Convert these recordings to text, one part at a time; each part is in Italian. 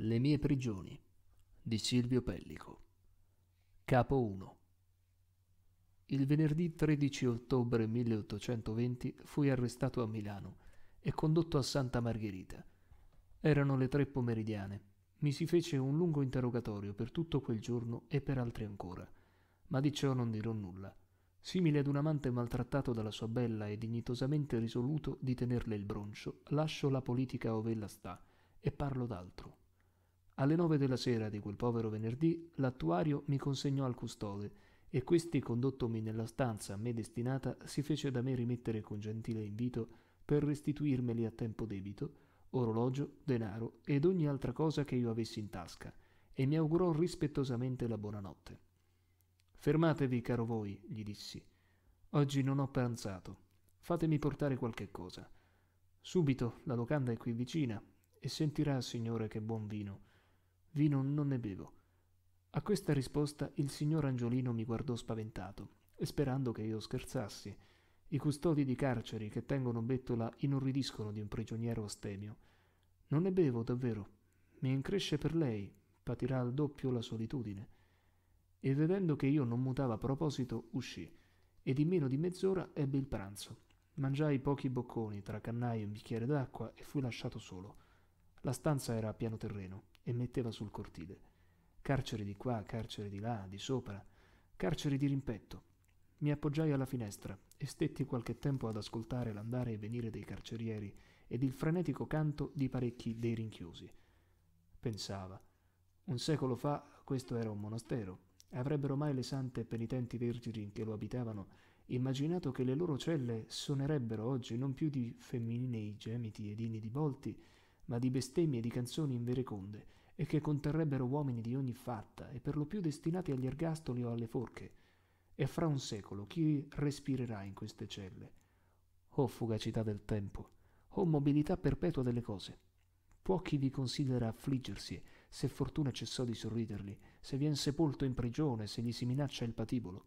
Le mie prigioni di Silvio Pellico. Capo 1. Il venerdì 13 ottobre 1820 fui arrestato a Milano e condotto a Santa Margherita. Erano le tre pomeridiane. Mi si fece un lungo interrogatorio per tutto quel giorno e per altri ancora, ma di ciò non dirò nulla. Simile ad un amante maltrattato dalla sua bella e dignitosamente risoluto di tenerle il broncio, lascio la politica ove ella sta e parlo d'altro. Alle nove della sera di quel povero venerdì l'attuario mi consegnò al custode e questi, condottomi nella stanza a me destinata, si fece da me rimettere con gentile invito per restituirmeli a tempo debito, orologio, denaro ed ogni altra cosa che io avessi in tasca, e mi augurò rispettosamente la buonanotte. Fermatevi, caro voi, gli dissi. Oggi non ho pranzato. Fatemi portare qualche cosa. Subito la locanda è qui vicina, e sentirà, signore, che buon vino vino non ne bevo. A questa risposta il signor Angiolino mi guardò spaventato, e sperando che io scherzassi. I custodi di carceri che tengono bettola inorridiscono di un prigioniero astemio. Non ne bevo davvero. Mi incresce per lei, patirà al doppio la solitudine. E vedendo che io non mutava proposito, uscì, ed in meno di mezz'ora ebbe il pranzo. Mangiai pochi bocconi tra cannaio e un bicchiere d'acqua e fui lasciato solo. La stanza era a piano terreno e metteva sul cortile. Carcere di qua, carcere di là, di sopra, carcere di rimpetto. Mi appoggiai alla finestra e stetti qualche tempo ad ascoltare l'andare e venire dei carcerieri ed il frenetico canto di parecchi dei rinchiusi. Pensava, un secolo fa questo era un monastero. Avrebbero mai le sante e penitenti vergini che lo abitavano immaginato che le loro celle suonerebbero oggi non più di femminei gemiti ed inni di volti, ma di bestemmie e di canzoni invereconde, e che conterrebbero uomini di ogni fatta e per lo più destinati agli ergastoli o alle forche. E fra un secolo chi respirerà in queste celle? Oh fugacità del tempo, oh mobilità perpetua delle cose. Può chi vi considera affliggersi, se fortuna cessò di sorridergli, se vien sepolto in prigione, se gli si minaccia il patibolo.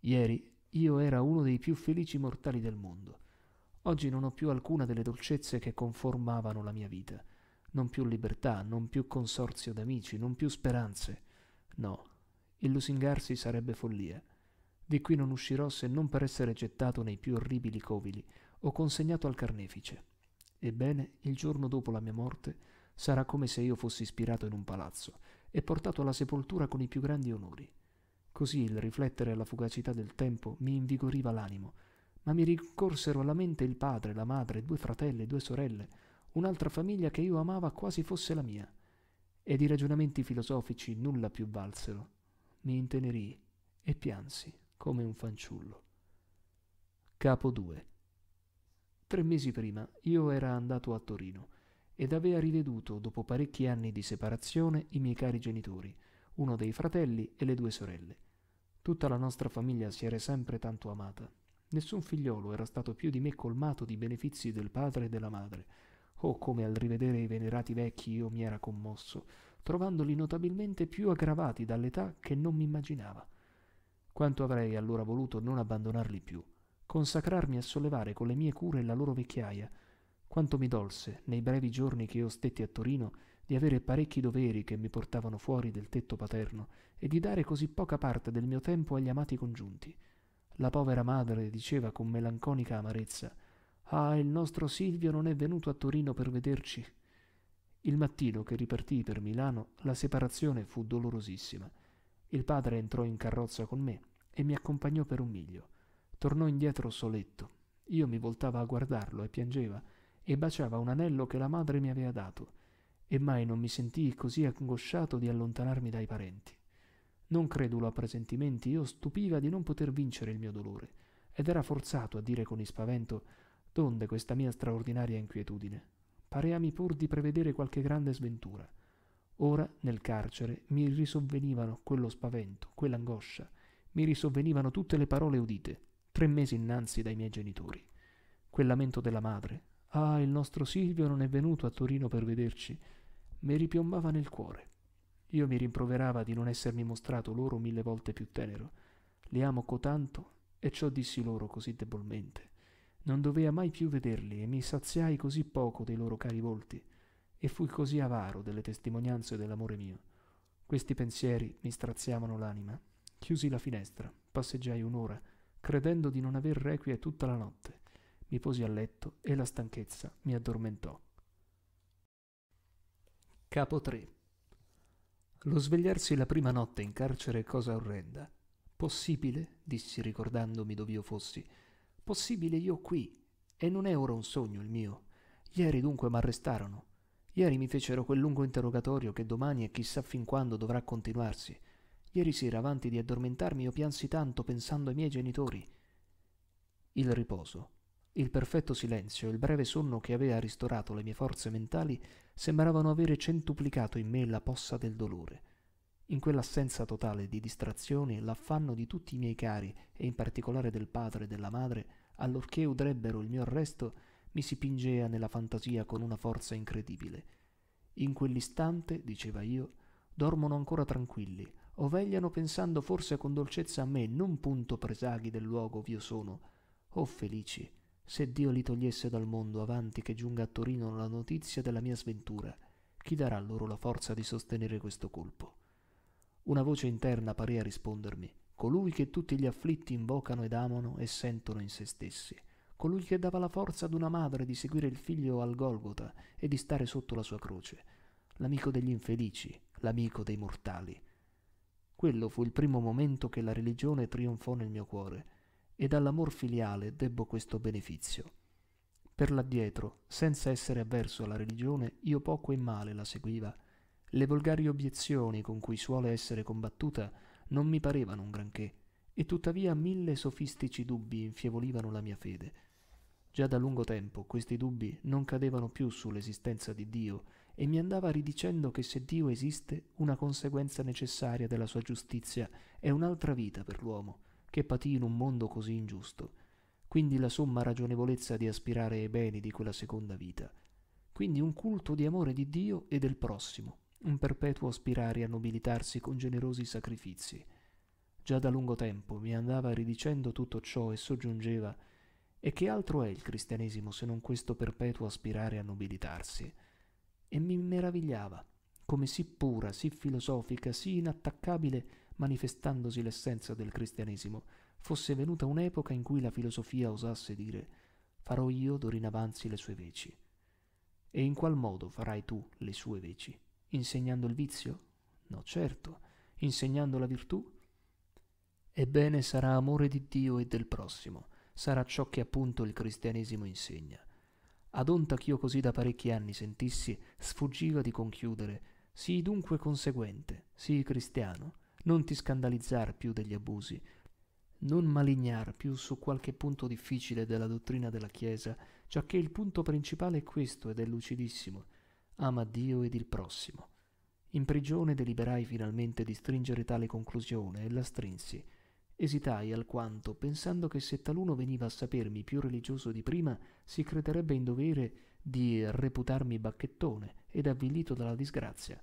Ieri io era uno dei più felici mortali del mondo Oggi non ho più alcuna delle dolcezze che conformavano la mia vita. Non più libertà, non più consorzio d'amici, non più speranze. No, il lusingarsi sarebbe follia. Di qui non uscirò se non per essere gettato nei più orribili covili o consegnato al carnefice. Ebbene, il giorno dopo la mia morte sarà come se io fossi ispirato in un palazzo e portato alla sepoltura con i più grandi onori. Così il riflettere alla fugacità del tempo mi invigoriva l'animo ma mi ricorsero alla mente il padre, la madre, due fratelli, due sorelle, un'altra famiglia che io amava quasi fosse la mia. Ed i ragionamenti filosofici nulla più valsero. Mi intenerii e piansi come un fanciullo. Capo 2 Tre mesi prima io era andato a Torino ed avea riveduto, dopo parecchi anni di separazione, i miei cari genitori, uno dei fratelli e le due sorelle. Tutta la nostra famiglia si era sempre tanto amata, Nessun figliolo era stato più di me colmato di benefizi del padre e della madre. Oh, come al rivedere i venerati vecchi io mi era commosso, trovandoli notabilmente più aggravati dall'età che non mi immaginava. Quanto avrei allora voluto non abbandonarli più, consacrarmi a sollevare con le mie cure la loro vecchiaia, quanto mi dolse, nei brevi giorni che io stetti a Torino, di avere parecchi doveri che mi portavano fuori del tetto paterno e di dare così poca parte del mio tempo agli amati congiunti. La povera madre diceva con melanconica amarezza Ah, il nostro Silvio non è venuto a Torino per vederci. Il mattino che ripartì per Milano la separazione fu dolorosissima. Il padre entrò in carrozza con me e mi accompagnò per un miglio. Tornò indietro soletto. Io mi voltava a guardarlo e piangeva e baciava un anello che la madre mi aveva dato e mai non mi sentii così angosciato di allontanarmi dai parenti. Non credulo a presentimenti, io stupiva di non poter vincere il mio dolore, ed era forzato a dire con ispavento «Donde questa mia straordinaria inquietudine?» Pareami pur di prevedere qualche grande sventura. Ora, nel carcere, mi risovvenivano quello spavento, quell'angoscia, mi risovvenivano tutte le parole udite, tre mesi innanzi dai miei genitori. Quel lamento della madre, «Ah, il nostro Silvio non è venuto a Torino per vederci», mi ripiombava nel cuore. Io mi rimproverava di non essermi mostrato loro mille volte più tenero. Li amo cotanto e ciò dissi loro così debolmente. Non dovea mai più vederli e mi saziai così poco dei loro cari volti e fui così avaro delle testimonianze dell'amore mio. Questi pensieri mi straziavano l'anima. Chiusi la finestra, passeggiai un'ora, credendo di non aver requie tutta la notte. Mi posi a letto e la stanchezza mi addormentò. Capo 3 lo svegliarsi la prima notte in carcere è cosa orrenda. Possibile, dissi ricordandomi dove io fossi, possibile io qui, e non è ora un sogno il mio. Ieri dunque m'arrestarono. Ieri mi fecero quel lungo interrogatorio che domani e chissà fin quando dovrà continuarsi. Ieri sera, avanti di addormentarmi, io piansi tanto pensando ai miei genitori. Il riposo il perfetto silenzio e il breve sonno che aveva ristorato le mie forze mentali sembravano avere centuplicato in me la possa del dolore. In quell'assenza totale di distrazioni, l'affanno di tutti i miei cari, e in particolare del padre e della madre, allorché udrebbero il mio arresto, mi si pingea nella fantasia con una forza incredibile. In quell'istante, diceva io, dormono ancora tranquilli, o vegliano pensando forse con dolcezza a me, non punto presaghi del luogo ov'io sono. Oh felici! Se Dio li togliesse dal mondo avanti che giunga a Torino la notizia della mia sventura, chi darà loro la forza di sostenere questo colpo? Una voce interna pareva rispondermi, colui che tutti gli afflitti invocano ed amano e sentono in se stessi, colui che dava la forza ad una madre di seguire il figlio al Golgota e di stare sotto la sua croce, l'amico degli infelici, l'amico dei mortali. Quello fu il primo momento che la religione trionfò nel mio cuore ed all'amor filiale debbo questo benefizio. Per l'addietro, senza essere avverso alla religione, io poco e male la seguiva. Le volgari obiezioni con cui suole essere combattuta non mi parevano un granché, e tuttavia mille sofistici dubbi infievolivano la mia fede. Già da lungo tempo questi dubbi non cadevano più sull'esistenza di Dio e mi andava ridicendo che se Dio esiste, una conseguenza necessaria della sua giustizia è un'altra vita per l'uomo, che patì in un mondo così ingiusto, quindi la somma ragionevolezza di aspirare ai beni di quella seconda vita, quindi un culto di amore di Dio e del prossimo, un perpetuo aspirare a nobilitarsi con generosi sacrifici. Già da lungo tempo mi andava ridicendo tutto ciò e soggiungeva e che altro è il cristianesimo se non questo perpetuo aspirare a nobilitarsi? E mi meravigliava, come sì pura, sì filosofica, sì inattaccabile, manifestandosi l'essenza del cristianesimo, fosse venuta un'epoca in cui la filosofia osasse dire farò io d'ora in avanti le sue veci. E in qual modo farai tu le sue veci? Insegnando il vizio? No, certo. Insegnando la virtù? Ebbene sarà amore di Dio e del prossimo, sarà ciò che appunto il cristianesimo insegna. Ad onta ch'io così da parecchi anni sentissi, sfuggiva di conchiudere, sii dunque conseguente, sii cristiano, non ti scandalizzar più degli abusi, non malignar più su qualche punto difficile della dottrina della Chiesa, giacché il punto principale è questo ed è lucidissimo. Ama Dio ed il prossimo. In prigione deliberai finalmente di stringere tale conclusione e la strinsi. Esitai alquanto, pensando che se taluno veniva a sapermi più religioso di prima, si crederebbe in dovere di reputarmi bacchettone ed avvilito dalla disgrazia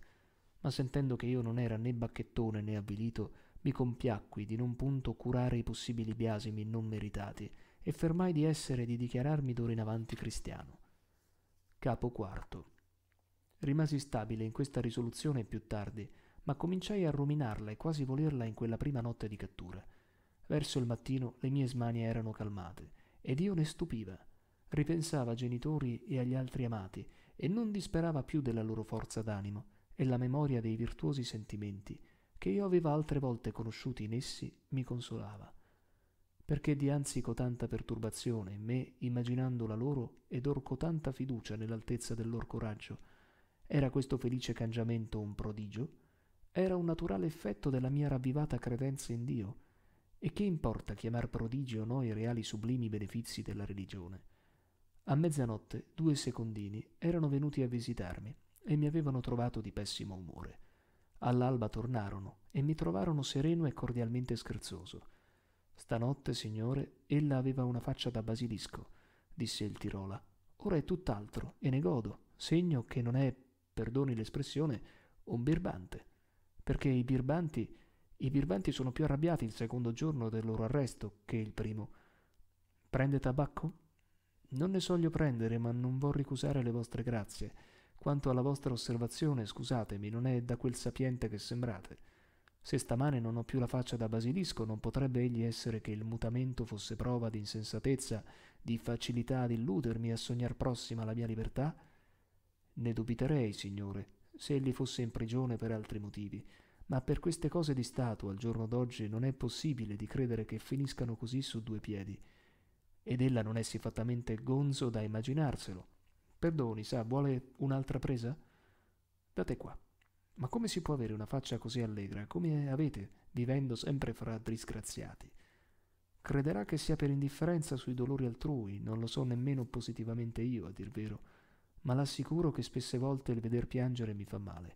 ma sentendo che io non era né bacchettone né avvilito, mi compiacqui di non punto curare i possibili biasimi non meritati e fermai di essere e di dichiararmi d'ora in avanti cristiano. Capo quarto. Rimasi stabile in questa risoluzione più tardi, ma cominciai a ruminarla e quasi volerla in quella prima notte di cattura. Verso il mattino le mie smanie erano calmate, ed io ne stupiva. Ripensava a genitori e agli altri amati, e non disperava più della loro forza d'animo, e la memoria dei virtuosi sentimenti che io aveva altre volte conosciuti in essi mi consolava, perché dianzi cotanta perturbazione in me, immaginando la loro, ed or cotanta fiducia nell'altezza del loro coraggio, era questo felice cangiamento un prodigio, era un naturale effetto della mia ravvivata credenza in Dio, e che importa chiamar prodigio o no i reali sublimi benefizi della religione? A mezzanotte due secondini erano venuti a visitarmi e mi avevano trovato di pessimo umore. All'alba tornarono e mi trovarono sereno e cordialmente scherzoso. Stanotte, signore, ella aveva una faccia da basilisco, disse il Tirola. Ora è tutt'altro e ne godo, segno che non è, perdoni l'espressione, un birbante. Perché i birbanti, i birbanti sono più arrabbiati il secondo giorno del loro arresto che il primo. Prende tabacco? Non ne soglio prendere, ma non vorrei ricusare le vostre grazie quanto alla vostra osservazione, scusatemi, non è da quel sapiente che sembrate. Se stamane non ho più la faccia da basilisco, non potrebbe egli essere che il mutamento fosse prova di insensatezza, di facilità ad illudermi a sognar prossima la mia libertà? Ne dubiterei, signore, se egli fosse in prigione per altri motivi, ma per queste cose di Stato al giorno d'oggi non è possibile di credere che finiscano così su due piedi. Ed ella non è siffattamente gonzo da immaginarselo. Perdoni, sa, vuole un'altra presa? Date qua. Ma come si può avere una faccia così allegra, come avete, vivendo sempre fra disgraziati? Crederà che sia per indifferenza sui dolori altrui, non lo so nemmeno positivamente io, a dir vero, ma l'assicuro che spesse volte il veder piangere mi fa male,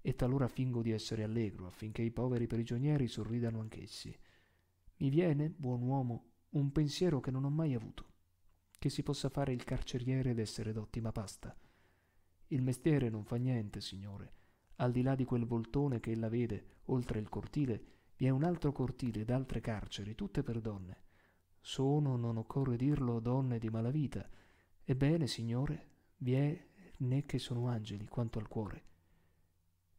e talora fingo di essere allegro affinché i poveri prigionieri sorridano anch'essi. Mi viene, buon uomo, un pensiero che non ho mai avuto che si possa fare il carceriere ed essere d'ottima pasta. Il mestiere non fa niente, signore. Al di là di quel voltone che ella vede, oltre il cortile, vi è un altro cortile ed altre carceri, tutte per donne. Sono, non occorre dirlo, donne di mala vita. Ebbene, signore, vi è né che sono angeli quanto al cuore.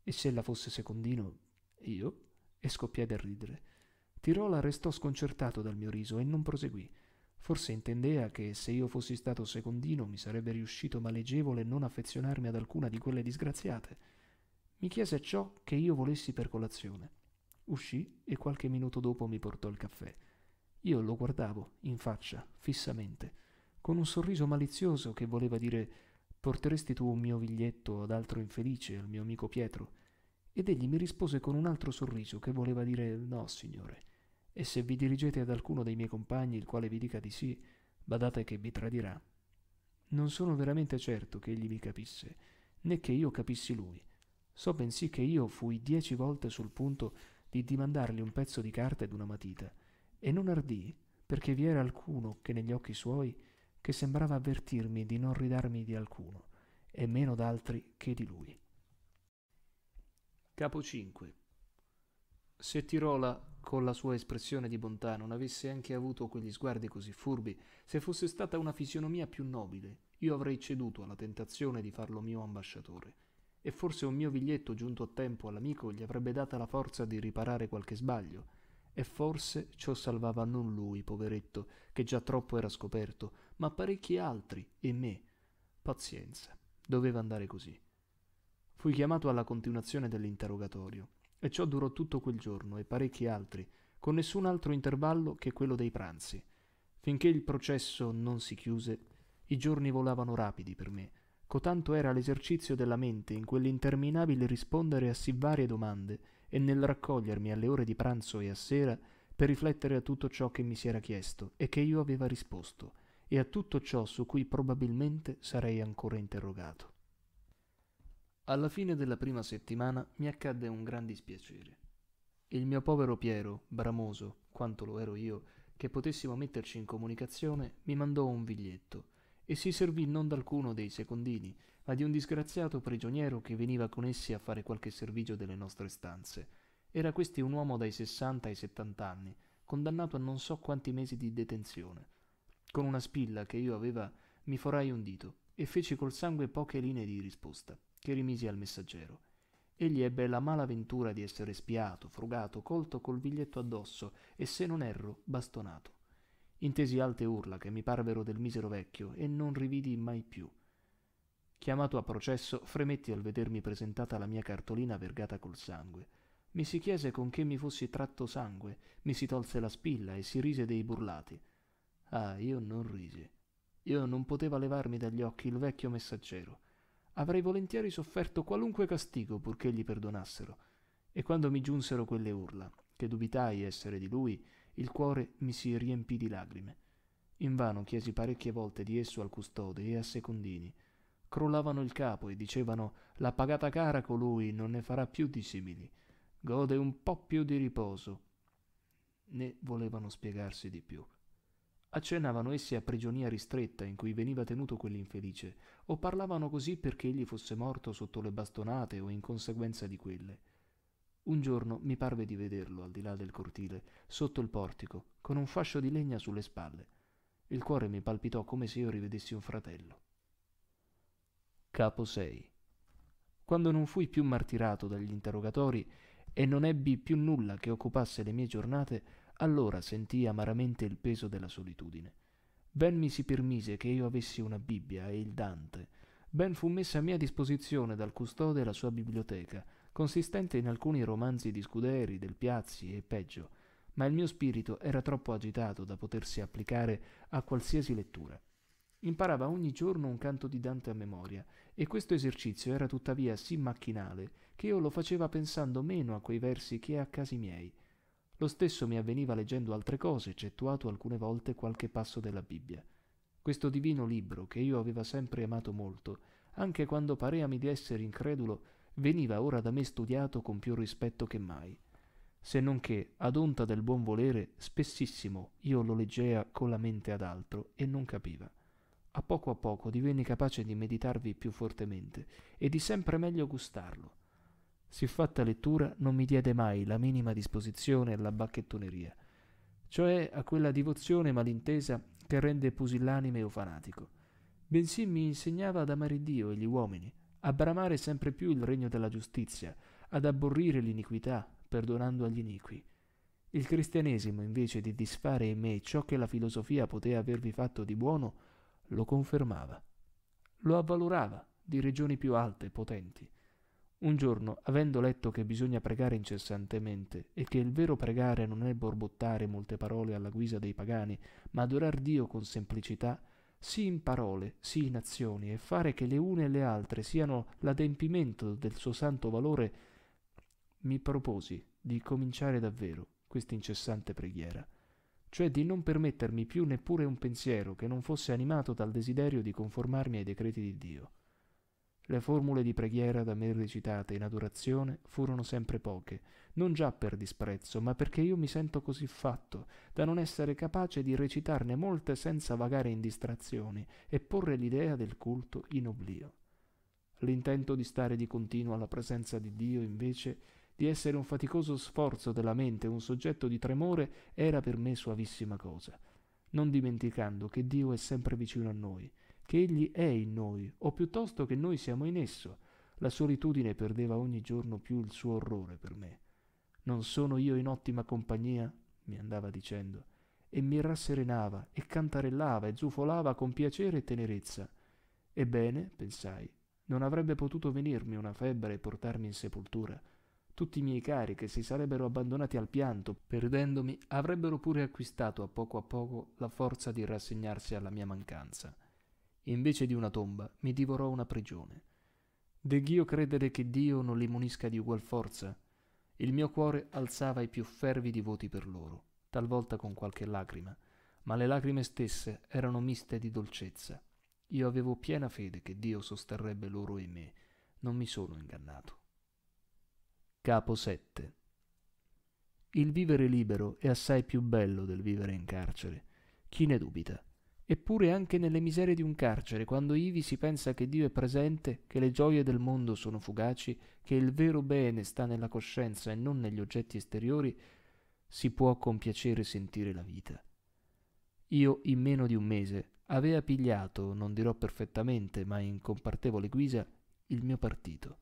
E se ella fosse secondino, io? E scoppiai a ridere. Tirola restò sconcertato dal mio riso e non proseguì. Forse intendeva che se io fossi stato secondino mi sarebbe riuscito malegevole non affezionarmi ad alcuna di quelle disgraziate. Mi chiese ciò che io volessi per colazione. Uscì e qualche minuto dopo mi portò il caffè. Io lo guardavo, in faccia, fissamente, con un sorriso malizioso che voleva dire porteresti tu un mio biglietto ad altro infelice, al mio amico Pietro? Ed egli mi rispose con un altro sorriso che voleva dire no, signore e se vi dirigete ad alcuno dei miei compagni il quale vi dica di sì, badate che vi tradirà. Non sono veramente certo che egli mi capisse, né che io capissi lui. So bensì che io fui dieci volte sul punto di dimandargli un pezzo di carta ed una matita, e non ardì, perché vi era alcuno che negli occhi suoi che sembrava avvertirmi di non ridarmi di alcuno, e meno d'altri che di lui. Capo 5 Se Tirola con la sua espressione di bontà, non avesse anche avuto quegli sguardi così furbi, se fosse stata una fisionomia più nobile, io avrei ceduto alla tentazione di farlo mio ambasciatore. E forse un mio biglietto giunto a tempo all'amico gli avrebbe data la forza di riparare qualche sbaglio. E forse ciò salvava non lui, poveretto, che già troppo era scoperto, ma parecchi altri e me. Pazienza, doveva andare così. Fui chiamato alla continuazione dell'interrogatorio e ciò durò tutto quel giorno e parecchi altri, con nessun altro intervallo che quello dei pranzi. Finché il processo non si chiuse, i giorni volavano rapidi per me, cotanto era l'esercizio della mente in quell'interminabile rispondere a sì varie domande e nel raccogliermi alle ore di pranzo e a sera per riflettere a tutto ciò che mi si era chiesto e che io aveva risposto, e a tutto ciò su cui probabilmente sarei ancora interrogato. Alla fine della prima settimana mi accadde un gran dispiacere. Il mio povero Piero, bramoso, quanto lo ero io, che potessimo metterci in comunicazione, mi mandò un biglietto e si servì non d'alcuno dei secondini, ma di un disgraziato prigioniero che veniva con essi a fare qualche servigio delle nostre stanze. Era questi un uomo dai 60 ai 70 anni, condannato a non so quanti mesi di detenzione. Con una spilla che io aveva mi forai un dito e feci col sangue poche linee di risposta che rimisi al messaggero. Egli ebbe la mala ventura di essere spiato, frugato, colto col biglietto addosso e, se non erro, bastonato. Intesi alte urla che mi parvero del misero vecchio e non rividi mai più. Chiamato a processo, fremetti al vedermi presentata la mia cartolina vergata col sangue. Mi si chiese con che mi fossi tratto sangue, mi si tolse la spilla e si rise dei burlati. Ah, io non risi. Io non poteva levarmi dagli occhi il vecchio messaggero avrei volentieri sofferto qualunque castigo purché gli perdonassero. E quando mi giunsero quelle urla, che dubitai essere di lui, il cuore mi si riempì di lagrime. Invano chiesi parecchie volte di esso al custode e a Secondini. Crollavano il capo e dicevano «L'ha pagata cara colui, non ne farà più di simili. Gode un po' più di riposo». Ne volevano spiegarsi di più. Accennavano essi a prigionia ristretta in cui veniva tenuto quell'infelice, o parlavano così perché egli fosse morto sotto le bastonate o in conseguenza di quelle. Un giorno mi parve di vederlo al di là del cortile, sotto il portico, con un fascio di legna sulle spalle. Il cuore mi palpitò come se io rivedessi un fratello. Capo 6. Quando non fui più martirato dagli interrogatori e non ebbi più nulla che occupasse le mie giornate, allora sentii amaramente il peso della solitudine. Ben mi si permise che io avessi una Bibbia e il Dante. Ben fu messa a mia disposizione dal custode la sua biblioteca, consistente in alcuni romanzi di Scuderi, del Piazzi e peggio, ma il mio spirito era troppo agitato da potersi applicare a qualsiasi lettura. Imparava ogni giorno un canto di Dante a memoria, e questo esercizio era tuttavia sì macchinale che io lo faceva pensando meno a quei versi che a casi miei, lo stesso mi avveniva leggendo altre cose, eccettuato alcune volte qualche passo della Bibbia. Questo divino libro, che io aveva sempre amato molto, anche quando pareami di essere incredulo, veniva ora da me studiato con più rispetto che mai. Se non che, ad onta del buon volere, spessissimo io lo leggea con la mente ad altro e non capiva. A poco a poco divenni capace di meditarvi più fortemente e di sempre meglio gustarlo siffatta lettura non mi diede mai la minima disposizione alla bacchettoneria, cioè a quella divozione malintesa che rende pusillanime o fanatico, bensì mi insegnava ad amare Dio e gli uomini, a bramare sempre più il regno della giustizia, ad abborrire l'iniquità, perdonando agli iniqui. Il cristianesimo, invece di disfare in me ciò che la filosofia poteva avervi fatto di buono, lo confermava, lo avvalorava di regioni più alte e potenti, un giorno, avendo letto che bisogna pregare incessantemente e che il vero pregare non è borbottare molte parole alla guisa dei pagani, ma adorar Dio con semplicità, sì in parole, sì in azioni, e fare che le une e le altre siano l'adempimento del suo santo valore, mi proposi di cominciare davvero questa incessante preghiera, cioè di non permettermi più neppure un pensiero che non fosse animato dal desiderio di conformarmi ai decreti di Dio le formule di preghiera da me recitate in adorazione furono sempre poche, non già per disprezzo, ma perché io mi sento così fatto, da non essere capace di recitarne molte senza vagare in distrazioni e porre l'idea del culto in oblio. L'intento di stare di continuo alla presenza di Dio, invece, di essere un faticoso sforzo della mente, un soggetto di tremore, era per me suavissima cosa, non dimenticando che Dio è sempre vicino a noi, che egli è in noi, o piuttosto che noi siamo in esso. La solitudine perdeva ogni giorno più il suo orrore per me. Non sono io in ottima compagnia? mi andava dicendo, e mi rasserenava e cantarellava e zufolava con piacere e tenerezza. Ebbene, pensai, non avrebbe potuto venirmi una febbre e portarmi in sepoltura. Tutti i miei cari che si sarebbero abbandonati al pianto, perdendomi, avrebbero pure acquistato a poco a poco la forza di rassegnarsi alla mia mancanza. Invece di una tomba, mi divorò una prigione. Degh'io credere che Dio non li munisca di ugual forza. Il mio cuore alzava i più fervidi voti per loro, talvolta con qualche lacrima, ma le lacrime stesse erano miste di dolcezza. Io avevo piena fede che Dio sosterrebbe loro e me. Non mi sono ingannato. Capo 7 Il vivere libero è assai più bello del vivere in carcere. Chi ne dubita? Eppure anche nelle miserie di un carcere, quando ivi si pensa che Dio è presente, che le gioie del mondo sono fugaci, che il vero bene sta nella coscienza e non negli oggetti esteriori, si può con piacere sentire la vita. Io in meno di un mese avea pigliato, non dirò perfettamente, ma in compartevole guisa, il mio partito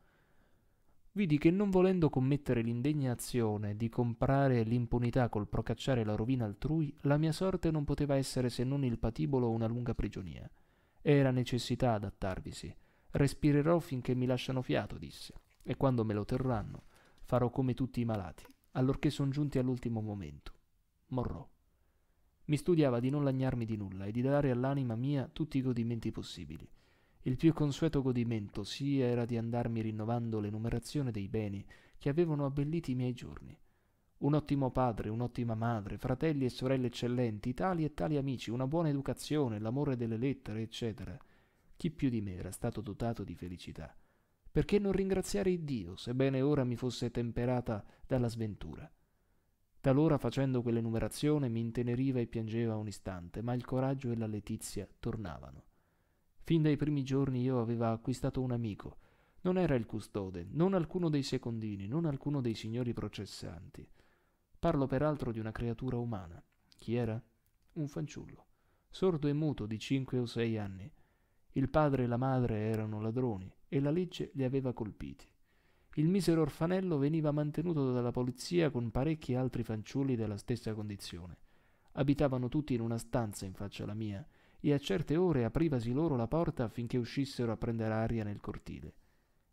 vidi che non volendo commettere l'indegnazione di comprare l'impunità col procacciare la rovina altrui, la mia sorte non poteva essere se non il patibolo o una lunga prigionia. Era necessità adattarvisi. Respirerò finché mi lasciano fiato, disse, e quando me lo terranno, farò come tutti i malati, allorché son giunti all'ultimo momento. Morrò. Mi studiava di non lagnarmi di nulla e di dare all'anima mia tutti i godimenti possibili il più consueto godimento sì era di andarmi rinnovando l'enumerazione dei beni che avevano abbelliti i miei giorni. Un ottimo padre, un'ottima madre, fratelli e sorelle eccellenti, tali e tali amici, una buona educazione, l'amore delle lettere, eccetera. Chi più di me era stato dotato di felicità? Perché non ringraziare Dio, sebbene ora mi fosse temperata dalla sventura? Talora facendo quell'enumerazione mi inteneriva e piangeva un istante, ma il coraggio e la letizia tornavano. Fin dai primi giorni io aveva acquistato un amico. Non era il custode, non alcuno dei secondini, non alcuno dei signori processanti. Parlo peraltro di una creatura umana. Chi era? Un fanciullo, sordo e muto di cinque o sei anni. Il padre e la madre erano ladroni e la legge li aveva colpiti. Il misero orfanello veniva mantenuto dalla polizia con parecchi altri fanciulli della stessa condizione. Abitavano tutti in una stanza in faccia alla mia e a certe ore aprivasi loro la porta affinché uscissero a prendere aria nel cortile.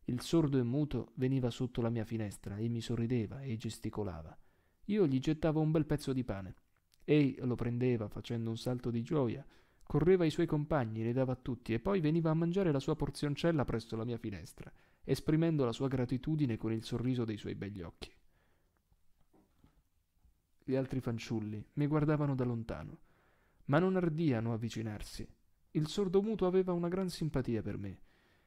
Il sordo e muto veniva sotto la mia finestra e mi sorrideva e gesticolava. Io gli gettavo un bel pezzo di pane. Ei lo prendeva facendo un salto di gioia, correva ai suoi compagni, le dava a tutti e poi veniva a mangiare la sua porzioncella presso la mia finestra, esprimendo la sua gratitudine con il sorriso dei suoi begli occhi. Gli altri fanciulli mi guardavano da lontano ma non ardiano avvicinarsi. Il sordomuto aveva una gran simpatia per me,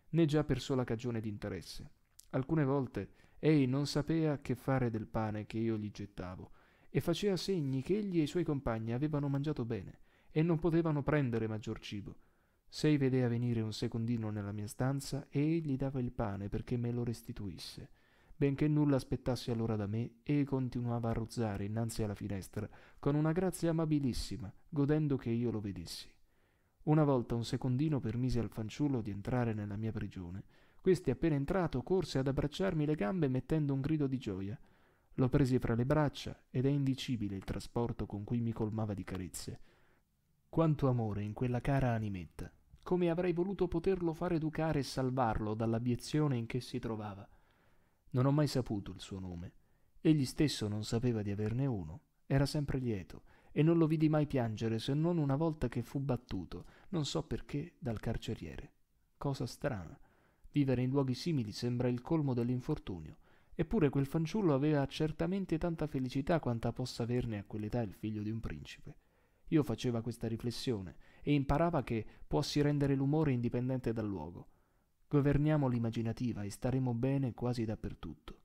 né già per sola cagione d'interesse. Alcune volte ei non sapea che fare del pane che io gli gettavo, e faceva segni che egli e i suoi compagni avevano mangiato bene e non potevano prendere maggior cibo. Sei vedeva venire un secondino nella mia stanza e egli dava il pane perché me lo restituisse benché nulla aspettasse allora da me, e continuava a ruzzare innanzi alla finestra, con una grazia amabilissima, godendo che io lo vedessi. Una volta un secondino permise al fanciullo di entrare nella mia prigione. Questi, appena entrato, corse ad abbracciarmi le gambe mettendo un grido di gioia. Lo presi fra le braccia ed è indicibile il trasporto con cui mi colmava di carezze. Quanto amore in quella cara animetta! Come avrei voluto poterlo far educare e salvarlo dall'abiezione in che si trovava! Non ho mai saputo il suo nome. Egli stesso non sapeva di averne uno. Era sempre lieto e non lo vidi mai piangere se non una volta che fu battuto, non so perché, dal carceriere. Cosa strana. Vivere in luoghi simili sembra il colmo dell'infortunio. Eppure quel fanciullo aveva certamente tanta felicità quanta possa averne a quell'età il figlio di un principe. Io faceva questa riflessione e imparava che può si rendere l'umore indipendente dal luogo. Governiamo l'immaginativa e staremo bene quasi dappertutto.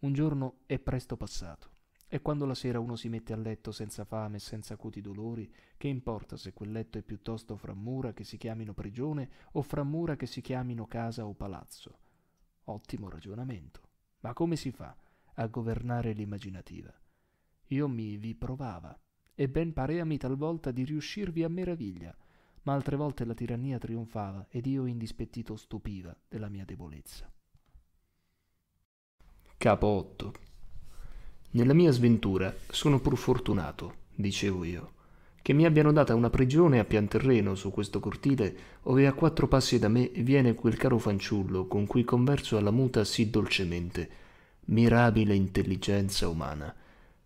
Un giorno è presto passato. E quando la sera uno si mette a letto senza fame e senza acuti dolori, che importa se quel letto è piuttosto fra mura che si chiamino prigione o fra mura che si chiamino casa o palazzo? Ottimo ragionamento. Ma come si fa a governare l'immaginativa? Io mi vi provava, e ben pareami talvolta di riuscirvi a meraviglia, ma altre volte la tirannia trionfava ed io indispettito stupiva della mia debolezza. Capo 8 Nella mia sventura sono pur fortunato, dicevo io, che mi abbiano data una prigione a pian terreno su questo cortile, ove a quattro passi da me viene quel caro fanciullo con cui converso alla muta sì dolcemente. Mirabile intelligenza umana!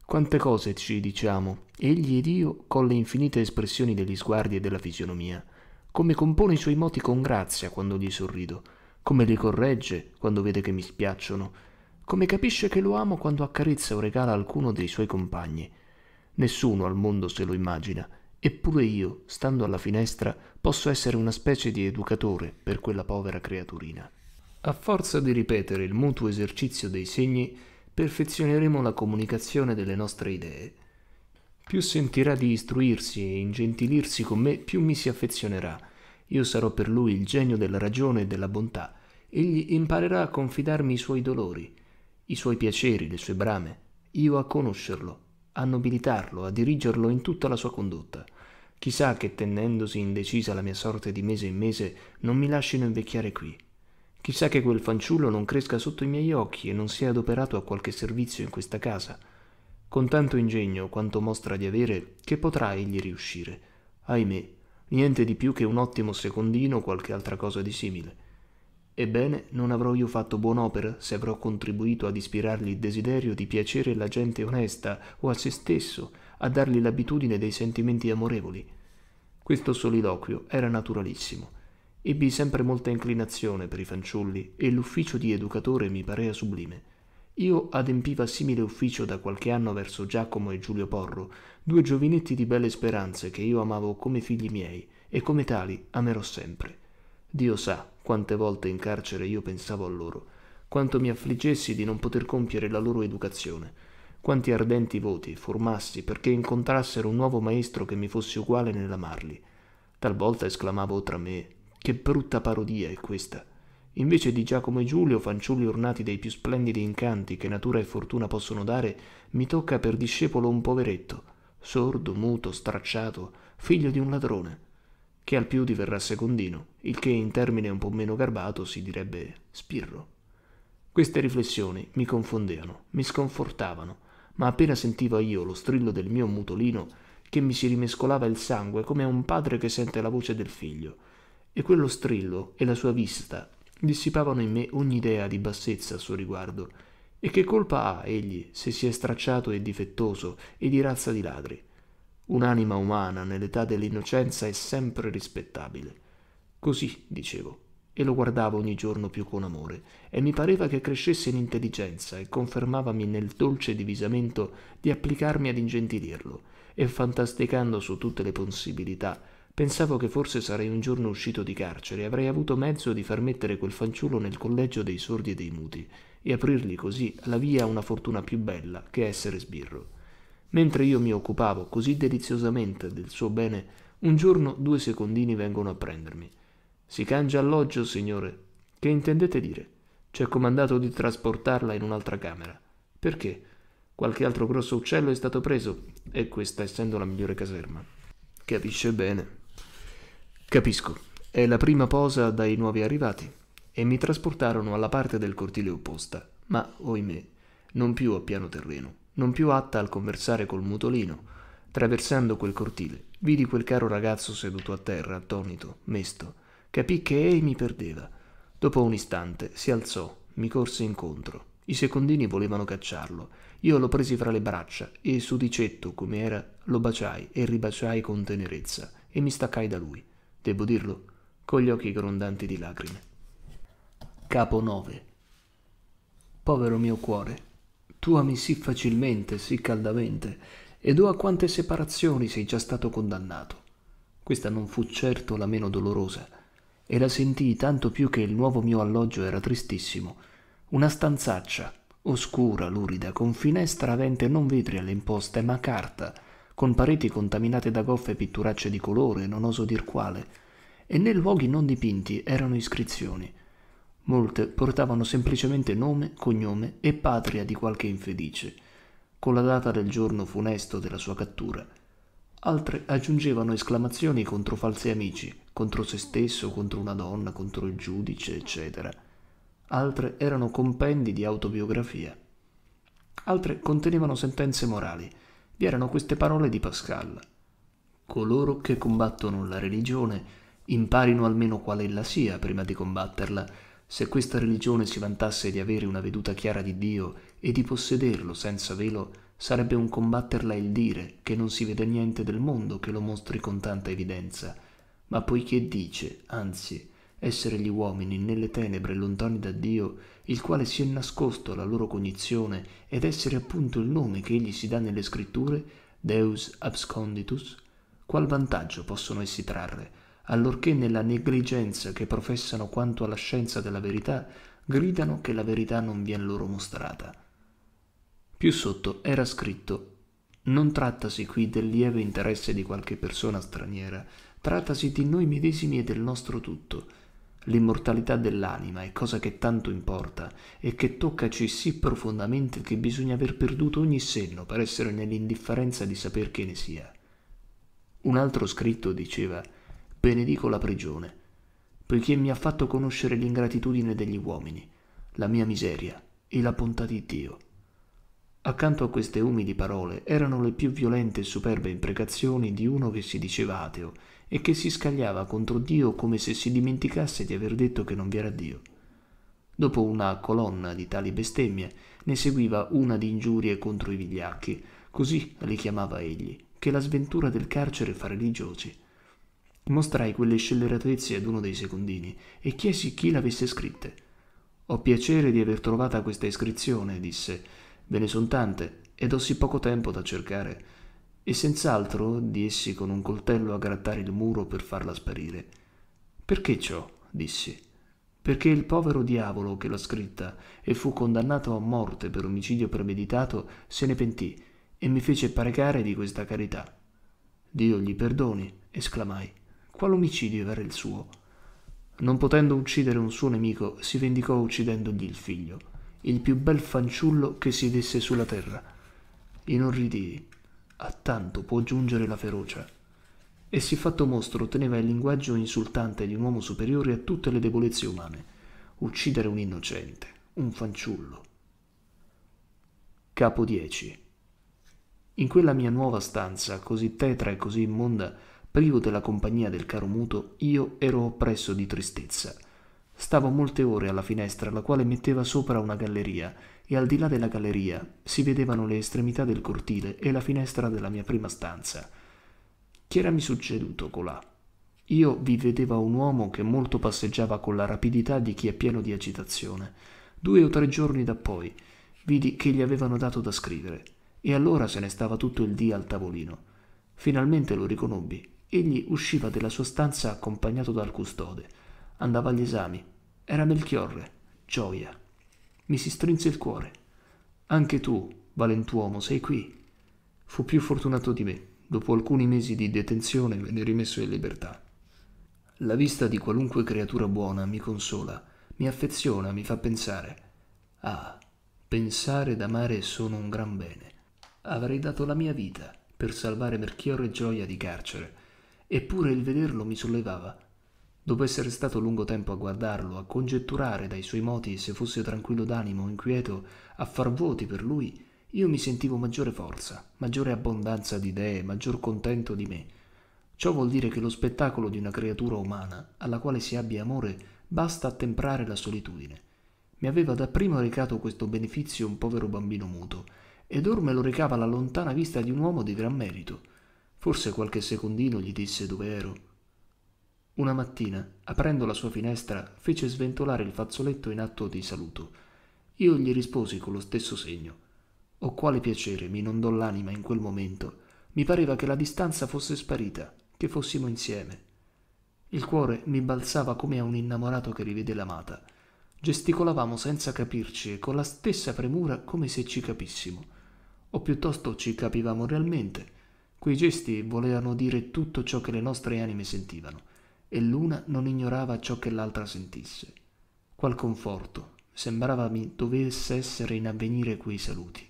Quante cose ci diciamo, egli ed io, con le infinite espressioni degli sguardi e della fisionomia, come compone i suoi moti con grazia quando gli sorrido, come li corregge quando vede che mi spiacciono, come capisce che lo amo quando accarezza o regala alcuno dei suoi compagni. Nessuno al mondo se lo immagina, eppure io, stando alla finestra, posso essere una specie di educatore per quella povera creaturina. A forza di ripetere il mutuo esercizio dei segni, perfezioneremo la comunicazione delle nostre idee. Più sentirà di istruirsi e ingentilirsi con me, più mi si affezionerà. Io sarò per lui il genio della ragione e della bontà. Egli imparerà a confidarmi i suoi dolori, i suoi piaceri, le sue brame, io a conoscerlo, a nobilitarlo, a dirigerlo in tutta la sua condotta. Chissà che tenendosi indecisa la mia sorte di mese in mese non mi lasciano invecchiare qui Chissà che quel fanciullo non cresca sotto i miei occhi e non sia adoperato a qualche servizio in questa casa. Con tanto ingegno quanto mostra di avere, che potrà egli riuscire. Ahimè, niente di più che un ottimo secondino o qualche altra cosa di simile. Ebbene, non avrò io fatto buon'opera se avrò contribuito ad ispirargli il desiderio di piacere alla gente onesta o a se stesso, a dargli l'abitudine dei sentimenti amorevoli. Questo soliloquio era naturalissimo. Ebbi sempre molta inclinazione per i fanciulli e l'ufficio di educatore mi parea sublime. Io adempiva simile ufficio da qualche anno verso Giacomo e Giulio Porro, due giovinetti di belle speranze che io amavo come figli miei e come tali amerò sempre. Dio sa quante volte in carcere io pensavo a loro, quanto mi affliggessi di non poter compiere la loro educazione, quanti ardenti voti formassi perché incontrassero un nuovo maestro che mi fosse uguale nell'amarli. Talvolta esclamavo tra me che brutta parodia è questa! Invece di Giacomo e Giulio, fanciulli ornati dei più splendidi incanti che natura e fortuna possono dare, mi tocca per discepolo un poveretto, sordo, muto, stracciato, figlio di un ladrone, che al più diverrà secondino, il che in termine un po' meno garbato si direbbe spirro. Queste riflessioni mi confondevano, mi sconfortavano, ma appena sentivo io lo strillo del mio mutolino, che mi si rimescolava il sangue come a un padre che sente la voce del figlio, e quello strillo e la sua vista dissipavano in me ogni idea di bassezza a suo riguardo. E che colpa ha egli se si è stracciato e difettoso e di razza di ladri? Un'anima umana nell'età dell'innocenza è sempre rispettabile. Così, dicevo, e lo guardavo ogni giorno più con amore, e mi pareva che crescesse in intelligenza e confermavami nel dolce divisamento di applicarmi ad ingentilirlo, e fantasticando su tutte le possibilità Pensavo che forse sarei un giorno uscito di carcere e avrei avuto mezzo di far mettere quel fanciullo nel collegio dei sordi e dei muti e aprirgli così la via a una fortuna più bella che essere sbirro. Mentre io mi occupavo così deliziosamente del suo bene, un giorno due secondini vengono a prendermi. Si cangia alloggio, signore. Che intendete dire? Ci è comandato di trasportarla in un'altra camera. Perché? Qualche altro grosso uccello è stato preso, e questa essendo la migliore caserma. Capisce bene. Capisco, è la prima posa dai nuovi arrivati, e mi trasportarono alla parte del cortile opposta, ma, oimè, non più a piano terreno, non più atta al conversare col mutolino. Traversando quel cortile, vidi quel caro ragazzo seduto a terra, attonito, mesto. Capì che ei mi perdeva. Dopo un istante si alzò, mi corse incontro. I secondini volevano cacciarlo. Io lo presi fra le braccia e, sudicetto come era, lo baciai e ribaciai con tenerezza e mi staccai da lui devo dirlo, con gli occhi grondanti di lacrime. Capo 9. Povero mio cuore, tu ami sì facilmente, sì caldamente, ed o oh, a quante separazioni sei già stato condannato. Questa non fu certo la meno dolorosa, e la sentii tanto più che il nuovo mio alloggio era tristissimo, una stanzaccia, oscura, lurida, con finestra avente non vetri alle imposte, ma carta, con pareti contaminate da goffe pitturacce di colore, non oso dir quale, e nei luoghi non dipinti erano iscrizioni. Molte portavano semplicemente nome, cognome e patria di qualche infelice, con la data del giorno funesto della sua cattura. Altre aggiungevano esclamazioni contro falsi amici, contro se stesso, contro una donna, contro il giudice, eccetera. Altre erano compendi di autobiografia. Altre contenevano sentenze morali, vi erano queste parole di Pascal. Coloro che combattono la religione imparino almeno quale ella sia prima di combatterla. Se questa religione si vantasse di avere una veduta chiara di Dio e di possederlo senza velo, sarebbe un combatterla il dire che non si vede niente del mondo che lo mostri con tanta evidenza. Ma poiché dice, anzi, essere gli uomini nelle tenebre lontani da Dio, il quale si è nascosto alla loro cognizione, ed essere appunto il nome che egli si dà nelle scritture, Deus absconditus, qual vantaggio possono essi trarre, allorché nella negligenza che professano quanto alla scienza della verità, gridano che la verità non vien loro mostrata. Più sotto era scritto non trattasi qui del lieve interesse di qualche persona straniera, trattasi di noi medesimi e del nostro tutto, L'immortalità dell'anima è cosa che tanto importa e che toccaci sì profondamente che bisogna aver perduto ogni senno per essere nell'indifferenza di saper che ne sia. Un altro scritto diceva Benedico la prigione, poiché mi ha fatto conoscere l'ingratitudine degli uomini, la mia miseria e la bontà di Dio. Accanto a queste umili parole erano le più violente e superbe imprecazioni di uno che si diceva ateo e che si scagliava contro Dio come se si dimenticasse di aver detto che non vi era Dio. Dopo una colonna di tali bestemmie ne seguiva una di ingiurie contro i vigliacchi, così li chiamava egli, che la sventura del carcere fa religiosi. Mostrai quelle scelleratezze ad uno dei secondini e chiesi chi l'avesse scritte. Ho piacere di aver trovata questa iscrizione, disse. Ve ne son tante ed ho sì poco tempo da cercare e senz'altro dissi con un coltello a grattare il muro per farla sparire. Perché ciò? dissi. Perché il povero diavolo che l'ha scritta e fu condannato a morte per omicidio premeditato se ne pentì e mi fece pregare di questa carità. Dio gli perdoni, esclamai. Qual omicidio era il suo? Non potendo uccidere un suo nemico, si vendicò uccidendogli il figlio, il più bel fanciullo che si desse sulla terra. Inorridii a tanto può giungere la ferocia. E siffatto mostro teneva il linguaggio insultante di un uomo superiore a tutte le debolezze umane. Uccidere un innocente, un fanciullo. Capo 10. In quella mia nuova stanza, così tetra e così immonda, privo della compagnia del caro muto, io ero oppresso di tristezza. Stavo molte ore alla finestra, la quale metteva sopra una galleria, e al di là della galleria si vedevano le estremità del cortile e la finestra della mia prima stanza. Che era mi succeduto colà? Io vi vedeva un uomo che molto passeggiava con la rapidità di chi è pieno di agitazione. Due o tre giorni da poi vidi che gli avevano dato da scrivere, e allora se ne stava tutto il dì al tavolino. Finalmente lo riconobbi. Egli usciva della sua stanza accompagnato dal custode. Andava agli esami. Era Melchiorre. Gioia. Mi si strinse il cuore. Anche tu, valentuomo, sei qui. Fu più fortunato di me. Dopo alcuni mesi di detenzione venne rimesso in libertà. La vista di qualunque creatura buona mi consola, mi affeziona, mi fa pensare. Ah, pensare ed amare sono un gran bene. Avrei dato la mia vita per salvare Melchiorre Gioia di carcere, eppure il vederlo mi sollevava, Dopo essere stato lungo tempo a guardarlo, a congetturare dai suoi moti se fosse tranquillo d'animo o inquieto, a far voti per lui, io mi sentivo maggiore forza, maggiore abbondanza di idee, maggior contento di me. Ciò vuol dire che lo spettacolo di una creatura umana, alla quale si abbia amore, basta a temprare la solitudine. Mi aveva dapprima recato questo beneficio un povero bambino muto, ed or me lo recava la lontana vista di un uomo di gran merito. Forse qualche secondino gli disse dove ero, una mattina, aprendo la sua finestra, fece sventolare il fazzoletto in atto di saluto. Io gli risposi con lo stesso segno. Oh quale piacere mi inondò l'anima in quel momento. Mi pareva che la distanza fosse sparita, che fossimo insieme. Il cuore mi balzava come a un innamorato che rivede l'amata. Gesticolavamo senza capirci e con la stessa premura come se ci capissimo. O piuttosto ci capivamo realmente. Quei gesti volevano dire tutto ciò che le nostre anime sentivano e l'una non ignorava ciò che l'altra sentisse. Qual conforto, sembrava mi dovesse essere in avvenire quei saluti.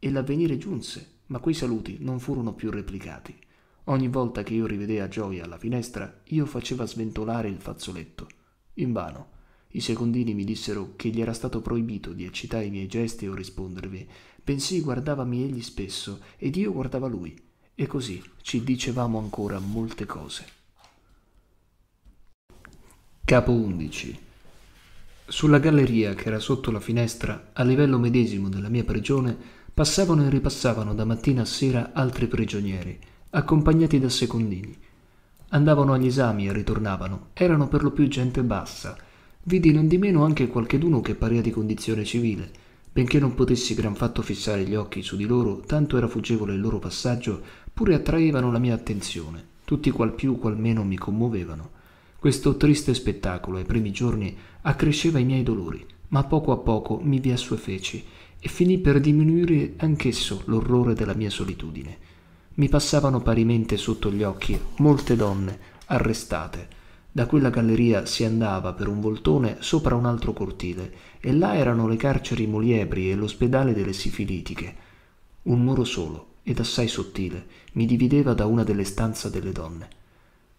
E l'avvenire giunse, ma quei saluti non furono più replicati. Ogni volta che io rivedea Gioia alla finestra, io faceva sventolare il fazzoletto. Invano. I secondini mi dissero che gli era stato proibito di eccitare i miei gesti o rispondervi. Bensì guardavami egli spesso ed io guardava lui. E così ci dicevamo ancora molte cose. Capo 11. Sulla galleria che era sotto la finestra, a livello medesimo della mia prigione, passavano e ripassavano da mattina a sera altri prigionieri, accompagnati da secondini. Andavano agli esami e ritornavano, erano per lo più gente bassa. Vidi nondimeno anche qualcheduno che paria di condizione civile, benché non potessi gran fatto fissare gli occhi su di loro, tanto era fuggevole il loro passaggio, pure attraevano la mia attenzione, tutti qual più qual meno mi commuovevano. Questo triste spettacolo ai primi giorni accresceva i miei dolori, ma poco a poco mi vi assuefeci e finì per diminuire anch'esso l'orrore della mia solitudine. Mi passavano parimente sotto gli occhi molte donne arrestate. Da quella galleria si andava per un voltone sopra un altro cortile e là erano le carceri muliebri e l'ospedale delle sifilitiche. Un muro solo ed assai sottile mi divideva da una delle stanze delle donne.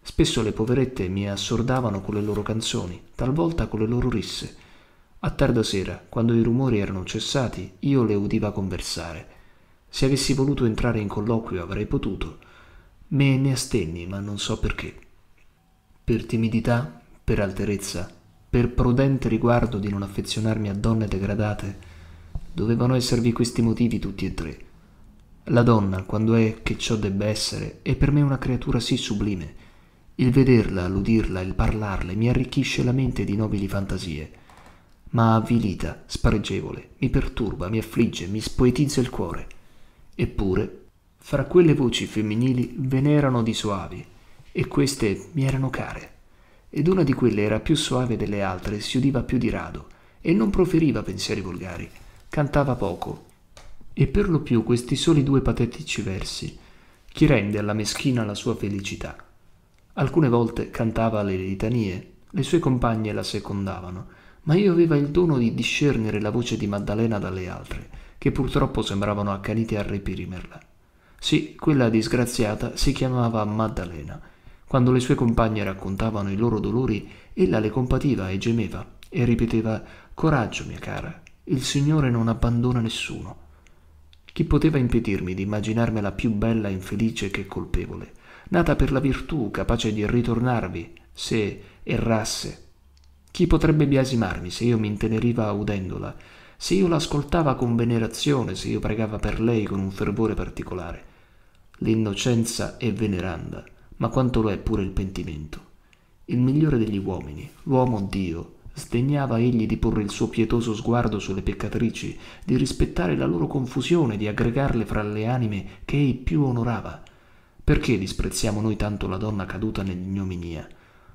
Spesso le poverette mi assordavano con le loro canzoni, talvolta con le loro risse. A tarda sera, quando i rumori erano cessati, io le udiva conversare. Se avessi voluto entrare in colloquio avrei potuto. Me ne astenni, ma non so perché. Per timidità, per alterezza, per prudente riguardo di non affezionarmi a donne degradate, dovevano esservi questi motivi tutti e tre. La donna, quando è che ciò debba essere, è per me una creatura sì sublime, il vederla, l'udirla, il parlarle mi arricchisce la mente di nobili fantasie, ma avvilita, spareggevole, mi perturba, mi affligge, mi spoetizza il cuore. Eppure, fra quelle voci femminili ve n'erano di soavi, e queste mi erano care. Ed una di quelle era più soave delle altre, si udiva più di rado, e non proferiva pensieri volgari, cantava poco, e per lo più questi soli due patetici versi, chi rende alla meschina la sua felicità. Alcune volte cantava le litanie, le sue compagne la secondavano, ma io aveva il dono di discernere la voce di Maddalena dalle altre, che purtroppo sembravano accanite a reprimerla. Sì, quella disgraziata si chiamava Maddalena. Quando le sue compagne raccontavano i loro dolori, ella le compativa e gemeva e ripeteva Coraggio, mia cara, il Signore non abbandona nessuno. Chi poteva impedirmi di immaginarmela più bella e infelice che colpevole? nata per la virtù, capace di ritornarvi se errasse. Chi potrebbe biasimarmi se io mi inteneriva udendola, se io l'ascoltava con venerazione, se io pregava per lei con un fervore particolare? L'innocenza è veneranda, ma quanto lo è pure il pentimento. Il migliore degli uomini, l'uomo Dio, Sdegnava egli di porre il suo pietoso sguardo sulle peccatrici, di rispettare la loro confusione, di aggregarle fra le anime che ei più onorava. Perché disprezziamo noi tanto la donna caduta nell'ignominia?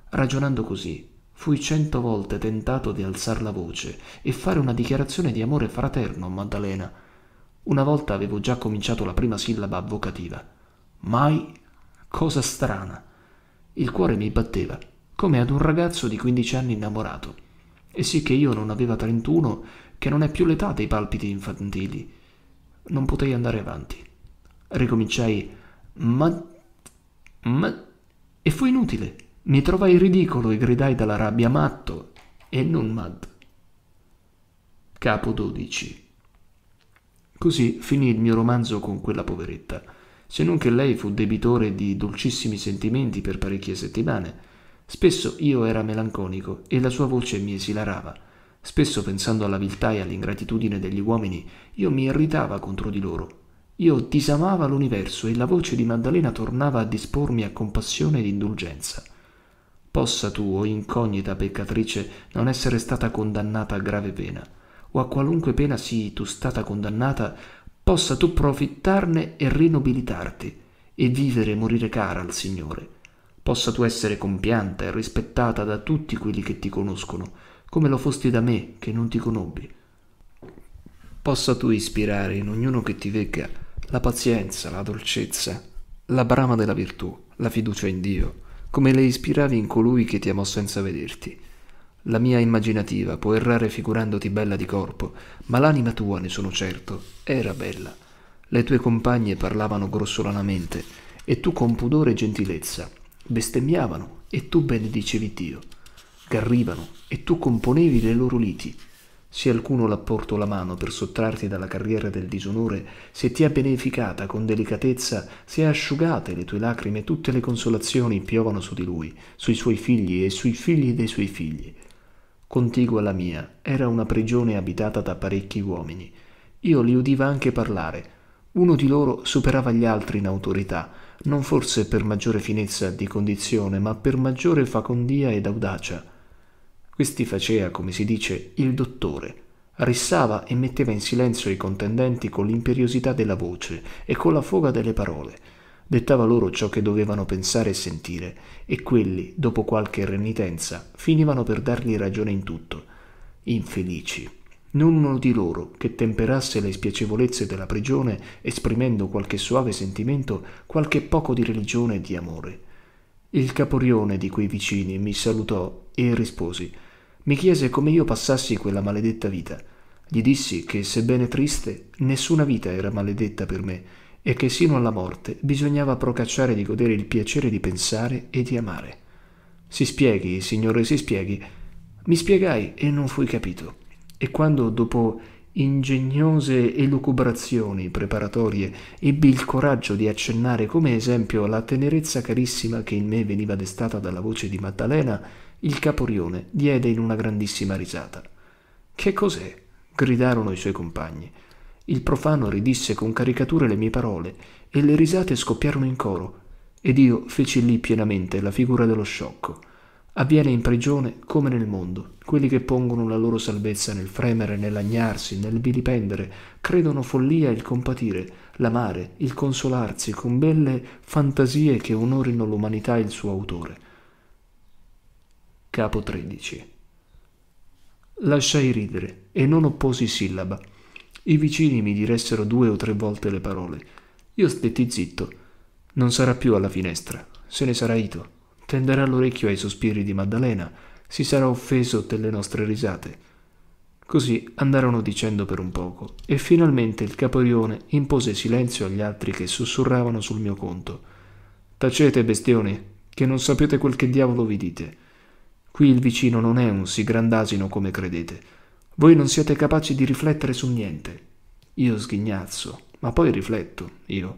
Ragionando così, fui cento volte tentato di alzar la voce e fare una dichiarazione di amore fraterno a Maddalena. Una volta avevo già cominciato la prima sillaba avvocativa. Mai cosa strana. Il cuore mi batteva, come ad un ragazzo di 15 anni innamorato. E sì che io non aveva 31, che non è più l'età dei palpiti infantili. Non potei andare avanti. Ricominciai a ma... ma... E fu inutile. Mi trovai ridicolo e gridai dalla rabbia matto e non mad. Capo 12. Così finì il mio romanzo con quella poveretta, se non che lei fu debitore di dolcissimi sentimenti per parecchie settimane. Spesso io era melanconico e la sua voce mi esilarava. Spesso pensando alla viltà e all'ingratitudine degli uomini, io mi irritava contro di loro io disamava l'universo e la voce di Maddalena tornava a dispormi a compassione ed indulgenza. Possa tu, o oh incognita peccatrice, non essere stata condannata a grave pena, o a qualunque pena sii tu stata condannata, possa tu profittarne e rinobilitarti, e vivere e morire cara al Signore. Possa tu essere compianta e rispettata da tutti quelli che ti conoscono, come lo fosti da me che non ti conobbi. Possa tu ispirare in ognuno che ti vegga la pazienza, la dolcezza, la brama della virtù, la fiducia in Dio, come le ispiravi in colui che ti amò senza vederti. La mia immaginativa può errare figurandoti bella di corpo, ma l'anima tua, ne sono certo, era bella. Le tue compagne parlavano grossolanamente, e tu con pudore e gentilezza, bestemmiavano, e tu benedicevi Dio, garrivano, e tu componevi le loro liti, se alcuno l'ha porto la mano per sottrarti dalla carriera del disonore, se ti ha beneficata con delicatezza, se ha asciugate le tue lacrime, tutte le consolazioni piovono su di lui, sui suoi figli e sui figli dei suoi figli. Contigua la mia era una prigione abitata da parecchi uomini. Io li udiva anche parlare. Uno di loro superava gli altri in autorità, non forse per maggiore finezza di condizione, ma per maggiore facondia ed audacia. Questi faceva, come si dice, il dottore. Rissava e metteva in silenzio i contendenti con l'imperiosità della voce e con la foga delle parole. Dettava loro ciò che dovevano pensare e sentire, e quelli, dopo qualche renitenza, finivano per dargli ragione in tutto. Infelici. Nessuno di loro che temperasse le spiacevolezze della prigione esprimendo qualche suave sentimento, qualche poco di religione e di amore. Il caporione di quei vicini mi salutò e risposi mi chiese come io passassi quella maledetta vita. Gli dissi che, sebbene triste, nessuna vita era maledetta per me e che sino alla morte bisognava procacciare di godere il piacere di pensare e di amare. Si spieghi, signore, si spieghi. Mi spiegai e non fui capito. E quando, dopo ingegnose elucubrazioni preparatorie, ebbi il coraggio di accennare come esempio la tenerezza carissima che in me veniva destata dalla voce di Maddalena, il caporione diede in una grandissima risata. Che cos'è? gridarono i suoi compagni. Il profano ridisse con caricature le mie parole e le risate scoppiarono in coro, ed io feci lì pienamente la figura dello sciocco. Avviene in prigione come nel mondo. Quelli che pongono la loro salvezza nel fremere, nell'agnarsi, nel vilipendere, credono follia il compatire, l'amare, il consolarsi con belle fantasie che onorino l'umanità e il suo autore. Capo 13. Lasciai ridere e non opposi sillaba. I vicini mi diressero due o tre volte le parole. Io stetti zitto. Non sarà più alla finestra. Se ne sarà ito. Tenderà l'orecchio ai sospiri di Maddalena. Si sarà offeso delle nostre risate. Così andarono dicendo per un poco e finalmente il caporione impose silenzio agli altri che sussurravano sul mio conto. Tacete, bestioni, che non sapete quel che diavolo vi dite. Qui il vicino non è un sì grandasino come credete. Voi non siete capaci di riflettere su niente. Io sghignazzo, ma poi rifletto, io.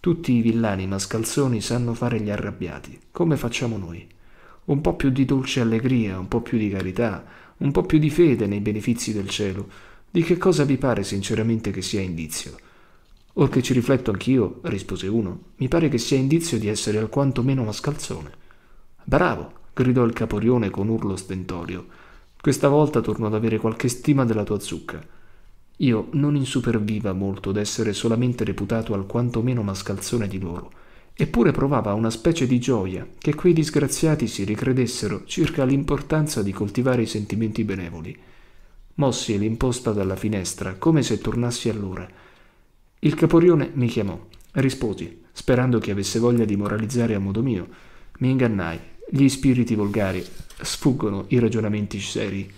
Tutti i villani mascalzoni sanno fare gli arrabbiati, come facciamo noi. Un po' più di dolce allegria, un po' più di carità, un po' più di fede nei benefici del cielo. Di che cosa vi pare sinceramente che sia indizio? Or che ci rifletto anch'io, rispose uno, mi pare che sia indizio di essere alquanto meno mascalzone. Bravo! gridò il caporione con urlo stentorio. Questa volta torno ad avere qualche stima della tua zucca. Io non insuperviva molto d'essere solamente reputato alquanto meno mascalzone di loro, eppure provava una specie di gioia che quei disgraziati si ricredessero circa l'importanza di coltivare i sentimenti benevoli. Mossi l'imposta dalla finestra, come se tornassi allora. Il caporione mi chiamò. Risposi, sperando che avesse voglia di moralizzare a modo mio. Mi ingannai gli spiriti volgari sfuggono i ragionamenti seri.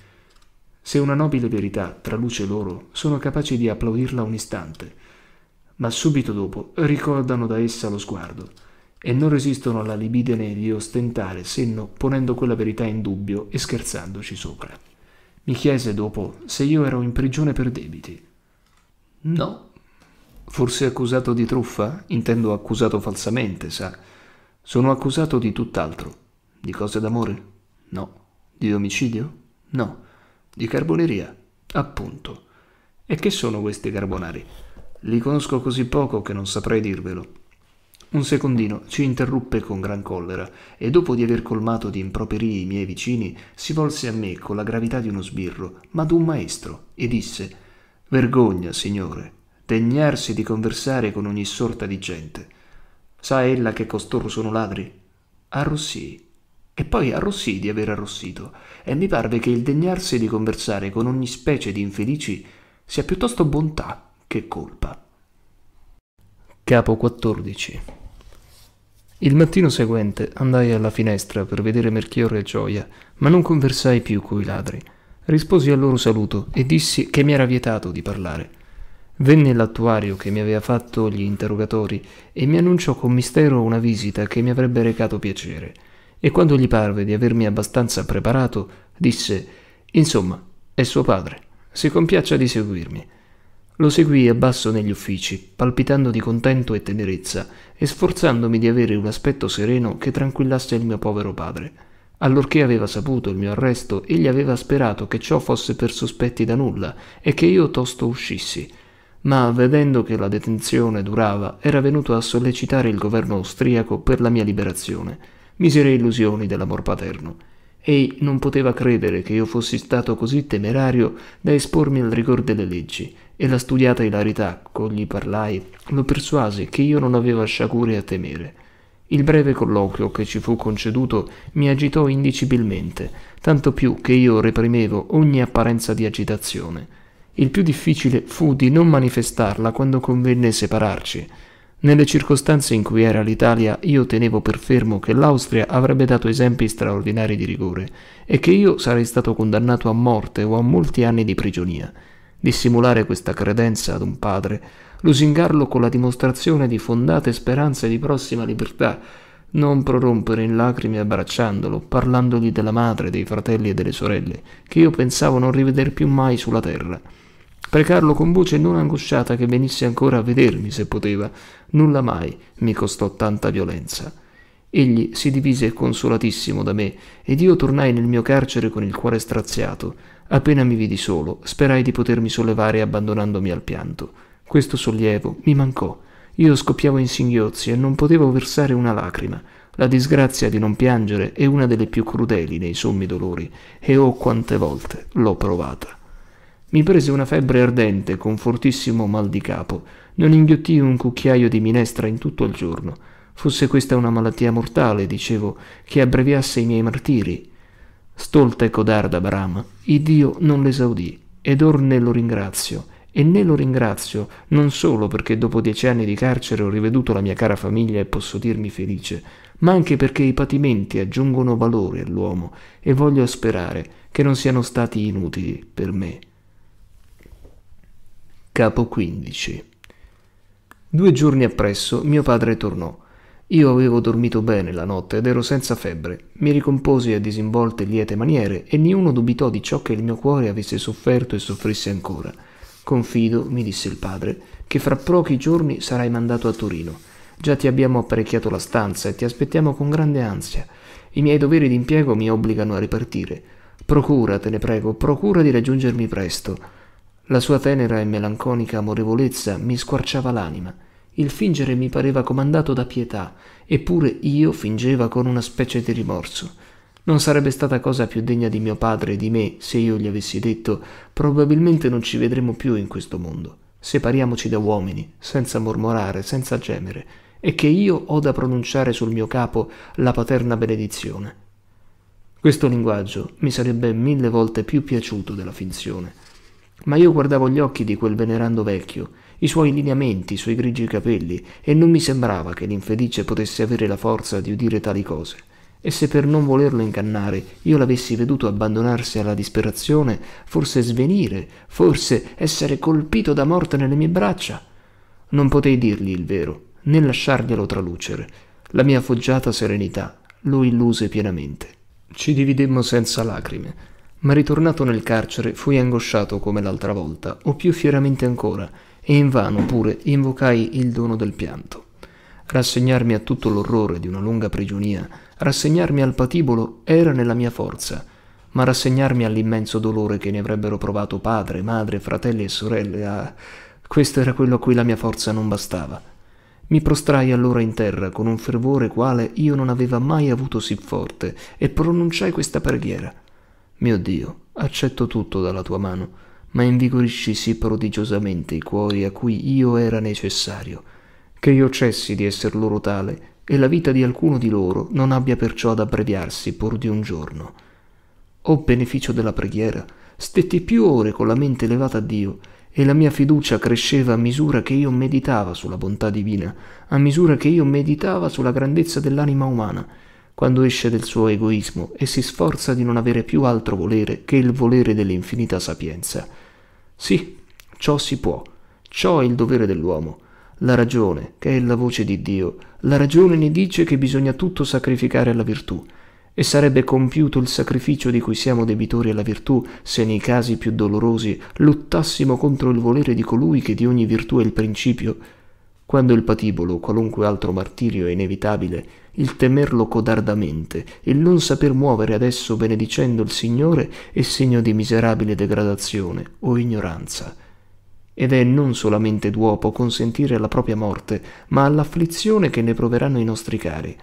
Se una nobile verità traluce loro, sono capaci di applaudirla un istante, ma subito dopo ricordano da essa lo sguardo e non resistono alla libidine di ostentare senno ponendo quella verità in dubbio e scherzandoci sopra. Mi chiese dopo se io ero in prigione per debiti. No. Forse accusato di truffa? Intendo accusato falsamente, sa. Sono accusato di tutt'altro. Di cose d'amore? No. Di omicidio? No. Di carboneria? Appunto. E che sono questi carbonari? Li conosco così poco che non saprei dirvelo. Un secondino ci interruppe con gran collera e dopo di aver colmato di improperii i miei vicini, si volse a me con la gravità di uno sbirro, ma d'un maestro, e disse Vergogna, signore, degnarsi di conversare con ogni sorta di gente. Sa ella che costoro sono ladri? Arrossii e poi arrossì di aver arrossito, e mi parve che il degnarsi di conversare con ogni specie di infelici sia piuttosto bontà che colpa. Capo 14 Il mattino seguente andai alla finestra per vedere Melchiorre e Gioia, ma non conversai più coi ladri. Risposi al loro saluto e dissi che mi era vietato di parlare. Venne l'attuario che mi aveva fatto gli interrogatori e mi annunciò con mistero una visita che mi avrebbe recato piacere e quando gli parve di avermi abbastanza preparato, disse Insomma, è suo padre, si compiaccia di seguirmi. Lo seguii a basso negli uffici, palpitando di contento e tenerezza, e sforzandomi di avere un aspetto sereno che tranquillasse il mio povero padre. Allorché aveva saputo il mio arresto, egli aveva sperato che ciò fosse per sospetti da nulla e che io tosto uscissi. Ma vedendo che la detenzione durava, era venuto a sollecitare il governo austriaco per la mia liberazione misere illusioni dell'amor paterno. Ei non poteva credere che io fossi stato così temerario da espormi al rigor delle leggi, e la studiata ilarità, con gli parlai, lo persuasi che io non aveva sciagure a temere. Il breve colloquio che ci fu conceduto mi agitò indicibilmente, tanto più che io reprimevo ogni apparenza di agitazione. Il più difficile fu di non manifestarla quando convenne separarci, nelle circostanze in cui era l'Italia, io tenevo per fermo che l'Austria avrebbe dato esempi straordinari di rigore e che io sarei stato condannato a morte o a molti anni di prigionia. Dissimulare questa credenza ad un padre, lusingarlo con la dimostrazione di fondate speranze di prossima libertà, non prorompere in lacrime abbracciandolo, parlandogli della madre, dei fratelli e delle sorelle, che io pensavo non riveder più mai sulla terra. Precarlo con voce non angosciata che venisse ancora a vedermi se poteva. Nulla mai mi costò tanta violenza. Egli si divise consolatissimo da me ed io tornai nel mio carcere con il cuore straziato. Appena mi vidi solo, sperai di potermi sollevare abbandonandomi al pianto. Questo sollievo mi mancò. Io scoppiavo in singhiozzi e non potevo versare una lacrima. La disgrazia di non piangere è una delle più crudeli nei sommi dolori, e oh quante volte l'ho provata. Mi prese una febbre ardente con fortissimo mal di capo. Non inghiottii un cucchiaio di minestra in tutto il giorno. Fosse questa una malattia mortale, dicevo, che abbreviasse i miei martiri. Stolta e codarda Brahma, Iddio non l'esaudì, ed or ne lo ringrazio. E ne lo ringrazio non solo perché dopo dieci anni di carcere ho riveduto la mia cara famiglia e posso dirmi felice, ma anche perché i patimenti aggiungono valore all'uomo e voglio sperare che non siano stati inutili per me. Capo 15 Due giorni appresso mio padre tornò. Io avevo dormito bene la notte ed ero senza febbre. Mi ricomposi a disinvolte e liete maniere e niuno dubitò di ciò che il mio cuore avesse sofferto e soffrisse ancora. Confido, mi disse il padre, che fra pochi giorni sarai mandato a Torino. Già ti abbiamo apparecchiato la stanza e ti aspettiamo con grande ansia. I miei doveri d'impiego mi obbligano a ripartire. Procura, te ne prego, procura di raggiungermi presto. La sua tenera e melanconica amorevolezza mi squarciava l'anima. Il fingere mi pareva comandato da pietà, eppure io fingeva con una specie di rimorso. Non sarebbe stata cosa più degna di mio padre e di me se io gli avessi detto probabilmente non ci vedremo più in questo mondo. Separiamoci da uomini, senza mormorare, senza gemere, e che io ho da pronunciare sul mio capo la paterna benedizione. Questo linguaggio mi sarebbe mille volte più piaciuto della finzione ma io guardavo gli occhi di quel venerando vecchio, i suoi lineamenti, i suoi grigi capelli, e non mi sembrava che l'infelice potesse avere la forza di udire tali cose. E se per non volerlo ingannare io l'avessi veduto abbandonarsi alla disperazione, forse svenire, forse essere colpito da morte nelle mie braccia? Non potei dirgli il vero, né lasciarglielo tralucere. La mia foggiata serenità lo illuse pienamente. Ci dividemmo senza lacrime ma ritornato nel carcere fui angosciato come l'altra volta, o più fieramente ancora, e invano pure invocai il dono del pianto. Rassegnarmi a tutto l'orrore di una lunga prigionia, rassegnarmi al patibolo era nella mia forza, ma rassegnarmi all'immenso dolore che ne avrebbero provato padre, madre, fratelli e sorelle, ah, questo era quello a cui la mia forza non bastava. Mi prostrai allora in terra con un fervore quale io non aveva mai avuto sì forte e pronunciai questa preghiera. Mio Dio, accetto tutto dalla tua mano, ma invigorisci sì prodigiosamente i cuori a cui io era necessario, che io cessi di esser loro tale, e la vita di alcuno di loro non abbia perciò ad abbreviarsi pur di un giorno. O beneficio della preghiera, stetti più ore con la mente elevata a Dio, e la mia fiducia cresceva a misura che io meditava sulla bontà divina, a misura che io meditava sulla grandezza dell'anima umana, quando esce del suo egoismo e si sforza di non avere più altro volere che il volere dell'infinita sapienza. Sì, ciò si può, ciò è il dovere dell'uomo. La ragione, che è la voce di Dio, la ragione ne dice che bisogna tutto sacrificare alla virtù, e sarebbe compiuto il sacrificio di cui siamo debitori alla virtù se nei casi più dolorosi lottassimo contro il volere di colui che di ogni virtù è il principio. Quando il patibolo, qualunque altro martirio è inevitabile, il temerlo codardamente, il non saper muovere adesso benedicendo il Signore è segno di miserabile degradazione o ignoranza. Ed è non solamente d'uopo consentire alla propria morte, ma all'afflizione che ne proveranno i nostri cari.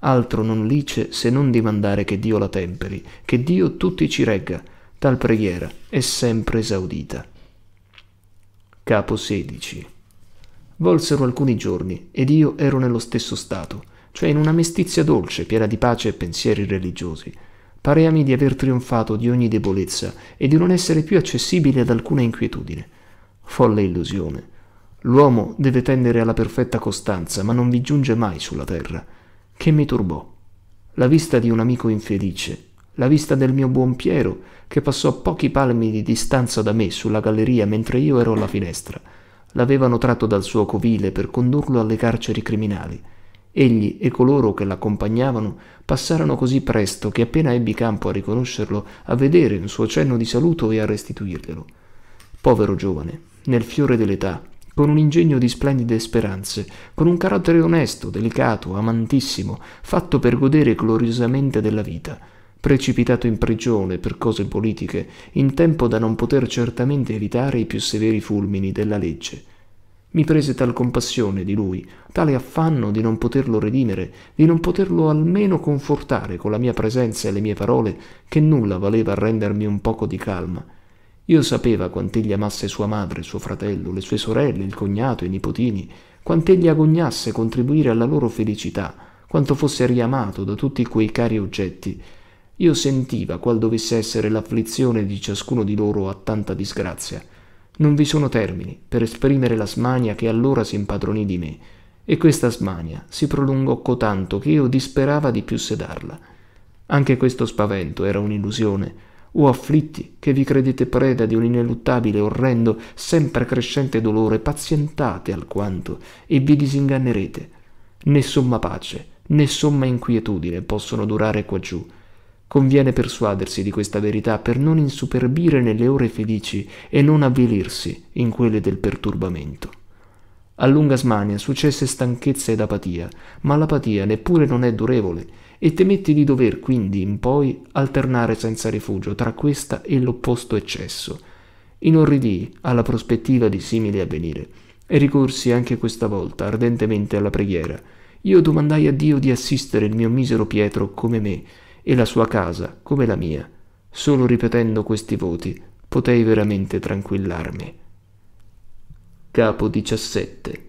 Altro non lice se non dimandare che Dio la temperi, che Dio tutti ci regga. Tal preghiera è sempre esaudita. Capo 16 Volsero alcuni giorni ed io ero nello stesso stato cioè in una mestizia dolce, piena di pace e pensieri religiosi. Pareami di aver trionfato di ogni debolezza e di non essere più accessibile ad alcuna inquietudine. Folle illusione. L'uomo deve tendere alla perfetta costanza, ma non vi giunge mai sulla terra. Che mi turbò? La vista di un amico infelice, la vista del mio buon Piero, che passò a pochi palmi di distanza da me sulla galleria mentre io ero alla finestra. L'avevano tratto dal suo covile per condurlo alle carceri criminali. Egli e coloro che l'accompagnavano passarono così presto che appena ebbi campo a riconoscerlo, a vedere un suo cenno di saluto e a restituirglielo. Povero giovane, nel fiore dell'età, con un ingegno di splendide speranze, con un carattere onesto, delicato, amantissimo, fatto per godere gloriosamente della vita, precipitato in prigione per cose politiche, in tempo da non poter certamente evitare i più severi fulmini della legge mi prese tal compassione di lui, tale affanno di non poterlo redimere, di non poterlo almeno confortare con la mia presenza e le mie parole, che nulla valeva a rendermi un poco di calma. Io sapeva quant'egli amasse sua madre, suo fratello, le sue sorelle, il cognato, i nipotini, quant'egli agognasse contribuire alla loro felicità, quanto fosse riamato da tutti quei cari oggetti. Io sentiva qual dovesse essere l'afflizione di ciascuno di loro a tanta disgrazia non vi sono termini per esprimere la smania che allora si impadronì di me, e questa smania si prolungò cotanto che io disperava di più sedarla. Anche questo spavento era un'illusione, o afflitti che vi credete preda di un ineluttabile, orrendo, sempre crescente dolore, pazientate alquanto e vi disingannerete. Né somma pace, né somma inquietudine possono durare qua giù, Conviene persuadersi di questa verità per non insuperbire nelle ore felici e non avvilirsi in quelle del perturbamento. A lunga smania successe stanchezza ed apatia, ma l'apatia neppure non è durevole, e temetti di dover quindi in poi alternare senza rifugio tra questa e l'opposto eccesso. Inorridii alla prospettiva di simile avvenire, e ricorsi anche questa volta ardentemente alla preghiera. Io domandai a Dio di assistere il mio misero Pietro come me, e la sua casa come la mia. Solo ripetendo questi voti potei veramente tranquillarmi. Capo 17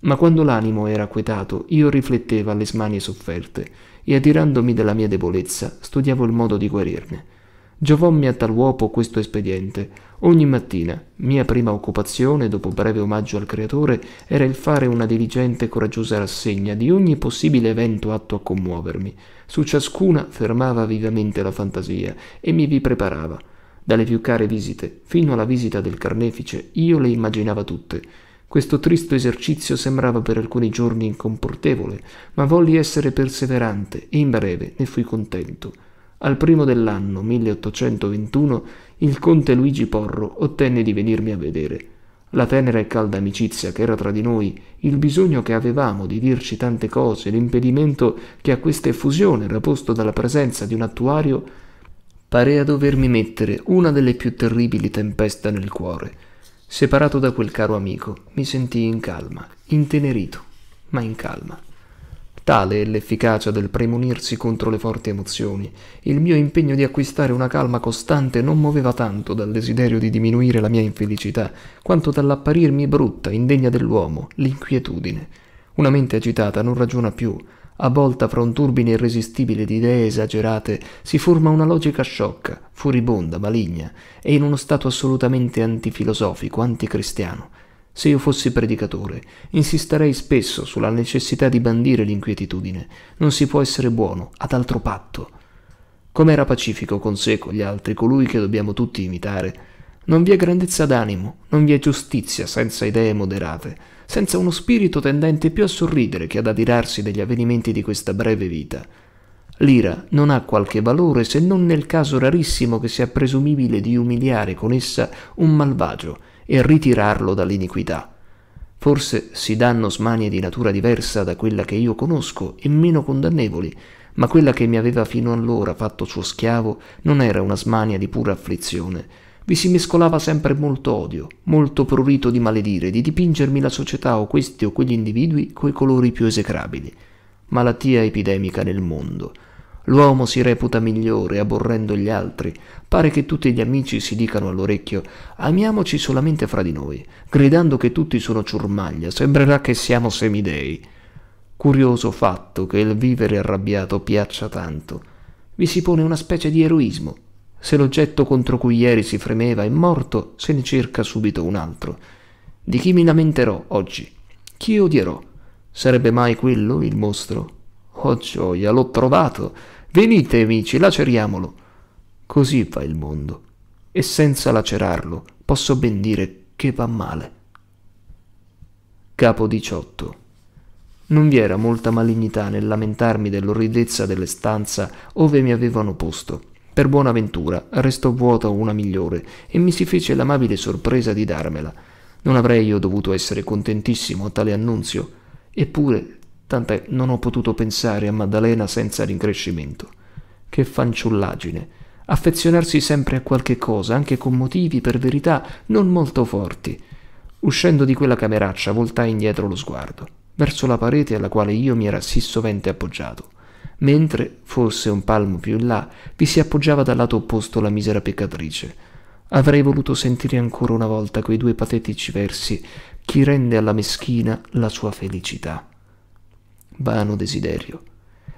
ma quando l'animo era quetato, io rifletteva alle smanie sofferte e adirandomi della mia debolezza, studiavo il modo di guarirne. Giovommi a tal uopo questo espediente, Ogni mattina, mia prima occupazione, dopo breve omaggio al creatore, era il fare una diligente e coraggiosa rassegna di ogni possibile evento atto a commuovermi. Su ciascuna fermava vivamente la fantasia e mi vi preparava. Dalle più care visite, fino alla visita del carnefice, io le immaginava tutte. Questo tristo esercizio sembrava per alcuni giorni incomportevole, ma volli essere perseverante e in breve ne fui contento. Al primo dell'anno 1821 il conte Luigi Porro ottenne di venirmi a vedere. La tenera e calda amicizia che era tra di noi, il bisogno che avevamo di dirci tante cose, l'impedimento che a questa effusione era posto dalla presenza di un attuario, parea dovermi mettere una delle più terribili tempeste nel cuore. Separato da quel caro amico, mi sentii in calma, intenerito, ma in calma. Tale è l'efficacia del premunirsi contro le forti emozioni. Il mio impegno di acquistare una calma costante non muoveva tanto dal desiderio di diminuire la mia infelicità, quanto dall'apparirmi brutta, indegna dell'uomo, l'inquietudine. Una mente agitata non ragiona più, A volta fra un turbine irresistibile di idee esagerate, si forma una logica sciocca, furibonda, maligna, e in uno stato assolutamente antifilosofico, anticristiano. Se io fossi predicatore, insisterei spesso sulla necessità di bandire l'inquietudine. Non si può essere buono ad altro patto. Come era pacifico con sé e con gli altri colui che dobbiamo tutti imitare, non vi è grandezza d'animo, non vi è giustizia senza idee moderate, senza uno spirito tendente più a sorridere che ad adirarsi degli avvenimenti di questa breve vita. L'ira non ha qualche valore se non nel caso rarissimo che sia presumibile di umiliare con essa un malvagio, e ritirarlo dall'iniquità. Forse si danno smanie di natura diversa da quella che io conosco e meno condannevoli, ma quella che mi aveva fino allora fatto suo schiavo non era una smania di pura afflizione. Vi si mescolava sempre molto odio, molto prurito di maledire, di dipingermi la società o questi o quegli individui coi colori più esecrabili. Malattia epidemica nel mondo – L'uomo si reputa migliore aborrendo gli altri. Pare che tutti gli amici si dicano all'orecchio amiamoci solamente fra di noi, gridando che tutti sono ciurmaglia, sembrerà che siamo semidei. Curioso fatto che il vivere arrabbiato piaccia tanto. Vi si pone una specie di eroismo. Se l'oggetto contro cui ieri si fremeva è morto, se ne cerca subito un altro. Di chi mi lamenterò oggi? Chi odierò? Sarebbe mai quello il mostro? Oh gioia, l'ho trovato! Venite, amici, laceriamolo. Così va il mondo, e senza lacerarlo posso ben dire che va male. Capo 18. Non vi era molta malignità nel lamentarmi dell'orridezza delle stanze ove mi avevano posto. Per buona ventura restò vuota una migliore e mi si fece l'amabile sorpresa di darmela. Non avrei io dovuto essere contentissimo a tale annunzio, eppure Tant'è non ho potuto pensare a Maddalena senza rincrescimento. Che fanciullaggine! Affezionarsi sempre a qualche cosa, anche con motivi, per verità, non molto forti. Uscendo di quella cameraccia, voltai indietro lo sguardo, verso la parete alla quale io mi era sì sovente appoggiato mentre, forse un palmo più in là, vi si appoggiava dal lato opposto la misera peccatrice. Avrei voluto sentire ancora una volta quei due patetici versi chi rende alla meschina la sua felicità vano desiderio.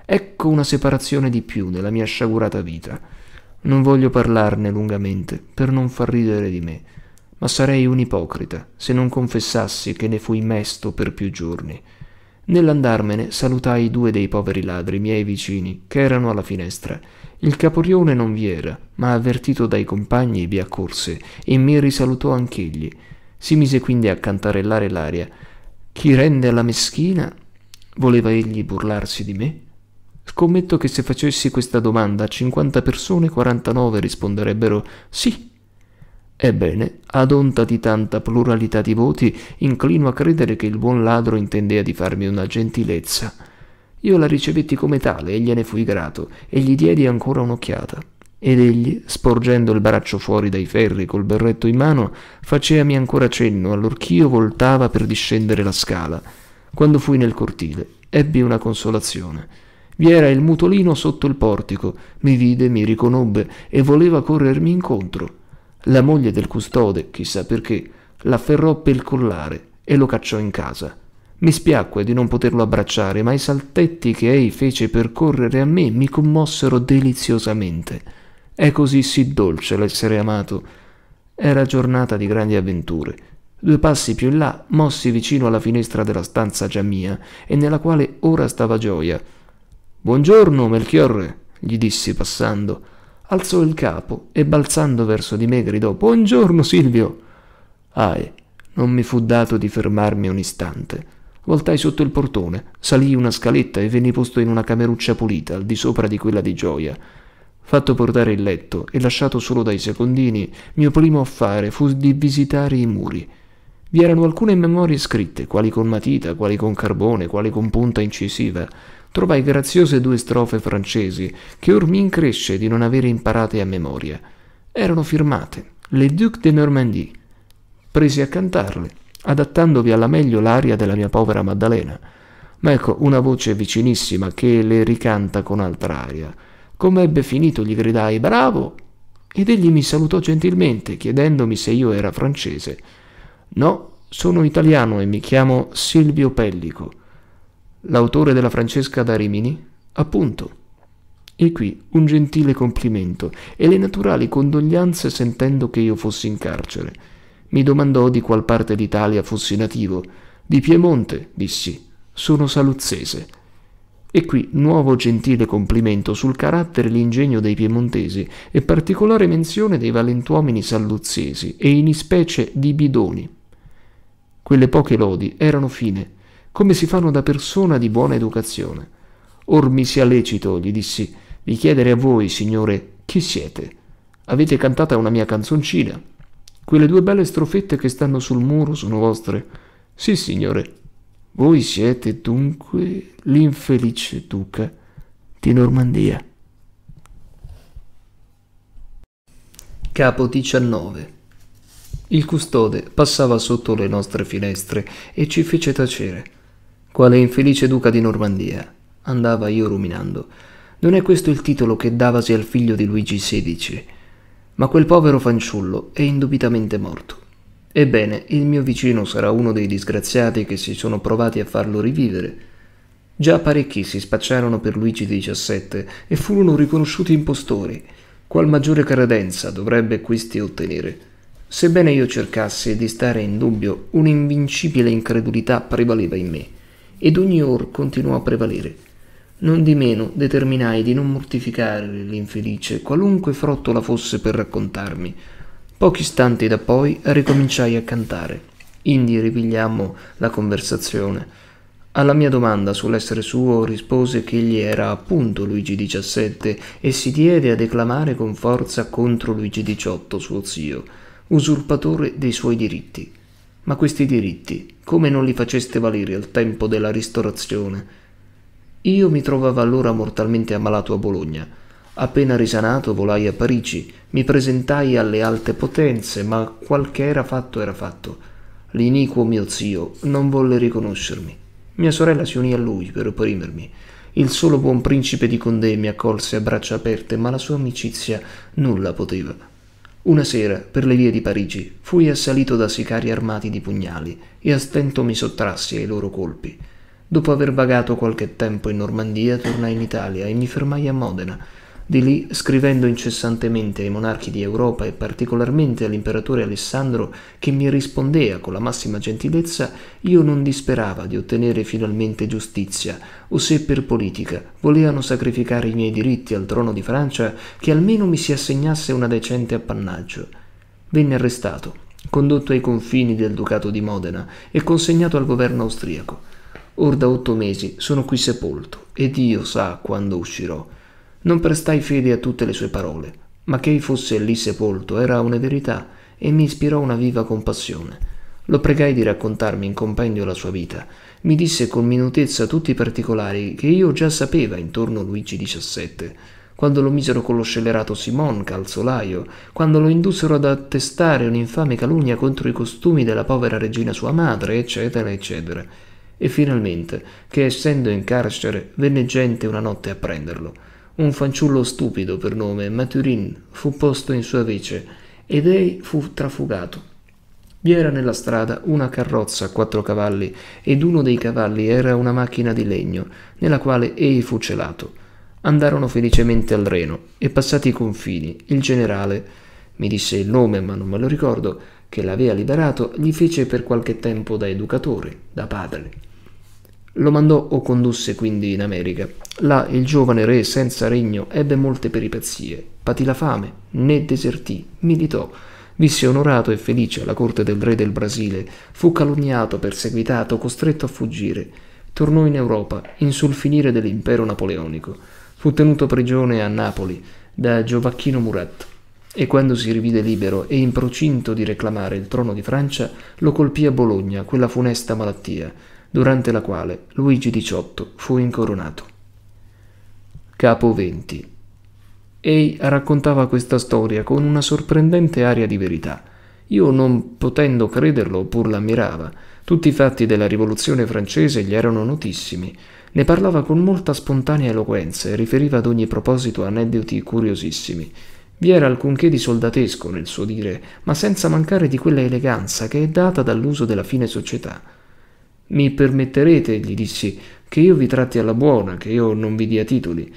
Ecco una separazione di più nella mia sciagurata vita. Non voglio parlarne lungamente per non far ridere di me, ma sarei un ipocrita se non confessassi che ne fui mesto per più giorni. Nell'andarmene salutai due dei poveri ladri miei vicini che erano alla finestra. Il caporione non vi era, ma avvertito dai compagni vi accorse e mi risalutò anch'egli. Si mise quindi a cantarellare l'aria. Chi rende alla meschina Voleva egli burlarsi di me? Scommetto che se facessi questa domanda a 50 persone, 49 risponderebbero sì. Ebbene, ad onta di tanta pluralità di voti, inclino a credere che il buon ladro intendea di farmi una gentilezza. Io la ricevetti come tale e gliene fui grato, e gli diedi ancora un'occhiata. Ed egli, sporgendo il braccio fuori dai ferri col berretto in mano, faceami ancora cenno, allorch'io voltava per discendere la scala. Quando fui nel cortile, ebbi una consolazione. Vi era il mutolino sotto il portico, mi vide, mi riconobbe e voleva corrermi incontro. La moglie del custode, chissà perché, l'afferrò pel collare e lo cacciò in casa. Mi spiacque di non poterlo abbracciare, ma i saltetti che ei fece percorrere a me mi commossero deliziosamente. È così sì dolce l'essere amato. Era giornata di grandi avventure Due passi più in là mossi vicino alla finestra della stanza già mia e nella quale ora stava Gioia. Buongiorno, Melchiorre, gli dissi passando. Alzò il capo e balzando verso di me gridò Buongiorno, Silvio. Ae, non mi fu dato di fermarmi un istante. Voltai sotto il portone, salii una scaletta e venni posto in una cameruccia pulita, al di sopra di quella di Gioia. Fatto portare il letto e lasciato solo dai secondini, mio primo affare fu di visitare i muri. Vi erano alcune memorie scritte, quali con matita, quali con carbone, quali con punta incisiva. Trovai graziose due strofe francesi, che or mi incresce di non avere imparate a memoria. Erano firmate, Le Duc de Normandie. Presi a cantarle, adattandovi alla meglio l'aria della mia povera Maddalena. Ma ecco una voce vicinissima che le ricanta con altra aria. Come ebbe finito gli gridai Bravo! Ed egli mi salutò gentilmente, chiedendomi se io era francese. No, sono italiano e mi chiamo Silvio Pellico, l'autore della Francesca da Rimini, appunto. E qui un gentile complimento e le naturali condoglianze sentendo che io fossi in carcere. Mi domandò di qual parte d'Italia fossi nativo. Di Piemonte, dissi, sono saluzzese. E qui nuovo gentile complimento sul carattere e l'ingegno dei piemontesi e particolare menzione dei valentuomini salluzzesi e in ispecie di Bidoni, quelle poche lodi erano fine, come si fanno da persona di buona educazione. Or mi sia lecito, gli dissi, di chiedere a voi, signore, chi siete? Avete cantata una mia canzoncina? Quelle due belle strofette che stanno sul muro sono vostre? Sì, signore. Voi siete dunque l'infelice duca di Normandia. Capo 19 il custode passava sotto le nostre finestre e ci fece tacere. Quale infelice duca di Normandia, andava io ruminando. Non è questo il titolo che davasi al figlio di Luigi XVI, ma quel povero fanciullo è indubitamente morto. Ebbene, il mio vicino sarà uno dei disgraziati che si sono provati a farlo rivivere. Già parecchi si spacciarono per Luigi XVII e furono riconosciuti impostori. Qual maggiore credenza dovrebbe questi ottenere? Sebbene io cercassi di stare in dubbio, un'invincibile incredulità prevaleva in me, ed ogni or continuò a prevalere. Non di meno determinai di non mortificare l'infelice, qualunque frottola fosse per raccontarmi. Pochi istanti da poi ricominciai a cantare. Indi ripigliammo la conversazione. Alla mia domanda sull'essere suo rispose che egli era appunto Luigi XVII e si diede a declamare con forza contro Luigi XVIII, suo zio usurpatore dei suoi diritti. Ma questi diritti, come non li faceste valere al tempo della ristorazione? Io mi trovavo allora mortalmente ammalato a Bologna. Appena risanato volai a Parigi, mi presentai alle alte potenze, ma quel che era fatto era fatto. L'iniquo mio zio non volle riconoscermi. Mia sorella si unì a lui per opprimermi. Il solo buon principe di Condé mi accolse a braccia aperte, ma la sua amicizia nulla poteva. Una sera, per le vie di Parigi, fui assalito da sicari armati di pugnali e a stento mi sottrassi ai loro colpi. Dopo aver vagato qualche tempo in Normandia, tornai in Italia e mi fermai a Modena, di lì, scrivendo incessantemente ai monarchi di Europa e particolarmente all'imperatore Alessandro, che mi rispondea con la massima gentilezza, io non disperava di ottenere finalmente giustizia, o se per politica volevano sacrificare i miei diritti al trono di Francia, che almeno mi si assegnasse una decente appannaggio. Venne arrestato, condotto ai confini del Ducato di Modena e consegnato al governo austriaco. Or da otto mesi sono qui sepolto, e Dio sa quando uscirò non prestai fede a tutte le sue parole, ma che ei fosse lì sepolto era una verità e mi ispirò una viva compassione. Lo pregai di raccontarmi in compendio la sua vita. Mi disse con minutezza tutti i particolari che io già sapeva intorno a Luigi XVII quando lo misero con lo scellerato Simon calzolaio, quando lo indussero ad attestare un'infame calunnia contro i costumi della povera regina sua madre, eccetera, eccetera. E finalmente, che essendo in carcere, venne gente una notte a prenderlo. Un fanciullo stupido per nome, Maturin, fu posto in sua vece ed ei fu trafugato. Vi era nella strada una carrozza a quattro cavalli ed uno dei cavalli era una macchina di legno, nella quale ei fu celato. Andarono felicemente al Reno e passati i confini, il generale, mi disse il nome ma non me lo ricordo, che l'aveva liberato, gli fece per qualche tempo da educatore, da padre. Lo mandò o condusse quindi in America. Là il giovane re senza regno ebbe molte peripezie, patì la fame, né desertì, militò, visse onorato e felice alla corte del re del Brasile, fu calunniato, perseguitato, costretto a fuggire. Tornò in Europa, in sul finire dell'impero napoleonico. Fu tenuto prigione a Napoli da Giovacchino Murat e quando si rivide libero e in procinto di reclamare il trono di Francia, lo colpì a Bologna quella funesta malattia durante la quale Luigi XVIII fu incoronato. Capo 20 Ei raccontava questa storia con una sorprendente aria di verità. Io, non potendo crederlo, pur l'ammirava. Tutti i fatti della rivoluzione francese gli erano notissimi. Ne parlava con molta spontanea eloquenza e riferiva ad ogni proposito aneddoti curiosissimi. Vi era alcunché di soldatesco nel suo dire, ma senza mancare di quella eleganza che è data dall'uso della fine società. Mi permetterete, gli dissi, che io vi tratti alla buona, che io non vi dia titoli.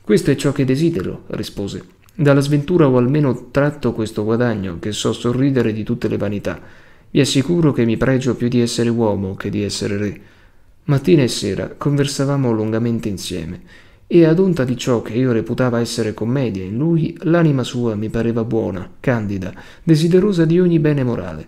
Questo è ciò che desidero, rispose. Dalla sventura ho almeno tratto questo guadagno, che so sorridere di tutte le vanità. Vi assicuro che mi pregio più di essere uomo che di essere re. Mattina e sera conversavamo lungamente insieme, e ad onta di ciò che io reputava essere commedia in lui, l'anima sua mi pareva buona, candida, desiderosa di ogni bene morale.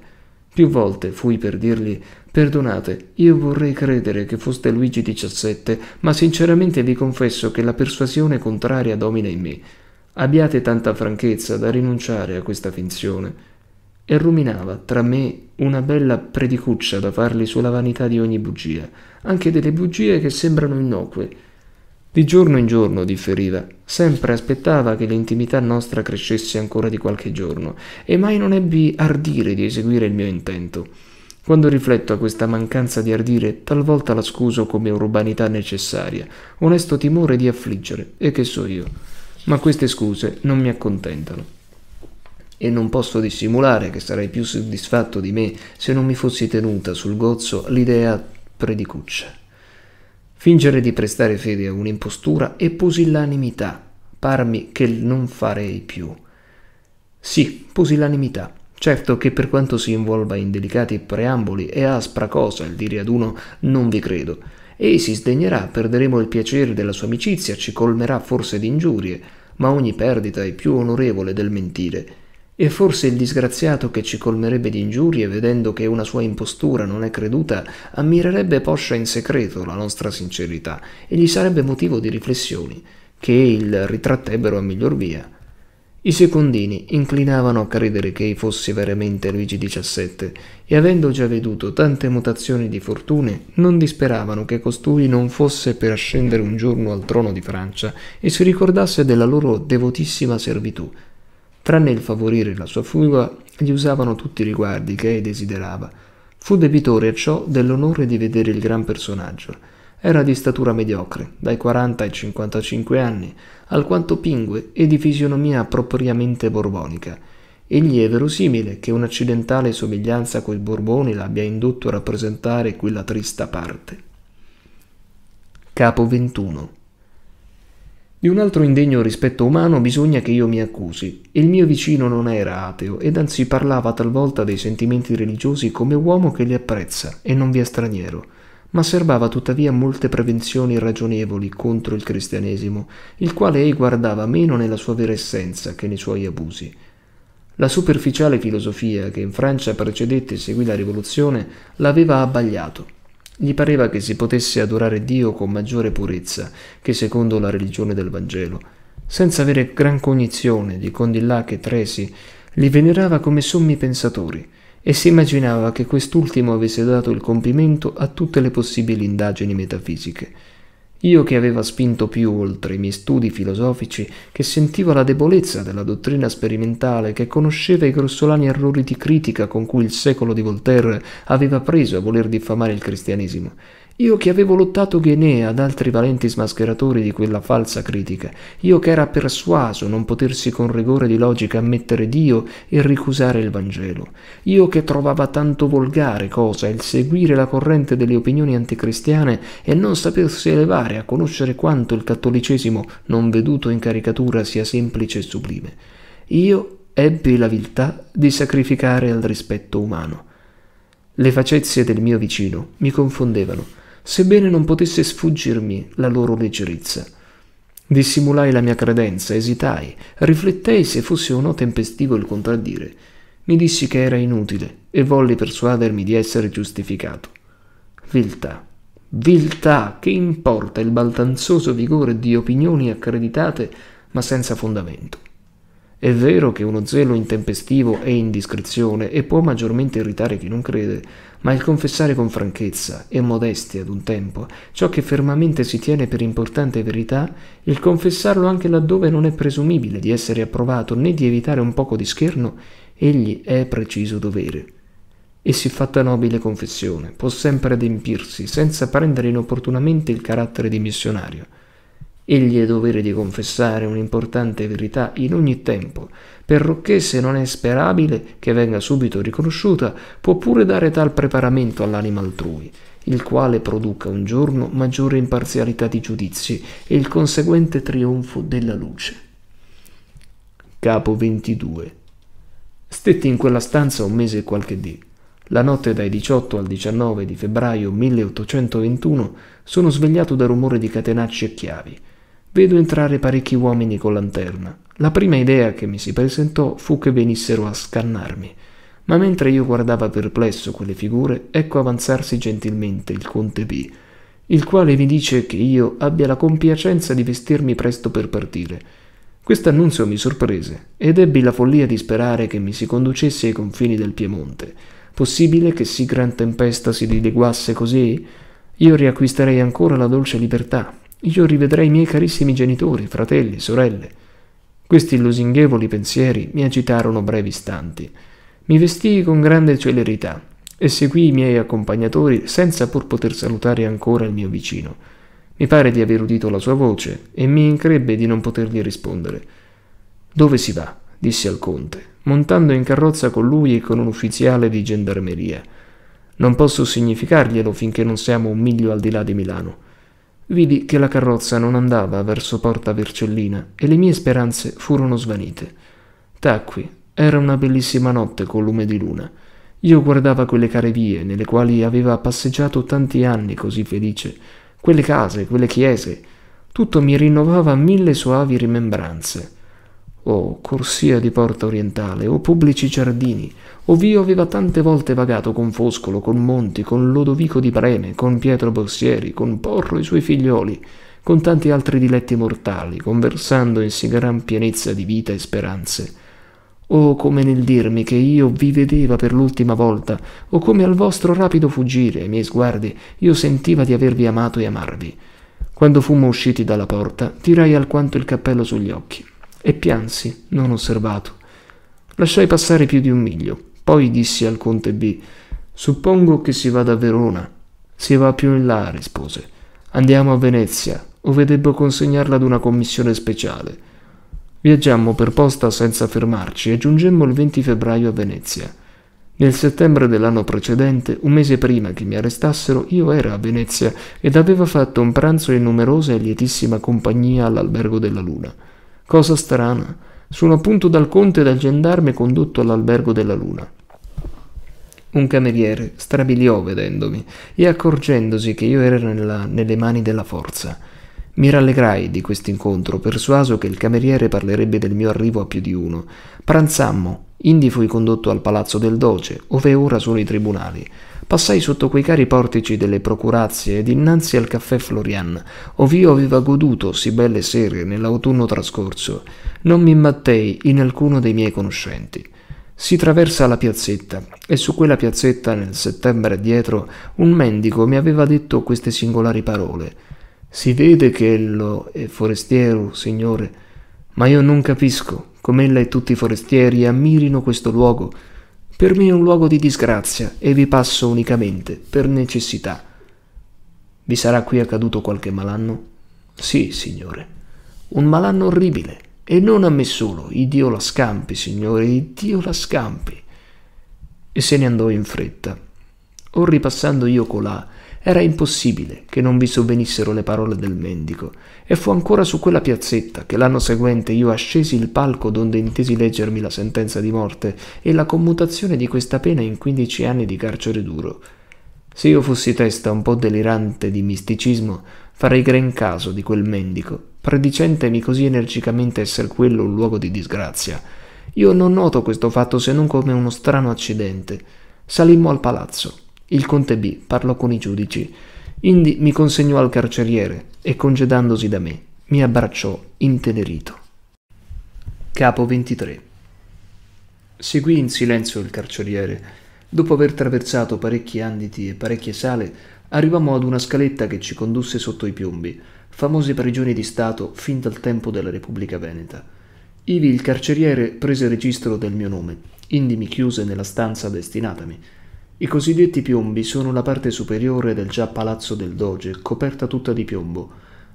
Più volte fui per dirgli Perdonate, io vorrei credere che foste Luigi XVII, ma sinceramente vi confesso che la persuasione contraria domina in me. Abbiate tanta franchezza da rinunciare a questa finzione. E ruminava tra me una bella predicuccia da farli sulla vanità di ogni bugia, anche delle bugie che sembrano innocue. Di giorno in giorno differiva, sempre aspettava che l'intimità nostra crescesse ancora di qualche giorno, e mai non ebbi ardire di eseguire il mio intento. Quando rifletto a questa mancanza di ardire, talvolta la scuso come urbanità necessaria, onesto timore di affliggere, e che so io. Ma queste scuse non mi accontentano e non posso dissimulare che sarei più soddisfatto di me se non mi fossi tenuta sul gozzo l'idea predicuccia. Fingere di prestare fede a un'impostura e pusillanimità, parmi che non farei più. Sì, pusillanimità. Certo che per quanto si involva in delicati preamboli è aspra cosa il dire ad uno non vi credo. Ei si sdegnerà, perderemo il piacere della sua amicizia, ci colmerà forse di ingiurie, ma ogni perdita è più onorevole del mentire. E forse il disgraziato che ci colmerebbe di ingiurie, vedendo che una sua impostura non è creduta, ammirerebbe poscia in segreto la nostra sincerità e gli sarebbe motivo di riflessioni, che il ritrattebbero a miglior via. I secondini inclinavano a credere che ei fosse veramente Luigi XVII e avendo già veduto tante mutazioni di fortune, non disperavano che costui non fosse per ascendere un giorno al trono di Francia e si ricordasse della loro devotissima servitù. Tranne il favorire la sua fuga, gli usavano tutti i riguardi che ei desiderava. Fu debitore a ciò dell'onore di vedere il gran personaggio. Era di statura mediocre, dai 40 ai 55 anni, alquanto pingue e di fisionomia propriamente borbonica. Egli è verosimile che un'accidentale somiglianza coi Borboni l'abbia indotto a rappresentare quella trista parte. Capo 21 di un altro indegno rispetto umano bisogna che io mi accusi. Il mio vicino non era ateo ed anzi parlava talvolta dei sentimenti religiosi come uomo che li apprezza e non vi è straniero ma serbava tuttavia molte prevenzioni ragionevoli contro il cristianesimo, il quale ei guardava meno nella sua vera essenza che nei suoi abusi. La superficiale filosofia che in Francia precedette e seguì la rivoluzione l'aveva abbagliato. Gli pareva che si potesse adorare Dio con maggiore purezza che secondo la religione del Vangelo, senza avere gran cognizione di Condillac e Tresi, li venerava come sommi pensatori, e si immaginava che quest'ultimo avesse dato il compimento a tutte le possibili indagini metafisiche. Io che aveva spinto più oltre i miei studi filosofici, che sentivo la debolezza della dottrina sperimentale, che conosceva i grossolani errori di critica con cui il secolo di Voltaire aveva preso a voler diffamare il cristianesimo, io che avevo lottato Ghenè ad altri valenti smascheratori di quella falsa critica, io che era persuaso non potersi con rigore di logica ammettere Dio e ricusare il Vangelo, io che trovava tanto volgare cosa il seguire la corrente delle opinioni anticristiane e non sapersi elevare a conoscere quanto il cattolicesimo non veduto in caricatura sia semplice e sublime. Io ebbi la viltà di sacrificare al rispetto umano. Le facezie del mio vicino mi confondevano sebbene non potesse sfuggirmi la loro leggerezza. Dissimulai la mia credenza, esitai, riflettei se fosse o no tempestivo il contraddire. Mi dissi che era inutile e volli persuadermi di essere giustificato. Viltà. Viltà, che importa il baldanzoso vigore di opinioni accreditate ma senza fondamento. È vero che uno zelo intempestivo è indiscrezione e può maggiormente irritare chi non crede, ma il confessare con franchezza e modestia ad un tempo ciò che fermamente si tiene per importante verità, il confessarlo anche laddove non è presumibile di essere approvato né di evitare un poco di scherno, egli è preciso dovere. E siffatta nobile confessione può sempre adempirsi senza prendere inopportunamente il carattere di missionario Egli è dovere di confessare un'importante verità in ogni tempo, perché se non è sperabile che venga subito riconosciuta, può pure dare tal preparamento all'anima altrui, il quale produca un giorno maggiore imparzialità di giudizi e il conseguente trionfo della luce. Capo 22 Stetti in quella stanza un mese e qualche dì. La notte dai 18 al 19 di febbraio 1821 sono svegliato da rumore di catenacci e chiavi vedo entrare parecchi uomini con lanterna. La prima idea che mi si presentò fu che venissero a scannarmi, ma mentre io guardava perplesso quelle figure, ecco avanzarsi gentilmente il conte B, il quale mi dice che io abbia la compiacenza di vestirmi presto per partire. Quest'annunzio mi sorprese ed ebbi la follia di sperare che mi si conducesse ai confini del Piemonte. Possibile che sì gran tempesta si dileguasse così? Io riacquisterei ancora la dolce libertà, io rivedrei i miei carissimi genitori, fratelli, sorelle. Questi lusinghevoli pensieri mi agitarono brevi istanti. Mi vestii con grande celerità e seguii i miei accompagnatori senza pur poter salutare ancora il mio vicino. Mi pare di aver udito la sua voce e mi increbbe di non potergli rispondere. Dove si va? disse al conte, montando in carrozza con lui e con un ufficiale di gendarmeria. Non posso significarglielo finché non siamo un miglio al di là di Milano. Vidi che la carrozza non andava verso Porta Vercellina e le mie speranze furono svanite. Tacqui, era una bellissima notte col lume di luna. Io guardava quelle care vie nelle quali aveva passeggiato tanti anni così felice, quelle case, quelle chiese. Tutto mi rinnovava mille soavi rimembranze o corsia di porta orientale, o pubblici giardini, ov'io aveva tante volte vagato con Foscolo, con Monti, con Lodovico di Brene, con Pietro Borsieri, con Porro e i suoi figlioli, con tanti altri diletti mortali, conversando in sì gran pienezza di vita e speranze. O come nel dirmi che io vi vedeva per l'ultima volta, o come al vostro rapido fuggire, ai miei sguardi, io sentiva di avervi amato e amarvi. Quando fummo usciti dalla porta, tirai alquanto il cappello sugli occhi e piansi, non osservato. Lasciai passare più di un miglio, poi dissi al conte B: Suppongo che si vada a Verona. Si va più in là, rispose. Andiamo a Venezia, ove debbo consegnarla ad una commissione speciale. Viaggiammo per posta senza fermarci e giungemmo il 20 febbraio a Venezia. Nel settembre dell'anno precedente, un mese prima che mi arrestassero, io era a Venezia ed aveva fatto un pranzo in numerosa e lietissima compagnia all'albergo della Luna. Cosa strana, sono appunto dal conte e dal gendarme condotto all'albergo della luna. Un cameriere strabiliò vedendomi e accorgendosi che io ero nella, nelle mani della forza. Mi rallegrai di questo incontro, persuaso che il cameriere parlerebbe del mio arrivo a più di uno. Pranzammo, indi fui condotto al palazzo del doce, ove ora sono i tribunali. Passai sotto quei cari portici delle procurazie ed innanzi al caffè Florian, ov'io aveva goduto sì belle sere nell'autunno trascorso. Non mi imbattei in alcuno dei miei conoscenti. Si traversa la piazzetta e su quella piazzetta nel settembre dietro un mendico mi aveva detto queste singolari parole. Si vede che ello è forestiero, signore, ma io non capisco come ella e tutti i forestieri ammirino questo luogo per me è un luogo di disgrazia e vi passo unicamente per necessità. Vi sarà qui accaduto qualche malanno? Sì, signore. Un malanno orribile. E non a me solo. Iddio la scampi, signore, Iddio la scampi. E se ne andò in fretta. Or ripassando io colà, era impossibile che non vi sovvenissero le parole del mendico, e fu ancora su quella piazzetta che l'anno seguente io ascesi il palco donde intesi leggermi la sentenza di morte e la commutazione di questa pena in quindici anni di carcere duro. Se io fossi testa un po' delirante di misticismo, farei gran caso di quel mendico, predicentemi così energicamente esser quello un luogo di disgrazia. Io non noto questo fatto se non come uno strano accidente. Salimmo al palazzo. Il conte B parlò con i giudici. Indi mi consegnò al carceriere e congedandosi da me mi abbracciò intenerito. Capo 23 Seguì in silenzio il carceriere. Dopo aver traversato parecchi anditi e parecchie sale, arrivammo ad una scaletta che ci condusse sotto i piombi, famose prigioni di Stato fin dal tempo della Repubblica Veneta. Ivi il carceriere prese registro del mio nome, indi mi chiuse nella stanza destinatami. I cosiddetti piombi sono la parte superiore del già palazzo del doge, coperta tutta di piombo.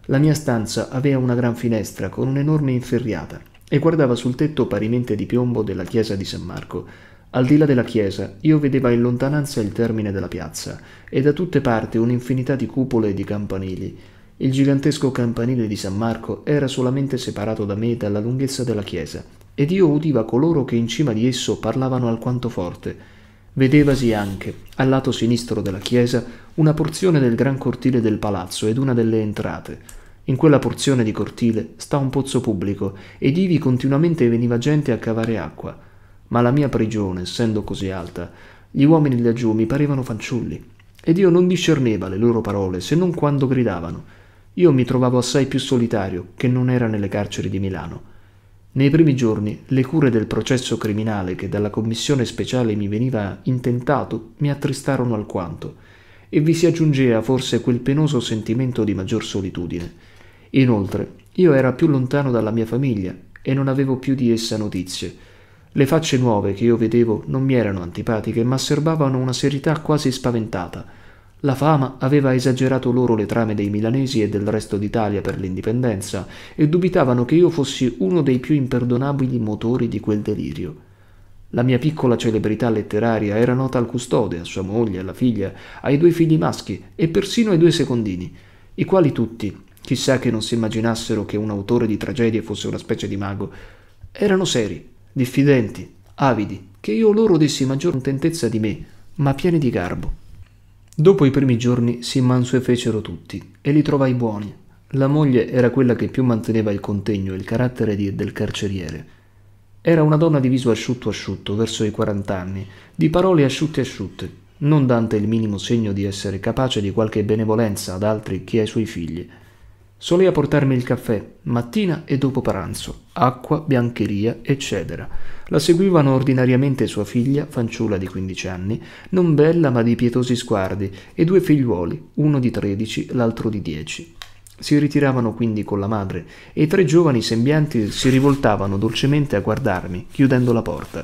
La mia stanza aveva una gran finestra con un'enorme inferriata e guardava sul tetto parimente di piombo della chiesa di San Marco. Al di là della chiesa io vedeva in lontananza il termine della piazza e da tutte parti un'infinità di cupole e di campanili. Il gigantesco campanile di San Marco era solamente separato da me dalla lunghezza della chiesa ed io udiva coloro che in cima di esso parlavano alquanto forte Vedevasi anche, al lato sinistro della chiesa, una porzione del gran cortile del palazzo ed una delle entrate. In quella porzione di cortile sta un pozzo pubblico ed ivi continuamente veniva gente a cavare acqua. Ma la mia prigione, essendo così alta, gli uomini laggiù mi parevano fanciulli, ed io non discerneva le loro parole se non quando gridavano. Io mi trovavo assai più solitario che non era nelle carceri di Milano. Nei primi giorni le cure del processo criminale che dalla commissione speciale mi veniva intentato mi attristarono alquanto e vi si aggiungeva forse quel penoso sentimento di maggior solitudine. Inoltre, io era più lontano dalla mia famiglia e non avevo più di essa notizie. Le facce nuove che io vedevo non mi erano antipatiche, ma serbavano una serietà quasi spaventata la fama aveva esagerato loro le trame dei milanesi e del resto d'Italia per l'indipendenza e dubitavano che io fossi uno dei più imperdonabili motori di quel delirio. La mia piccola celebrità letteraria era nota al custode, a sua moglie, alla figlia, ai due figli maschi e persino ai due secondini, i quali tutti, chissà che non si immaginassero che un autore di tragedie fosse una specie di mago, erano seri, diffidenti, avidi, che io loro dessi maggior contentezza di me, ma pieni di garbo. Dopo i primi giorni si mansuefecero tutti e li trovai buoni. La moglie era quella che più manteneva il contegno e il carattere di, del carceriere. Era una donna di viso asciutto asciutto, verso i quarant'anni, di parole asciutte asciutte, non dante il minimo segno di essere capace di qualche benevolenza ad altri che ai suoi figli. Soleva portarmi il caffè, mattina e dopo pranzo, acqua, biancheria, eccetera. La seguivano ordinariamente sua figlia, fanciulla di 15 anni, non bella ma di pietosi sguardi, e due figliuoli, uno di 13, l'altro di 10. Si ritiravano quindi con la madre, e i tre giovani sembianti si rivoltavano dolcemente a guardarmi, chiudendo la porta.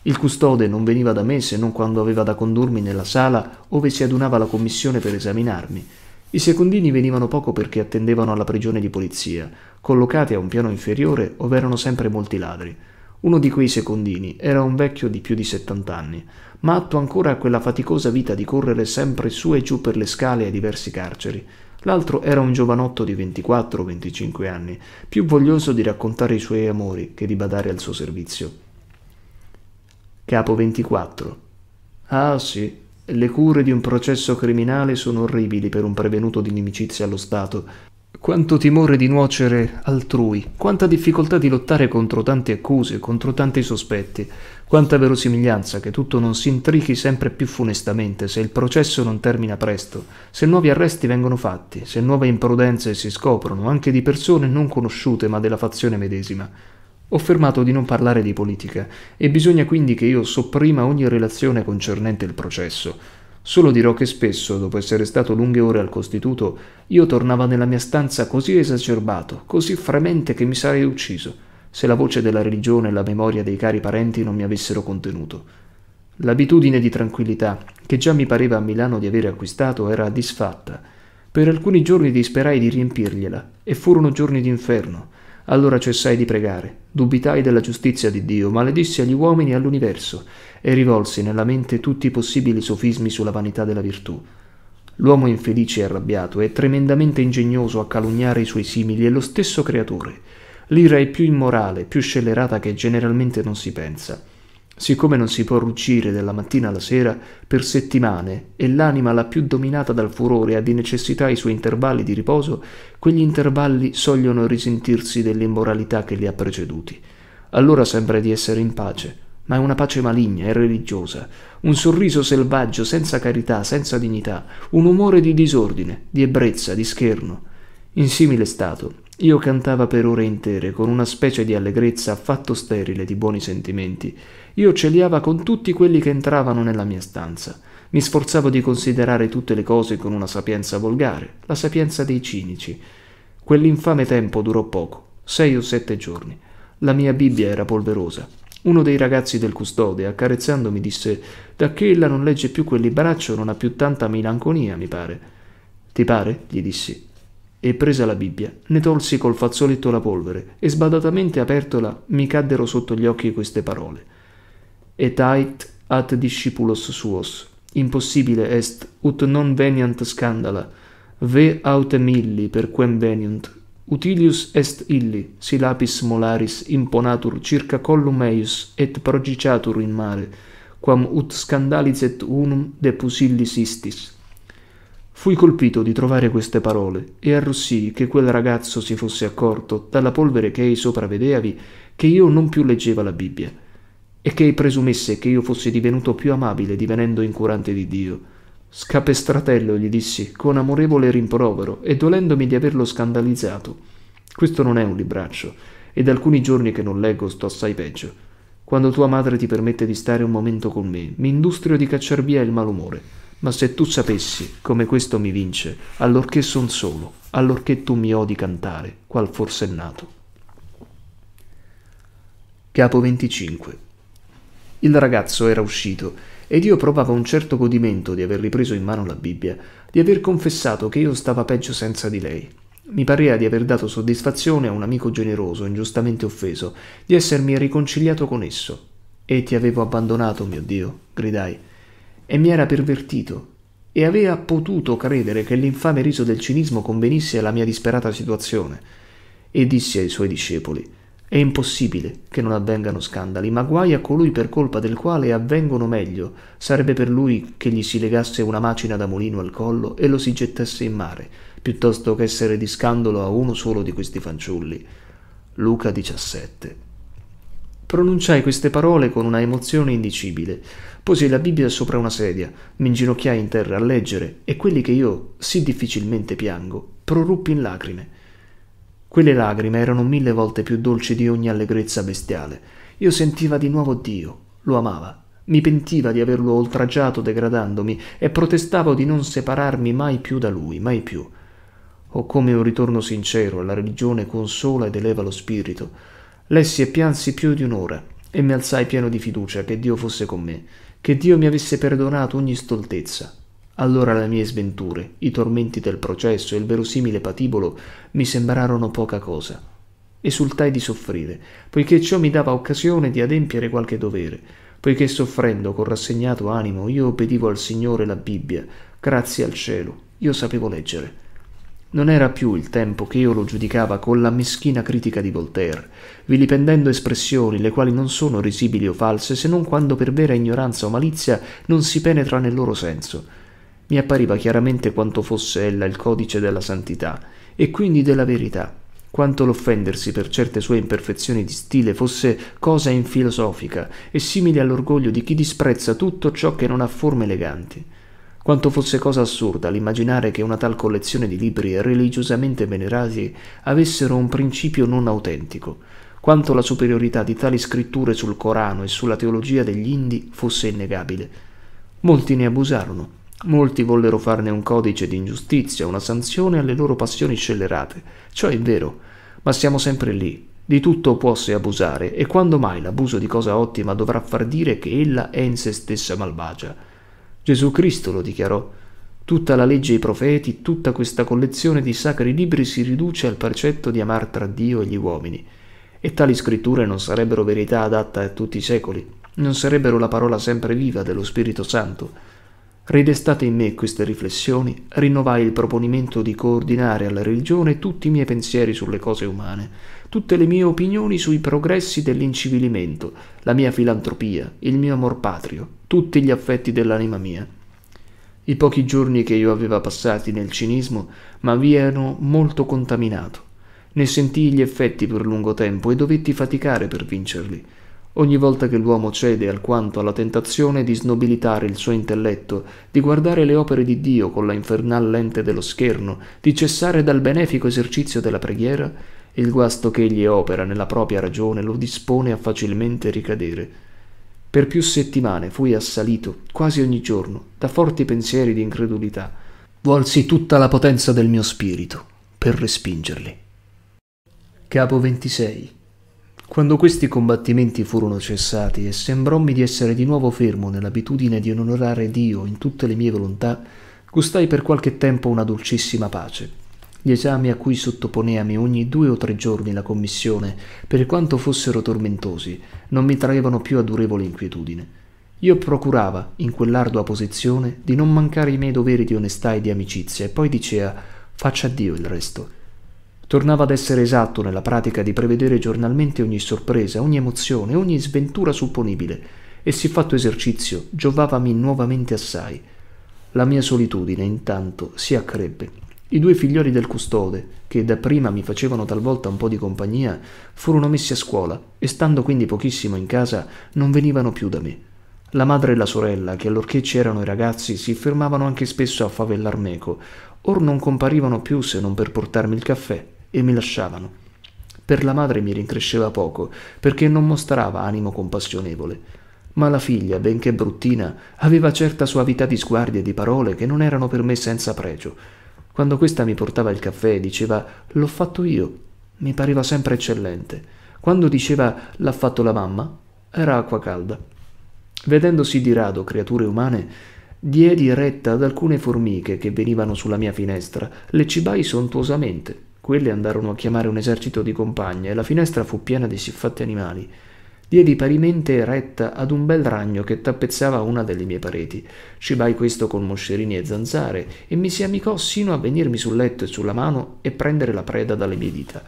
Il custode non veniva da me se non quando aveva da condurmi nella sala ove si adunava la commissione per esaminarmi i secondini venivano poco perché attendevano alla prigione di polizia, collocati a un piano inferiore ove erano sempre molti ladri. Uno di quei secondini era un vecchio di più di 70 anni, ma atto ancora a quella faticosa vita di correre sempre su e giù per le scale ai diversi carceri. L'altro era un giovanotto di 24 25 anni, più voglioso di raccontare i suoi amori che di badare al suo servizio. Capo 24. Ah sì, le cure di un processo criminale sono orribili per un prevenuto di inimicizia allo Stato. Quanto timore di nuocere altrui, quanta difficoltà di lottare contro tante accuse, contro tanti sospetti, quanta verosimiglianza che tutto non si intrichi sempre più funestamente se il processo non termina presto, se nuovi arresti vengono fatti, se nuove imprudenze si scoprono anche di persone non conosciute ma della fazione medesima. Ho fermato di non parlare di politica e bisogna quindi che io sopprima ogni relazione concernente il processo. Solo dirò che spesso, dopo essere stato lunghe ore al costituto, io tornava nella mia stanza così esacerbato, così fremente che mi sarei ucciso, se la voce della religione e la memoria dei cari parenti non mi avessero contenuto. L'abitudine di tranquillità, che già mi pareva a Milano di avere acquistato, era disfatta. Per alcuni giorni disperai di riempirgliela, e furono giorni d'inferno. Allora cessai cioè di pregare, dubitai della giustizia di Dio, maledissi agli uomini e all'universo, e rivolsi nella mente tutti i possibili sofismi sulla vanità della virtù. L'uomo infelice e arrabbiato è tremendamente ingegnoso a calunniare i suoi simili e lo stesso creatore. L'ira è più immorale, più scellerata che generalmente non si pensa siccome non si può ruggire dalla mattina alla sera per settimane e l'anima la più dominata dal furore ha di necessità i suoi intervalli di riposo, quegli intervalli sogliono risentirsi dell'immoralità che li ha preceduti. Allora sembra di essere in pace, ma è una pace maligna e religiosa, un sorriso selvaggio, senza carità, senza dignità, un umore di disordine, di ebbrezza, di scherno. In simile stato, io cantava per ore intere con una specie di allegrezza affatto sterile di buoni sentimenti, io celiava con tutti quelli che entravano nella mia stanza. Mi sforzavo di considerare tutte le cose con una sapienza volgare, la sapienza dei cinici. Quell'infame tempo durò poco, sei o sette giorni. La mia Bibbia era polverosa. Uno dei ragazzi del custode, accarezzandomi, disse: Da che ella non legge più quel libraccio, non ha più tanta melanconia, mi pare. Ti pare? gli dissi. E presa la Bibbia, ne tolsi col fazzoletto la polvere e sbadatamente apertola mi caddero sotto gli occhi queste parole et ait ad discipulos suos. Impossibile est, ut non veniant scandala, ve autem illi per quem veniunt. Utilius est illi, si lapis molaris imponatur circa collum eius et progiciatur in mare, quam ut scandalis et unum depusillis istis. Fui colpito di trovare queste parole e arrossii che quel ragazzo si fosse accorto, dalla polvere che ei sopra vedeavi, che io non più leggeva la Bibbia e che presumesse che io fossi divenuto più amabile divenendo incurante di Dio. Scapestratello, gli dissi, con amorevole rimprovero e dolendomi di averlo scandalizzato. Questo non è un libraccio, e da alcuni giorni che non leggo sto assai peggio. Quando tua madre ti permette di stare un momento con me, mi industrio di cacciar via il malumore. Ma se tu sapessi come questo mi vince, allorché son solo, allorché tu mi odi cantare, qual forsennato. Capo 25 il ragazzo era uscito ed io provavo un certo godimento di aver ripreso in mano la Bibbia, di aver confessato che io stava peggio senza di lei. Mi pareva di aver dato soddisfazione a un amico generoso, ingiustamente offeso, di essermi riconciliato con esso. E ti avevo abbandonato, mio Dio, gridai. E mi era pervertito, e aveva potuto credere che l'infame riso del cinismo convenisse alla mia disperata situazione. E dissi ai suoi discepoli, è impossibile che non avvengano scandali, ma guai a colui per colpa del quale avvengono meglio. Sarebbe per lui che gli si legasse una macina da mulino al collo e lo si gettasse in mare, piuttosto che essere di scandalo a uno solo di questi fanciulli. Luca 17. Pronunciai queste parole con una emozione indicibile. Posi la Bibbia sopra una sedia, mi inginocchiai in terra a leggere e quelli che io sì difficilmente piango, proruppi in lacrime. Quelle lagrime erano mille volte più dolci di ogni allegrezza bestiale. Io sentiva di nuovo Dio, lo amava, mi pentiva di averlo oltraggiato degradandomi e protestavo di non separarmi mai più da lui, mai più. Oh, come un ritorno sincero alla religione consola ed eleva lo spirito. Lessi e piansi più di un'ora e mi alzai pieno di fiducia che Dio fosse con me, che Dio mi avesse perdonato ogni stoltezza, allora le mie sventure, i tormenti del processo e il verosimile patibolo mi sembrarono poca cosa. Esultai di soffrire, poiché ciò mi dava occasione di adempiere qualche dovere, poiché soffrendo con rassegnato animo io obbedivo al Signore la Bibbia, grazie al cielo, io sapevo leggere. Non era più il tempo che io lo giudicava con la meschina critica di Voltaire, vilipendendo espressioni le quali non sono risibili o false se non quando per vera ignoranza o malizia non si penetra nel loro senso mi appariva chiaramente quanto fosse ella il codice della santità e quindi della verità, quanto l'offendersi per certe sue imperfezioni di stile fosse cosa infilosofica e simile all'orgoglio di chi disprezza tutto ciò che non ha forme eleganti. Quanto fosse cosa assurda l'immaginare che una tal collezione di libri religiosamente venerati avessero un principio non autentico, quanto la superiorità di tali scritture sul Corano e sulla teologia degli Indi fosse innegabile. Molti ne abusarono, Molti vollero farne un codice di ingiustizia, una sanzione alle loro passioni scellerate. Ciò è vero, ma siamo sempre lì. Di tutto può se abusare, e quando mai l'abuso di cosa ottima dovrà far dire che ella è in se stessa malvagia? Gesù Cristo lo dichiarò. Tutta la legge e i profeti, tutta questa collezione di sacri libri si riduce al precetto di amar tra Dio e gli uomini. E tali scritture non sarebbero verità adatta a tutti i secoli, non sarebbero la parola sempre viva dello Spirito Santo Ridestate in me queste riflessioni, rinnovai il proponimento di coordinare alla religione tutti i miei pensieri sulle cose umane, tutte le mie opinioni sui progressi dell'incivilimento, la mia filantropia, il mio amor patrio, tutti gli affetti dell'anima mia. I pochi giorni che io aveva passati nel cinismo m'avevano molto contaminato. Ne sentii gli effetti per lungo tempo e dovetti faticare per vincerli ogni volta che l'uomo cede alquanto alla tentazione di snobilitare il suo intelletto, di guardare le opere di Dio con la infernal lente dello scherno, di cessare dal benefico esercizio della preghiera, il guasto che egli opera nella propria ragione lo dispone a facilmente ricadere. Per più settimane fui assalito, quasi ogni giorno, da forti pensieri di incredulità. Volsi tutta la potenza del mio spirito per respingerli. Capo 26 quando questi combattimenti furono cessati e sembrommi di essere di nuovo fermo nell'abitudine di onorare Dio in tutte le mie volontà, gustai per qualche tempo una dolcissima pace. Gli esami a cui sottoponeami ogni due o tre giorni la commissione, per quanto fossero tormentosi, non mi traevano più a durevole inquietudine. Io procurava, in quell'ardua posizione, di non mancare i miei doveri di onestà e di amicizia, e poi dicea faccia Dio il resto. Tornava ad essere esatto nella pratica di prevedere giornalmente ogni sorpresa, ogni emozione, ogni sventura supponibile, e siffatto esercizio giovavami nuovamente assai. La mia solitudine, intanto, si accrebbe. I due figlioli del custode, che dapprima mi facevano talvolta un po' di compagnia, furono messi a scuola e stando quindi pochissimo in casa non venivano più da me. La madre e la sorella, che allorché c'erano i ragazzi, si fermavano anche spesso a favellar meco, or non comparivano più se non per portarmi il caffè e mi lasciavano. Per la madre mi rincresceva poco, perché non mostrava animo compassionevole. Ma la figlia, benché bruttina, aveva certa suavità di sguardi e di parole che non erano per me senza pregio. Quando questa mi portava il caffè, diceva l'ho fatto io. Mi pareva sempre eccellente. Quando diceva l'ha fatto la mamma, era acqua calda. Vedendosi di rado creature umane, diedi retta ad alcune formiche che venivano sulla mia finestra, le cibai sontuosamente quelli andarono a chiamare un esercito di compagne e la finestra fu piena di siffatti animali. Diedi parimente retta ad un bel ragno che tappezzava una delle mie pareti. Cibai questo con moscerini e zanzare e mi si amicò sino a venirmi sul letto e sulla mano e prendere la preda dalle mie dita.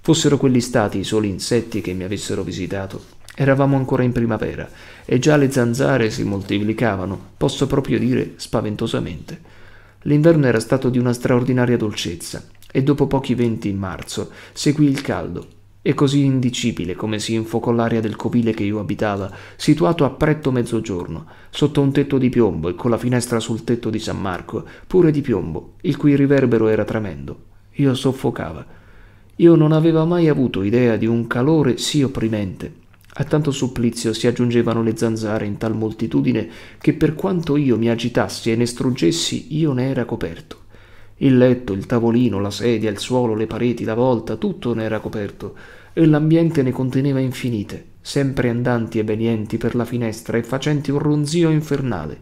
Fossero quelli stati i soli insetti che mi avessero visitato. Eravamo ancora in primavera e già le zanzare si moltiplicavano, posso proprio dire spaventosamente. L'inverno era stato di una straordinaria dolcezza e dopo pochi venti in marzo seguì il caldo, e così indicibile come si infocò l'aria del covile che io abitava, situato a pretto mezzogiorno, sotto un tetto di piombo e con la finestra sul tetto di San Marco, pure di piombo, il cui riverbero era tremendo. Io soffocava. Io non aveva mai avuto idea di un calore sì opprimente. A tanto supplizio si aggiungevano le zanzare in tal moltitudine che per quanto io mi agitassi e ne struggessi, io ne era coperto. Il letto, il tavolino, la sedia, il suolo, le pareti, la volta, tutto ne era coperto, e l'ambiente ne conteneva infinite, sempre andanti e venienti per la finestra e facenti un ronzio infernale.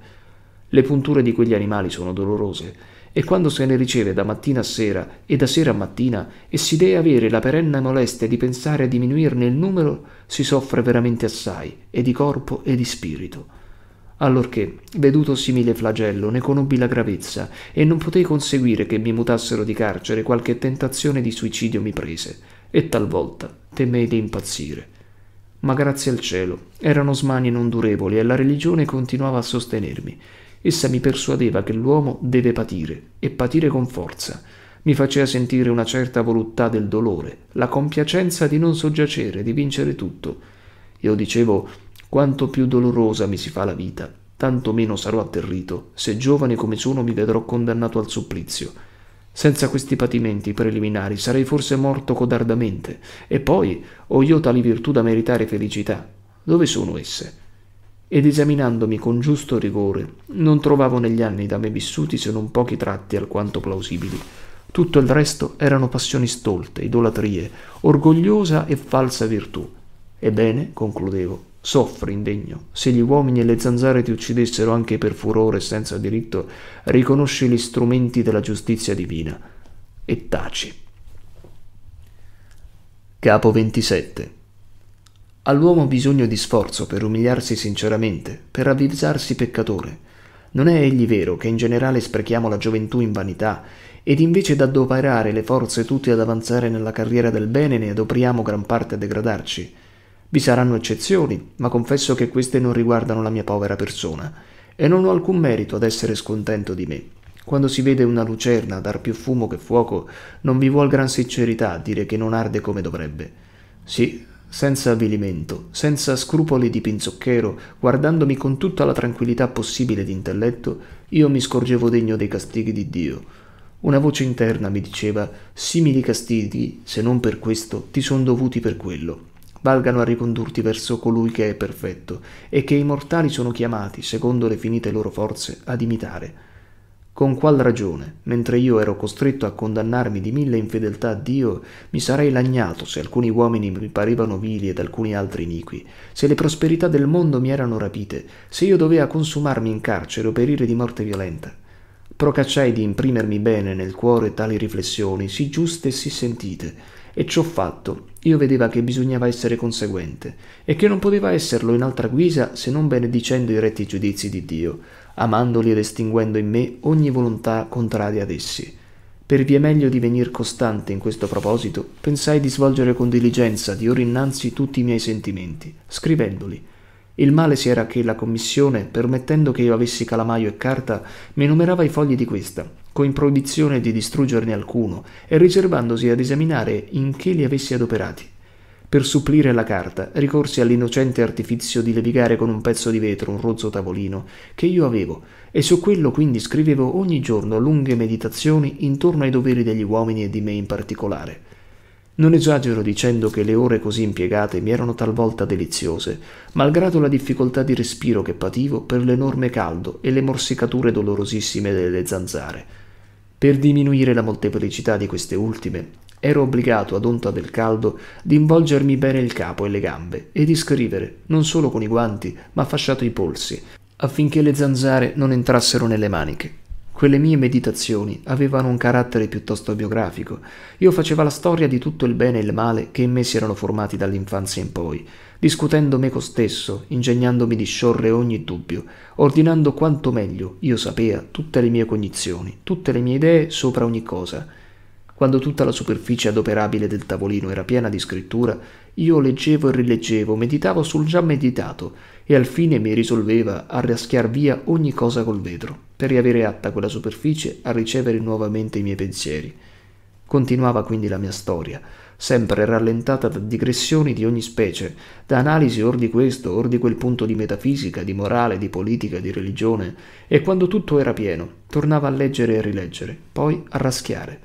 Le punture di quegli animali sono dolorose, e quando se ne riceve da mattina a sera e da sera a mattina, e si deve avere la perenne molestia di pensare a diminuirne il numero, si soffre veramente assai, e di corpo e di spirito. Allorché, veduto simile flagello, ne conobbi la gravezza e non potei conseguire che mi mutassero di carcere qualche tentazione di suicidio mi prese, e talvolta temei di impazzire. Ma grazie al cielo, erano smanie non durevoli e la religione continuava a sostenermi. Essa mi persuadeva che l'uomo deve patire, e patire con forza. Mi faceva sentire una certa voluttà del dolore, la compiacenza di non soggiacere, di vincere tutto. Io dicevo quanto più dolorosa mi si fa la vita, tanto meno sarò atterrito se giovane come sono mi vedrò condannato al supplizio. Senza questi patimenti preliminari sarei forse morto codardamente, e poi ho io tali virtù da meritare felicità. Dove sono esse? Ed esaminandomi con giusto rigore, non trovavo negli anni da me vissuti se non pochi tratti alquanto plausibili. Tutto il resto erano passioni stolte, idolatrie, orgogliosa e falsa virtù. Ebbene, concludevo, Soffri, indegno. Se gli uomini e le zanzare ti uccidessero anche per furore senza diritto, riconosci gli strumenti della giustizia divina e taci. Capo 27. All'uomo bisogno di sforzo per umiliarsi sinceramente, per avvisarsi peccatore. Non è egli vero che in generale sprechiamo la gioventù in vanità ed invece d'addoperare le forze tutte ad avanzare nella carriera del bene ne adopriamo gran parte a degradarci? Vi saranno eccezioni, ma confesso che queste non riguardano la mia povera persona, e non ho alcun merito ad essere scontento di me. Quando si vede una lucerna dar più fumo che fuoco, non vi vuol gran sincerità a dire che non arde come dovrebbe. Sì, senza avvilimento, senza scrupoli di pinzocchero, guardandomi con tutta la tranquillità possibile d'intelletto, io mi scorgevo degno dei castighi di Dio. Una voce interna mi diceva, simili castighi, se non per questo, ti sono dovuti per quello valgano a ricondurti verso colui che è perfetto e che i mortali sono chiamati, secondo le finite loro forze, ad imitare. Con qual ragione, mentre io ero costretto a condannarmi di mille infedeltà a Dio, mi sarei lagnato se alcuni uomini mi parevano vili ed alcuni altri iniqui, se le prosperità del mondo mi erano rapite, se io dovea consumarmi in carcere o perire di morte violenta? Procacciai di imprimermi bene nel cuore tali riflessioni, sì giuste e sì sentite, e ciò fatto io vedeva che bisognava essere conseguente e che non poteva esserlo in altra guisa se non benedicendo i retti giudizi di Dio, amandoli ed estinguendo in me ogni volontà contraria ad essi. Per via meglio di venir costante in questo proposito, pensai di svolgere con diligenza di ora innanzi tutti i miei sentimenti, scrivendoli. Il male si era che la commissione, permettendo che io avessi calamaio e carta, mi numerava i fogli di questa, con proibizione di distruggerne alcuno, e riservandosi ad esaminare in che li avessi adoperati. Per supplire la carta, ricorsi all'innocente artifizio di levigare con un pezzo di vetro un rozzo tavolino che io avevo, e su quello quindi scrivevo ogni giorno lunghe meditazioni intorno ai doveri degli uomini e di me in particolare. Non esagero dicendo che le ore così impiegate mi erano talvolta deliziose, malgrado la difficoltà di respiro che pativo per l'enorme caldo e le morsicature dolorosissime delle zanzare. Per diminuire la molteplicità di queste ultime, ero obbligato ad onta del caldo di involgermi bene il capo e le gambe e di scrivere, non solo con i guanti, ma fasciato i polsi, affinché le zanzare non entrassero nelle maniche. Quelle mie meditazioni avevano un carattere piuttosto biografico. Io facevo la storia di tutto il bene e il male che in me si erano formati dall'infanzia in poi, discutendo meco stesso, ingegnandomi di sciorre ogni dubbio, ordinando quanto meglio io sapea tutte le mie cognizioni, tutte le mie idee sopra ogni cosa. Quando tutta la superficie adoperabile del tavolino era piena di scrittura, io leggevo e rileggevo, meditavo sul già meditato e al fine mi risolveva a raschiar via ogni cosa col vetro, per riavere atta quella superficie a ricevere nuovamente i miei pensieri. Continuava quindi la mia storia, sempre rallentata da digressioni di ogni specie, da analisi or di questo, or di quel punto di metafisica, di morale, di politica, di religione, e quando tutto era pieno, tornava a leggere e rileggere, poi a raschiare,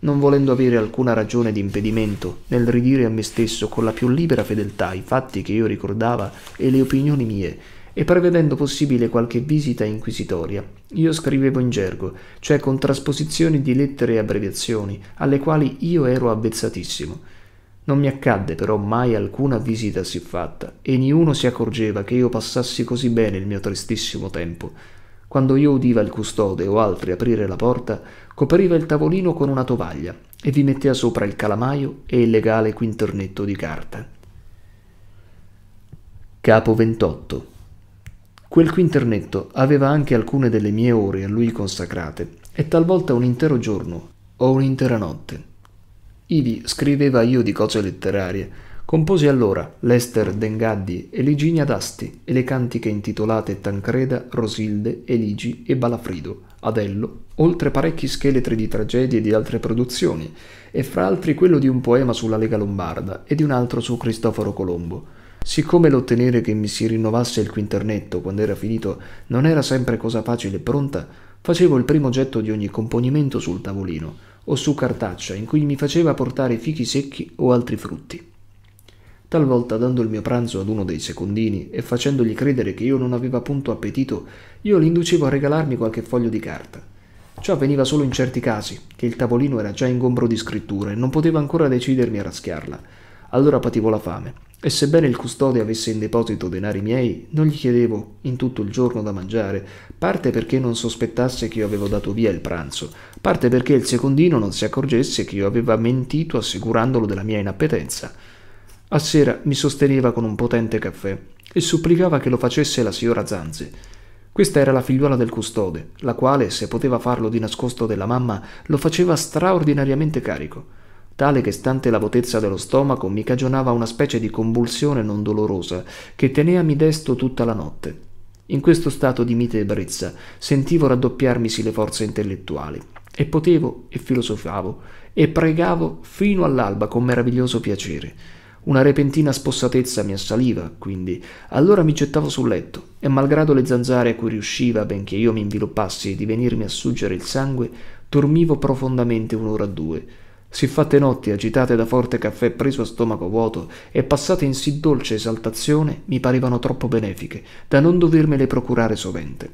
non volendo avere alcuna ragione di impedimento nel ridire a me stesso con la più libera fedeltà i fatti che io ricordava e le opinioni mie, e prevedendo possibile qualche visita inquisitoria. Io scrivevo in gergo, cioè con trasposizioni di lettere e abbreviazioni, alle quali io ero avvezzatissimo. Non mi accadde però mai alcuna visita siffatta, e niuno si accorgeva che io passassi così bene il mio tristissimo tempo. Quando io udiva il custode o altri aprire la porta, copriva il tavolino con una tovaglia e vi metteva sopra il calamaio e il legale quinternetto di carta. Capo 28 Quel quinternetto aveva anche alcune delle mie ore a lui consacrate, e talvolta un intero giorno o un'intera notte. Ivi scriveva io di cose letterarie. Composi allora l'Ester d'Engaddi e Liginia d'Asti e le cantiche intitolate Tancreda, Rosilde, Eligi e Balafrido, Adello, oltre parecchi scheletri di tragedie di altre produzioni, e fra altri quello di un poema sulla Lega Lombarda e di un altro su Cristoforo Colombo Siccome l'ottenere che mi si rinnovasse il quinternetto quando era finito non era sempre cosa facile e pronta, facevo il primo getto di ogni componimento sul tavolino o su cartaccia in cui mi faceva portare fichi secchi o altri frutti. Talvolta dando il mio pranzo ad uno dei secondini e facendogli credere che io non aveva punto appetito, io li inducevo a regalarmi qualche foglio di carta. Ciò avveniva solo in certi casi, che il tavolino era già ingombro di scrittura e non potevo ancora decidermi a raschiarla allora pativo la fame e sebbene il custode avesse in deposito denari miei, non gli chiedevo in tutto il giorno da mangiare, parte perché non sospettasse che io avevo dato via il pranzo, parte perché il secondino non si accorgesse che io aveva mentito assicurandolo della mia inappetenza. A sera mi sosteneva con un potente caffè e supplicava che lo facesse la signora Zanzi. Questa era la figliuola del custode, la quale, se poteva farlo di nascosto della mamma, lo faceva straordinariamente carico tale che stante la l'avatezza dello stomaco mi cagionava una specie di convulsione non dolorosa che teneami desto tutta la notte. In questo stato di mite ebbrezza sentivo raddoppiarmisi le forze intellettuali e potevo e filosofavo e pregavo fino all'alba con meraviglioso piacere. Una repentina spossatezza mi assaliva, quindi. Allora mi gettavo sul letto e, malgrado le zanzare a cui riusciva, benché io mi inviluppassi, di venirmi a suggere il sangue, dormivo profondamente un'ora o due Siffatte notti, agitate da forte caffè preso a stomaco vuoto e passate in sì dolce esaltazione, mi parevano troppo benefiche, da non dovermele procurare sovente.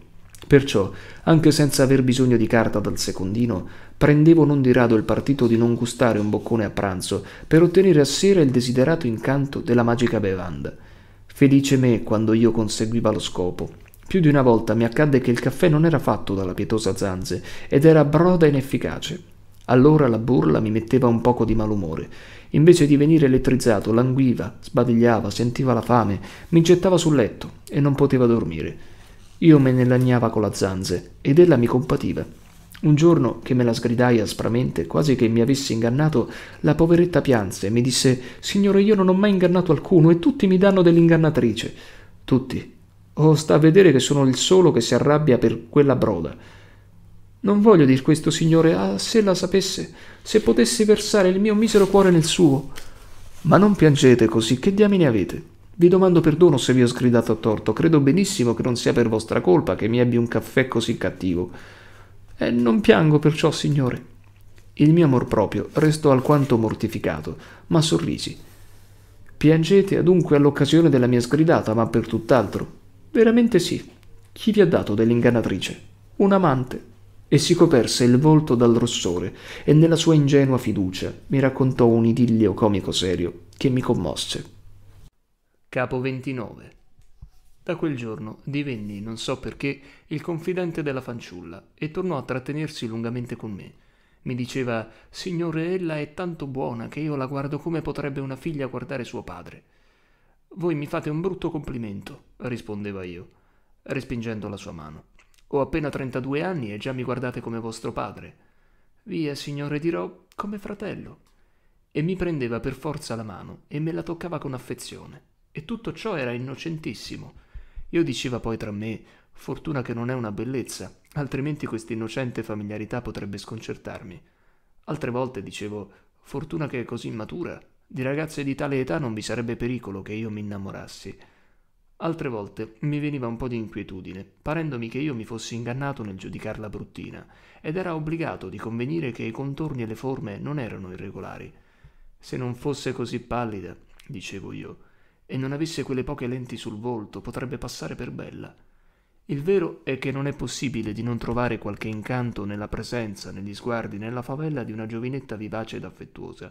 Perciò, anche senza aver bisogno di carta dal secondino, prendevo non di rado il partito di non gustare un boccone a pranzo per ottenere a sera il desiderato incanto della magica bevanda. Felice me quando io conseguiva lo scopo, più di una volta mi accadde che il caffè non era fatto dalla pietosa Zanze ed era broda inefficace. Allora la burla mi metteva un poco di malumore. Invece di venire elettrizzato, languiva, sbadigliava, sentiva la fame, mi gettava sul letto e non poteva dormire. Io me ne lagnava con la zanze ed ella mi compativa. Un giorno che me la sgridai aspramente, quasi che mi avessi ingannato, la poveretta pianse e mi disse: Signore, io non ho mai ingannato alcuno e tutti mi danno dell'ingannatrice. Tutti. Oh, sta a vedere che sono il solo che si arrabbia per quella broda. Non voglio dir questo, signore, ah, se la sapesse, se potessi versare il mio misero cuore nel suo. Ma non piangete così, che diamine avete? Vi domando perdono se vi ho sgridato a torto, credo benissimo che non sia per vostra colpa che mi ebbi un caffè così cattivo. E non piango perciò, signore. Il mio amor proprio restò alquanto mortificato, ma sorrisi. Piangete adunque all'occasione della mia sgridata, ma per tutt'altro. Veramente sì. Chi vi ha dato dell'ingannatrice? Un amante, e si coperse il volto dal rossore e nella sua ingenua fiducia mi raccontò un idillio comico serio che mi commosse. Capo 29 da quel giorno divenni, non so perché, il confidente della fanciulla e tornò a trattenersi lungamente con me. Mi diceva, Signore, ella è tanto buona che io la guardo come potrebbe una figlia guardare suo padre. Voi mi fate un brutto complimento, rispondeva io, respingendo la sua mano. Ho appena 32 anni e già mi guardate come vostro padre. Via, signore, dirò come fratello. E mi prendeva per forza la mano e me la toccava con affezione. E tutto ciò era innocentissimo. Io diceva poi tra me, fortuna che non è una bellezza, altrimenti questa innocente familiarità potrebbe sconcertarmi. Altre volte dicevo, fortuna che è così matura. Di ragazze di tale età non vi sarebbe pericolo che io mi innamorassi Altre volte mi veniva un po' di inquietudine, parendomi che io mi fossi ingannato nel giudicarla bruttina, ed era obbligato di convenire che i contorni e le forme non erano irregolari. Se non fosse così pallida, dicevo io, e non avesse quelle poche lenti sul volto, potrebbe passare per bella. Il vero è che non è possibile di non trovare qualche incanto nella presenza, negli sguardi, nella favella di una giovinetta vivace ed affettuosa,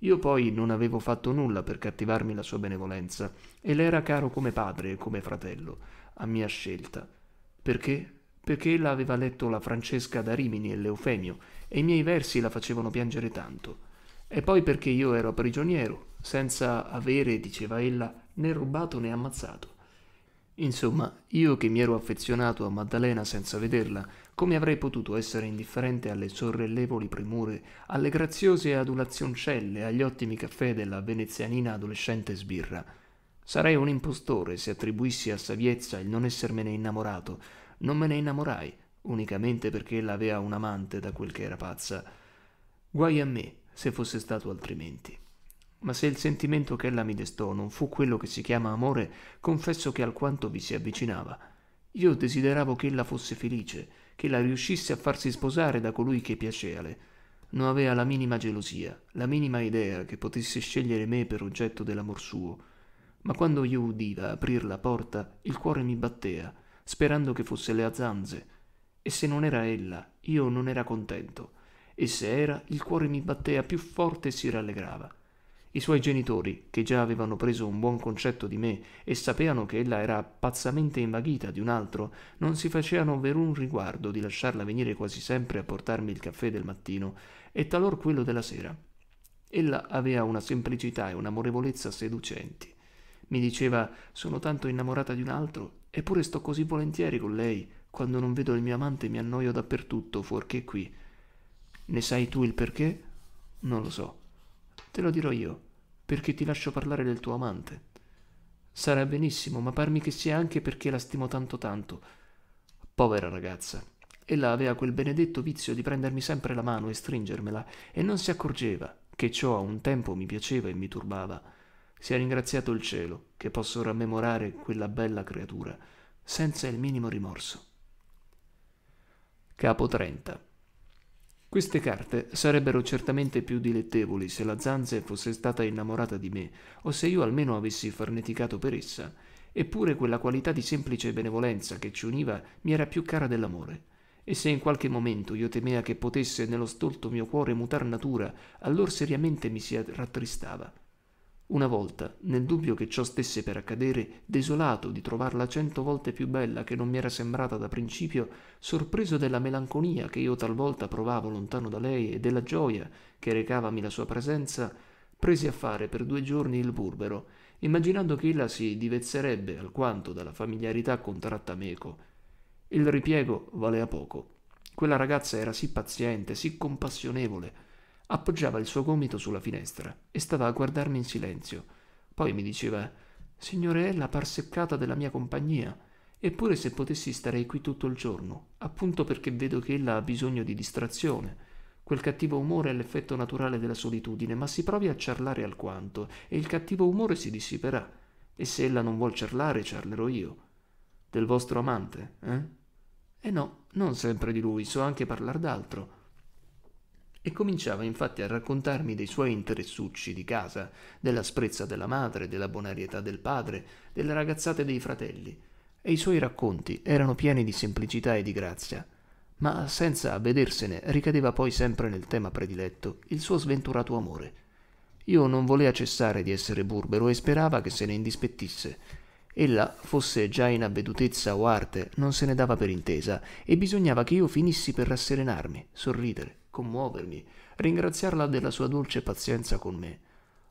io poi non avevo fatto nulla per cattivarmi la sua benevolenza e le era caro come padre e come fratello, a mia scelta. Perché? Perché ella aveva letto la Francesca da Rimini e l'Eufemio e i miei versi la facevano piangere tanto. E poi perché io ero prigioniero, senza avere, diceva ella, né rubato né ammazzato. Insomma, io che mi ero affezionato a Maddalena senza vederla come avrei potuto essere indifferente alle sorrellevoli premure, alle graziose adulazioncelle, agli ottimi caffè della venezianina adolescente sbirra? Sarei un impostore se attribuissi a saviezza il non essermene innamorato. Non me ne innamorai, unicamente perché ella aveva un amante da quel che era pazza. Guai a me se fosse stato altrimenti. Ma se il sentimento che ella mi destò non fu quello che si chiama amore, confesso che alquanto vi si avvicinava. Io desideravo che ella fosse felice, che la riuscisse a farsi sposare da colui che piaceale. Non aveva la minima gelosia, la minima idea che potesse scegliere me per oggetto dell'amor suo. Ma quando io udiva aprir la porta, il cuore mi battea, sperando che fosse le azanze. E se non era ella, io non era contento. E se era, il cuore mi battea più forte e si rallegrava. I suoi genitori, che già avevano preso un buon concetto di me e sapevano che ella era pazzamente invaghita di un altro, non si facevano verun riguardo di lasciarla venire quasi sempre a portarmi il caffè del mattino e talor quello della sera. Ella aveva una semplicità e un'amorevolezza seducenti. Mi diceva sono tanto innamorata di un altro, eppure sto così volentieri con lei, quando non vedo il mio amante mi annoio dappertutto, fuorché qui. Ne sai tu il perché? Non lo so. Te lo dirò io, perché ti lascio parlare del tuo amante. Sarà benissimo, ma parmi che sia anche perché la stimo tanto tanto. Povera ragazza. Ella aveva quel benedetto vizio di prendermi sempre la mano e stringermela, e non si accorgeva che ciò a un tempo mi piaceva e mi turbava. Si è ringraziato il cielo che posso rammemorare quella bella creatura, senza il minimo rimorso. Capo 30 queste carte sarebbero certamente più dilettevoli se la Zanze fosse stata innamorata di me o se io almeno avessi farneticato per essa, eppure quella qualità di semplice benevolenza che ci univa mi era più cara dell'amore. E se in qualche momento io temea che potesse nello stolto mio cuore mutar natura, allor seriamente mi si rattristava. Una volta, nel dubbio che ciò stesse per accadere, desolato di trovarla cento volte più bella che non mi era sembrata da principio, sorpreso della melanconia che io talvolta provavo lontano da lei e della gioia che recavami la sua presenza, presi a fare per due giorni il burbero, immaginando che ella si divezzerebbe alquanto dalla familiarità contratta meco. Il ripiego valea poco. Quella ragazza era sì paziente, sì compassionevole, appoggiava il suo gomito sulla finestra e stava a guardarmi in silenzio. Poi mi diceva: Signore, par seccata della mia compagnia. Eppure se potessi starei qui tutto il giorno, appunto perché vedo che ella ha bisogno di distrazione. Quel cattivo umore è l'effetto naturale della solitudine, ma si provi a ciarlare alquanto e il cattivo umore si dissiperà. E se ella non vuol ciarlare, ciarlerò io. Del vostro amante, eh? Eh no, non sempre di lui, so anche parlar d'altro e cominciava infatti a raccontarmi dei suoi interessucci di casa, della sprezza della madre, della bonarietà del padre, delle ragazzate dei fratelli. E i suoi racconti erano pieni di semplicità e di grazia, ma senza avvedersene ricadeva poi sempre nel tema prediletto, il suo sventurato amore. Io non volea cessare di essere burbero e sperava che se ne indispettisse. Ella fosse già in avvedutezza o arte, non se ne dava per intesa, e bisognava che io finissi per rasserenarmi, sorridere commuovermi, ringraziarla della sua dolce pazienza con me.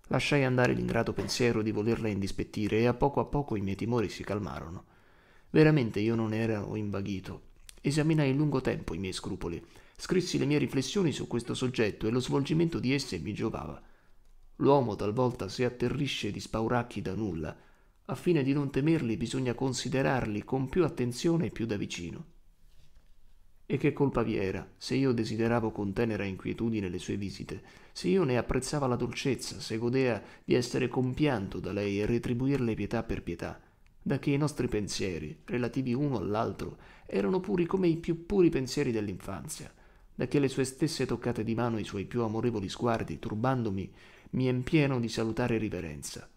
Lasciai andare l'ingrato pensiero di volerla indispettire e a poco a poco i miei timori si calmarono. Veramente io non ero invaghito. Esaminai lungo tempo i miei scrupoli, scrissi le mie riflessioni su questo soggetto e lo svolgimento di esse mi giovava. L'uomo talvolta si atterrisce di spauracchi da nulla. A fine di non temerli bisogna considerarli con più attenzione e più da vicino. E che colpa vi era, se io desideravo con tenera inquietudine le sue visite, se io ne apprezzava la dolcezza, se godea di essere compianto da lei e retribuirle pietà per pietà, da che i nostri pensieri, relativi uno all'altro, erano puri come i più puri pensieri dell'infanzia, da che le sue stesse toccate di mano e i suoi più amorevoli sguardi, turbandomi, mi empieno di salutare riverenza.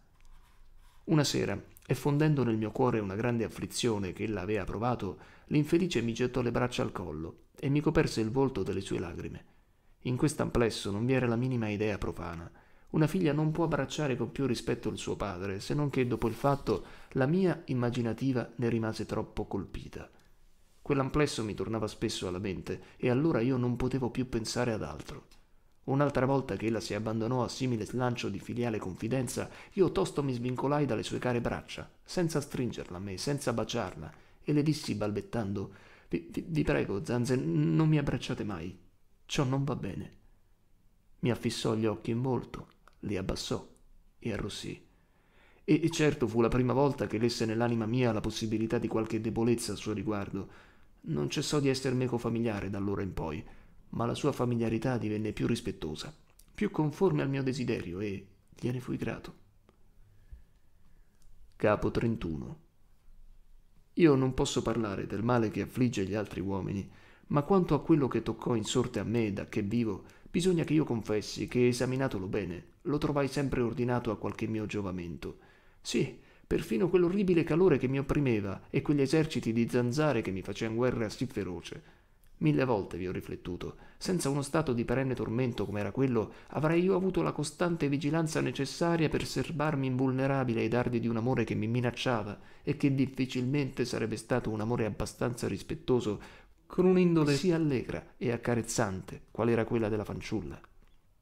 Una sera, effondendo nel mio cuore una grande afflizione che ella aveva provato, l'infelice mi gettò le braccia al collo e mi coperse il volto delle sue lagrime. In quest'amplesso non vi era la minima idea profana. Una figlia non può abbracciare con più rispetto il suo padre, se non che dopo il fatto la mia immaginativa ne rimase troppo colpita. Quell'amplesso mi tornava spesso alla mente e allora io non potevo più pensare ad altro. Un'altra volta che ella si abbandonò a simile slancio di filiale confidenza, io tosto mi svincolai dalle sue care braccia, senza stringerla a me, senza baciarla, e le dissi balbettando vi, vi, vi prego, Zanze, non mi abbracciate mai. Ciò non va bene. Mi affissò gli occhi in volto, li abbassò e arrossì. E, e certo fu la prima volta che lesse nell'anima mia la possibilità di qualche debolezza a suo riguardo. Non cessò di essermi meco familiare d'allora in poi, ma la sua familiarità divenne più rispettosa, più conforme al mio desiderio e gliene fui grato. Capo 31 io non posso parlare del male che affligge gli altri uomini, ma quanto a quello che toccò in sorte a me da che vivo, bisogna che io confessi che, esaminatolo bene, lo trovai sempre ordinato a qualche mio giovamento. Sì, perfino quell'orribile calore che mi opprimeva e quegli eserciti di zanzare che mi facean guerra sì feroce. Mille volte vi ho riflettuto. Senza uno stato di perenne tormento come era quello, avrei io avuto la costante vigilanza necessaria per serbarmi invulnerabile ai dardi di un amore che mi minacciava e che difficilmente sarebbe stato un amore abbastanza rispettoso, con un'indole sì allegra e accarezzante qual era quella della fanciulla.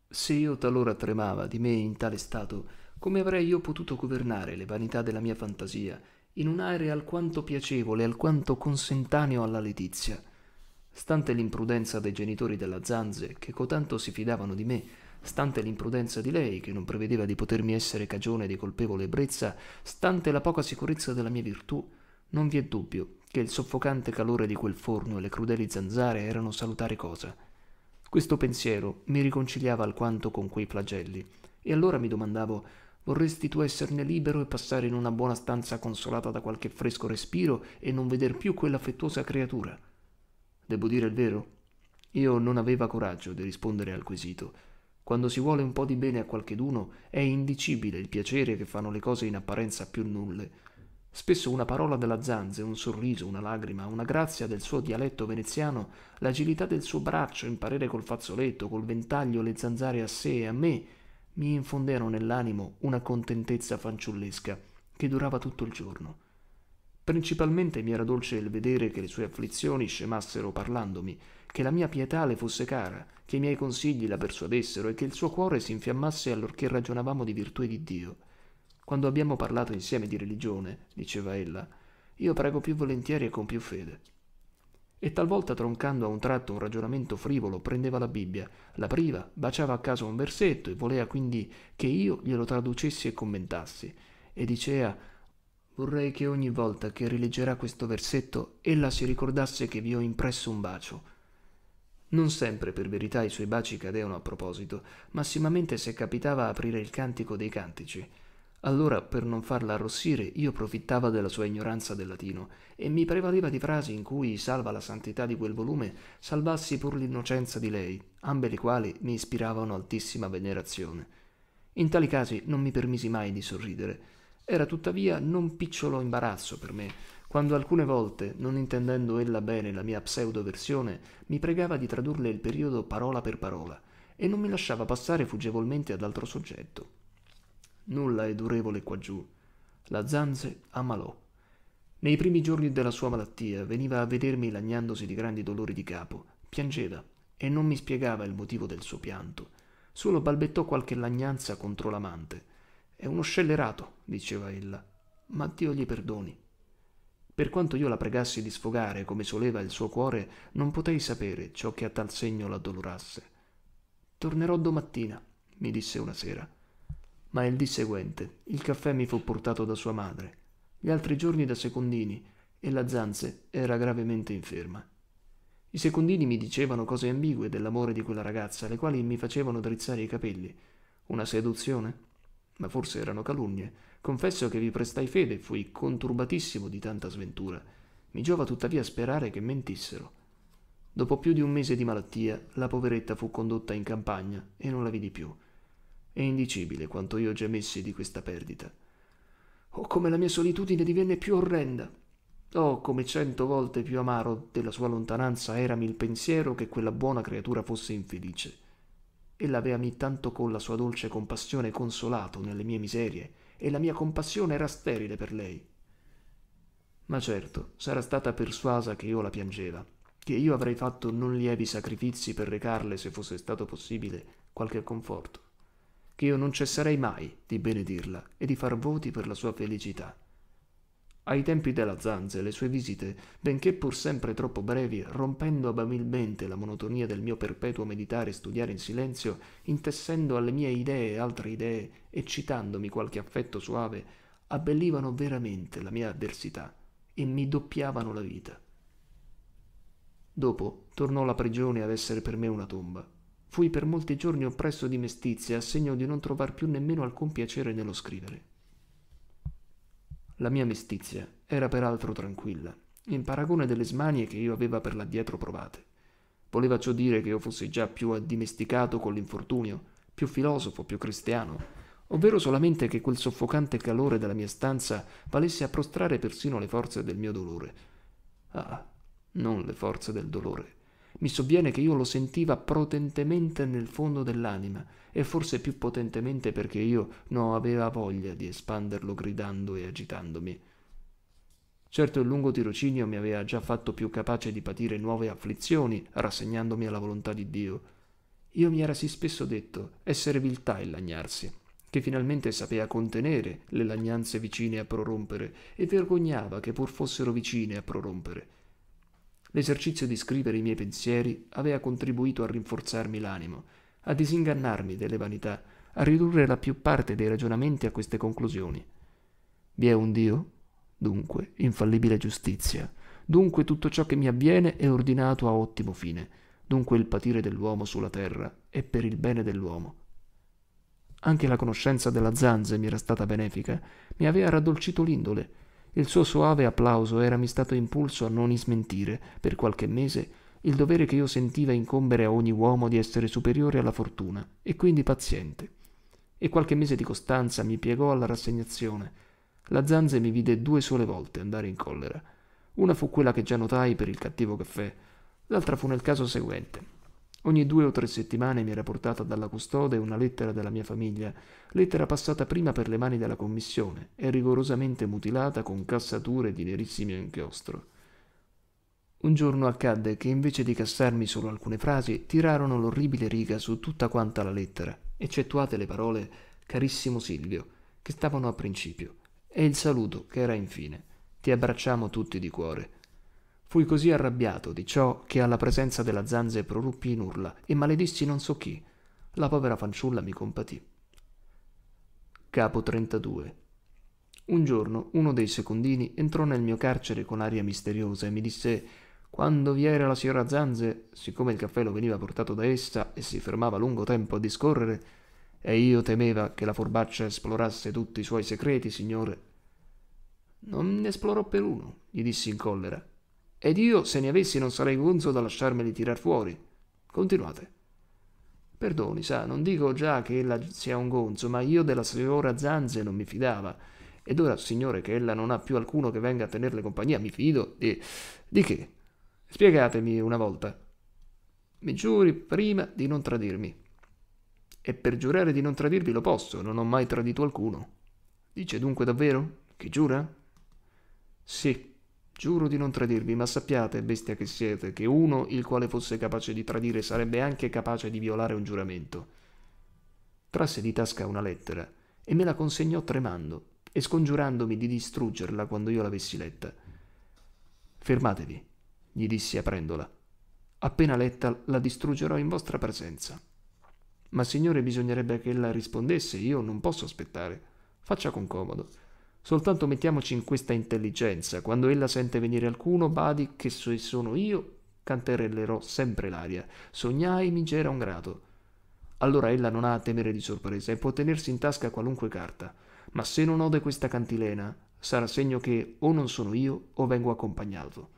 Se io talora tremava di me in tale stato, come avrei io potuto governare le vanità della mia fantasia in un aere alquanto piacevole, alquanto consentaneo alla letizia? Stante l'imprudenza dei genitori della Zanze, che cotanto si fidavano di me, stante l'imprudenza di lei, che non prevedeva di potermi essere cagione di colpevole ebbrezza, stante la poca sicurezza della mia virtù, non vi è dubbio che il soffocante calore di quel forno e le crudeli zanzare erano salutare cosa. Questo pensiero mi riconciliava alquanto con quei flagelli, e allora mi domandavo vorresti tu esserne libero e passare in una buona stanza consolata da qualche fresco respiro e non veder più quella affettuosa creatura? Devo dire il vero? Io non aveva coraggio di rispondere al quesito. Quando si vuole un po' di bene a qualcheduno è indicibile il piacere che fanno le cose in apparenza più nulle. Spesso una parola della Zanze, un sorriso, una lagrima, una grazia del suo dialetto veneziano, l'agilità del suo braccio, imparere col fazzoletto, col ventaglio le zanzare a sé e a me, mi infondevano nell'animo una contentezza fanciullesca che durava tutto il giorno. Principalmente mi era dolce il vedere che le sue afflizioni scemassero parlandomi, che la mia pietà le fosse cara, che i miei consigli la persuadessero e che il suo cuore si infiammasse allorché ragionavamo di virtù e di Dio. Quando abbiamo parlato insieme di religione, diceva ella, io prego più volentieri e con più fede. E talvolta troncando a un tratto un ragionamento frivolo, prendeva la Bibbia, l'apriva, baciava a caso un versetto e voleva quindi che io glielo traducessi e commentassi, e dicea, Vorrei che ogni volta che rileggerà questo versetto ella si ricordasse che vi ho impresso un bacio. Non sempre, per verità, i suoi baci cadevano a proposito, massimamente se capitava aprire il cantico dei cantici. Allora, per non farla arrossire, io profittava della sua ignoranza del latino e mi prevaleva di frasi in cui, salva la santità di quel volume, salvassi pur l'innocenza di lei, ambe le quali mi ispiravano altissima venerazione. In tali casi non mi permisi mai di sorridere, era tuttavia non picciolo imbarazzo per me, quando alcune volte, non intendendo ella bene la mia pseudo-versione, mi pregava di tradurle il periodo parola per parola, e non mi lasciava passare fuggevolmente ad altro soggetto. Nulla è durevole quaggiù. La Zanze ammalò. Nei primi giorni della sua malattia veniva a vedermi lagnandosi di grandi dolori di capo, piangeva e non mi spiegava il motivo del suo pianto. Solo balbettò qualche lagnanza contro l'amante, è uno scellerato, diceva ella, ma Dio gli perdoni. Per quanto io la pregassi di sfogare come soleva il suo cuore, non potei sapere ciò che a tal segno la dolorasse. Tornerò domattina, mi disse una sera. Ma il dì seguente il caffè mi fu portato da sua madre, gli altri giorni da Secondini, e la Zanze era gravemente inferma. I secondini mi dicevano cose ambigue dell'amore di quella ragazza, le quali mi facevano drizzare i capelli. Una seduzione? ma forse erano calunnie. Confesso che vi prestai fede e fui conturbatissimo di tanta sventura. Mi giova tuttavia sperare che mentissero. Dopo più di un mese di malattia, la poveretta fu condotta in campagna e non la vidi più. È indicibile quanto io gemessi di questa perdita. Oh, come la mia solitudine divenne più orrenda! Oh, come cento volte più amaro della sua lontananza erami il pensiero che quella buona creatura fosse infelice. Ella aveami tanto con la sua dolce compassione consolato nelle mie miserie, e la mia compassione era sterile per lei. Ma certo, sarà stata persuasa che io la piangeva, che io avrei fatto non lievi sacrifici per recarle, se fosse stato possibile, qualche conforto, che io non cesserei mai di benedirla e di far voti per la sua felicità. Ai tempi della Zanze le sue visite, benché pur sempre troppo brevi, rompendo ababilmente la monotonia del mio perpetuo meditare e studiare in silenzio, intessendo alle mie idee altre idee, eccitandomi qualche affetto suave, abbellivano veramente la mia avversità e mi doppiavano la vita. Dopo tornò la prigione ad essere per me una tomba. Fui per molti giorni oppresso di mestizia, a segno di non trovar più nemmeno alcun piacere nello scrivere. La mia mestizia era peraltro tranquilla, in paragone delle smanie che io aveva per l'addietro provate. Voleva ciò dire che io fossi già più addimesticato con l'infortunio, più filosofo, più cristiano, ovvero solamente che quel soffocante calore della mia stanza valesse a prostrare persino le forze del mio dolore. Ah, non le forze del dolore, mi sovviene che io lo sentiva potentemente nel fondo dell'anima, e forse più potentemente perché io non aveva voglia di espanderlo gridando e agitandomi. Certo il lungo tirocinio mi aveva già fatto più capace di patire nuove afflizioni, rassegnandomi alla volontà di Dio. Io mi era sì spesso detto essere viltà il lagnarsi, che finalmente sapea contenere le lagnanze vicine a prorompere, e vergognava che pur fossero vicine a prorompere L'esercizio di scrivere i miei pensieri aveva contribuito a rinforzarmi l'animo, a disingannarmi delle vanità, a ridurre la più parte dei ragionamenti a queste conclusioni. Vi è un Dio? Dunque, infallibile giustizia. Dunque tutto ciò che mi avviene è ordinato a ottimo fine. Dunque il patire dell'uomo sulla terra è per il bene dell'uomo. Anche la conoscenza della Zanze mi era stata benefica, mi aveva raddolcito l'indole, il suo soave applauso erami stato impulso a non ismentire, per qualche mese, il dovere che io sentiva incombere a ogni uomo di essere superiore alla fortuna, e quindi paziente. E qualche mese di costanza mi piegò alla rassegnazione. La zanze mi vide due sole volte andare in collera. Una fu quella che già notai per il cattivo caffè, l'altra fu nel caso seguente. Ogni due o tre settimane mi era portata dalla custode una lettera della mia famiglia, lettera passata prima per le mani della commissione e rigorosamente mutilata con cassature di nerissimo inchiostro. Un giorno accadde che invece di cassarmi solo alcune frasi, tirarono l'orribile riga su tutta quanta la lettera, eccettuate le parole carissimo Silvio, che stavano a principio, e il saluto che era infine. Ti abbracciamo tutti di cuore Fui così arrabbiato di ciò che alla presenza della zanze proruppi in urla e maledissi non so chi. La povera fanciulla mi compatì. Capo 32 Un giorno uno dei secondini entrò nel mio carcere con aria misteriosa e mi disse quando vi era la signora Zanze, siccome il caffè lo veniva portato da essa e si fermava lungo tempo a discorrere, e io temeva che la furbaccia esplorasse tutti i suoi segreti, signore. Non ne esplorò per uno, gli dissi in collera. Ed io, se ne avessi, non sarei gonzo da lasciarmeli tirar fuori. Continuate. Perdoni, sa, non dico già che ella sia un gonzo, ma io della signora Zanze non mi fidava. Ed ora, signore, che ella non ha più alcuno che venga a tenerle compagnia, mi fido di... di che? Spiegatemi una volta. Mi giuri prima di non tradirmi. E per giurare di non tradirvi lo posso, non ho mai tradito alcuno. Dice dunque davvero? Che giura? Sì, Giuro di non tradirvi, ma sappiate, bestia che siete, che uno il quale fosse capace di tradire sarebbe anche capace di violare un giuramento. Trasse di tasca una lettera e me la consegnò tremando e scongiurandomi di distruggerla quando io l'avessi letta. Fermatevi, gli dissi aprendola. Appena letta la distruggerò in vostra presenza. Ma signore, bisognerebbe che ella rispondesse, io non posso aspettare. Faccia con comodo. Soltanto mettiamoci in questa intelligenza, quando ella sente venire alcuno, badi che se sono io, canterellerò sempre l'aria. Sognai mi c'era un grado. Allora ella non ha a temere di sorpresa e può tenersi in tasca qualunque carta. Ma se non ode questa cantilena, sarà segno che o non sono io o vengo accompagnato.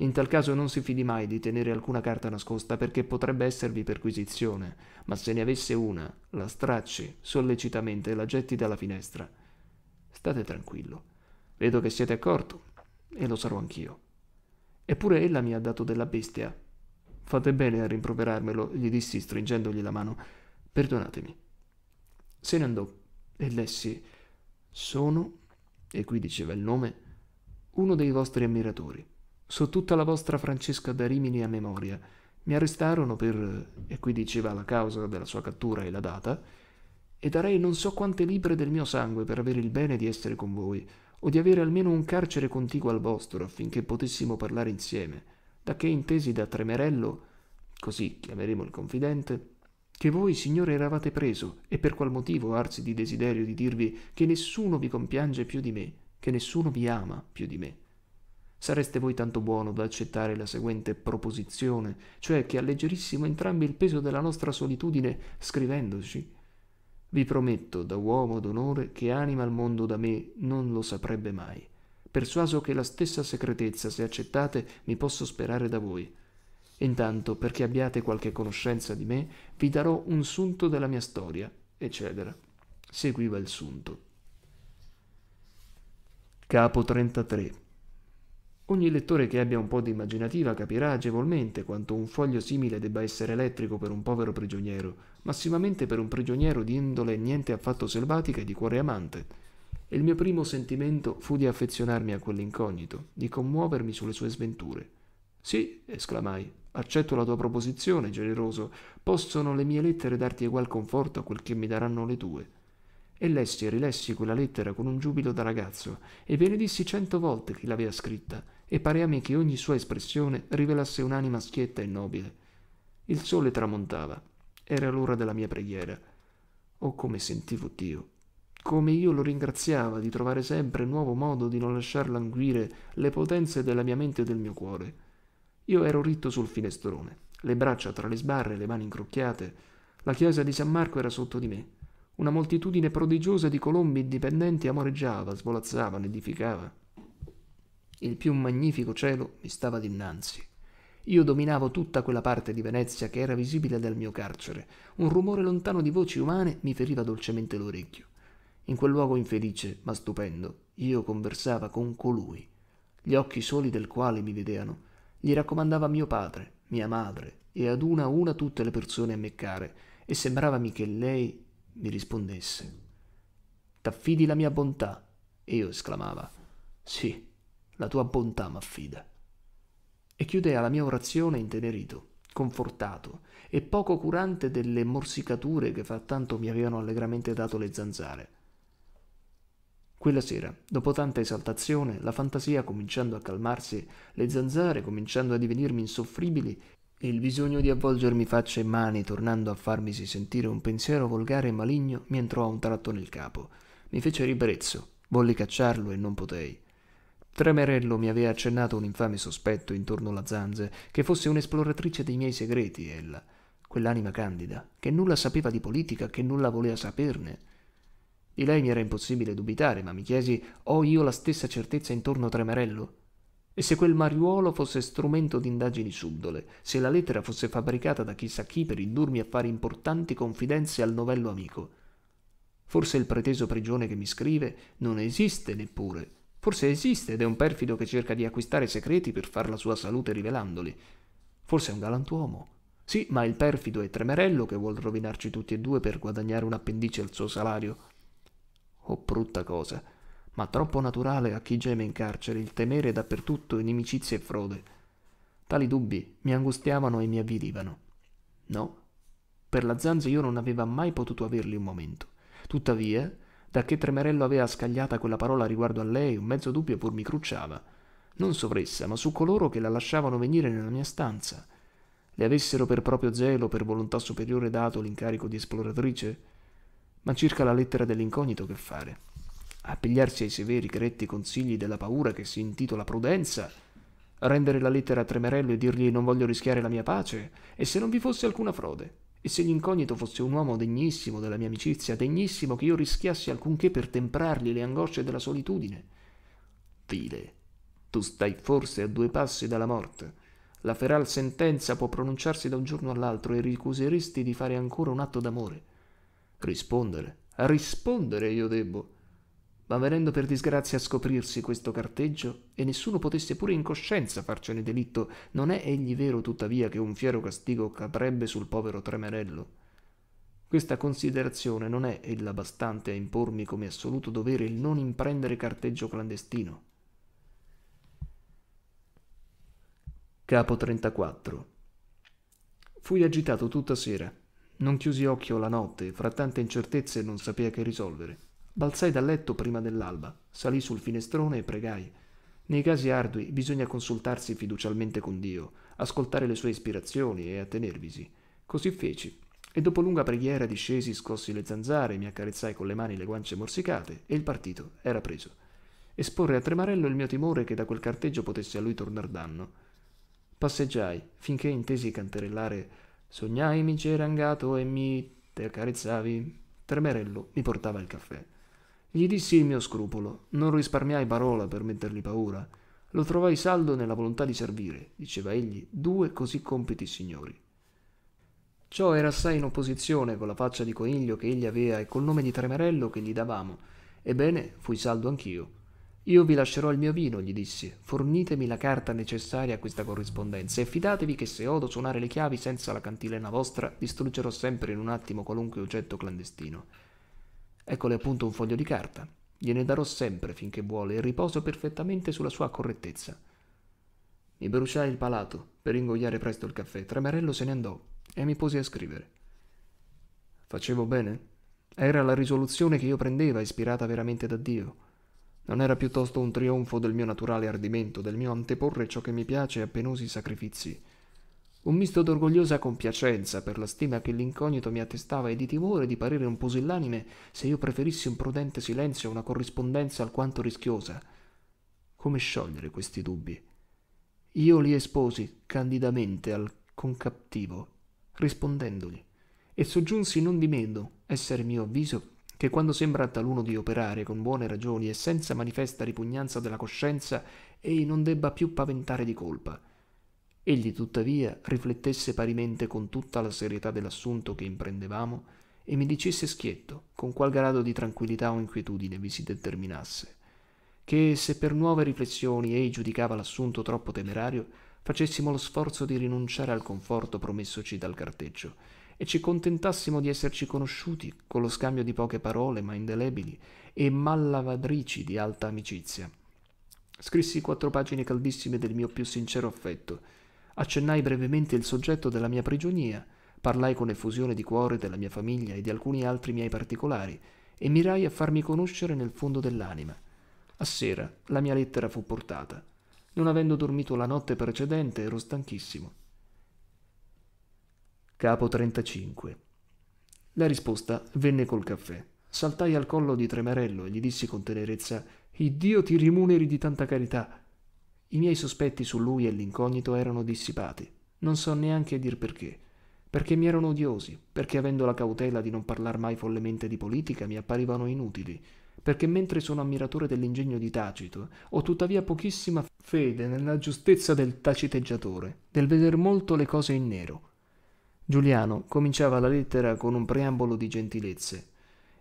In tal caso non si fidi mai di tenere alcuna carta nascosta perché potrebbe esservi perquisizione, ma se ne avesse una, la stracci sollecitamente e la getti dalla finestra. State tranquillo. Vedo che siete accorto, e lo sarò anch'io. Eppure ella mi ha dato della bestia. Fate bene a rimproverarmelo, gli dissi stringendogli la mano. Perdonatemi. Se ne andò e lessi Sono, e qui diceva il nome, uno dei vostri ammiratori. So tutta la vostra Francesca da Rimini a memoria. Mi arrestarono per, e qui diceva la causa della sua cattura e la data, e darei non so quante libre del mio sangue per avere il bene di essere con voi, o di avere almeno un carcere contiguo al vostro affinché potessimo parlare insieme, da che intesi da Tremerello, così chiameremo il confidente, che voi, signore, eravate preso, e per qual motivo arsi di desiderio di dirvi che nessuno vi compiange più di me, che nessuno vi ama più di me. Sareste voi tanto buono da accettare la seguente proposizione, cioè che alleggerissimo entrambi il peso della nostra solitudine scrivendoci vi prometto, da uomo d'onore, che anima al mondo da me non lo saprebbe mai. Persuaso che la stessa secretezza, se accettate, mi posso sperare da voi. Intanto, perché abbiate qualche conoscenza di me, vi darò un sunto della mia storia, eccetera. Seguiva il sunto. Capo 33 Ogni lettore che abbia un po' di immaginativa capirà agevolmente quanto un foglio simile debba essere elettrico per un povero prigioniero, massimamente per un prigioniero di indole niente affatto selvatica e di cuore amante. E il mio primo sentimento fu di affezionarmi a quell'incognito, di commuovermi sulle sue sventure. Sì, esclamai, accetto la tua proposizione, generoso. Possono le mie lettere darti egual conforto a quel che mi daranno le tue e lessi e rilessi quella lettera con un giubilo da ragazzo e benedissi cento volte chi l'aveva scritta e pareami che ogni sua espressione rivelasse un'anima schietta e nobile. Il sole tramontava. Era l'ora della mia preghiera. Oh, come sentivo Dio! Come io lo ringraziava di trovare sempre nuovo modo di non lasciar languire le potenze della mia mente e del mio cuore. Io ero ritto sul finestrone, le braccia tra le sbarre, le mani incrocchiate. La chiesa di San Marco era sotto di me. Una moltitudine prodigiosa di colombi indipendenti amoreggiava, svolazzava, nidificava. Il più magnifico cielo mi stava dinanzi. Io dominavo tutta quella parte di Venezia che era visibile dal mio carcere. Un rumore lontano di voci umane mi feriva dolcemente l'orecchio. In quel luogo infelice, ma stupendo, io conversava con colui, gli occhi soli del quale mi vedevano, Gli raccomandava mio padre, mia madre e ad una a una tutte le persone a me care, e sembravami che lei mi rispondesse. T'affidi la mia bontà? E io esclamava. Sì, la tua bontà m'affida. E chiudea la mia orazione intenerito, confortato e poco curante delle morsicature che frattanto mi avevano allegramente dato le zanzare. Quella sera, dopo tanta esaltazione, la fantasia cominciando a calmarsi, le zanzare cominciando a divenirmi insoffribili e il bisogno di avvolgermi faccia e mani tornando a farmisi sentire un pensiero volgare e maligno mi entrò a un tratto nel capo. Mi fece ribrezzo, volli cacciarlo e non potei. Tremerello mi aveva accennato un infame sospetto intorno alla Zanze, che fosse un'esploratrice dei miei segreti, ella, quell'anima candida, che nulla sapeva di politica, che nulla voleva saperne. Di lei mi era impossibile dubitare, ma mi chiesi, ho io la stessa certezza intorno a Tremerello? E se quel mariuolo fosse strumento di indagini subdole, se la lettera fosse fabbricata da chissà chi per indurmi a fare importanti confidenze al novello amico? Forse il preteso prigione che mi scrive non esiste neppure, Forse esiste ed è un perfido che cerca di acquistare segreti per far la sua salute rivelandoli. Forse è un galantuomo. Sì, ma il perfido è Tremerello che vuol rovinarci tutti e due per guadagnare un appendice al suo salario. Oh, brutta cosa, ma troppo naturale a chi geme in carcere il temere dappertutto inimicizie e frode. Tali dubbi mi angustiavano e mi avvilivano. No, per la Zanza io non aveva mai potuto averli un momento. Tuttavia, da che Tremerello aveva scagliata quella parola riguardo a lei, un mezzo dubbio pur mi crucciava, non sovressa, ma su coloro che la lasciavano venire nella mia stanza. Le avessero per proprio zelo, per volontà superiore dato l'incarico di esploratrice? Ma circa la lettera dell'incognito che fare? Appigliarsi ai severi cretti consigli della paura che si intitola prudenza? Rendere la lettera a Tremerello e dirgli non voglio rischiare la mia pace? E se non vi fosse alcuna frode? E se l'incognito fosse un uomo degnissimo della mia amicizia, degnissimo che io rischiassi alcunché per temprargli le angosce della solitudine? Vile, tu stai forse a due passi dalla morte. La feral sentenza può pronunciarsi da un giorno all'altro e ricuseresti di fare ancora un atto d'amore. Rispondere. A rispondere io debbo ma venendo per disgrazia a scoprirsi questo carteggio, e nessuno potesse pure in coscienza farcene delitto, non è egli vero tuttavia che un fiero castigo cadrebbe sul povero Tremerello. Questa considerazione non è ella bastante a impormi come assoluto dovere il non imprendere carteggio clandestino. Capo 34 Fui agitato tutta sera. Non chiusi occhio la notte, fra tante incertezze non sapea che risolvere. Balzai dal letto prima dell'alba, salì sul finestrone e pregai. Nei casi ardui bisogna consultarsi fiducialmente con Dio, ascoltare le sue ispirazioni e attenervisi. Così feci, e dopo lunga preghiera discesi, scossi le zanzare, mi accarezzai con le mani le guance morsicate e il partito era preso. Esporre a Tremarello il mio timore che da quel carteggio potesse a lui tornar danno. Passeggiai, finché intesi canterellare Sognai mi c'era angato e mi te accarezzavi. Tremarello mi portava il caffè. Gli dissi il mio scrupolo, non risparmiai parola per mettergli paura. Lo trovai saldo nella volontà di servire, diceva egli, due così compiti signori. Ciò era assai in opposizione con la faccia di coniglio che egli aveva e col nome di tremerello che gli davamo. Ebbene, fui saldo anch'io. Io vi lascerò il mio vino, gli dissi, fornitemi la carta necessaria a questa corrispondenza e fidatevi che se odo suonare le chiavi senza la cantilena vostra, distruggerò sempre in un attimo qualunque oggetto clandestino. Eccole appunto un foglio di carta. Gliene darò sempre finché vuole e riposo perfettamente sulla sua correttezza. Mi bruciai il palato per ingoiare presto il caffè. Tremarello se ne andò e mi posi a scrivere. Facevo bene? Era la risoluzione che io prendeva, ispirata veramente da Dio. Non era piuttosto un trionfo del mio naturale ardimento, del mio anteporre ciò che mi piace a penosi sacrifici un misto d'orgogliosa compiacenza per la stima che l'incognito mi attestava e di timore di parere un pusillanime se io preferissi un prudente silenzio a una corrispondenza alquanto rischiosa. Come sciogliere questi dubbi? Io li esposi candidamente al concaptivo, rispondendogli, e soggiunsi non di meno, essere mio avviso, che quando sembra a taluno di operare con buone ragioni e senza manifesta ripugnanza della coscienza, ei non debba più paventare di colpa, Egli tuttavia riflettesse parimente con tutta la serietà dell'assunto che imprendevamo e mi dicesse schietto con qual grado di tranquillità o inquietudine vi si determinasse, che se per nuove riflessioni ei giudicava l'assunto troppo temerario, facessimo lo sforzo di rinunciare al conforto promessoci dal carteggio e ci contentassimo di esserci conosciuti con lo scambio di poche parole ma indelebili e mallavadrici di alta amicizia. Scrissi quattro pagine caldissime del mio più sincero affetto, accennai brevemente il soggetto della mia prigionia, parlai con effusione di cuore della mia famiglia e di alcuni altri miei particolari, e mirai a farmi conoscere nel fondo dell'anima. A sera la mia lettera fu portata. Non avendo dormito la notte precedente ero stanchissimo. Capo 35. La risposta venne col caffè. Saltai al collo di Tremarello e gli dissi con tenerezza: Iddio ti rimuneri di tanta carità, i miei sospetti su lui e l'incognito erano dissipati. Non so neanche dir perché. Perché mi erano odiosi, perché avendo la cautela di non parlar mai follemente di politica mi apparivano inutili, perché mentre sono ammiratore dell'ingegno di Tacito, ho tuttavia pochissima fede nella giustezza del taciteggiatore, del veder molto le cose in nero. Giuliano cominciava la lettera con un preambolo di gentilezze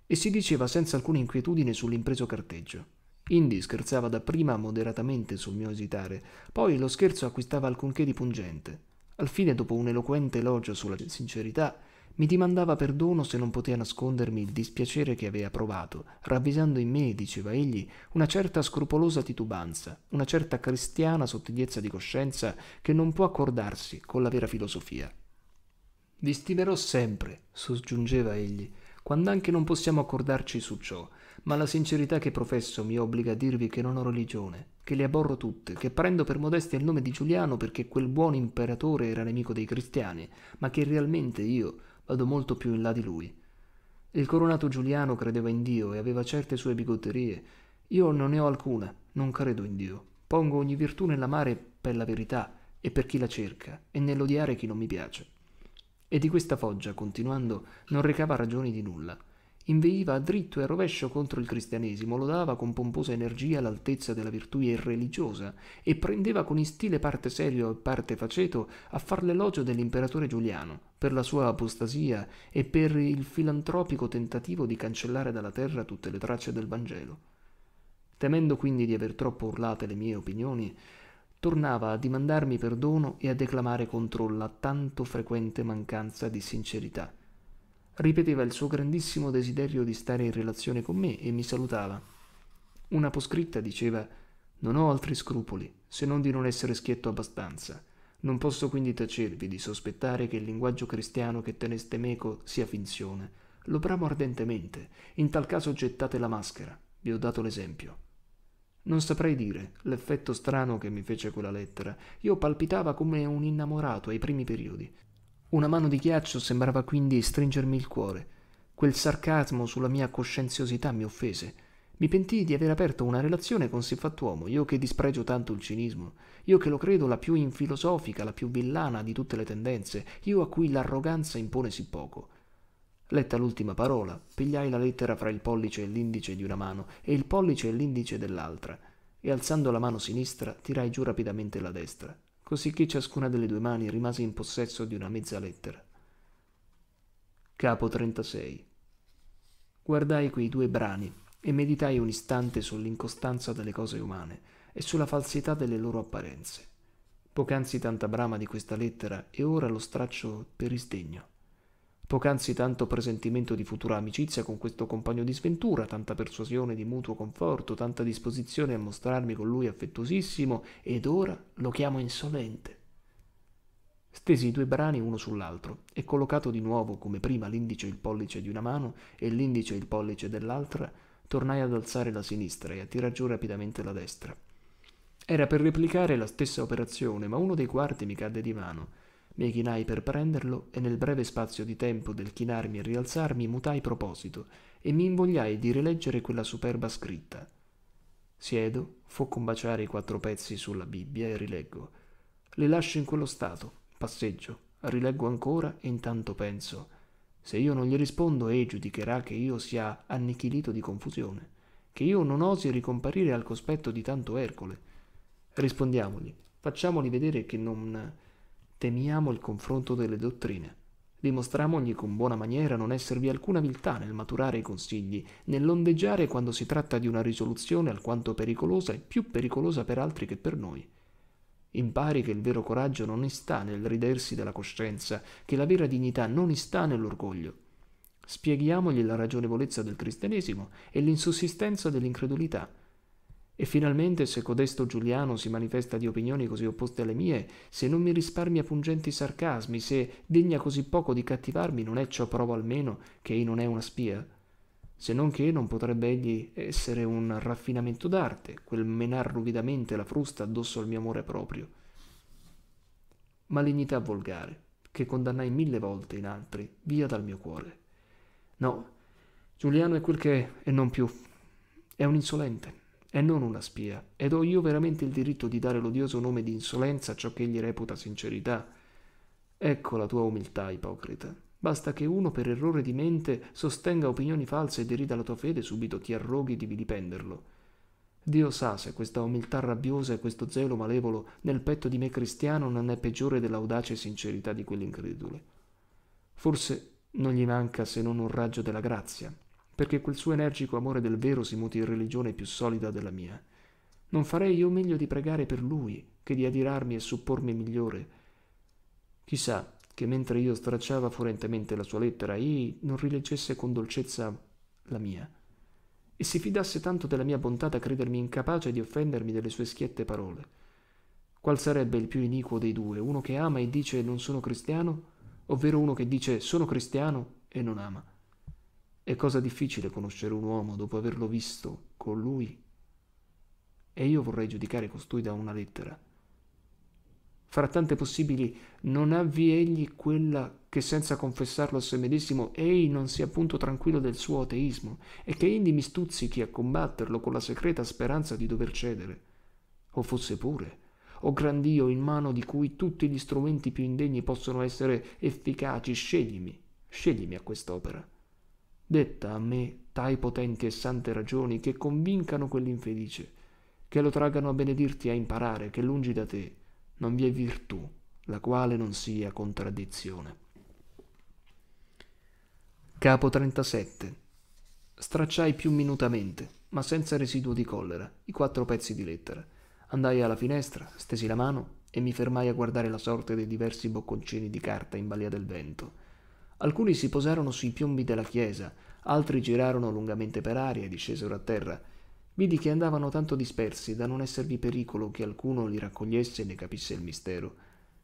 e si diceva senza alcuna inquietudine sull'impreso carteggio. Indy scherzava dapprima moderatamente sul mio esitare, poi lo scherzo acquistava alcunché di pungente. Alfine, dopo un eloquente elogio sulla sincerità, mi dimandava perdono se non poteva nascondermi il dispiacere che aveva provato, ravvisando in me, diceva egli, una certa scrupolosa titubanza, una certa cristiana sottigliezza di coscienza che non può accordarsi con la vera filosofia. Vi stimerò sempre, soggiungeva egli, quando anche non possiamo accordarci su ciò, ma la sincerità che professo mi obbliga a dirvi che non ho religione, che le aborro tutte, che prendo per modestia il nome di Giuliano perché quel buon imperatore era nemico dei cristiani, ma che realmente io vado molto più in là di lui. Il coronato Giuliano credeva in Dio e aveva certe sue bigotterie. Io non ne ho alcuna, non credo in Dio. Pongo ogni virtù nell'amare per la verità e per chi la cerca, e nell'odiare chi non mi piace. E di questa foggia, continuando, non recava ragioni di nulla inveiva dritto e a rovescio contro il cristianesimo, lodava con pomposa energia l'altezza della virtù irreligiosa e prendeva con istile parte serio e parte faceto a far l'elogio dell'imperatore Giuliano per la sua apostasia e per il filantropico tentativo di cancellare dalla terra tutte le tracce del Vangelo. Temendo quindi di aver troppo urlate le mie opinioni, tornava a dimandarmi perdono e a declamare contro la tanto frequente mancanza di sincerità Ripeteva il suo grandissimo desiderio di stare in relazione con me e mi salutava. Una poscritta diceva Non ho altri scrupoli, se non di non essere schietto abbastanza. Non posso quindi tacervi di sospettare che il linguaggio cristiano che teneste meco sia finzione. Lo bramo ardentemente. In tal caso gettate la maschera. Vi ho dato l'esempio. Non saprei dire l'effetto strano che mi fece quella lettera. Io palpitava come un innamorato ai primi periodi. Una mano di ghiaccio sembrava quindi stringermi il cuore. Quel sarcasmo sulla mia coscienziosità mi offese. Mi pentii di aver aperto una relazione con siffattuomo, io che dispregio tanto il cinismo, io che lo credo la più infilosofica, la più villana di tutte le tendenze, io a cui l'arroganza impone sì poco. Letta l'ultima parola, pigliai la lettera fra il pollice e l'indice di una mano e il pollice e l'indice dell'altra, e alzando la mano sinistra tirai giù rapidamente la destra cosicché ciascuna delle due mani rimase in possesso di una mezza lettera. Capo 36. Guardai quei due brani e meditai un istante sull'incostanza delle cose umane e sulla falsità delle loro apparenze. Poc'anzi tanta brama di questa lettera e ora lo straccio per isdegno. Poc'anzi tanto presentimento di futura amicizia con questo compagno di sventura, tanta persuasione di mutuo conforto, tanta disposizione a mostrarmi con lui affettuosissimo, ed ora lo chiamo insolente. Stesi i due brani uno sull'altro e collocato di nuovo come prima l'indice e il pollice di una mano e l'indice e il pollice dell'altra, tornai ad alzare la sinistra e a tirar giù rapidamente la destra. Era per replicare la stessa operazione, ma uno dei quarti mi cadde di mano mi chinai per prenderlo e nel breve spazio di tempo del chinarmi e rialzarmi mutai proposito e mi invogliai di rileggere quella superba scritta. Siedo, fo combaciare i quattro pezzi sulla Bibbia e rileggo. Le lascio in quello stato, passeggio, rileggo ancora e intanto penso. Se io non gli rispondo, ei giudicherà che io sia annichilito di confusione, che io non osi ricomparire al cospetto di tanto Ercole. Rispondiamogli, facciamoli vedere che non Temiamo il confronto delle dottrine. Dimostramogli con buona maniera non esservi alcuna viltà nel maturare i consigli, nell'ondeggiare quando si tratta di una risoluzione alquanto pericolosa e più pericolosa per altri che per noi. Impari che il vero coraggio non sta nel ridersi della coscienza, che la vera dignità non sta nell'orgoglio. Spieghiamogli la ragionevolezza del cristianesimo e l'insussistenza dell'incredulità, e finalmente, se codesto Giuliano si manifesta di opinioni così opposte alle mie, se non mi risparmia pungenti sarcasmi, se degna così poco di cattivarmi, non è ciò prova almeno che ei non è una spia? Se non che non potrebbe egli essere un raffinamento d'arte, quel menar ruvidamente la frusta addosso al mio amore proprio. Malignità volgare, che condannai mille volte in altri, via dal mio cuore. No, Giuliano è quel che è e non più. È un insolente e non una spia, ed ho io veramente il diritto di dare l'odioso nome di insolenza a ciò che egli reputa sincerità. Ecco la tua umiltà, ipocrita. Basta che uno per errore di mente sostenga opinioni false e derida la tua fede, subito ti arroghi di vilipenderlo. Dio sa se questa umiltà rabbiosa e questo zelo malevolo nel petto di me cristiano non è peggiore dell'audace sincerità di quell'incredule. Forse non gli manca se non un raggio della grazia, perché quel suo energico amore del vero si muti in religione più solida della mia. Non farei io meglio di pregare per lui che di adirarmi e suppormi migliore. Chissà che mentre io stracciava forentemente la sua lettera, egli non rileggesse con dolcezza la mia e si fidasse tanto della mia bontà da credermi incapace di offendermi delle sue schiette parole. Qual sarebbe il più iniquo dei due, uno che ama e dice non sono cristiano, ovvero uno che dice sono cristiano e non ama? È cosa difficile conoscere un uomo dopo averlo visto con lui. E io vorrei giudicare costui da una lettera. Fra tante possibili, non avvi egli quella che senza confessarlo a se medesimo ei non sia punto tranquillo del suo ateismo e che indi mi stuzzichi a combatterlo con la secreta speranza di dover cedere. O fosse pure, o gran Dio in mano di cui tutti gli strumenti più indegni possono essere efficaci, sceglimi, sceglimi a quest'opera detta a me tai potenti e sante ragioni che convincano quell'infelice, che lo traggano a benedirti e a imparare che lungi da te non vi è virtù, la quale non sia contraddizione. Capo 37. Stracciai più minutamente, ma senza residuo di collera, i quattro pezzi di lettera. Andai alla finestra, stesi la mano e mi fermai a guardare la sorte dei diversi bocconcini di carta in balia del vento. Alcuni si posarono sui piombi della chiesa, altri girarono lungamente per aria e discesero a terra. Vidi che andavano tanto dispersi da non esservi pericolo che alcuno li raccogliesse e ne capisse il mistero.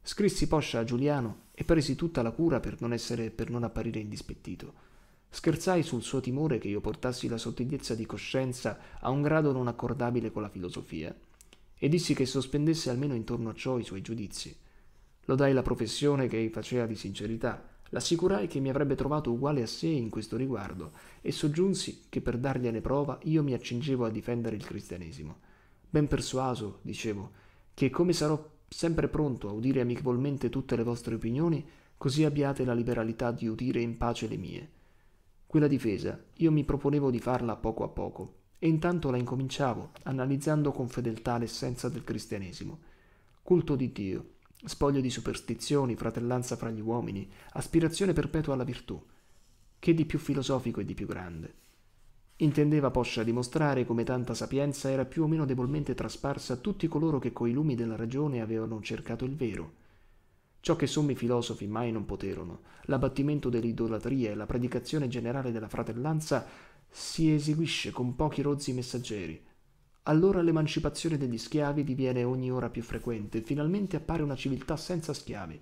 Scrissi poscia a Giuliano e presi tutta la cura per non, essere, per non apparire indispettito. Scherzai sul suo timore che io portassi la sottigliezza di coscienza a un grado non accordabile con la filosofia, e dissi che sospendesse almeno intorno a ciò i suoi giudizi. Lodai la professione che ei faceva di sincerità, L'assicurai che mi avrebbe trovato uguale a sé in questo riguardo e soggiunsi che per dargliene prova io mi accingevo a difendere il cristianesimo. Ben persuaso, dicevo, che come sarò sempre pronto a udire amichevolmente tutte le vostre opinioni, così abbiate la liberalità di udire in pace le mie. Quella difesa io mi proponevo di farla poco a poco, e intanto la incominciavo, analizzando con fedeltà l'essenza del cristianesimo. Culto di Dio, spoglio di superstizioni, fratellanza fra gli uomini, aspirazione perpetua alla virtù. Che di più filosofico e di più grande? Intendeva poscia dimostrare come tanta sapienza era più o meno debolmente trasparsa a tutti coloro che coi lumi della ragione avevano cercato il vero. Ciò che sommi filosofi mai non poterono, l'abbattimento dell'idolatria e la predicazione generale della fratellanza, si eseguisce con pochi rozzi messaggeri, allora l'emancipazione degli schiavi diviene ogni ora più frequente e finalmente appare una civiltà senza schiavi.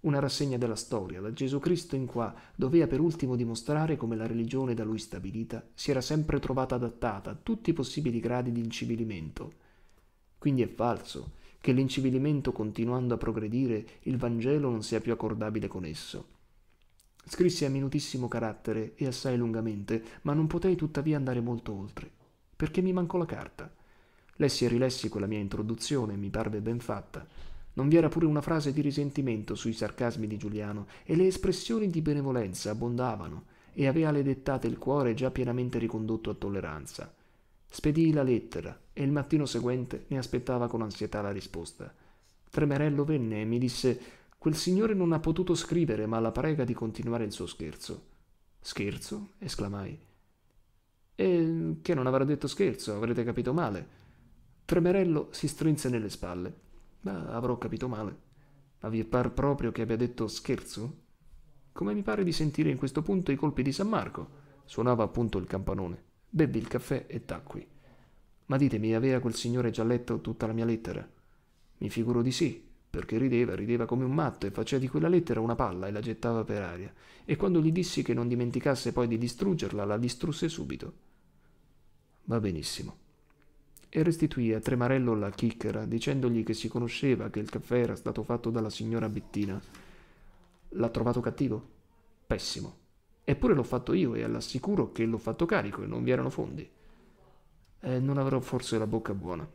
Una rassegna della storia, da Gesù Cristo in qua, doveva per ultimo dimostrare come la religione da lui stabilita si era sempre trovata adattata a tutti i possibili gradi di incivilimento. Quindi è falso che l'incivilimento continuando a progredire, il Vangelo non sia più accordabile con esso. Scrissi a minutissimo carattere e assai lungamente, ma non potei tuttavia andare molto oltre perché mi mancò la carta. Lessi e rilessi quella mia introduzione, mi parve ben fatta. Non vi era pure una frase di risentimento sui sarcasmi di Giuliano e le espressioni di benevolenza abbondavano e aveva le dettate il cuore già pienamente ricondotto a tolleranza. Spedii la lettera e il mattino seguente ne aspettava con ansietà la risposta. Tremerello venne e mi disse Quel signore non ha potuto scrivere, ma la prega di continuare il suo scherzo. Scherzo? esclamai e mm, che non avrà detto scherzo, avrete capito male. Tremerello si strinse nelle spalle. Ma avrò capito male. Ma vi par proprio che abbia detto scherzo? Come mi pare di sentire in questo punto i colpi di San Marco. Suonava appunto il campanone. Bevvi il caffè e tacqui. Ma ditemi, aveva quel signore già letto tutta la mia lettera? Mi figuro di sì, perché rideva, rideva come un matto e faceva di quella lettera una palla e la gettava per aria. E quando gli dissi che non dimenticasse poi di distruggerla, la distrusse subito. Va benissimo. E restituì a Tremarello la chicchera, dicendogli che si conosceva che il caffè era stato fatto dalla signora Bettina. L'ha trovato cattivo? Pessimo. Eppure l'ho fatto io e l'assicuro che l'ho fatto carico e non vi erano fondi. E non avrò forse la bocca buona.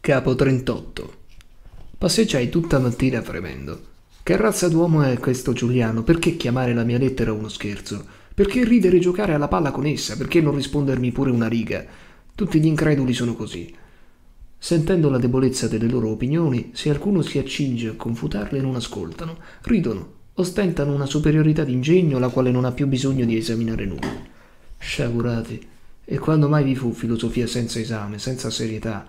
Capo 38 Passeggiai tutta mattina fremendo. Che razza d'uomo è questo Giuliano? Perché chiamare la mia lettera uno scherzo? Perché ridere e giocare alla palla con essa? Perché non rispondermi pure una riga? Tutti gli increduli sono così. Sentendo la debolezza delle loro opinioni, se qualcuno si accinge a confutarle non ascoltano, ridono, ostentano una superiorità d'ingegno la quale non ha più bisogno di esaminare nulla. Sciagurati. E quando mai vi fu filosofia senza esame, senza serietà?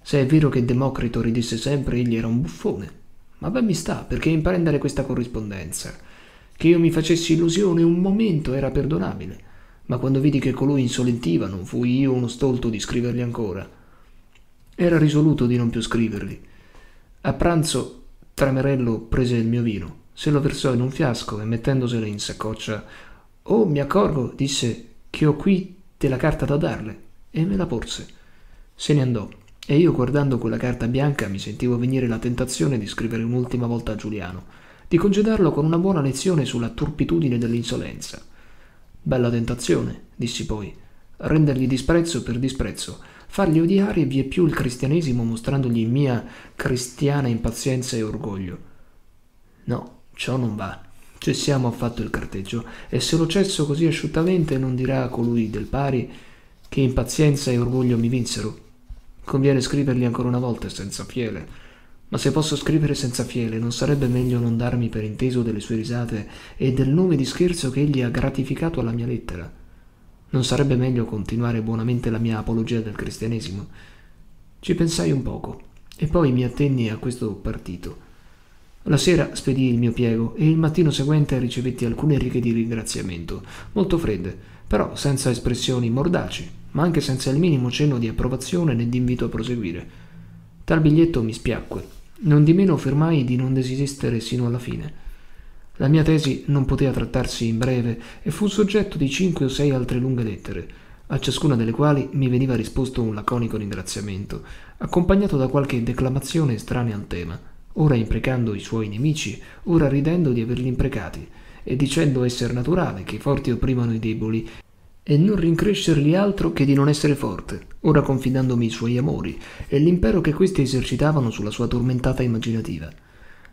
Se è vero che Democrito ridisse sempre, egli era un buffone. Ma ben mi sta, perché imprendere questa corrispondenza? Che io mi facessi illusione un momento era perdonabile, ma quando vidi che colui insolentiva non fui io uno stolto di scrivergli ancora. Era risoluto di non più scrivergli. A pranzo Tramerello prese il mio vino, se lo versò in un fiasco e mettendoselo in saccoccia, oh mi accorgo, disse, che ho qui della carta da darle, e me la porse. Se ne andò, e io guardando quella carta bianca mi sentivo venire la tentazione di scrivere un'ultima volta a Giuliano di congedarlo con una buona lezione sulla turpitudine dell'insolenza. Bella tentazione, dissi poi, rendergli disprezzo per disprezzo, fargli odiare vieppiù il cristianesimo mostrandogli mia cristiana impazienza e orgoglio. No, ciò non va. Cessiamo affatto il carteggio, e se lo cesso così asciuttamente non dirà a colui del pari che impazienza e orgoglio mi vinsero. Conviene scrivergli ancora una volta senza fiele ma se posso scrivere senza fiele, non sarebbe meglio non darmi per inteso delle sue risate e del nome di scherzo che egli ha gratificato alla mia lettera? Non sarebbe meglio continuare buonamente la mia apologia del cristianesimo? Ci pensai un poco e poi mi attenni a questo partito. La sera spedii il mio piego e il mattino seguente ricevetti alcune righe di ringraziamento, molto fredde, però senza espressioni mordaci, ma anche senza il minimo cenno di approvazione né di invito a proseguire. Tal biglietto mi spiacque Nondimeno affermai di non desistere sino alla fine. La mia tesi non poteva trattarsi in breve e fu soggetto di cinque o sei altre lunghe lettere, a ciascuna delle quali mi veniva risposto un laconico ringraziamento, accompagnato da qualche declamazione estranea al tema, ora imprecando i suoi nemici, ora ridendo di averli imprecati, e dicendo esser naturale che i forti opprimano i deboli e non rincrescergli altro che di non essere forte, ora confidandomi i suoi amori e l'impero che questi esercitavano sulla sua tormentata immaginativa.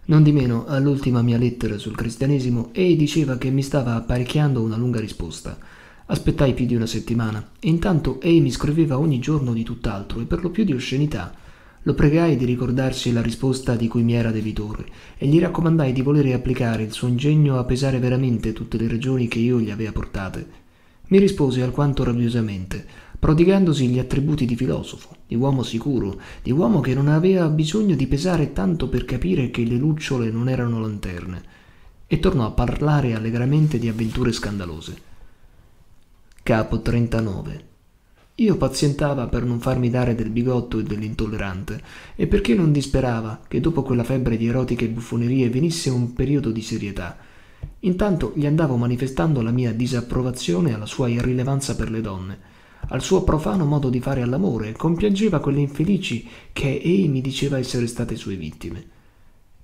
Non di meno, all'ultima mia lettera sul cristianesimo, ei diceva che mi stava apparecchiando una lunga risposta. Aspettai più di una settimana. Intanto ei mi scriveva ogni giorno di tutt'altro e per lo più di oscenità. Lo pregai di ricordarsi la risposta di cui mi era debitore e gli raccomandai di volere applicare il suo ingegno a pesare veramente tutte le ragioni che io gli avea portate mi rispose alquanto rabbiosamente, prodigandosi gli attributi di filosofo, di uomo sicuro, di uomo che non aveva bisogno di pesare tanto per capire che le lucciole non erano lanterne, e tornò a parlare allegramente di avventure scandalose. Capo 39. Io pazientava per non farmi dare del bigotto e dell'intollerante, e perché non disperava che dopo quella febbre di erotiche buffonerie venisse un periodo di serietà, Intanto gli andavo manifestando la mia disapprovazione alla sua irrilevanza per le donne, al suo profano modo di fare all'amore, e compiangeva quelle infelici che ei mi diceva essere state sue vittime.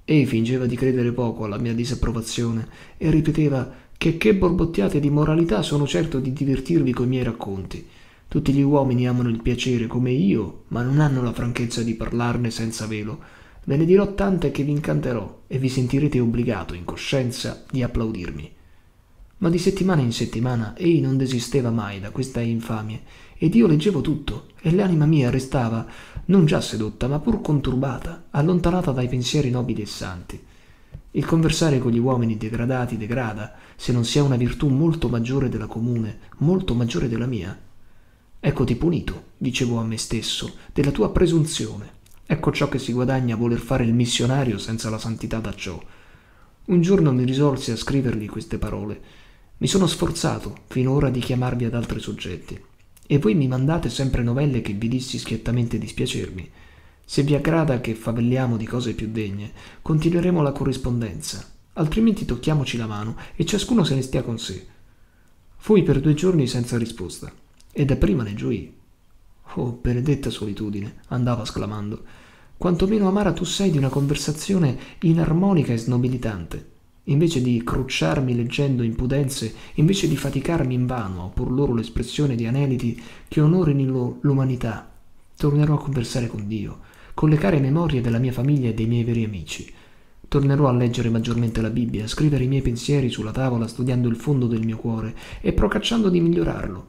Ei fingeva di credere poco alla mia disapprovazione e ripeteva che che borbottiate di moralità sono certo di divertirvi coi miei racconti. Tutti gli uomini amano il piacere come io, ma non hanno la franchezza di parlarne senza velo Ve ne dirò tante che vi incanterò e vi sentirete obbligato in coscienza di applaudirmi. Ma di settimana in settimana egli non desisteva mai da questa infamia ed io leggevo tutto, e l'anima mia restava, non già sedotta, ma pur conturbata, allontanata dai pensieri nobili e santi. Il conversare con gli uomini degradati degrada, se non si ha una virtù molto maggiore della comune, molto maggiore della mia. Eccoti punito, dicevo a me stesso, della tua presunzione. Ecco ciò che si guadagna a voler fare il missionario senza la santità da ciò. Un giorno mi risolsi a scrivergli queste parole. Mi sono sforzato finora di chiamarvi ad altri soggetti. E voi mi mandate sempre novelle che vi dissi schiettamente dispiacermi. Se vi aggrada che favelliamo di cose più degne, continueremo la corrispondenza, altrimenti tocchiamoci la mano e ciascuno se ne stia con sé. Fui per due giorni senza risposta, e da prima ne gioì, Oh, benedetta solitudine, andava esclamando. Quanto meno amara tu sei di una conversazione inarmonica e snobilitante. Invece di crucciarmi leggendo impudenze, invece di faticarmi in vano a opor loro l'espressione di aneliti che onorino l'umanità, tornerò a conversare con Dio, con le care memorie della mia famiglia e dei miei veri amici. Tornerò a leggere maggiormente la Bibbia, a scrivere i miei pensieri sulla tavola studiando il fondo del mio cuore e procacciando di migliorarlo,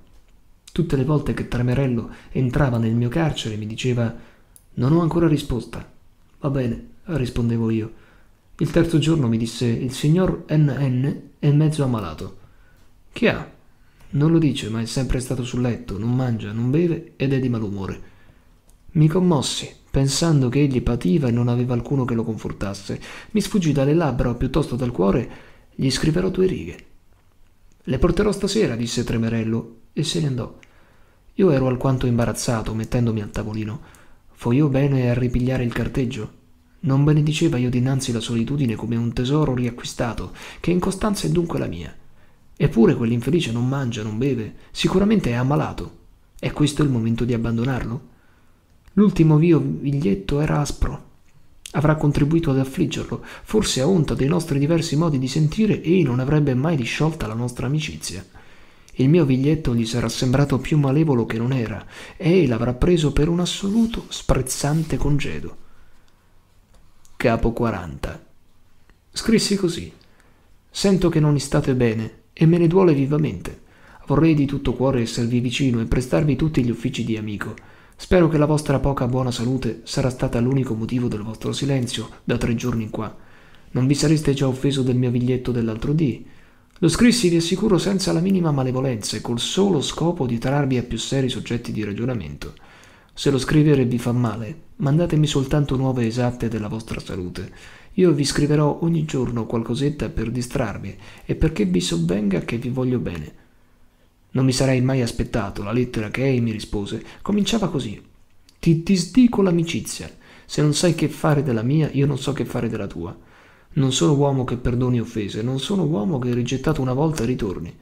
Tutte le volte che Tremerello entrava nel mio carcere mi diceva Non ho ancora risposta. Va bene, rispondevo io. Il terzo giorno mi disse Il signor NN è mezzo ammalato. Chi ha? Non lo dice, ma è sempre stato sul letto, non mangia, non beve ed è di malumore. Mi commossi, pensando che egli pativa e non aveva alcuno che lo confortasse. Mi sfuggì dalle labbra o piuttosto dal cuore, gli scriverò due righe. Le porterò stasera, disse Tremerello, e se ne andò. Io ero alquanto imbarazzato, mettendomi al tavolino. Fu io bene a ripigliare il carteggio. Non benediceva io dinanzi la solitudine come un tesoro riacquistato, che in costanza è dunque la mia. Eppure quell'infelice non mangia, non beve, sicuramente è ammalato. È questo il momento di abbandonarlo? L'ultimo mio biglietto era aspro. Avrà contribuito ad affliggerlo, forse a onta dei nostri diversi modi di sentire, e non avrebbe mai disciolta la nostra amicizia. Il mio biglietto gli sarà sembrato più malevolo che non era, e l'avrà preso per un assoluto sprezzante congedo. Capo 40. Scrissi così. Sento che non state bene e me ne duole vivamente. Vorrei di tutto cuore esservi vicino e prestarvi tutti gli uffici di amico. Spero che la vostra poca buona salute sarà stata l'unico motivo del vostro silenzio da tre giorni in qua. Non vi sareste già offeso del mio biglietto dell'altro dì, lo scrissi vi assicuro, senza la minima malevolenza e col solo scopo di trarvi a più seri soggetti di ragionamento. Se lo scrivere vi fa male, mandatemi soltanto nuove esatte della vostra salute. Io vi scriverò ogni giorno qualcosetta per distrarvi e perché vi sovvenga che vi voglio bene. Non mi sarei mai aspettato la lettera che ei mi rispose. Cominciava così. Ti disdico l'amicizia. Se non sai che fare della mia, io non so che fare della tua. Non sono uomo che perdoni offese, non sono uomo che rigettato una volta ritorni.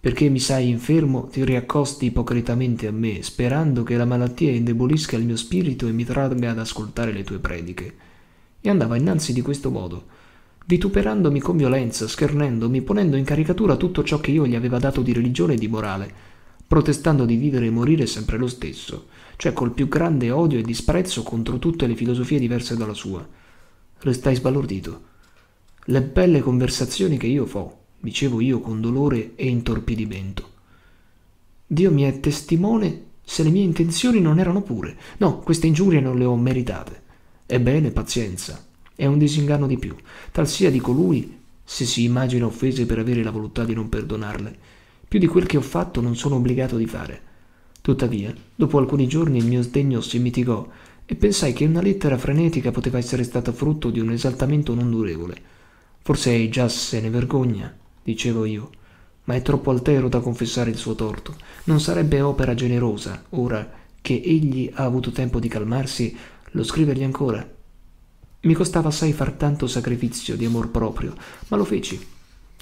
Perché mi sai infermo, ti riaccosti ipocritamente a me, sperando che la malattia indebolisca il mio spirito e mi tragga ad ascoltare le tue prediche. E andava innanzi di questo modo, vituperandomi con violenza, schernendomi, ponendo in caricatura tutto ciò che io gli aveva dato di religione e di morale, protestando di vivere e morire sempre lo stesso, cioè col più grande odio e disprezzo contro tutte le filosofie diverse dalla sua. Restai sbalordito le belle conversazioni che io fo, dicevo io con dolore e intorpidimento. Dio mi è testimone se le mie intenzioni non erano pure. No, queste ingiurie non le ho meritate. Ebbene, pazienza. È un disinganno di più, tal sia di colui, se si immagina offese per avere la volontà di non perdonarle, più di quel che ho fatto non sono obbligato di fare. Tuttavia, dopo alcuni giorni il mio sdegno si mitigò e pensai che una lettera frenetica poteva essere stata frutto di un esaltamento non durevole Forse già se ne vergogna, dicevo io, ma è troppo altero da confessare il suo torto. Non sarebbe opera generosa, ora che egli ha avuto tempo di calmarsi, lo scrivergli ancora. Mi costava assai far tanto sacrificio di amor proprio, ma lo feci.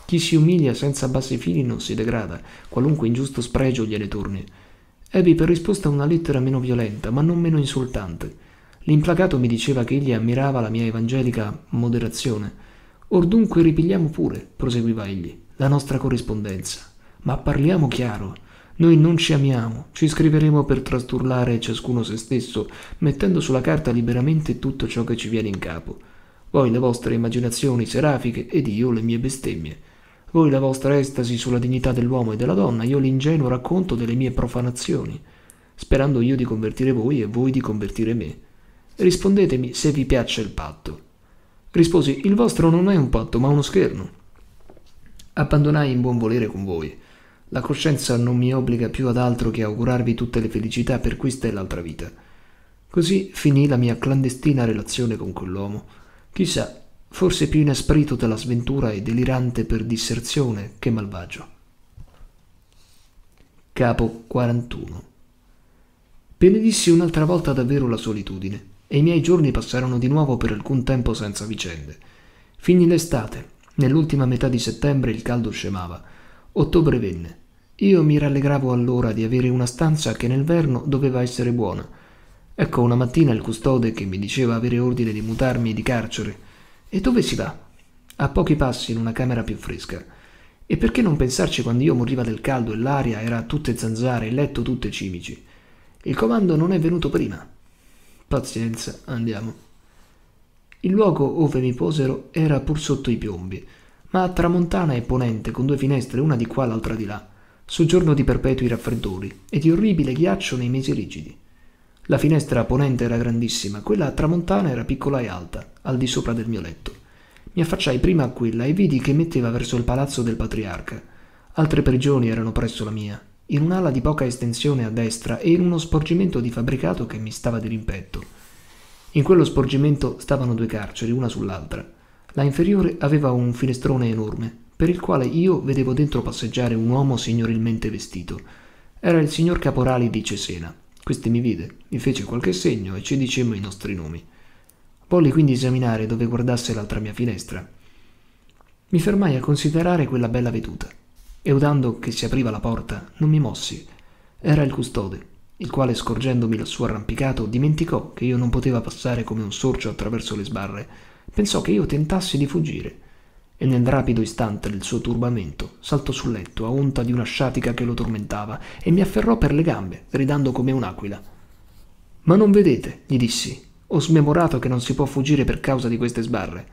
Chi si umilia senza bassi fili non si degrada, qualunque ingiusto spregio gliene torni. Ebbi per risposta una lettera meno violenta, ma non meno insultante. L'implagato mi diceva che egli ammirava la mia evangelica moderazione Ordunque ripigliamo pure, proseguiva egli, la nostra corrispondenza. Ma parliamo chiaro. Noi non ci amiamo, ci scriveremo per trasturlare ciascuno se stesso, mettendo sulla carta liberamente tutto ciò che ci viene in capo. Voi le vostre immaginazioni serafiche ed io le mie bestemmie. Voi la vostra estasi sulla dignità dell'uomo e della donna, io l'ingenuo racconto delle mie profanazioni, sperando io di convertire voi e voi di convertire me. Rispondetemi se vi piaccia il patto. Risposi, il vostro non è un patto, ma uno scherno. Abbandonai in buon volere con voi. La coscienza non mi obbliga più ad altro che augurarvi tutte le felicità per questa e l'altra vita. Così finì la mia clandestina relazione con quell'uomo. Chissà, forse più inasprito dalla sventura e delirante per disserzione che malvagio. Capo 41 Benedissi un'altra volta davvero la solitudine e i miei giorni passarono di nuovo per alcun tempo senza vicende. Finì l'estate, nell'ultima metà di settembre il caldo scemava, ottobre venne. Io mi rallegravo allora di avere una stanza che nel verno doveva essere buona. Ecco una mattina il custode che mi diceva avere ordine di mutarmi di carcere. E dove si va? A pochi passi in una camera più fresca. E perché non pensarci quando io moriva del caldo e l'aria era tutte zanzare, il letto tutte cimici? Il comando non è venuto prima. Pazienza, andiamo. Il luogo ove mi posero era pur sotto i piombi, ma a tramontana e ponente, con due finestre, una di qua e l'altra di là, soggiorno di perpetui raffreddori e di orribile ghiaccio nei mesi rigidi. La finestra a ponente era grandissima, quella a tramontana era piccola e alta, al di sopra del mio letto. Mi affacciai prima a quella e vidi che metteva verso il palazzo del patriarca. Altre prigioni erano presso la mia, in un'ala di poca estensione a destra e in uno sporgimento di fabbricato che mi stava di rimpetto. In quello sporgimento stavano due carceri, una sull'altra. La inferiore aveva un finestrone enorme, per il quale io vedevo dentro passeggiare un uomo signorilmente vestito. Era il signor Caporali di Cesena. Questi mi vide, mi fece qualche segno e ci dicemmo i nostri nomi. Volli quindi esaminare dove guardasse l'altra mia finestra. Mi fermai a considerare quella bella veduta e udendo che si apriva la porta non mi mossi. Era il custode, il quale scorgendomi lassù arrampicato dimenticò che io non poteva passare come un sorcio attraverso le sbarre. Pensò che io tentassi di fuggire e nel rapido istante del suo turbamento saltò sul letto a onta di una sciatica che lo tormentava e mi afferrò per le gambe, gridando come un'aquila. Ma non vedete, gli dissi, ho smemorato che non si può fuggire per causa di queste sbarre.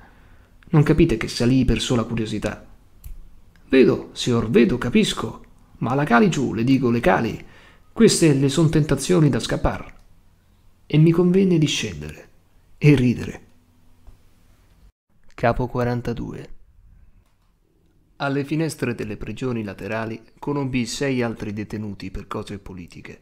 Non capite che salii per sola curiosità, Vedo, signor, vedo, capisco. Ma la cali giù, le dico, le cali. Queste le son tentazioni da scappar. E mi convenne di scendere e ridere. Capo 42 Alle finestre delle prigioni laterali conobbi sei altri detenuti per cose politiche.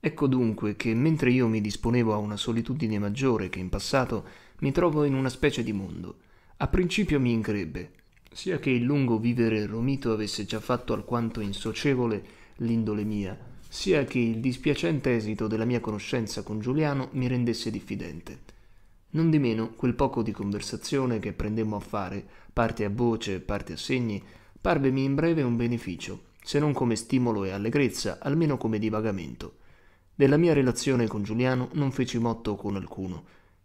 Ecco dunque che mentre io mi disponevo a una solitudine maggiore che in passato, mi trovo in una specie di mondo. A principio mi increbbe, sia che il lungo vivere romito avesse già fatto alquanto insocievole l'indole mia, sia che il dispiacente esito della mia conoscenza con Giuliano mi rendesse diffidente. Nondimeno, quel poco di conversazione che prendemmo a fare, parte a voce, parte a segni, parvemi in breve un beneficio, se non come stimolo e allegrezza, almeno come divagamento. Della mia relazione con Giuliano non feci motto con alcuno,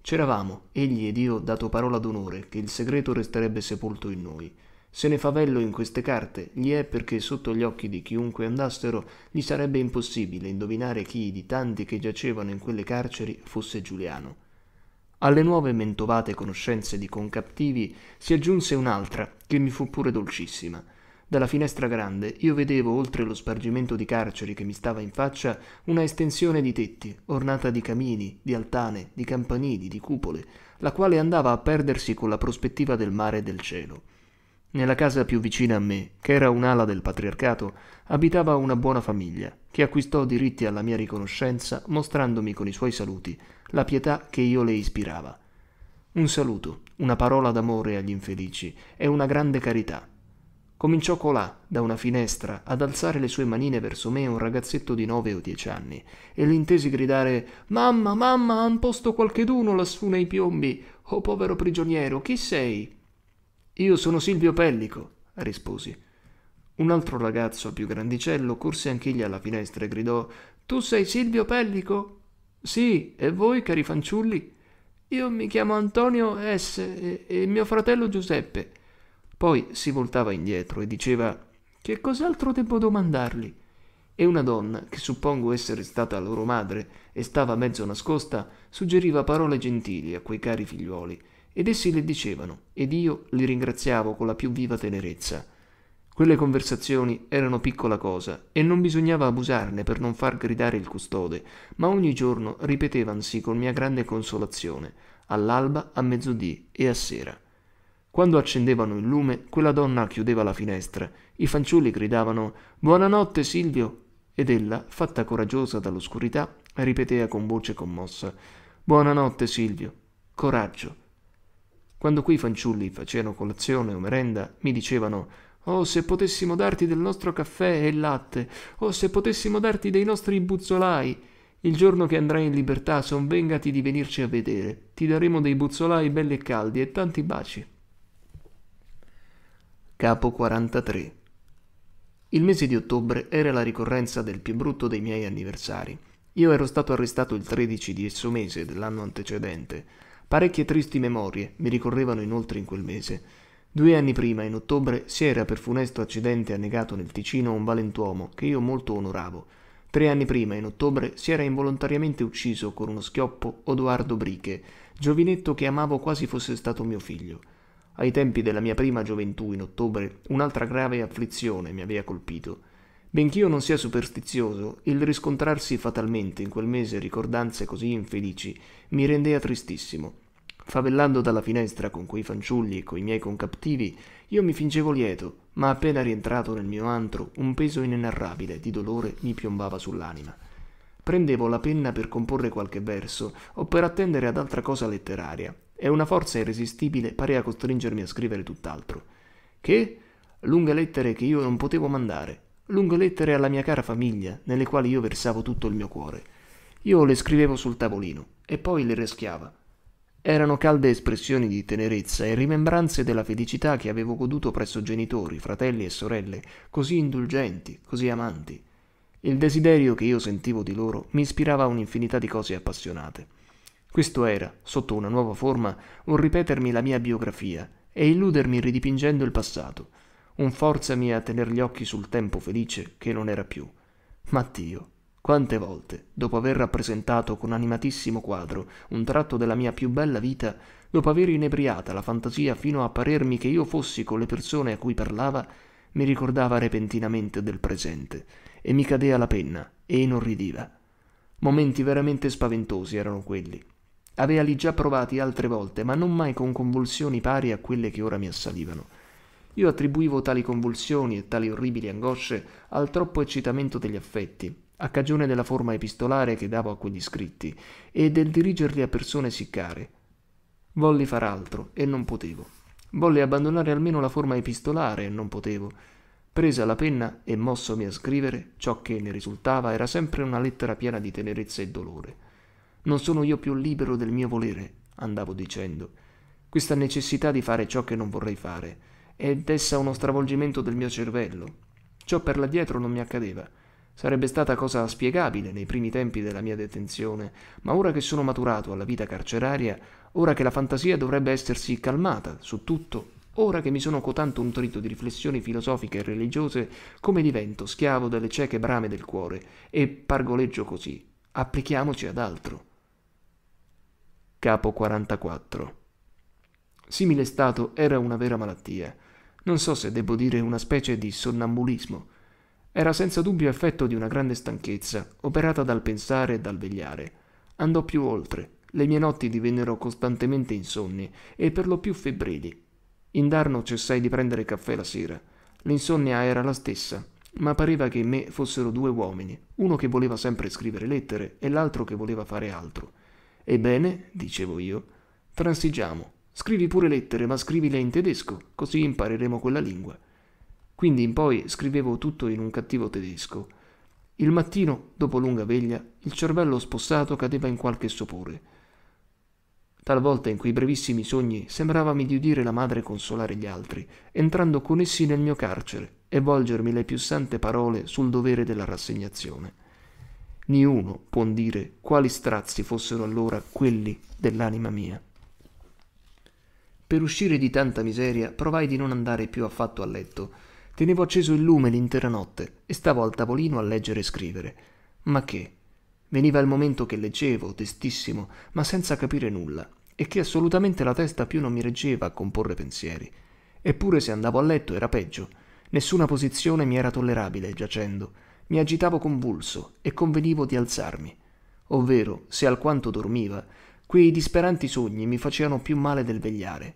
C'eravamo, egli ed io, dato parola d'onore che il segreto resterebbe sepolto in noi. Se ne favello in queste carte gli è perché sotto gli occhi di chiunque andassero gli sarebbe impossibile indovinare chi di tanti che giacevano in quelle carceri fosse Giuliano. Alle nuove mentovate conoscenze di concaptivi si aggiunse un'altra che mi fu pure dolcissima – dalla finestra grande io vedevo, oltre lo spargimento di carceri che mi stava in faccia, una estensione di tetti, ornata di camini, di altane, di campanili, di cupole, la quale andava a perdersi con la prospettiva del mare e del cielo. Nella casa più vicina a me, che era un'ala del patriarcato, abitava una buona famiglia, che acquistò diritti alla mia riconoscenza mostrandomi con i suoi saluti la pietà che io le ispirava. Un saluto, una parola d'amore agli infelici è una grande carità, Cominciò colà, da una finestra, ad alzare le sue manine verso me un ragazzetto di nove o dieci anni, e l'intesi gridare Mamma, mamma, han posto qualcheduno lassù nei piombi. Oh povero prigioniero, chi sei? Io sono Silvio Pellico, risposi. Un altro ragazzo più grandicello corse anch'egli alla finestra e gridò Tu sei Silvio Pellico? Sì, e voi, cari fanciulli? Io mi chiamo Antonio S. e, e mio fratello Giuseppe. Poi si voltava indietro e diceva Che cos'altro debbo domandargli? E una donna, che suppongo essere stata loro madre e stava mezzo nascosta, suggeriva parole gentili a quei cari figliuoli, ed essi le dicevano, ed io li ringraziavo con la più viva tenerezza. Quelle conversazioni erano piccola cosa e non bisognava abusarne per non far gridare il custode, ma ogni giorno ripetevansi con mia grande consolazione, all'alba, a mezzodì e a sera. Quando accendevano il lume, quella donna chiudeva la finestra. I fanciulli gridavano Buonanotte Silvio! Ed ella, fatta coraggiosa dall'oscurità, ripetea con voce commossa Buonanotte Silvio! Coraggio! Quando quei fanciulli facevano colazione o merenda, mi dicevano Oh, se potessimo darti del nostro caffè e latte! Oh, se potessimo darti dei nostri buzzolai! Il giorno che andrai in libertà, son vengati di venirci a vedere. Ti daremo dei buzzolai belli e caldi e tanti baci. Capo 43 Il mese di ottobre era la ricorrenza del più brutto dei miei anniversari. Io ero stato arrestato il 13 di esso mese dell'anno antecedente. Parecchie tristi memorie mi ricorrevano inoltre in quel mese. Due anni prima, in ottobre, si era per funesto accidente annegato nel Ticino un valentuomo che io molto onoravo. Tre anni prima, in ottobre, si era involontariamente ucciso con uno schioppo Odoardo Briche, giovinetto che amavo quasi fosse stato mio figlio. Ai tempi della mia prima gioventù, in ottobre, un'altra grave afflizione mi aveva colpito. Bench'io non sia superstizioso, il riscontrarsi fatalmente in quel mese ricordanze così infelici mi rendeva tristissimo. Favellando dalla finestra con quei fanciulli e coi miei concaptivi, io mi fingevo lieto, ma appena rientrato nel mio antro, un peso inenarrabile di dolore mi piombava sull'anima. Prendevo la penna per comporre qualche verso o per attendere ad altra cosa letteraria, e una forza irresistibile pareva costringermi a scrivere tutt'altro. Che? Lunghe lettere che io non potevo mandare, lunghe lettere alla mia cara famiglia, nelle quali io versavo tutto il mio cuore. Io le scrivevo sul tavolino e poi le rischiava. Erano calde espressioni di tenerezza e rimembranze della felicità che avevo goduto presso genitori, fratelli e sorelle, così indulgenti, così amanti. Il desiderio che io sentivo di loro mi ispirava a un'infinità di cose appassionate. Questo era, sotto una nuova forma, un ripetermi la mia biografia e illudermi ridipingendo il passato, un forzami a tener gli occhi sul tempo felice che non era più. Ma Dio, quante volte, dopo aver rappresentato con animatissimo quadro un tratto della mia più bella vita, dopo aver inebriata la fantasia fino a parermi che io fossi con le persone a cui parlava, mi ricordava repentinamente del presente e mi cadea la penna e inorridiva. Momenti veramente spaventosi erano quelli, Aveali già provati altre volte, ma non mai con convulsioni pari a quelle che ora mi assalivano. Io attribuivo tali convulsioni e tali orribili angosce al troppo eccitamento degli affetti, a cagione della forma epistolare che davo a quegli scritti, e del dirigerli a persone siccare. Volli far altro, e non potevo. Volli abbandonare almeno la forma epistolare, e non potevo. Presa la penna e mossomi a scrivere, ciò che ne risultava era sempre una lettera piena di tenerezza e dolore. Non sono io più libero del mio volere, andavo dicendo. Questa necessità di fare ciò che non vorrei fare è dessa uno stravolgimento del mio cervello. Ciò per là dietro non mi accadeva. Sarebbe stata cosa spiegabile nei primi tempi della mia detenzione, ma ora che sono maturato alla vita carceraria, ora che la fantasia dovrebbe essersi calmata su tutto, ora che mi sono cotanto nutrito di riflessioni filosofiche e religiose, come divento schiavo delle cieche brame del cuore e pargoleggio così. Applichiamoci ad altro capo 44. Simile stato era una vera malattia, non so se devo dire una specie di sonnambulismo. Era senza dubbio effetto di una grande stanchezza, operata dal pensare e dal vegliare. Andò più oltre, le mie notti divennero costantemente insonni e per lo più febbrili. Indarno cessai di prendere caffè la sera. L'insonnia era la stessa, ma pareva che in me fossero due uomini, uno che voleva sempre scrivere lettere e l'altro che voleva fare altro. Ebbene, dicevo io, transigiamo. Scrivi pure lettere, ma scrivile in tedesco, così impareremo quella lingua. Quindi in poi scrivevo tutto in un cattivo tedesco. Il mattino, dopo lunga veglia, il cervello spossato cadeva in qualche sopore. Talvolta in quei brevissimi sogni sembravami di udire la madre consolare gli altri, entrando con essi nel mio carcere e volgermi le più sante parole sul dovere della rassegnazione. Niuno può dire quali strazi fossero allora quelli dell'anima mia. Per uscire di tanta miseria provai di non andare più affatto a letto. Tenevo acceso il lume l'intera notte e stavo al tavolino a leggere e scrivere. Ma che? Veniva il momento che leggevo, testissimo, ma senza capire nulla, e che assolutamente la testa più non mi reggeva a comporre pensieri. Eppure se andavo a letto era peggio. Nessuna posizione mi era tollerabile giacendo mi agitavo convulso e convenivo di alzarmi, ovvero, se alquanto dormiva, quei disperanti sogni mi facevano più male del vegliare.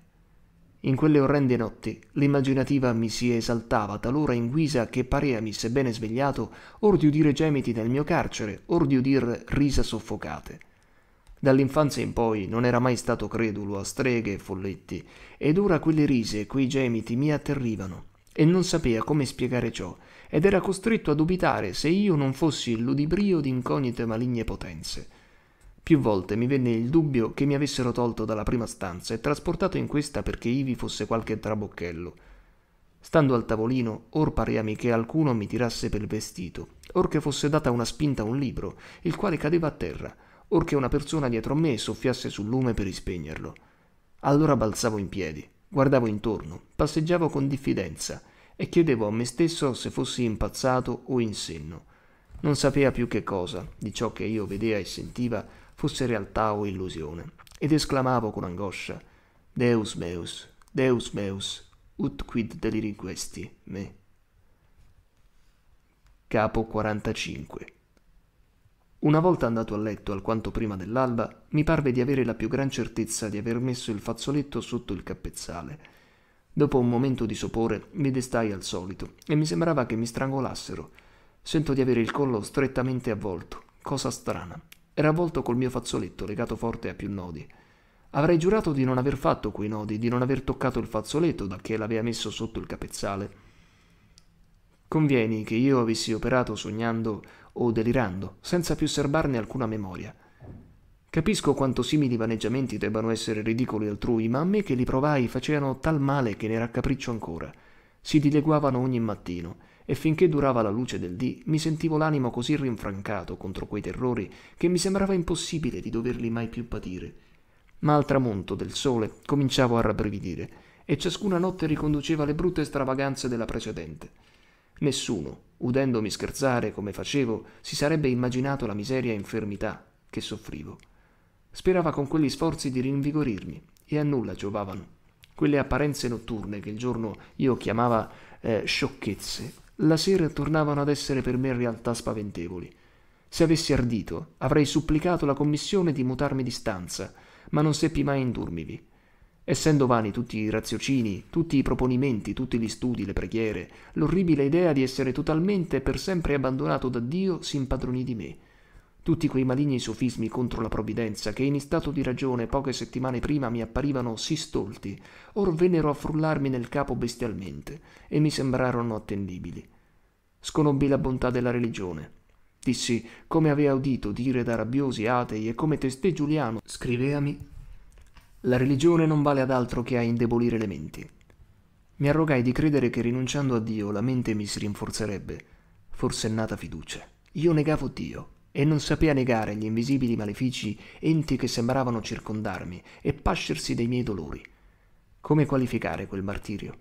In quelle orrende notti l'immaginativa mi si esaltava talora in guisa che pareami, sebbene svegliato, or di udire gemiti nel mio carcere, or di udir risa soffocate. Dall'infanzia in poi non era mai stato credulo a streghe e folletti, ed ora quelle rise e quei gemiti mi atterrivano, e non sapea come spiegare ciò, ed era costretto a dubitare se io non fossi il ludibrio di incognite maligne potenze. Più volte mi venne il dubbio che mi avessero tolto dalla prima stanza e trasportato in questa perché ivi fosse qualche trabocchello. Stando al tavolino, or pareami che alcuno mi tirasse per il vestito, or che fosse data una spinta a un libro, il quale cadeva a terra, or che una persona dietro me soffiasse sul lume per rispegnerlo. Allora balzavo in piedi, guardavo intorno, passeggiavo con diffidenza, e chiedevo a me stesso se fossi impazzato o in senno. Non sapea più che cosa di ciò che io vedeva e sentiva fosse realtà o illusione, ed esclamavo con angoscia Deus meus, Deus meus, ut quid questi me. Capo 45 una volta andato a letto alquanto prima dell'alba, mi parve di avere la più gran certezza di aver messo il fazzoletto sotto il cappezzale Dopo un momento di sopore mi destai al solito e mi sembrava che mi strangolassero. Sento di avere il collo strettamente avvolto. Cosa strana. Era avvolto col mio fazzoletto legato forte a più nodi. Avrei giurato di non aver fatto quei nodi, di non aver toccato il fazzoletto da che l'aveva messo sotto il capezzale. Convieni che io avessi operato sognando o delirando, senza più serbarne alcuna memoria. Capisco quanto simili vaneggiamenti debbano essere ridicoli altrui, ma a me che li provai facevano tal male che ne raccapriccio ancora. Si dileguavano ogni mattino, e finché durava la luce del dì mi sentivo l'animo così rinfrancato contro quei terrori che mi sembrava impossibile di doverli mai più patire. Ma al tramonto del sole cominciavo a rabbrividire, e ciascuna notte riconduceva le brutte stravaganze della precedente. Nessuno, udendomi scherzare come facevo, si sarebbe immaginato la miseria e infermità che soffrivo. Sperava con quegli sforzi di rinvigorirmi, e a nulla giovavano. Quelle apparenze notturne che il giorno io chiamava eh, sciocchezze, la sera tornavano ad essere per me realtà spaventevoli. Se avessi ardito, avrei supplicato la commissione di mutarmi di stanza, ma non seppi mai indurmivi. Essendo vani tutti i raziocini, tutti i proponimenti, tutti gli studi, le preghiere, l'orribile idea di essere totalmente e per sempre abbandonato da Dio si impadronì di me tutti quei maligni sofismi contro la provvidenza che in stato di ragione poche settimane prima mi apparivano sì stolti, or vennero a frullarmi nel capo bestialmente e mi sembrarono attendibili. Sconobbi la bontà della religione. Dissi, come avea udito dire da rabbiosi atei e come testé Giuliano, scriveami, la religione non vale ad altro che a indebolire le menti. Mi arrogai di credere che rinunciando a Dio la mente mi si rinforzerebbe. Forsennata fiducia. Io negavo Dio, e non sapea negare gli invisibili malefici enti che sembravano circondarmi e pascersi dei miei dolori. Come qualificare quel martirio?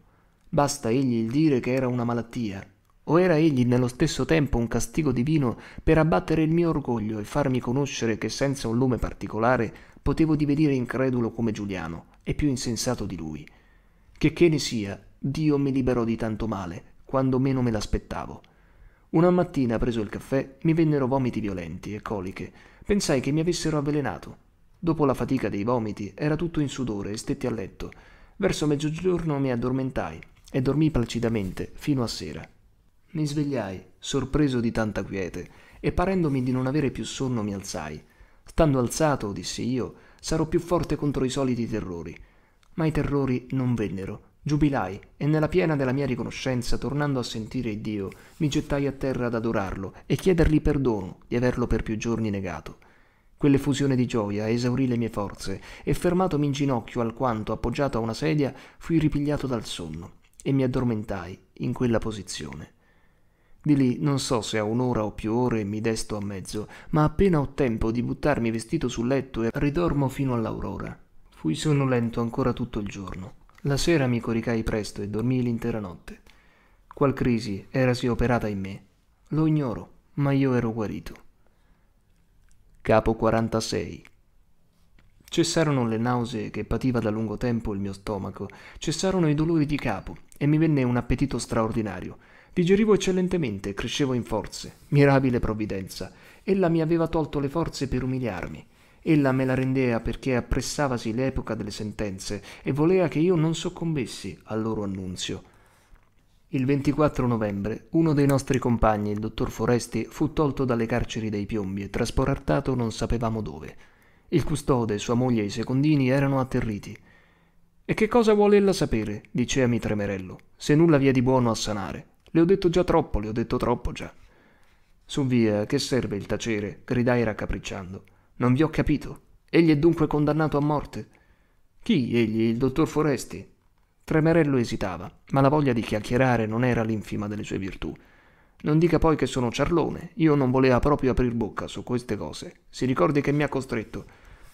Basta egli il dire che era una malattia, o era egli nello stesso tempo un castigo divino per abbattere il mio orgoglio e farmi conoscere che senza un lume particolare potevo divenire incredulo come Giuliano e più insensato di lui. Che che ne sia, Dio mi liberò di tanto male, quando meno me l'aspettavo. Una mattina, preso il caffè, mi vennero vomiti violenti e coliche. Pensai che mi avessero avvelenato. Dopo la fatica dei vomiti, era tutto in sudore e stetti a letto. Verso mezzogiorno mi addormentai e dormii placidamente fino a sera. Mi svegliai, sorpreso di tanta quiete, e parendomi di non avere più sonno mi alzai. Stando alzato, dissi io, sarò più forte contro i soliti terrori. Ma i terrori non vennero, Giubilai e nella piena della mia riconoscenza, tornando a sentire Dio, mi gettai a terra ad adorarlo e chiedergli perdono di averlo per più giorni negato. Quell'effusione di gioia esaurì le mie forze e fermatomi in ginocchio alquanto appoggiato a una sedia, fui ripigliato dal sonno e mi addormentai in quella posizione. Di lì non so se a un'ora o più ore mi desto a mezzo, ma appena ho tempo di buttarmi vestito sul letto e ridormo fino all'aurora. Fui sonnolento ancora tutto il giorno. La sera mi coricai presto e dormii l'intera notte. Qual crisi erasi operata in me, lo ignoro, ma io ero guarito. Capo 46 Cessarono le nausee che pativa da lungo tempo il mio stomaco, cessarono i dolori di capo e mi venne un appetito straordinario. Digerivo eccellentemente, crescevo in forze, mirabile provvidenza. Ella mi aveva tolto le forze per umiliarmi. Ella me la rendea perché appressavasi l'epoca delle sentenze e voleva che io non soccombessi al loro annunzio. Il 24 novembre uno dei nostri compagni, il dottor Foresti, fu tolto dalle carceri dei piombi e trasportato non sapevamo dove. Il custode, sua moglie e i secondini erano atterriti. E che cosa vuole ella sapere? diceami Tremerello. Se nulla vi è di buono a sanare. Le ho detto già troppo, le ho detto troppo già. Su via, che serve il tacere? gridai raccapricciando. Non vi ho capito. Egli è dunque condannato a morte. Chi egli, il dottor Foresti? Tremerello esitava, ma la voglia di chiacchierare non era l'infima delle sue virtù. Non dica poi che sono ciarlone, io non voleva proprio aprir bocca su queste cose. Si ricordi che mi ha costretto.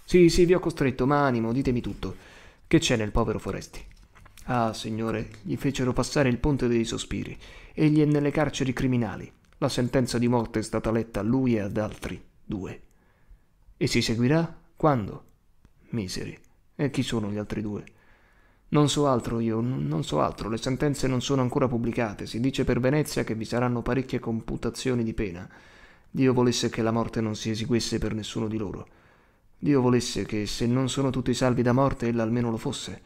Sì, sì, vi ho costretto, ma animo, ditemi tutto. Che c'è nel povero Foresti? Ah, signore, gli fecero passare il ponte dei sospiri. Egli è nelle carceri criminali. La sentenza di morte è stata letta a lui e ad altri due. E si seguirà? Quando? Miseri. E chi sono gli altri due? Non so altro io, non so altro, le sentenze non sono ancora pubblicate, si dice per Venezia che vi saranno parecchie computazioni di pena. Dio volesse che la morte non si eseguisse per nessuno di loro. Dio volesse che, se non sono tutti salvi da morte, ella almeno lo fosse.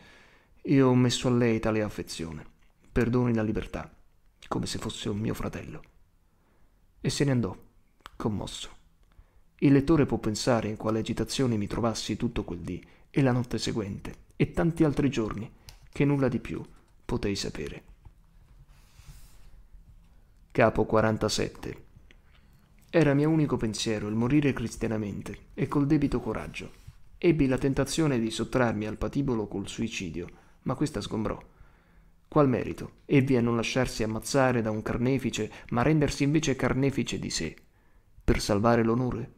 Io ho messo a lei tale affezione. Perdoni la libertà, come se fosse un mio fratello. E se ne andò, commosso. Il lettore può pensare in quale agitazione mi trovassi tutto quel dì e la notte seguente e tanti altri giorni che nulla di più potei sapere. Capo 47 Era mio unico pensiero il morire cristianamente e col debito coraggio. Ebbi la tentazione di sottrarmi al patibolo col suicidio, ma questa sgombrò. Qual merito? Ebbi a non lasciarsi ammazzare da un carnefice, ma rendersi invece carnefice di sé. Per salvare l'onore?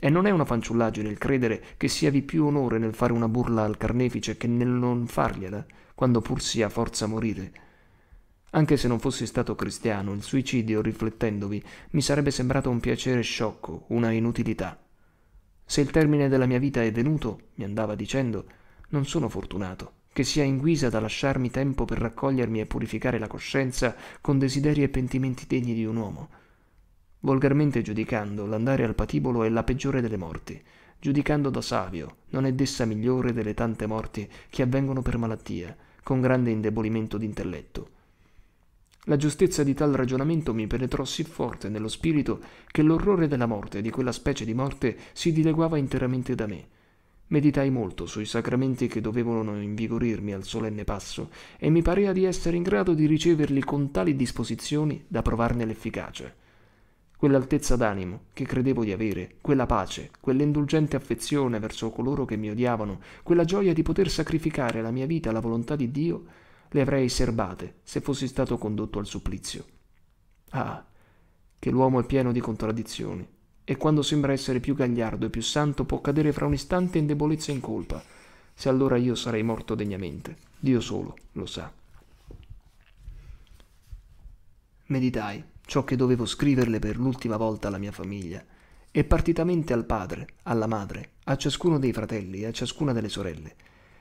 E non è una fanciullaggine il credere che sia vi più onore nel fare una burla al carnefice che nel non fargliela, quando pur sia forza morire. Anche se non fossi stato cristiano, il suicidio, riflettendovi, mi sarebbe sembrato un piacere sciocco, una inutilità. Se il termine della mia vita è venuto, mi andava dicendo, non sono fortunato, che sia in guisa da lasciarmi tempo per raccogliermi e purificare la coscienza con desideri e pentimenti degni di un uomo Volgarmente giudicando, l'andare al patibolo è la peggiore delle morti. Giudicando da savio, non è dessa migliore delle tante morti che avvengono per malattia, con grande indebolimento d'intelletto. La giustezza di tal ragionamento mi penetrò sì forte nello spirito che l'orrore della morte, di quella specie di morte, si dileguava interamente da me. Meditai molto sui sacramenti che dovevano invigorirmi al solenne passo e mi parea di essere in grado di riceverli con tali disposizioni da provarne l'efficacia quell'altezza d'animo che credevo di avere, quella pace, quell'indulgente affezione verso coloro che mi odiavano, quella gioia di poter sacrificare la mia vita alla volontà di Dio, le avrei serbate se fossi stato condotto al supplizio. Ah, che l'uomo è pieno di contraddizioni, e quando sembra essere più gagliardo e più santo può cadere fra un istante in debolezza e in colpa, se allora io sarei morto degnamente, Dio solo lo sa. Meditai ciò che dovevo scriverle per l'ultima volta alla mia famiglia, e partitamente al padre, alla madre, a ciascuno dei fratelli e a ciascuna delle sorelle,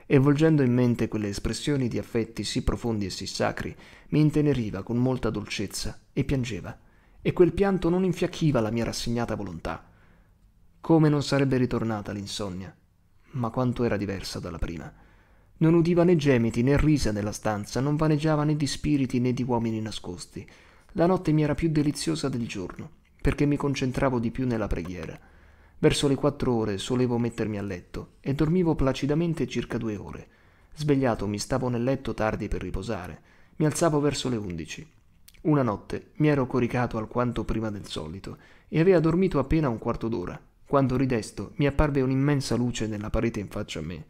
e volgendo in mente quelle espressioni di affetti sì profondi e sì sacri, mi inteneriva con molta dolcezza e piangeva, e quel pianto non infiacchiva la mia rassegnata volontà. Come non sarebbe ritornata l'insonnia, ma quanto era diversa dalla prima. Non udiva né gemiti né risa nella stanza, non vaneggiava né di spiriti né di uomini nascosti, la notte mi era più deliziosa del giorno, perché mi concentravo di più nella preghiera. Verso le quattro ore solevo mettermi a letto e dormivo placidamente circa due ore. Svegliato mi stavo nel letto tardi per riposare. Mi alzavo verso le undici. Una notte mi ero coricato alquanto prima del solito e aveva dormito appena un quarto d'ora, quando ridesto mi apparve un'immensa luce nella parete in faccia a me.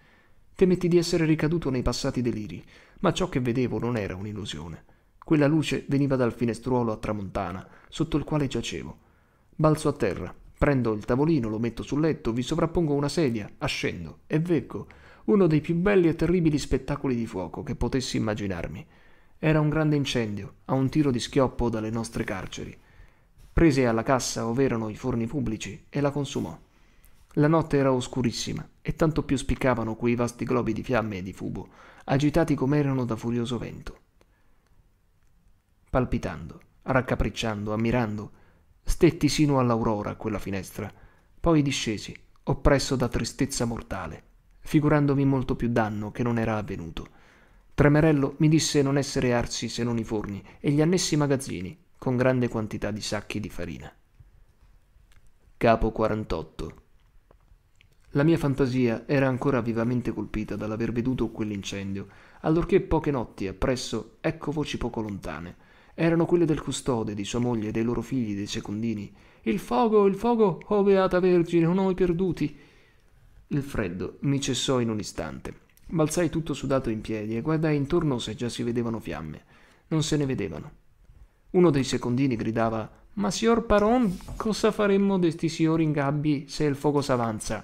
Temetti di essere ricaduto nei passati deliri, ma ciò che vedevo non era un'illusione. Quella luce veniva dal finestruolo a tramontana, sotto il quale giacevo. Balzo a terra, prendo il tavolino, lo metto sul letto, vi sovrappongo una sedia, ascendo e vecco uno dei più belli e terribili spettacoli di fuoco che potessi immaginarmi. Era un grande incendio, a un tiro di schioppo dalle nostre carceri. Prese alla cassa ov'erano i forni pubblici e la consumò. La notte era oscurissima e tanto più spiccavano quei vasti globi di fiamme e di fumo, agitati com'erano da furioso vento palpitando, raccapricciando, ammirando. Stetti sino all'aurora a quella finestra, poi discesi, oppresso da tristezza mortale, figurandomi molto più danno che non era avvenuto. Tremerello mi disse non essere arsi se non i forni e gli annessi magazzini, con grande quantità di sacchi di farina. Capo 48 la mia fantasia era ancora vivamente colpita dall'aver veduto quell'incendio, allorché poche notti appresso ecco voci poco lontane, erano quelle del custode, di sua moglie, dei loro figli, dei secondini. Il fuoco, il fuoco, oh beata Vergine, o noi perduti! Il freddo mi cessò in un istante. Balzai tutto sudato in piedi e guardai intorno se già si vedevano fiamme. Non se ne vedevano. Uno dei secondini gridava Ma signor Paron, cosa faremmo de sti signori in gabbi se il fuoco s'avanza?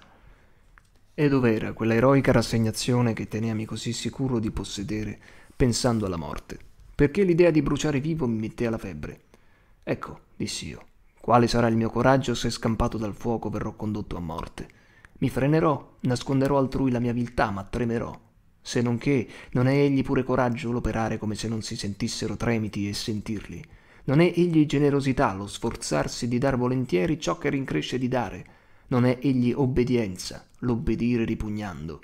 E dov'era quella eroica rassegnazione che teneami così sicuro di possedere, pensando alla morte? perché l'idea di bruciare vivo mi metteva la febbre. Ecco, dissi io, quale sarà il mio coraggio se scampato dal fuoco verrò condotto a morte? Mi frenerò, nasconderò altrui la mia viltà, ma tremerò. Se non che non è egli pure coraggio l'operare come se non si sentissero tremiti e sentirli. Non è egli generosità lo sforzarsi di dar volentieri ciò che rincresce di dare. Non è egli obbedienza l'obbedire ripugnando.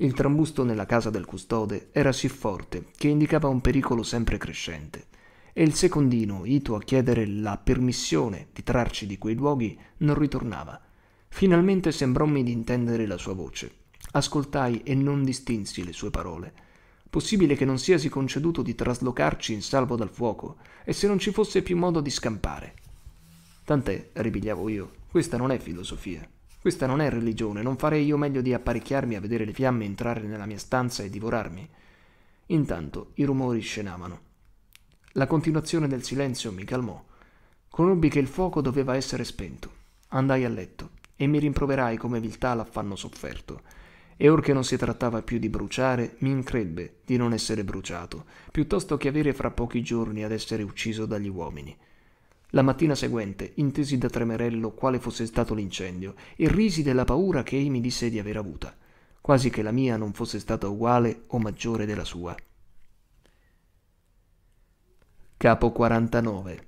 Il trambusto nella casa del custode era sì forte che indicava un pericolo sempre crescente, e il secondino, ito a chiedere la permissione di trarci di quei luoghi, non ritornava. Finalmente sembrommi di intendere la sua voce. Ascoltai e non distinsi le sue parole. Possibile che non siasi conceduto di traslocarci in salvo dal fuoco, e se non ci fosse più modo di scampare. Tant'è, ripigliavo io, questa non è filosofia. Questa non è religione, non farei io meglio di apparecchiarmi a vedere le fiamme entrare nella mia stanza e divorarmi. Intanto i rumori scenavano. La continuazione del silenzio mi calmò. Conobbi che il fuoco doveva essere spento. Andai a letto e mi rimproverai come viltà l'affanno sofferto. E or che non si trattava più di bruciare, mi increbbe di non essere bruciato, piuttosto che avere fra pochi giorni ad essere ucciso dagli uomini. La mattina seguente intesi da Tremerello quale fosse stato l'incendio e risi della paura che ei mi disse di aver avuta, quasi che la mia non fosse stata uguale o maggiore della sua. Capo 49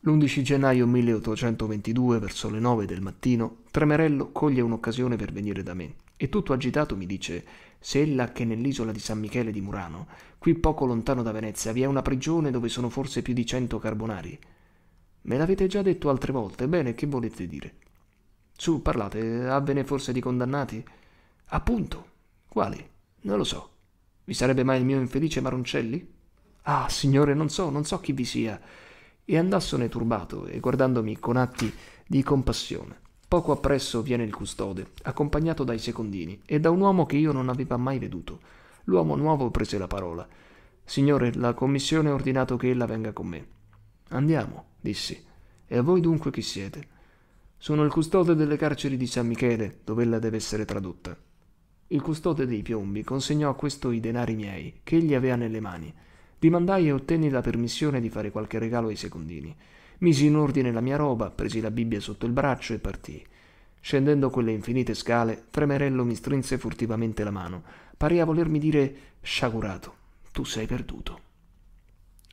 L'11 gennaio 1822, verso le 9 del mattino, Tremerello coglie un'occasione per venire da me e tutto agitato mi dice sella ella che nell'isola di San Michele di Murano, qui poco lontano da Venezia, vi è una prigione dove sono forse più di cento carbonari. Me l'avete già detto altre volte, bene, che volete dire? Su, parlate, avvene forse di condannati? Appunto. Quali? Non lo so. Vi sarebbe mai il mio infelice Maroncelli? Ah, signore, non so, non so chi vi sia. E andassone turbato e guardandomi con atti di compassione. Poco appresso viene il custode, accompagnato dai secondini e da un uomo che io non aveva mai veduto. L'uomo nuovo prese la parola. Signore, la commissione ha ordinato che ella venga con me. Andiamo, dissi. E a voi dunque chi siete? Sono il custode delle carceri di San Michele, dove ella deve essere tradotta. Il custode dei piombi consegnò a questo i denari miei, che egli aveva nelle mani. Dimandai e ottenni la permissione di fare qualche regalo ai secondini. Misi in ordine la mia roba, presi la Bibbia sotto il braccio e partii. Scendendo quelle infinite scale, Tremerello mi strinse furtivamente la mano. Pare volermi dire sciagurato, tu sei perduto.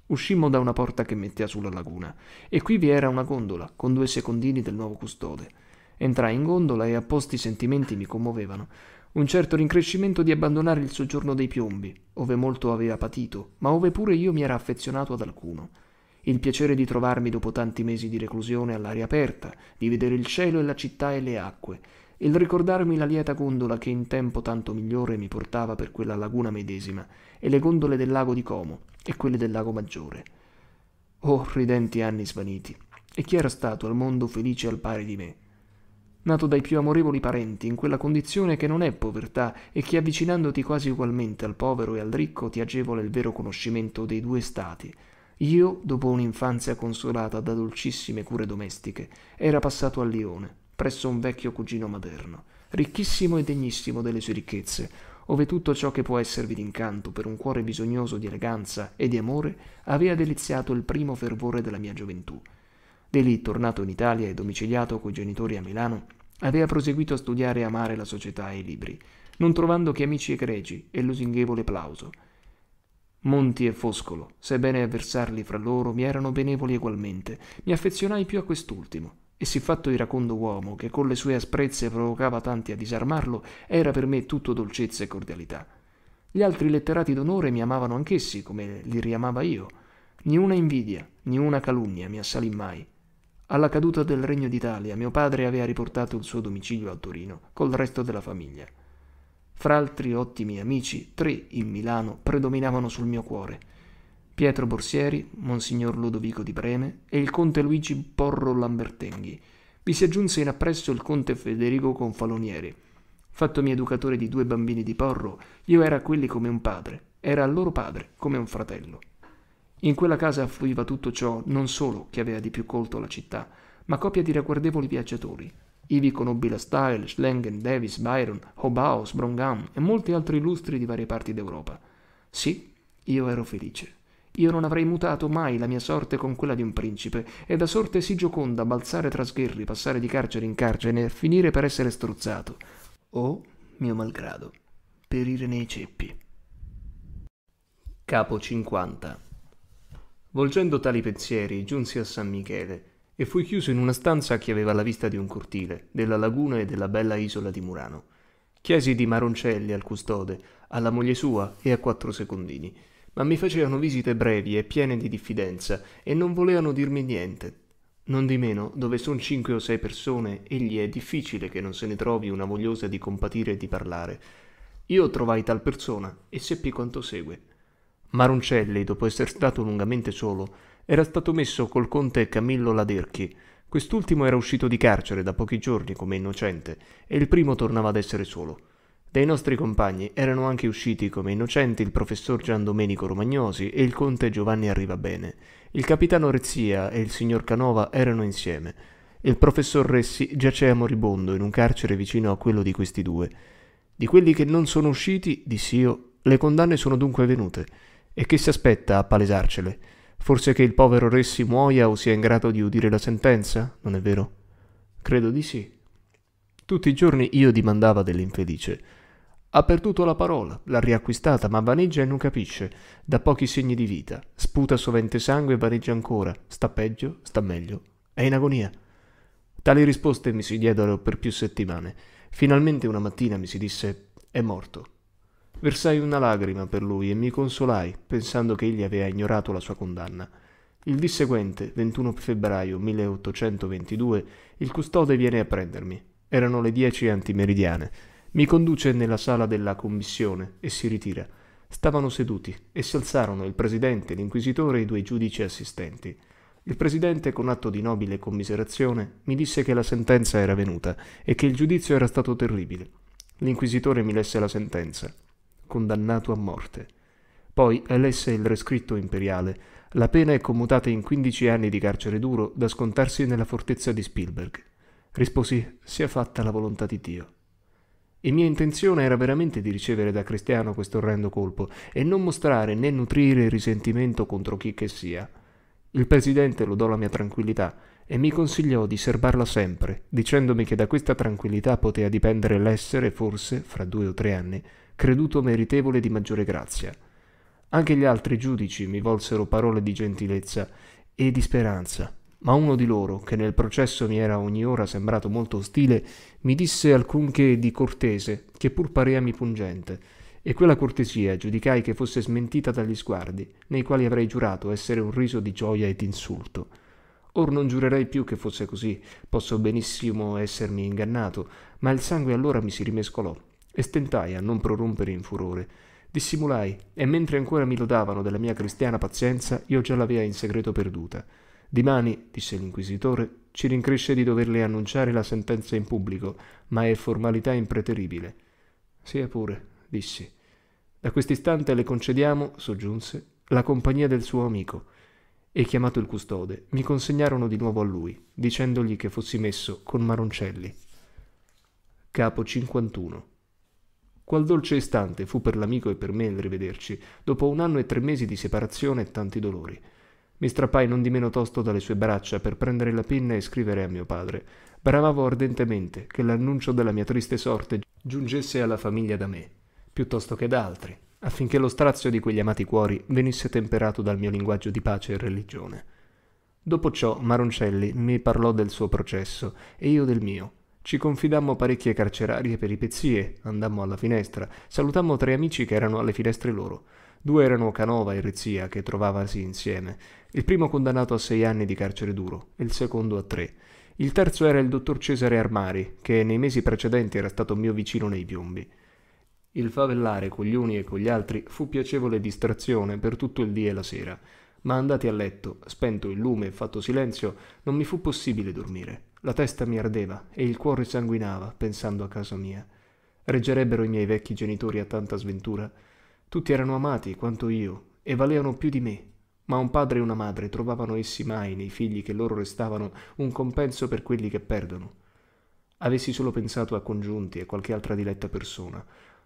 Uscimmo da una porta che mettea sulla laguna e qui vi era una gondola con due secondini del nuovo custode. Entrai in gondola e apposti sentimenti mi commuovevano. Un certo rincrescimento di abbandonare il soggiorno dei piombi, ove molto aveva patito, ma ove pure io mi era affezionato ad alcuno il piacere di trovarmi dopo tanti mesi di reclusione all'aria aperta, di vedere il cielo e la città e le acque, il ricordarmi la lieta gondola che in tempo tanto migliore mi portava per quella laguna medesima, e le gondole del lago di Como e quelle del lago Maggiore. Oh, ridenti anni svaniti! E chi era stato al mondo felice al pari di me? Nato dai più amorevoli parenti, in quella condizione che non è povertà e che avvicinandoti quasi ugualmente al povero e al ricco ti agevola il vero conoscimento dei due stati, io, dopo un'infanzia consolata da dolcissime cure domestiche, era passato a Lione, presso un vecchio cugino materno, ricchissimo e degnissimo delle sue ricchezze, ove tutto ciò che può esservi d'incanto per un cuore bisognoso di eleganza e di amore aveva deliziato il primo fervore della mia gioventù. Di lì, tornato in Italia e domiciliato coi genitori a Milano, aveva proseguito a studiare e amare la società e i libri, non trovando che amici egregi e lusinghevole plauso. Monti e Foscolo, sebbene avversarli fra loro, mi erano benevoli egualmente, mi affezionai più a quest'ultimo, e siffatto iracondo uomo, che con le sue asprezze provocava tanti a disarmarlo, era per me tutto dolcezza e cordialità. Gli altri letterati d'onore mi amavano anch'essi, come li riamava io. Niuna invidia, niuna calunnia mi assalì mai. Alla caduta del Regno d'Italia, mio padre aveva riportato il suo domicilio a Torino, col resto della famiglia. Fra altri ottimi amici, tre in Milano predominavano sul mio cuore. Pietro Borsieri, Monsignor Ludovico di Breme e il conte Luigi Porro Lambertenghi. Vi si aggiunse in appresso il conte Federico Confalonieri. Fattomi educatore di due bambini di Porro, io era a quelli come un padre, era a loro padre come un fratello. In quella casa affluiva tutto ciò non solo che aveva di più colto la città, ma copia di ragguardevoli viaggiatori, ivi conobbi la Style, Schlengen, Davis, Byron, Hobaus, Brongham e molti altri illustri di varie parti d'Europa. Sì, io ero felice. Io non avrei mutato mai la mia sorte con quella di un principe, e da sorte sì gioconda balzare tra sgherri, passare di carcere in carcere e finire per essere strozzato. O, mio malgrado, perire nei ceppi. Capo 50 Volgendo tali pensieri, giunsi a San Michele, e fui chiuso in una stanza che aveva la vista di un cortile, della laguna e della bella isola di Murano. Chiesi di Maroncelli al custode, alla moglie sua e a quattro secondini, ma mi facevano visite brevi e piene di diffidenza e non volevano dirmi niente. Nondimeno, dove son cinque o sei persone, egli è difficile che non se ne trovi una vogliosa di compatire e di parlare. Io trovai tal persona e seppi quanto segue. Maroncelli, dopo essere stato lungamente solo, era stato messo col conte Camillo Laderchi. Quest'ultimo era uscito di carcere da pochi giorni come innocente e il primo tornava ad essere solo. Dei nostri compagni erano anche usciti come innocenti il professor Gian Domenico Romagnosi e il conte Giovanni Arrivabene. Il capitano Rezia e il signor Canova erano insieme. Il professor Ressi giaceva moribondo in un carcere vicino a quello di questi due. Di quelli che non sono usciti, dissi io, oh, le condanne sono dunque venute. E che si aspetta a palesarcele? Forse che il povero re si muoia o sia in grado di udire la sentenza, non è vero? Credo di sì. Tutti i giorni io dimandava dell'infelice. Ha perduto la parola, l'ha riacquistata, ma vaneggia e non capisce. Da pochi segni di vita. Sputa sovente sangue e vaneggia ancora. Sta peggio, sta meglio. È in agonia. Tali risposte mi si diedero per più settimane. Finalmente una mattina mi si disse: È morto. Versai una lagrima per lui e mi consolai, pensando che egli aveva ignorato la sua condanna. Il dì seguente, 21 febbraio 1822, il custode viene a prendermi. Erano le dieci antimeridiane. Mi conduce nella sala della commissione e si ritira. Stavano seduti e si alzarono il presidente, l'inquisitore e i due giudici assistenti. Il presidente, con atto di nobile commiserazione, mi disse che la sentenza era venuta e che il giudizio era stato terribile. L'inquisitore mi lesse la sentenza condannato a morte. Poi elesse il rescritto imperiale. La pena è commutata in 15 anni di carcere duro da scontarsi nella fortezza di Spielberg. Risposi: Sia fatta la volontà di Dio. E mia intenzione era veramente di ricevere da cristiano questo orrendo colpo e non mostrare né nutrire risentimento contro chi che sia. Il presidente lodò la mia tranquillità e mi consigliò di serbarla sempre, dicendomi che da questa tranquillità poteva dipendere l'essere, forse, fra due o tre anni, creduto meritevole di maggiore grazia. Anche gli altri giudici mi volsero parole di gentilezza e di speranza, ma uno di loro, che nel processo mi era ogni ora sembrato molto ostile, mi disse alcunché di cortese, che pur pareami pungente, e quella cortesia giudicai che fosse smentita dagli sguardi, nei quali avrei giurato essere un riso di gioia e d'insulto. Or non giurerei più che fosse così, posso benissimo essermi ingannato, ma il sangue allora mi si rimescolò e stentai a non prorompere in furore. Dissimulai, e mentre ancora mi lodavano della mia cristiana pazienza, io già l'avea in segreto perduta. Dimani, disse l'inquisitore, ci rincresce di doverle annunciare la sentenza in pubblico, ma è formalità impreteribile. Sia pure, dissi. Da quest'istante le concediamo, soggiunse, la compagnia del suo amico. E chiamato il custode, mi consegnarono di nuovo a lui, dicendogli che fossi messo con Maroncelli. Capo 51 Qual dolce istante fu per l'amico e per me il rivederci, dopo un anno e tre mesi di separazione e tanti dolori. Mi strappai non di meno tosto dalle sue braccia per prendere la penna e scrivere a mio padre. Bravavo ardentemente che l'annuncio della mia triste sorte giungesse alla famiglia da me, piuttosto che da altri, affinché lo strazio di quegli amati cuori venisse temperato dal mio linguaggio di pace e religione. Dopo ciò Maroncelli mi parlò del suo processo e io del mio, ci confidammo parecchie carcerarie peripezie, andammo alla finestra, salutammo tre amici che erano alle finestre loro. Due erano Canova e Rezia, che trovavasi insieme. Il primo condannato a sei anni di carcere duro, e il secondo a tre. Il terzo era il dottor Cesare Armari, che nei mesi precedenti era stato mio vicino nei piombi. Il favellare con gli uni e con gli altri fu piacevole distrazione per tutto il dì e la sera, ma andati a letto, spento il lume e fatto silenzio, non mi fu possibile dormire. La testa mi ardeva e il cuore sanguinava pensando a casa mia. Reggerebbero i miei vecchi genitori a tanta sventura. Tutti erano amati quanto io e valevano più di me, ma un padre e una madre trovavano essi mai nei figli che loro restavano un compenso per quelli che perdono. Avessi solo pensato a congiunti e qualche altra diletta persona.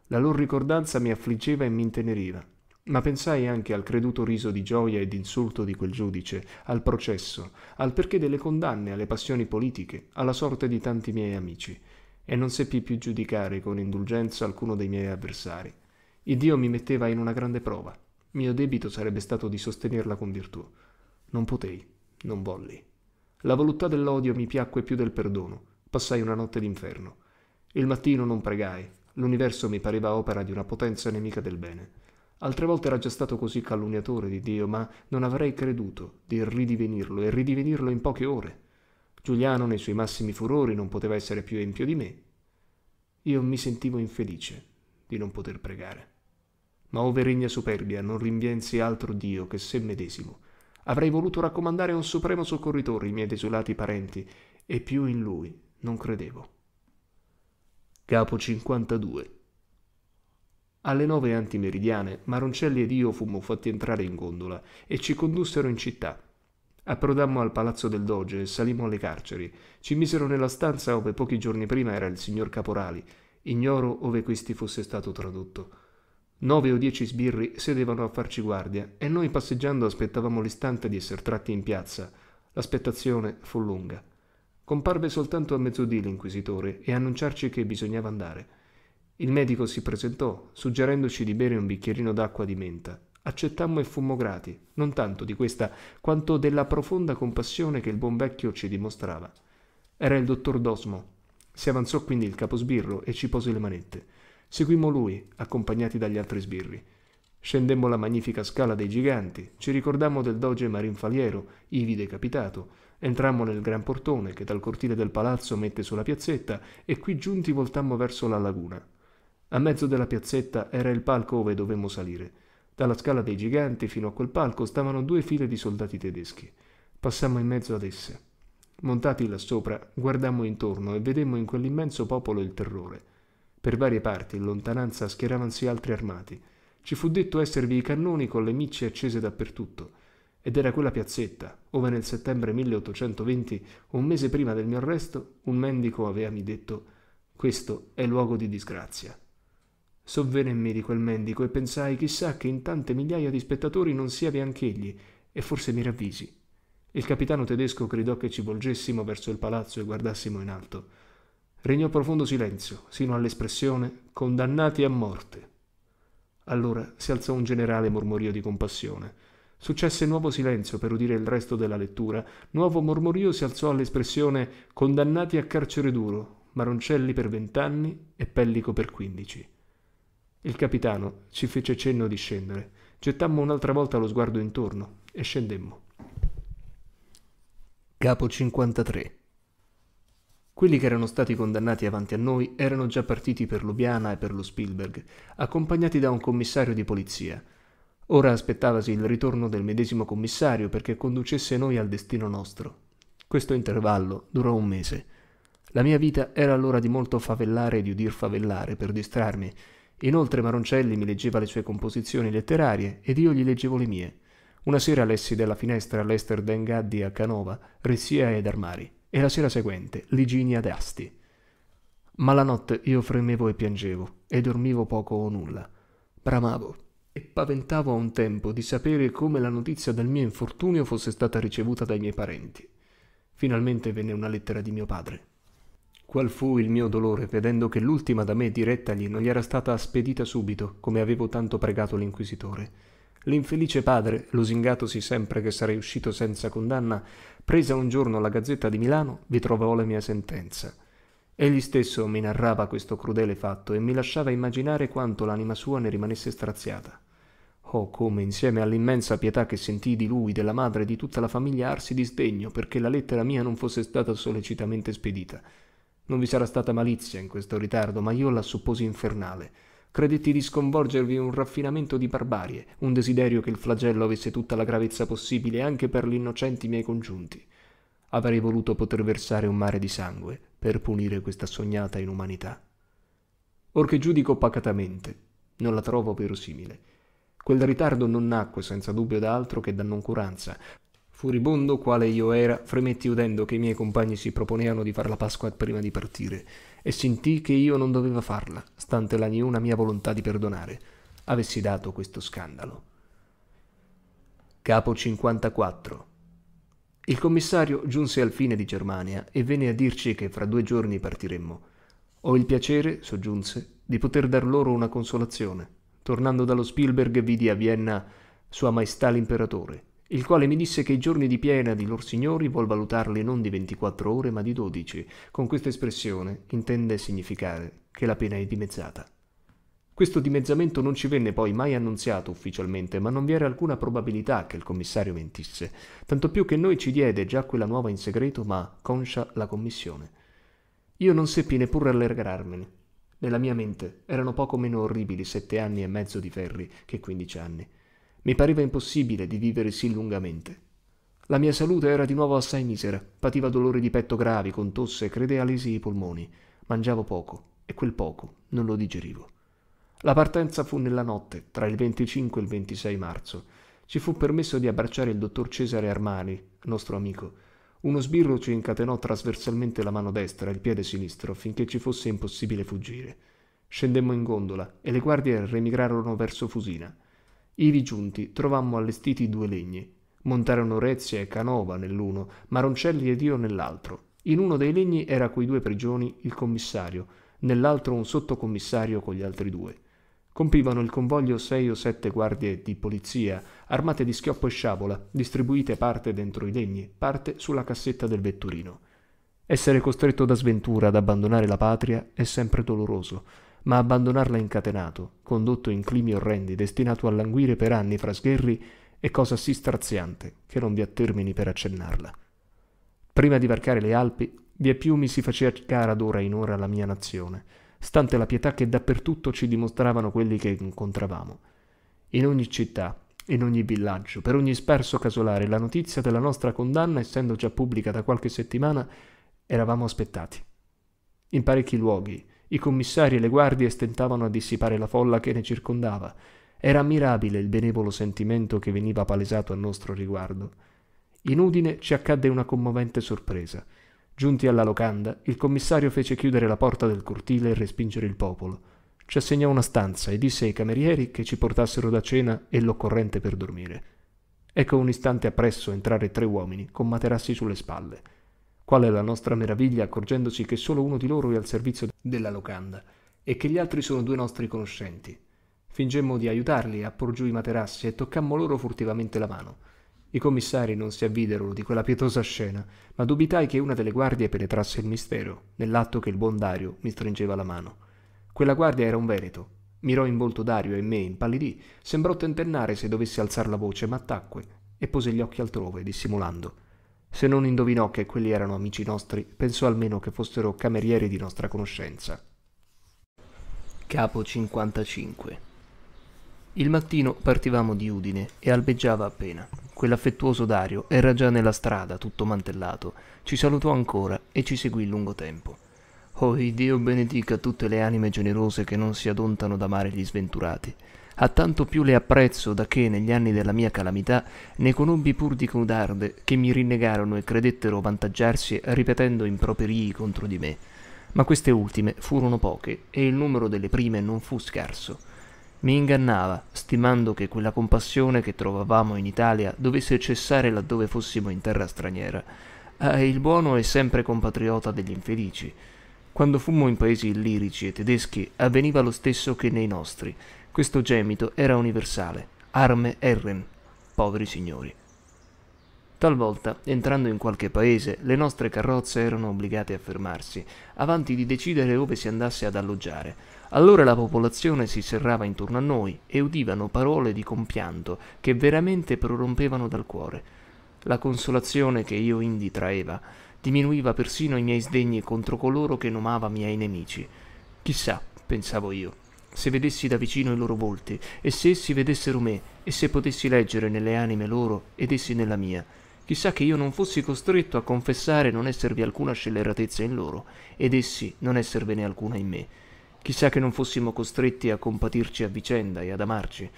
La loro ricordanza mi affliggeva e mi inteneriva. Ma pensai anche al creduto riso di gioia e d'insulto di quel giudice, al processo, al perché delle condanne, alle passioni politiche, alla sorte di tanti miei amici, e non seppi più giudicare con indulgenza alcuno dei miei avversari. Il Dio mi metteva in una grande prova. Mio debito sarebbe stato di sostenerla con virtù. Non potei, non volli. La voluttà dell'odio mi piacque più del perdono. Passai una notte d'inferno. Il mattino non pregai. L'universo mi pareva opera di una potenza nemica del bene. Altre volte era già stato così calunniatore di Dio, ma non avrei creduto di ridivenirlo e ridivenirlo in poche ore. Giuliano, nei suoi massimi furori, non poteva essere più empio di me. Io mi sentivo infelice di non poter pregare. Ma ove regna superbia, non rinvienzi altro Dio che se medesimo. Avrei voluto raccomandare a un supremo soccorritore i miei desolati parenti, e più in lui non credevo. Capo 52 alle nove antimeridiane Maroncelli ed io fummo fatti entrare in gondola e ci condussero in città. Approdammo al palazzo del Doge e salimmo alle carceri. Ci misero nella stanza ove pochi giorni prima era il signor Caporali. Ignoro ove questi fosse stato tradotto. Nove o dieci sbirri sedevano a farci guardia e noi passeggiando aspettavamo l'istante di esser tratti in piazza. L'aspettazione fu lunga. Comparve soltanto a mezzodì l'inquisitore e annunciarci che bisognava andare. Il medico si presentò, suggerendoci di bere un bicchierino d'acqua di menta. Accettammo e fummo grati, non tanto di questa quanto della profonda compassione che il buon vecchio ci dimostrava. Era il dottor Dosmo. Si avanzò quindi il caposbirro e ci pose le manette. Seguimmo lui, accompagnati dagli altri sbirri. Scendemmo la magnifica scala dei giganti, ci ricordammo del doge marinfaliero, ivi decapitato, Entrammo nel gran portone che dal cortile del palazzo mette sulla piazzetta e qui giunti voltammo verso la laguna. A mezzo della piazzetta era il palco ove dovemmo salire. Dalla scala dei giganti fino a quel palco stavano due file di soldati tedeschi. Passammo in mezzo ad esse. Montati là sopra, guardammo intorno e vedemmo in quell'immenso popolo il terrore. Per varie parti, in lontananza, schieravansi altri armati. Ci fu detto esservi i cannoni con le micce accese dappertutto. Ed era quella piazzetta, ove nel settembre 1820, un mese prima del mio arresto, un mendico aveva mi detto «Questo è luogo di disgrazia». Sovvenemmi di quel mendico e pensai chissà che in tante migliaia di spettatori non sia anch'egli, e forse mi ravvisi. Il capitano tedesco gridò che ci volgessimo verso il palazzo e guardassimo in alto. Regnò profondo silenzio, sino all'espressione condannati a morte. Allora si alzò un generale mormorio di compassione. Successe nuovo silenzio per udire il resto della lettura. Nuovo mormorio si alzò all'espressione condannati a carcere duro, Maroncelli per vent'anni e Pellico per quindici. Il capitano ci fece cenno di scendere. Gettammo un'altra volta lo sguardo intorno e scendemmo. Capo 53 quelli che erano stati condannati avanti a noi erano già partiti per Lubiana e per lo Spielberg, accompagnati da un commissario di polizia. Ora aspettavasi il ritorno del medesimo commissario perché conducesse noi al destino nostro. Questo intervallo durò un mese. La mia vita era allora di molto favellare e di udir favellare per distrarmi, Inoltre Maroncelli mi leggeva le sue composizioni letterarie ed io gli leggevo le mie. Una sera lessi dalla finestra Lester Dengaddi a Canova, Ressia ed Armari, e la sera seguente Liginia d'Asti. Ma la notte io fremevo e piangevo, e dormivo poco o nulla. Bramavo, e paventavo a un tempo di sapere come la notizia del mio infortunio fosse stata ricevuta dai miei parenti. Finalmente venne una lettera di mio padre. Qual fu il mio dolore vedendo che l'ultima da me direttagli non gli era stata spedita subito, come avevo tanto pregato l'inquisitore. L'infelice padre, lusingatosi sempre che sarei uscito senza condanna, prese un giorno la Gazzetta di Milano, vi trovò la mia sentenza. Egli stesso mi narrava questo crudele fatto e mi lasciava immaginare quanto l'anima sua ne rimanesse straziata. Oh, come insieme all'immensa pietà che sentii di lui, della madre e di tutta la famiglia arsi di sdegno perché la lettera mia non fosse stata sollecitamente spedita. Non vi sarà stata malizia in questo ritardo, ma io la supposi infernale. Credetti di sconvolgervi un raffinamento di barbarie, un desiderio che il flagello avesse tutta la gravezza possibile anche per gli innocenti miei congiunti. Avrei voluto poter versare un mare di sangue per punire questa sognata inumanità. Or che giudico pacatamente, non la trovo verosimile. Quel ritardo non nacque senza dubbio da altro che da noncuranza, Furibondo quale io era, fremetti udendo che i miei compagni si proponevano di far la Pasqua prima di partire, e sentì che io non doveva farla, stante la niuna mia volontà di perdonare, avessi dato questo scandalo. Capo 54 Il commissario giunse al fine di Germania e venne a dirci che fra due giorni partiremmo. Ho il piacere, soggiunse, di poter dar loro una consolazione. Tornando dallo Spielberg vidi a Vienna Sua Maestà l'Imperatore, il quale mi disse che i giorni di piena di lor signori vuol valutarli non di 24 ore ma di 12. Con questa espressione intende significare che la pena è dimezzata. Questo dimezzamento non ci venne poi mai annunziato ufficialmente, ma non vi era alcuna probabilità che il commissario mentisse, tanto più che noi ci diede già quella nuova in segreto, ma conscia la commissione. Io non seppi neppure allergarmene. Nella mia mente erano poco meno orribili sette anni e mezzo di Ferri che quindici anni. Mi pareva impossibile di vivere sì lungamente. La mia salute era di nuovo assai misera, pativa dolori di petto gravi, con tosse, crede alesi i polmoni. Mangiavo poco, e quel poco non lo digerivo. La partenza fu nella notte, tra il 25 e il 26 marzo. Ci fu permesso di abbracciare il dottor Cesare Armani, nostro amico. Uno sbirro ci incatenò trasversalmente la mano destra e il piede sinistro finché ci fosse impossibile fuggire. Scendemmo in gondola e le guardie remigrarono verso Fusina. Ivi giunti, trovammo allestiti due legni. Montarono Rezia e Canova nell'uno, Maroncelli ed io nell'altro. In uno dei legni era coi due prigioni il commissario, nell'altro un sottocommissario con gli altri due. Compivano il convoglio sei o sette guardie di polizia, armate di schioppo e sciabola, distribuite parte dentro i legni, parte sulla cassetta del vetturino. Essere costretto da sventura ad abbandonare la patria è sempre doloroso, ma abbandonarla incatenato, condotto in climi orrendi, destinato a languire per anni fra sgherri è cosa sì straziante che non vi ha termini per accennarla. Prima di varcare le Alpi, via più mi si faceva cara d'ora in ora la mia nazione, stante la pietà che dappertutto ci dimostravano quelli che incontravamo. In ogni città, in ogni villaggio, per ogni sparso casolare, la notizia della nostra condanna, essendo già pubblica da qualche settimana, eravamo aspettati. In parecchi luoghi, i commissari e le guardie stentavano a dissipare la folla che ne circondava. Era ammirabile il benevolo sentimento che veniva palesato a nostro riguardo. In Udine ci accadde una commovente sorpresa. Giunti alla locanda, il commissario fece chiudere la porta del cortile e respingere il popolo. Ci assegnò una stanza e disse ai camerieri che ci portassero da cena e l'occorrente per dormire. Ecco un istante appresso entrare tre uomini con materassi sulle spalle. Qual è la nostra meraviglia accorgendoci che solo uno di loro è al servizio della locanda e che gli altri sono due nostri conoscenti. Fingemmo di aiutarli a por giù i materassi e toccammo loro furtivamente la mano. I commissari non si avvidero di quella pietosa scena, ma dubitai che una delle guardie penetrasse il mistero, nell'atto che il buon Dario mi stringeva la mano. Quella guardia era un veneto. Mirò in volto Dario e me, impallidì, sembrò tentennare se dovessi alzar la voce, ma tacque e pose gli occhi altrove, dissimulando. Se non indovinò che quelli erano amici nostri, pensò almeno che fossero camerieri di nostra conoscenza. Capo 55 Il mattino partivamo di Udine e albeggiava appena. Quell'affettuoso Dario era già nella strada, tutto mantellato. Ci salutò ancora e ci seguì lungo tempo. Oh, Dio benedica tutte le anime generose che non si adontano d'amare gli sventurati a tanto più le apprezzo da che negli anni della mia calamità ne conobbi pur di codarde che mi rinnegarono e credettero vantaggiarsi ripetendo improperii contro di me. Ma queste ultime furono poche e il numero delle prime non fu scarso. Mi ingannava, stimando che quella compassione che trovavamo in Italia dovesse cessare laddove fossimo in terra straniera. Ah, il buono è sempre compatriota degli infelici. Quando fummo in paesi illirici e tedeschi avveniva lo stesso che nei nostri, questo gemito era universale. Arme Erren, poveri signori. Talvolta, entrando in qualche paese, le nostre carrozze erano obbligate a fermarsi, avanti di decidere dove si andasse ad alloggiare. Allora la popolazione si serrava intorno a noi e udivano parole di compianto che veramente prorompevano dal cuore. La consolazione che io indi traeva diminuiva persino i miei sdegni contro coloro che nomava miei nemici. Chissà, pensavo io, se vedessi da vicino i loro volti, e se essi vedessero me, e se potessi leggere nelle anime loro ed essi nella mia, chissà che io non fossi costretto a confessare non esservi alcuna scelleratezza in loro, ed essi non esservene alcuna in me. Chissà che non fossimo costretti a compatirci a vicenda e ad amarci.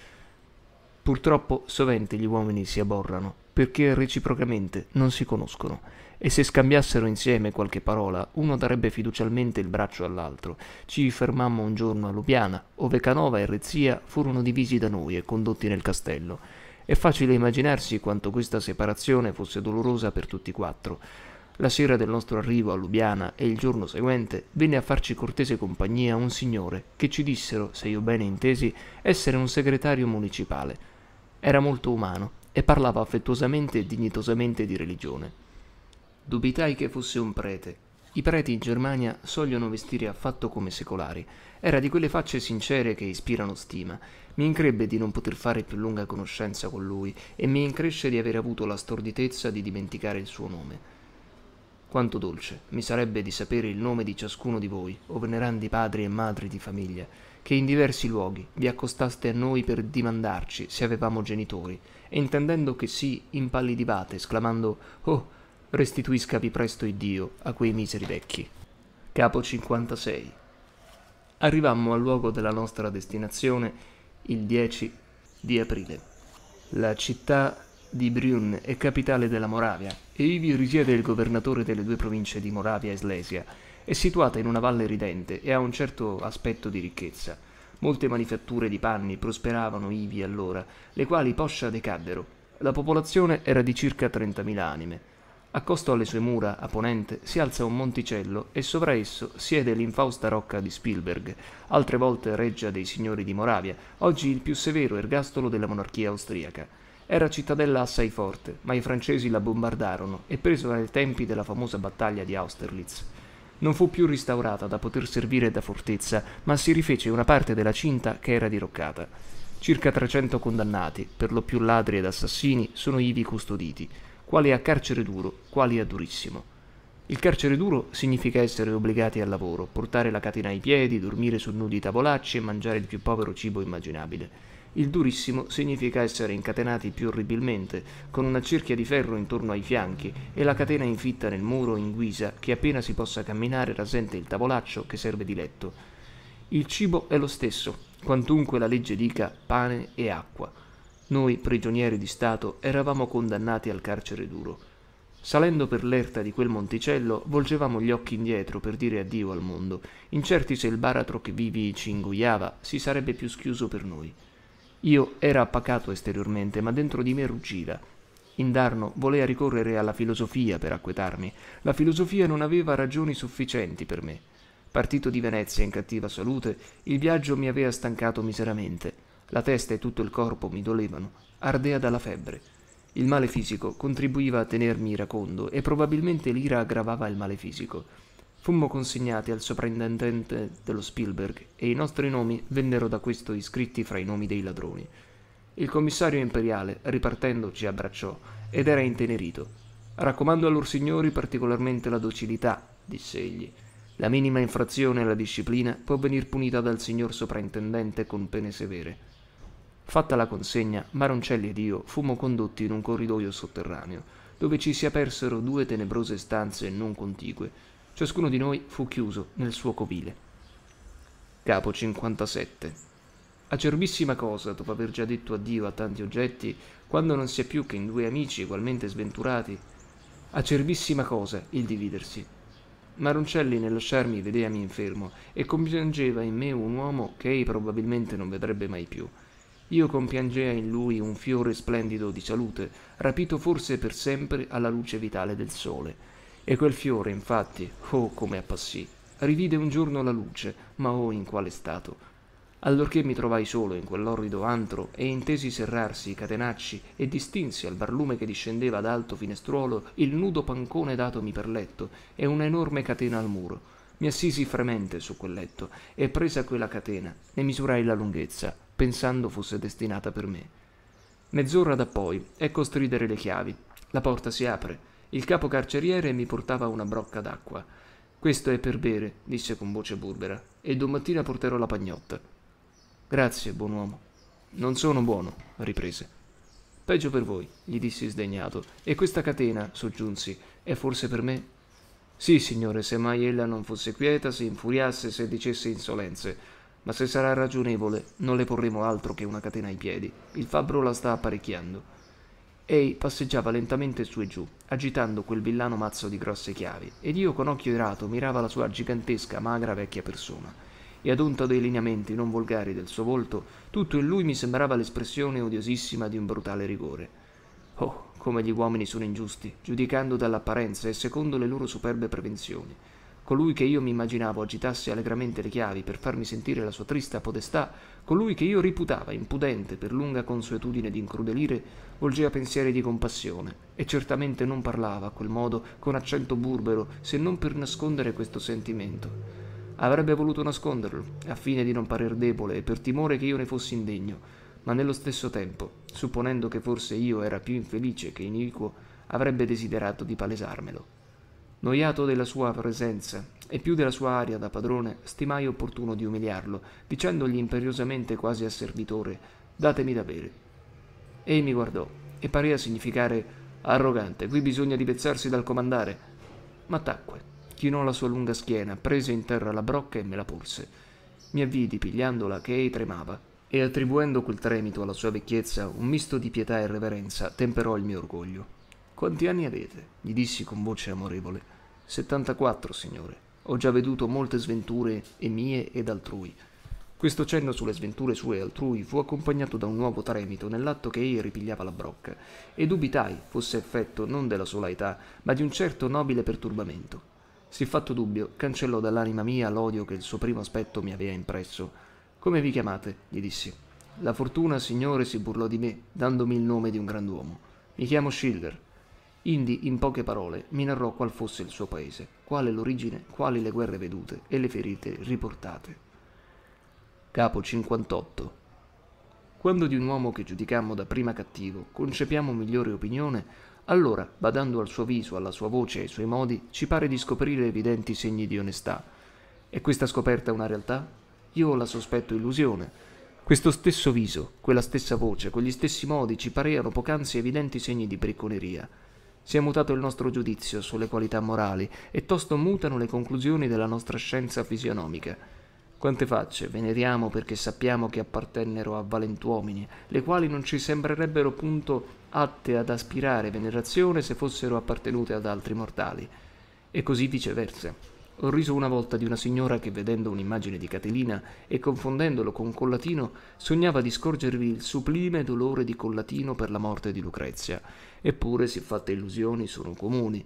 Purtroppo sovente gli uomini si abborrano, perché reciprocamente non si conoscono e se scambiassero insieme qualche parola, uno darebbe fiducialmente il braccio all'altro. Ci fermammo un giorno a Lubiana, ove Canova e Rezia furono divisi da noi e condotti nel castello. È facile immaginarsi quanto questa separazione fosse dolorosa per tutti quattro. La sera del nostro arrivo a Lubiana e il giorno seguente venne a farci cortese compagnia un signore che ci dissero, se io bene intesi, essere un segretario municipale. Era molto umano e parlava affettuosamente e dignitosamente di religione dubitai che fosse un prete. I preti in Germania sogliono vestire affatto come secolari. Era di quelle facce sincere che ispirano stima. Mi increbbe di non poter fare più lunga conoscenza con lui e mi incresce di aver avuto la storditezza di dimenticare il suo nome. Quanto dolce mi sarebbe di sapere il nome di ciascuno di voi, o venerandi padri e madri di famiglia, che in diversi luoghi vi accostaste a noi per dimandarci se avevamo genitori, e intendendo che sì, impallidivate, esclamando Oh, restituiscavi presto Iddio a quei miseri vecchi. Capo 56 Arrivammo al luogo della nostra destinazione il 10 di aprile. La città di Brünn è capitale della Moravia e ivi risiede il governatore delle due province di Moravia e Slesia. È situata in una valle ridente e ha un certo aspetto di ricchezza. Molte manifatture di panni prosperavano ivi allora, le quali poscia decaddero. La popolazione era di circa 30.000 anime. Accosto alle sue mura, a ponente, si alza un monticello e sovra esso siede l'infausta rocca di Spielberg, altre volte reggia dei signori di Moravia, oggi il più severo ergastolo della monarchia austriaca. Era cittadella assai forte, ma i francesi la bombardarono e presero ai tempi della famosa battaglia di Austerlitz. Non fu più restaurata da poter servire da fortezza, ma si rifece una parte della cinta che era diroccata. Circa 300 condannati, per lo più ladri ed assassini, sono ivi custoditi quali a carcere duro, quali a durissimo. Il carcere duro significa essere obbligati al lavoro, portare la catena ai piedi, dormire su nudi tavolacci e mangiare il più povero cibo immaginabile. Il durissimo significa essere incatenati più orribilmente, con una cerchia di ferro intorno ai fianchi e la catena infitta nel muro in guisa che appena si possa camminare rasente il tavolaccio che serve di letto. Il cibo è lo stesso, quantunque la legge dica pane e acqua. Noi, prigionieri di Stato, eravamo condannati al carcere duro. Salendo per l'erta di quel monticello, volgevamo gli occhi indietro per dire addio al mondo, incerti se il baratro che vivi ci ingoiava si sarebbe più schiuso per noi. Io era appacato esteriormente, ma dentro di me ruggiva. Indarno volea ricorrere alla filosofia per acquetarmi. La filosofia non aveva ragioni sufficienti per me. Partito di Venezia in cattiva salute, il viaggio mi aveva stancato miseramente la testa e tutto il corpo mi dolevano, ardea dalla febbre. Il male fisico contribuiva a tenermi iracondo e probabilmente l'ira aggravava il male fisico. Fummo consegnati al soprintendente dello Spielberg e i nostri nomi vennero da questo iscritti fra i nomi dei ladroni. Il commissario imperiale, ripartendo, ci abbracciò ed era intenerito. Raccomando a lor signori particolarmente la docilità, disse egli. La minima infrazione alla disciplina può venir punita dal signor soprintendente con pene severe. Fatta la consegna, Maroncelli ed io fummo condotti in un corridoio sotterraneo, dove ci si apersero due tenebrose stanze non contigue. Ciascuno di noi fu chiuso nel suo covile. Capo 57 Acerbissima cosa, dopo aver già detto addio a tanti oggetti, quando non si è più che in due amici ugualmente sventurati. Acerbissima cosa il dividersi. Maroncelli nel lasciarmi vedeami infermo e compiangeva in me un uomo che ei probabilmente non vedrebbe mai più. Io compiangea in lui un fiore splendido di salute, rapito forse per sempre alla luce vitale del sole. E quel fiore, infatti, oh come appassì, rivide un giorno la luce, ma oh in quale stato. Allorché mi trovai solo in quell'orrido antro e intesi serrarsi i catenacci e distinsi al barlume che discendeva ad alto finestruolo il nudo pancone datomi per letto e una enorme catena al muro. Mi assisi fremente su quel letto e presa quella catena ne misurai la lunghezza pensando fosse destinata per me. Mezz'ora da poi, ecco stridere le chiavi. La porta si apre. Il capo carceriere mi portava una brocca d'acqua. Questo è per bere, disse con voce burbera, e domattina porterò la pagnotta. Grazie, buon uomo. Non sono buono, riprese. Peggio per voi, gli dissi sdegnato. E questa catena, soggiunsi, è forse per me? Sì, signore, se mai ella non fosse quieta, si infuriasse se dicesse insolenze ma se sarà ragionevole, non le porremo altro che una catena ai piedi. Il fabbro la sta apparecchiando. Ei passeggiava lentamente su e giù, agitando quel villano mazzo di grosse chiavi, ed io con occhio irato mirava la sua gigantesca, magra vecchia persona. E ad adonta dei lineamenti non volgari del suo volto, tutto in lui mi sembrava l'espressione odiosissima di un brutale rigore. Oh, come gli uomini sono ingiusti, giudicando dall'apparenza e secondo le loro superbe prevenzioni colui che io mi immaginavo agitasse allegramente le chiavi per farmi sentire la sua trista podestà, colui che io riputava impudente per lunga consuetudine di incrudelire, volgeva pensieri di compassione, e certamente non parlava a quel modo, con accento burbero, se non per nascondere questo sentimento. Avrebbe voluto nasconderlo, a fine di non parer debole e per timore che io ne fossi indegno, ma nello stesso tempo, supponendo che forse io era più infelice che iniquo, avrebbe desiderato di palesarmelo. Noiato della sua presenza e più della sua aria da padrone, stimai opportuno di umiliarlo, dicendogli imperiosamente quasi a servitore: Datemi da bere. Ei mi guardò e parea significare arrogante, qui bisogna divezzarsi dal comandare. Ma tacque, chinò la sua lunga schiena, prese in terra la brocca e me la porse. Mi avvidi, pigliandola, che ei tremava, e attribuendo quel tremito alla sua vecchiezza, un misto di pietà e reverenza, temperò il mio orgoglio. Quanti anni avete? gli dissi con voce amorevole. 74, signore. Ho già veduto molte sventure e mie ed altrui. Questo cenno sulle sventure sue e altrui fu accompagnato da un nuovo tremito nell'atto che ei ripigliava la brocca, e dubitai fosse effetto non della sola età, ma di un certo nobile perturbamento. Siffatto dubbio cancellò dall'anima mia l'odio che il suo primo aspetto mi aveva impresso. Come vi chiamate? gli dissi. La fortuna, signore, si burlò di me, dandomi il nome di un grand'uomo. Mi chiamo Schiller, Indi, in poche parole, mi narrò qual fosse il suo paese, quale l'origine, quali le guerre vedute e le ferite riportate. Capo 58 Quando di un uomo che giudicammo da prima cattivo concepiamo migliore opinione, allora, badando al suo viso, alla sua voce e ai suoi modi, ci pare di scoprire evidenti segni di onestà. È questa scoperta una realtà? Io la sospetto illusione, questo stesso viso, quella stessa voce, quegli stessi modi ci pareano poc'anzi evidenti segni di bricconeria. Si è mutato il nostro giudizio sulle qualità morali e tosto mutano le conclusioni della nostra scienza fisionomica. Quante facce veneriamo perché sappiamo che appartennero a valentuomini, le quali non ci sembrerebbero punto atte ad aspirare venerazione se fossero appartenute ad altri mortali. E così viceversa. Ho riso una volta di una signora che, vedendo un'immagine di Catilina e confondendolo con Collatino, sognava di scorgervi il sublime dolore di Collatino per la morte di Lucrezia eppure siffatte illusioni sono comuni.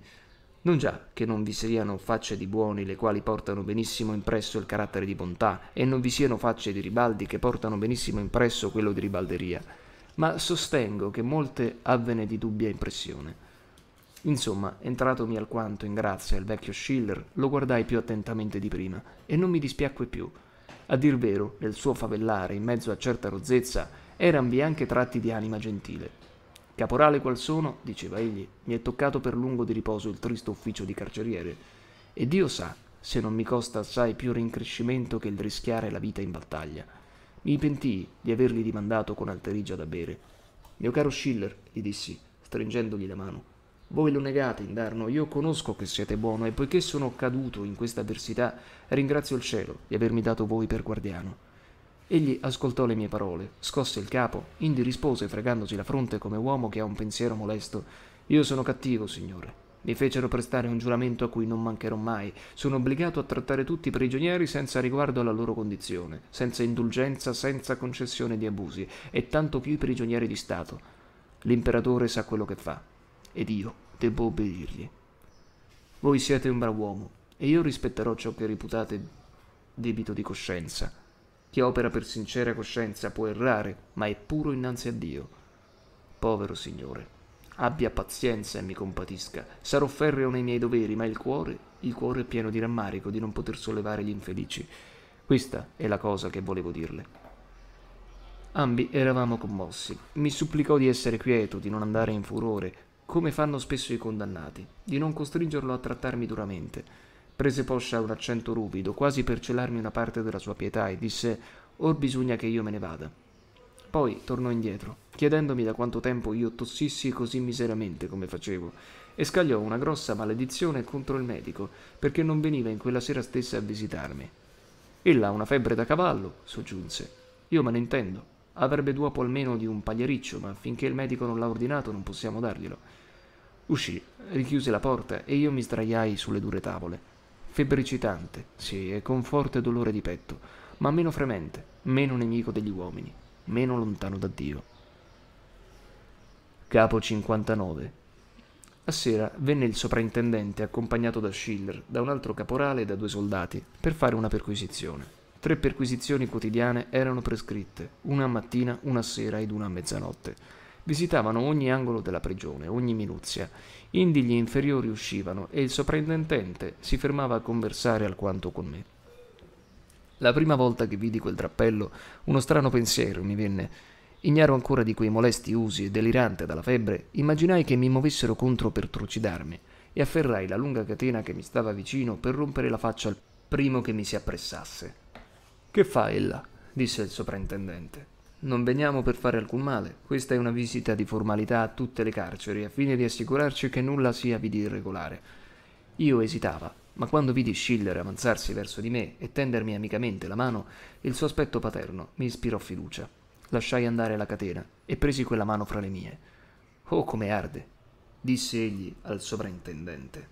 Non già che non vi siano facce di buoni le quali portano benissimo impresso il carattere di bontà, e non vi siano facce di ribaldi che portano benissimo impresso quello di ribalderia, ma sostengo che molte avvene di dubbia impressione. Insomma, entratomi alquanto in grazia il vecchio Schiller, lo guardai più attentamente di prima, e non mi dispiacque più. A dir vero, nel suo favellare, in mezzo a certa rozzezza, eranvi anche tratti di anima gentile. Caporale qual sono, diceva egli, mi è toccato per lungo di riposo il tristo ufficio di carceriere, e Dio sa se non mi costa assai più rincrescimento che il rischiare la vita in battaglia. Mi pentii di avergli dimandato con alterigia da bere. Mio caro Schiller, gli dissi, stringendogli la mano, voi lo negate, indarno, io conosco che siete buono e poiché sono caduto in questa avversità, ringrazio il cielo di avermi dato voi per guardiano. Egli ascoltò le mie parole, scosse il capo, indi rispose fregandosi la fronte come uomo che ha un pensiero molesto. Io sono cattivo, signore. Mi fecero prestare un giuramento a cui non mancherò mai. Sono obbligato a trattare tutti i prigionieri senza riguardo alla loro condizione, senza indulgenza, senza concessione di abusi, e tanto più i prigionieri di Stato. L'imperatore sa quello che fa, ed io debbo obbedirgli. Voi siete un bravo uomo, e io rispetterò ciò che riputate debito di coscienza. Chi opera per sincera coscienza può errare, ma è puro innanzi a Dio. Povero Signore, abbia pazienza e mi compatisca. Sarò ferreo nei miei doveri, ma il cuore, il cuore è pieno di rammarico di non poter sollevare gli infelici. Questa è la cosa che volevo dirle. Ambi eravamo commossi. Mi supplicò di essere quieto, di non andare in furore, come fanno spesso i condannati, di non costringerlo a trattarmi duramente. Prese poscia un accento ruvido, quasi per celarmi una parte della sua pietà, e disse: Or bisogna che io me ne vada. Poi tornò indietro, chiedendomi da quanto tempo io tossissi così miseramente come facevo, e scagliò una grossa maledizione contro il medico, perché non veniva in quella sera stessa a visitarmi. Ella ha una febbre da cavallo, soggiunse. Io me ne intendo. Avrebbe duopo almeno di un pagliericcio, ma finché il medico non l'ha ordinato non possiamo darglielo. Uscì, richiuse la porta e io mi sdraiai sulle dure tavole febbricitante, sì, e con forte dolore di petto, ma meno fremente, meno nemico degli uomini, meno lontano da Dio. Capo 59 a sera venne il soprintendente accompagnato da Schiller, da un altro caporale e da due soldati, per fare una perquisizione. Tre perquisizioni quotidiane erano prescritte, una a mattina, una a sera ed una a mezzanotte. Visitavano ogni angolo della prigione, ogni minuzia. Indi gli inferiori uscivano e il soprintendente si fermava a conversare alquanto con me. La prima volta che vidi quel drappello, uno strano pensiero mi venne. Ignaro ancora di quei molesti usi e delirante dalla febbre, immaginai che mi muovessero contro per trucidarmi e afferrai la lunga catena che mi stava vicino per rompere la faccia al primo che mi si appressasse. Che fa ella? disse il soprintendente. Non veniamo per fare alcun male, questa è una visita di formalità a tutte le carceri, a fine di assicurarci che nulla sia di irregolare. Io esitava, ma quando vidi Schiller avanzarsi verso di me e tendermi amicamente la mano, il suo aspetto paterno mi ispirò fiducia. Lasciai andare la catena e presi quella mano fra le mie. Oh, come arde! disse egli al sovrintendente.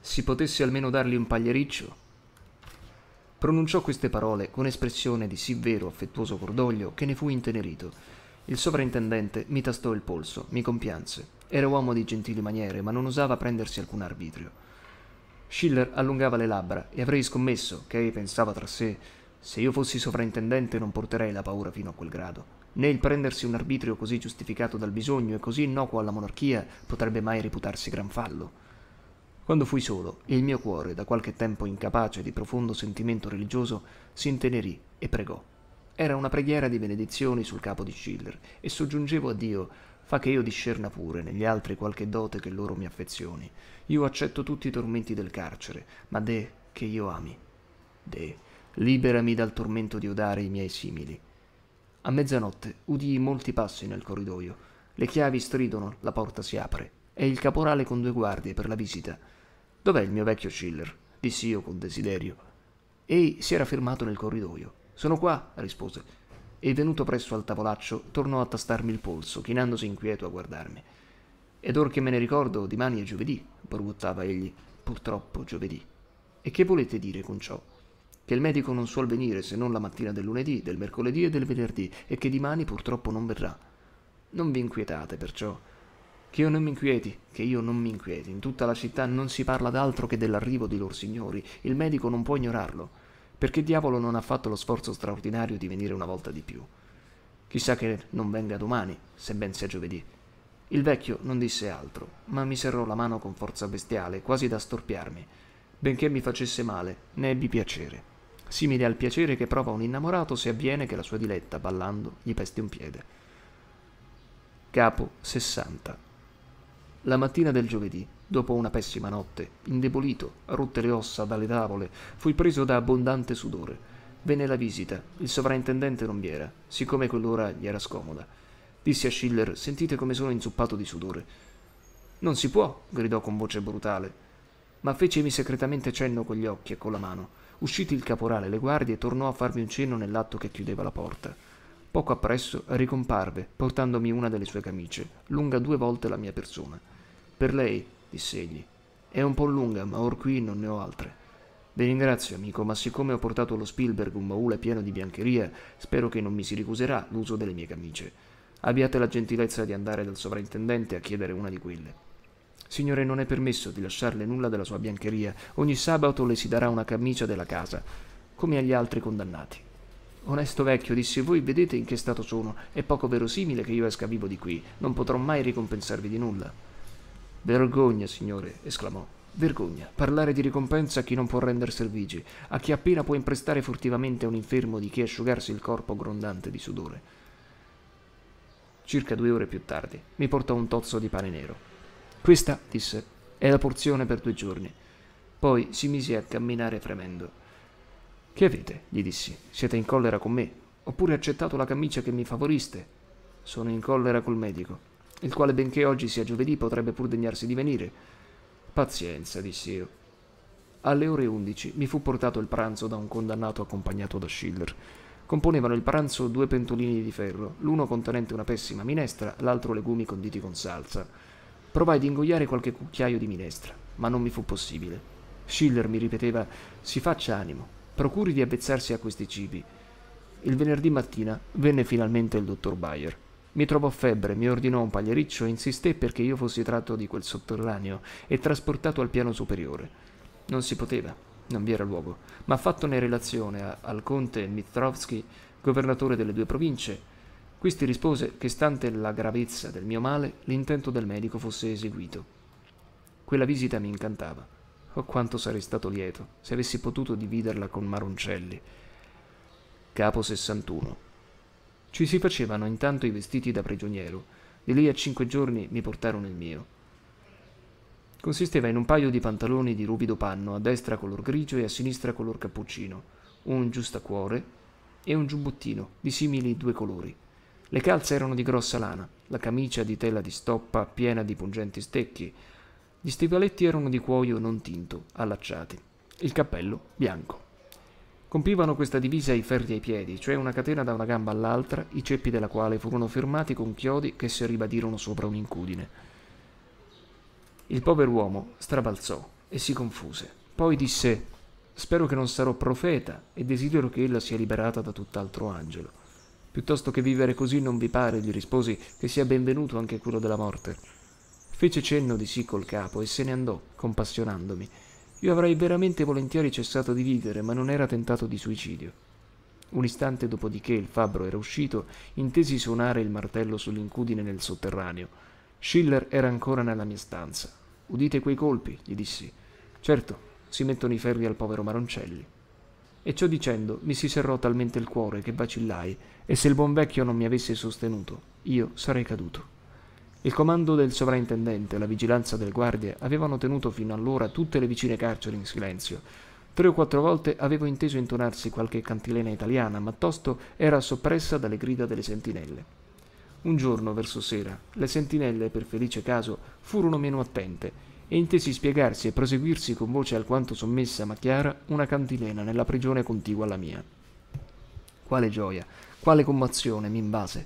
Si potesse almeno dargli un pagliericcio, pronunciò queste parole con espressione di sì vero affettuoso cordoglio che ne fu intenerito. Il sovrintendente mi tastò il polso, mi compianse. Era uomo di gentili maniere, ma non osava prendersi alcun arbitrio. Schiller allungava le labbra e avrei scommesso che pensava tra sé se io fossi sovrintendente non porterei la paura fino a quel grado. Né il prendersi un arbitrio così giustificato dal bisogno e così innocuo alla monarchia potrebbe mai reputarsi gran fallo. Quando fui solo, il mio cuore, da qualche tempo incapace di profondo sentimento religioso, si intenerì e pregò. Era una preghiera di benedizioni sul capo di Schiller e soggiungevo a Dio fa che io discerna pure negli altri qualche dote che loro mi affezioni. Io accetto tutti i tormenti del carcere, ma de che io ami. De, liberami dal tormento di odare i miei simili. A mezzanotte udii molti passi nel corridoio. Le chiavi stridono, la porta si apre e il caporale con due guardie per la visita. Dov'è il mio vecchio Schiller? dissi io con desiderio. Ei si era fermato nel corridoio. Sono qua, rispose. E venuto presso al tavolaccio, tornò a tastarmi il polso, chinandosi inquieto a guardarmi. Ed or che me ne ricordo, dimani è giovedì, borbottava egli. Purtroppo giovedì. E che volete dire con ciò? Che il medico non suol venire se non la mattina del lunedì, del mercoledì e del venerdì, e che dimani purtroppo non verrà. Non vi inquietate, perciò. Che io non mi inquieti, che io non mi inquieti. In tutta la città non si parla d'altro che dell'arrivo di lor signori. Il medico non può ignorarlo. Perché diavolo non ha fatto lo sforzo straordinario di venire una volta di più? Chissà che non venga domani, se sia giovedì. Il vecchio non disse altro, ma mi serrò la mano con forza bestiale, quasi da storpiarmi. Benché mi facesse male, ne ebbi piacere. Simile al piacere che prova un innamorato se avviene che la sua diletta, ballando, gli pesti un piede. Capo 60 la mattina del giovedì, dopo una pessima notte, indebolito, rotte le ossa dalle tavole, fui preso da abbondante sudore. Venne la visita, il sovrintendente non vi era, siccome quell'ora gli era scomoda. Disse a Schiller, sentite come sono inzuppato di sudore. Non si può, gridò con voce brutale. Ma fecemi segretamente cenno con gli occhi e con la mano. Usciti il caporale, le guardie, tornò a farmi un cenno nell'atto che chiudeva la porta. Poco appresso ricomparve, portandomi una delle sue camicie, lunga due volte la mia persona. Per lei, disse egli. È un po' lunga, ma or qui non ne ho altre. Vi ringrazio, amico, ma siccome ho portato allo Spielberg un baule pieno di biancheria, spero che non mi si ricuserà l'uso delle mie camicie. Abbiate la gentilezza di andare dal sovrintendente a chiedere una di quelle. Signore, non è permesso di lasciarle nulla della sua biancheria. Ogni sabato le si darà una camicia della casa, come agli altri condannati. Onesto vecchio, disse, voi vedete in che stato sono. È poco verosimile che io esca vivo di qui. Non potrò mai ricompensarvi di nulla. Vergogna, signore, esclamò. Vergogna, parlare di ricompensa a chi non può render servigi, a chi appena può imprestare furtivamente a un infermo di chi asciugarsi il corpo grondante di sudore. Circa due ore più tardi mi portò un tozzo di pane nero. Questa, disse, è la porzione per due giorni. Poi si mise a camminare fremendo. Che avete? gli dissi. Siete in collera con me? Oppure accettato la camicia che mi favoriste? Sono in collera col medico il quale benché oggi sia giovedì potrebbe pur degnarsi di venire. Pazienza, dissi io. Alle ore undici mi fu portato il pranzo da un condannato accompagnato da Schiller. Componevano il pranzo due pentolini di ferro, l'uno contenente una pessima minestra, l'altro legumi conditi con salsa. Provai di ingoiare qualche cucchiaio di minestra, ma non mi fu possibile. Schiller mi ripeteva: Si faccia animo, procuri di avvezzarsi a questi cibi. Il venerdì mattina venne finalmente il dottor Bayer. Mi trovò febbre, mi ordinò un pagliericcio e insisté perché io fossi tratto di quel sotterraneo e trasportato al piano superiore. Non si poteva, non vi era luogo, ma fattone relazione a, al conte Mitrovsky, governatore delle due province, questi rispose che, stante la gravezza del mio male, l'intento del medico fosse eseguito. Quella visita mi incantava. Oh, quanto sarei stato lieto se avessi potuto dividerla con Maroncelli. Capo 61 ci si facevano intanto i vestiti da prigioniero. Di lì a cinque giorni mi portarono il mio. Consisteva in un paio di pantaloni di ruvido panno, a destra color grigio e a sinistra color cappuccino, un giustacuore e un giubbottino di simili due colori. Le calze erano di grossa lana, la camicia di tela di stoppa piena di pungenti stecchi, gli stivaletti erano di cuoio non tinto, allacciati, il cappello bianco. Compivano questa divisa i ferri ai piedi, cioè una catena da una gamba all'altra, i ceppi della quale furono fermati con chiodi che si ribadirono sopra un'incudine. Il povero uomo strabalzò e si confuse. Poi disse: Spero che non sarò profeta e desidero che ella sia liberata da tutt'altro angelo. Piuttosto che vivere così non vi pare, gli risposi, che sia benvenuto anche quello della morte. Fece cenno di sì col capo e se ne andò, compassionandomi io avrei veramente volentieri cessato di vivere, ma non era tentato di suicidio. Un istante dopodiché il fabbro era uscito, intesi suonare il martello sull'incudine nel sotterraneo. Schiller era ancora nella mia stanza. Udite quei colpi, gli dissi. Certo, si mettono i ferri al povero Maroncelli. E ciò dicendo mi si serrò talmente il cuore che vacillai, e se il buon vecchio non mi avesse sostenuto, io sarei caduto. Il comando del sovrintendente e la vigilanza delle guardie avevano tenuto fino allora tutte le vicine carceri in silenzio. Tre o quattro volte avevo inteso intonarsi qualche cantilena italiana, ma tosto era soppressa dalle grida delle sentinelle. Un giorno, verso sera, le sentinelle, per felice caso, furono meno attente e intesi spiegarsi e proseguirsi con voce alquanto sommessa ma chiara una cantilena nella prigione contigua alla mia. Quale gioia, quale commozione mi invase.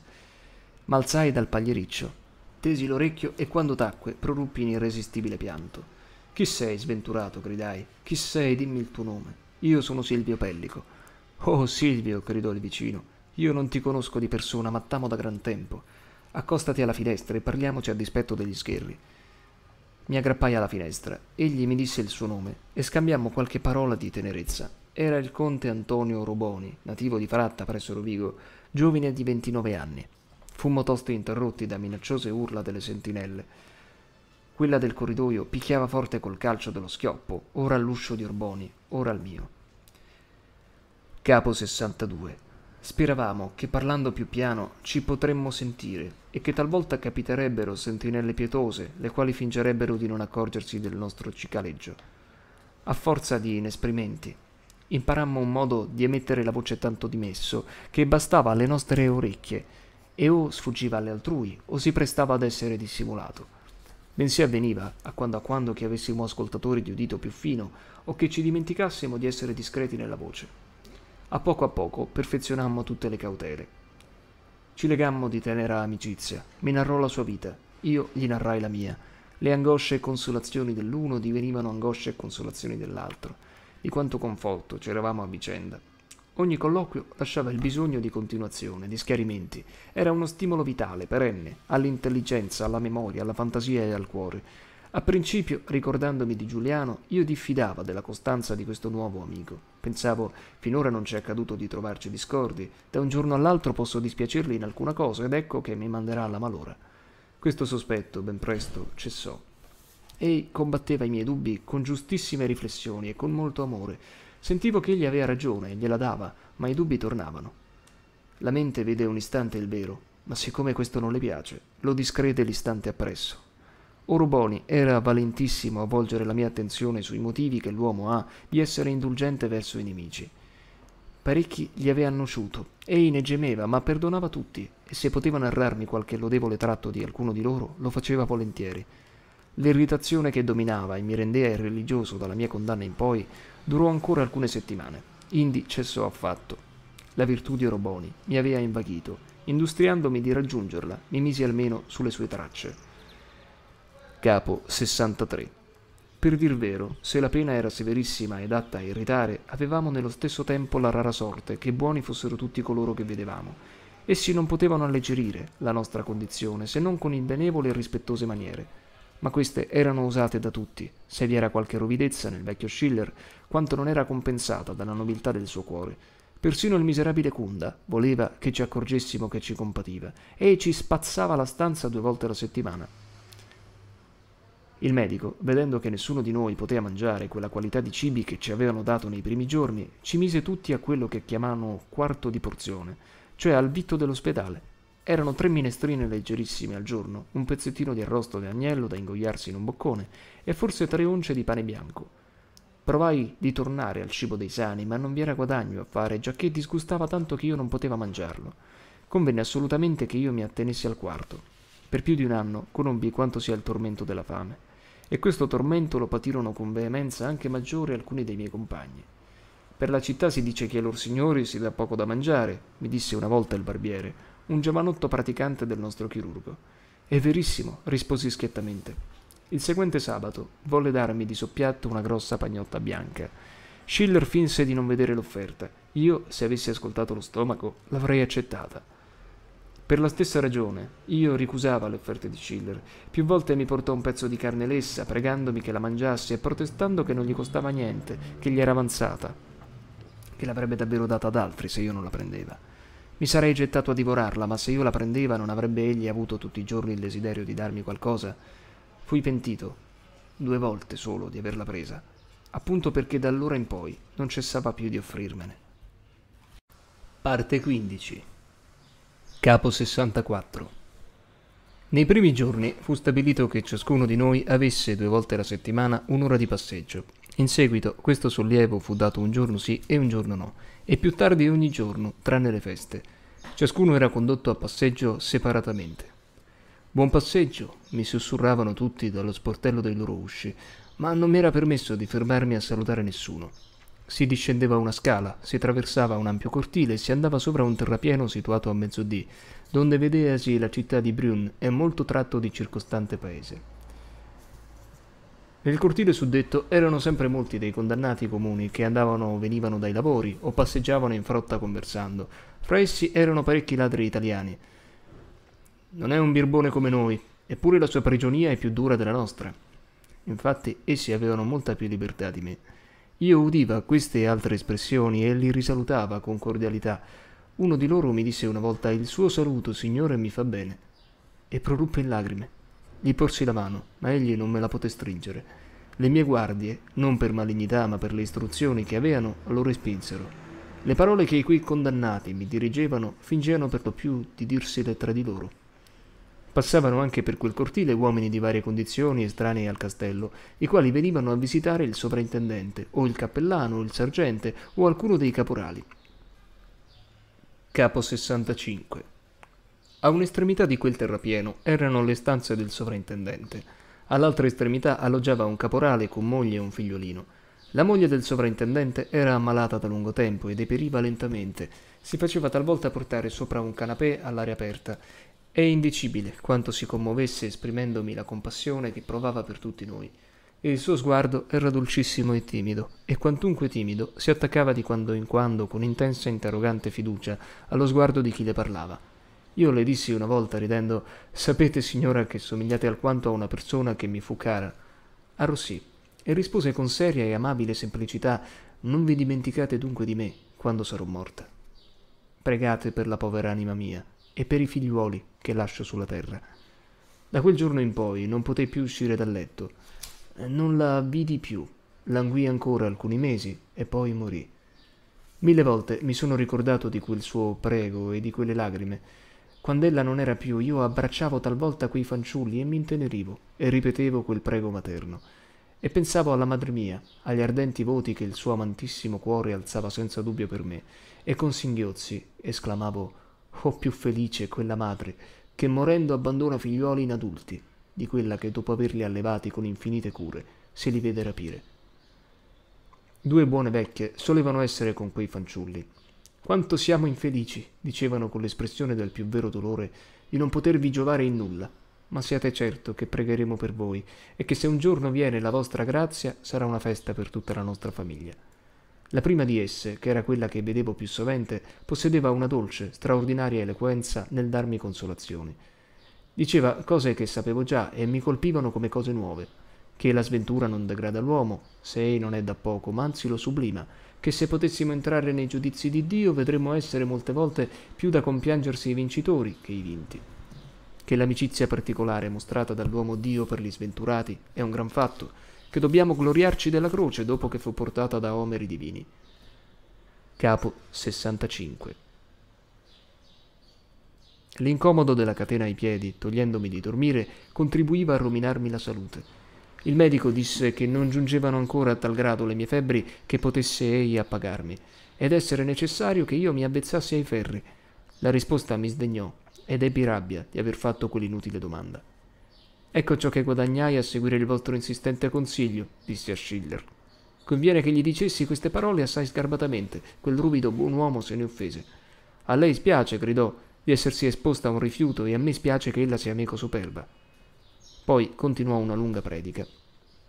M'alzai dal pagliericcio tesi l'orecchio e quando tacque proruppi in irresistibile pianto. Chi sei, sventurato? gridai. Chi sei? Dimmi il tuo nome. Io sono Silvio Pellico. Oh, Silvio, gridò il vicino. Io non ti conosco di persona, ma t'amo da gran tempo. Accostati alla finestra e parliamoci a dispetto degli scherri. Mi aggrappai alla finestra. Egli mi disse il suo nome e scambiammo qualche parola di tenerezza. Era il conte Antonio Roboni, nativo di Fratta presso Rovigo, giovine di 29 anni. Fummo tosto interrotti da minacciose urla delle sentinelle. Quella del corridoio picchiava forte col calcio dello schioppo, ora all'uscio di Orboni, ora al mio. Capo 62. Speravamo che parlando più piano ci potremmo sentire e che talvolta capiterebbero sentinelle pietose, le quali fingerebbero di non accorgersi del nostro cicaleggio. A forza di inesprimenti, imparammo un modo di emettere la voce tanto dimesso che bastava alle nostre orecchie e o sfuggiva alle altrui o si prestava ad essere dissimulato. Bensì avveniva, a quando a quando, che avessimo ascoltatori di udito più fino o che ci dimenticassimo di essere discreti nella voce. A poco a poco perfezionammo tutte le cautele. Ci legammo di tenera amicizia, mi narrò la sua vita, io gli narrai la mia. Le angosce e consolazioni dell'uno divenivano angosce e consolazioni dell'altro. Di quanto conforto c'eravamo a vicenda. Ogni colloquio lasciava il bisogno di continuazione, di schiarimenti. Era uno stimolo vitale, perenne, all'intelligenza, alla memoria, alla fantasia e al cuore. A principio, ricordandomi di Giuliano, io diffidavo della costanza di questo nuovo amico. Pensavo, finora non ci è accaduto di trovarci discordi, da un giorno all'altro posso dispiacerli in alcuna cosa ed ecco che mi manderà alla malora. Questo sospetto, ben presto, cessò. Ei combatteva i miei dubbi con giustissime riflessioni e con molto amore, Sentivo che egli aveva ragione e gliela dava, ma i dubbi tornavano. La mente vede un istante il vero, ma siccome questo non le piace, lo discrede l'istante appresso. Oruboni era valentissimo a volgere la mia attenzione sui motivi che l'uomo ha di essere indulgente verso i nemici. Parecchi gli aveva annosciuto, ei ne gemeva, ma perdonava tutti, e se poteva narrarmi qualche lodevole tratto di alcuno di loro, lo faceva volentieri. L'irritazione che dominava e mi rendeva irreligioso dalla mia condanna in poi Durò ancora alcune settimane. Indi cessò affatto. La virtù di Roboni mi aveva invaghito. Industriandomi di raggiungerla, mi misi almeno sulle sue tracce. Capo 63. Per dir vero, se la pena era severissima ed atta a irritare, avevamo nello stesso tempo la rara sorte che buoni fossero tutti coloro che vedevamo. Essi non potevano alleggerire la nostra condizione se non con indenevole e rispettose maniere ma queste erano usate da tutti, se vi era qualche ruvidezza nel vecchio Schiller, quanto non era compensata dalla nobiltà del suo cuore. Persino il miserabile Kunda voleva che ci accorgessimo che ci compativa e ci spazzava la stanza due volte alla settimana. Il medico, vedendo che nessuno di noi poteva mangiare quella qualità di cibi che ci avevano dato nei primi giorni, ci mise tutti a quello che chiamavano quarto di porzione, cioè al vitto dell'ospedale, erano tre minestrine leggerissime al giorno, un pezzettino di arrosto di agnello da ingoiarsi in un boccone e forse tre once di pane bianco. Provai di tornare al cibo dei sani, ma non vi era guadagno a fare, giacché disgustava tanto che io non poteva mangiarlo. Convenne assolutamente che io mi attenessi al quarto. Per più di un anno conobbi quanto sia il tormento della fame, e questo tormento lo patirono con veemenza anche maggiore alcuni dei miei compagni. Per la città si dice che ai lor signori si dà poco da mangiare, mi disse una volta il barbiere, un giovanotto praticante del nostro chirurgo. È verissimo, risposi schiettamente. Il seguente sabato volle darmi di soppiatto una grossa pagnotta bianca. Schiller finse di non vedere l'offerta. Io, se avessi ascoltato lo stomaco, l'avrei accettata. Per la stessa ragione, io ricusava le offerte di Schiller. Più volte mi portò un pezzo di carne lessa, pregandomi che la mangiassi e protestando che non gli costava niente, che gli era avanzata, che l'avrebbe davvero data ad altri se io non la prendeva. Mi sarei gettato a divorarla, ma se io la prendeva non avrebbe egli avuto tutti i giorni il desiderio di darmi qualcosa. Fui pentito, due volte solo, di averla presa, appunto perché da allora in poi non cessava più di offrirmene. Parte 15 Capo 64 Nei primi giorni fu stabilito che ciascuno di noi avesse due volte la settimana un'ora di passeggio. In seguito questo sollievo fu dato un giorno sì e un giorno no, e più tardi ogni giorno, tranne le feste. Ciascuno era condotto a passeggio separatamente. Buon passeggio, mi sussurravano tutti dallo sportello dei loro usci, ma non mi era permesso di fermarmi a salutare nessuno. Si discendeva una scala, si traversava un ampio cortile e si andava sopra un terrapieno situato a mezzodì, donde vedeasi la città di Brun e molto tratto di circostante paese. Nel cortile suddetto erano sempre molti dei condannati comuni che andavano o venivano dai lavori o passeggiavano in frotta conversando. Fra essi erano parecchi ladri italiani. Non è un birbone come noi, eppure la sua prigionia è più dura della nostra. Infatti essi avevano molta più libertà di me. Io udiva queste e altre espressioni e li risalutava con cordialità. Uno di loro mi disse una volta il suo saluto, signore, mi fa bene, e proruppe in lacrime. Gli porsi la mano, ma egli non me la poté stringere. Le mie guardie, non per malignità ma per le istruzioni che avevano, lo respinsero. Le parole che i qui condannati mi dirigevano fingevano per lo più di dirsele tra di loro. Passavano anche per quel cortile uomini di varie condizioni estranei al castello, i quali venivano a visitare il sovrintendente, o il cappellano, o il sergente, o alcuno dei caporali. Capo 65 a un'estremità di quel terrapieno erano le stanze del sovrintendente, all'altra estremità alloggiava un caporale con moglie e un figliolino. La moglie del sovrintendente era ammalata da lungo tempo e deperiva lentamente, si faceva talvolta portare sopra un canapè all'aria aperta. È indicibile quanto si commuovesse esprimendomi la compassione che provava per tutti noi. Il suo sguardo era dolcissimo e timido, e quantunque timido si attaccava di quando in quando con intensa e interrogante fiducia allo sguardo di chi le parlava. Io le dissi una volta ridendo, sapete signora che somigliate alquanto a una persona che mi fu cara. Arrossì e rispose con seria e amabile semplicità, non vi dimenticate dunque di me quando sarò morta. Pregate per la povera anima mia e per i figliuoli che lascio sulla terra. Da quel giorno in poi non potei più uscire dal letto. Non la vidi più. Languì ancora alcuni mesi e poi morì. Mille volte mi sono ricordato di quel suo prego e di quelle lagrime quando ella non era più, io abbracciavo talvolta quei fanciulli e mi intenerivo e ripetevo quel prego materno. E pensavo alla madre mia, agli ardenti voti che il suo amantissimo cuore alzava senza dubbio per me, e con singhiozzi esclamavo: Oh, più felice quella madre che morendo abbandona figliuoli in adulti di quella che dopo averli allevati con infinite cure se li vede rapire. Due buone vecchie solevano essere con quei fanciulli quanto siamo infelici, dicevano con l'espressione del più vero dolore, di non potervi giovare in nulla. Ma siate certo che pregheremo per voi e che se un giorno viene la vostra grazia sarà una festa per tutta la nostra famiglia. La prima di esse, che era quella che vedevo più sovente, possedeva una dolce, straordinaria eloquenza nel darmi consolazioni. Diceva cose che sapevo già e mi colpivano come cose nuove, che la sventura non degrada l'uomo, se non è da poco, ma anzi lo sublima, che se potessimo entrare nei giudizi di Dio vedremmo essere molte volte più da compiangersi i vincitori che i vinti. Che l'amicizia particolare mostrata dall'uomo Dio per gli sventurati è un gran fatto, che dobbiamo gloriarci della croce dopo che fu portata da omeri divini. Capo 65 L'incomodo della catena ai piedi, togliendomi di dormire, contribuiva a rovinarmi la salute il medico disse che non giungevano ancora a tal grado le mie febbri che potesse egli appagarmi, ed essere necessario che io mi avvezzassi ai ferri. La risposta mi sdegnò, ed ebbi rabbia di aver fatto quell'inutile domanda. Ecco ciò che guadagnai a seguire il vostro insistente consiglio, disse a Schiller. Conviene che gli dicessi queste parole assai sgarbatamente, quel ruvido buon uomo se ne offese. A lei spiace, gridò, di essersi esposta a un rifiuto e a me spiace che ella sia amico superba. Poi continuò una lunga predica.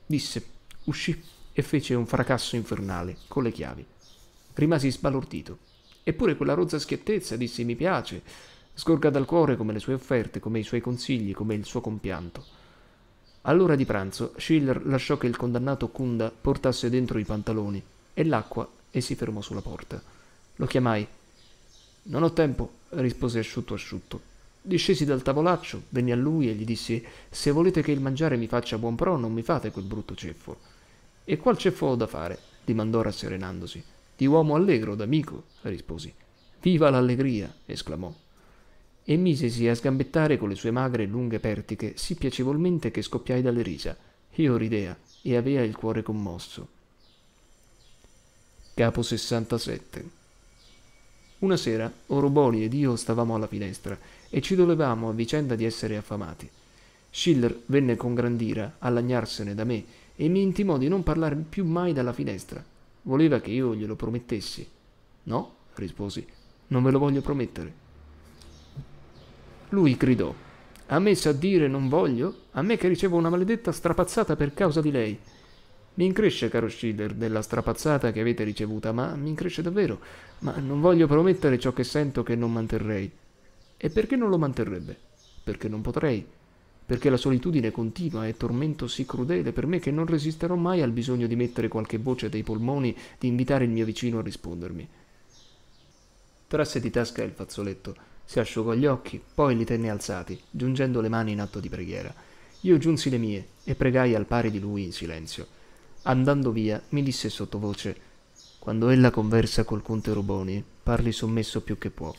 Disse, uscì e fece un fracasso infernale con le chiavi. Rimasi sbalordito. Eppure quella rozza schiettezza disse mi piace, sgorga dal cuore come le sue offerte, come i suoi consigli, come il suo compianto. All'ora di pranzo Schiller lasciò che il condannato Kunda portasse dentro i pantaloni e l'acqua e si fermò sulla porta. Lo chiamai. Non ho tempo, rispose asciutto asciutto. Discesi dal tavolaccio, venni a lui e gli dissi: Se volete che il mangiare mi faccia buon pro, non mi fate quel brutto ceffo. E qual ceffo ho da fare? dimandò rasserenandosi. Di uomo allegro, d'amico, risposi. Viva l'allegria! esclamò. E misesi a sgambettare con le sue magre e lunghe pertiche, sì piacevolmente che scoppiai dalle risa. Io ridea e avea il cuore commosso. Capo 67 Una sera, Oroboni ed io stavamo alla finestra e ci dolevamo a vicenda di essere affamati. Schiller venne con grand'ira a lagnarsene da me e mi intimò di non parlare più mai dalla finestra. Voleva che io glielo promettessi. No, risposi, non ve lo voglio promettere. Lui gridò, a me sa dire non voglio? A me che ricevo una maledetta strapazzata per causa di lei. Mi incresce, caro Schiller, della strapazzata che avete ricevuta, ma mi incresce davvero. Ma non voglio promettere ciò che sento che non manterrei. E perché non lo manterrebbe? Perché non potrei. Perché la solitudine continua è tormento sì crudele per me che non resisterò mai al bisogno di mettere qualche voce dei polmoni, di invitare il mio vicino a rispondermi. Trasse di tasca il fazzoletto, si asciugò gli occhi, poi li tenne alzati, giungendo le mani in atto di preghiera. Io giunsi le mie e pregai al pari di lui in silenzio. Andando via, mi disse sottovoce: Quando ella conversa col conte Ruboni, parli sommesso più che può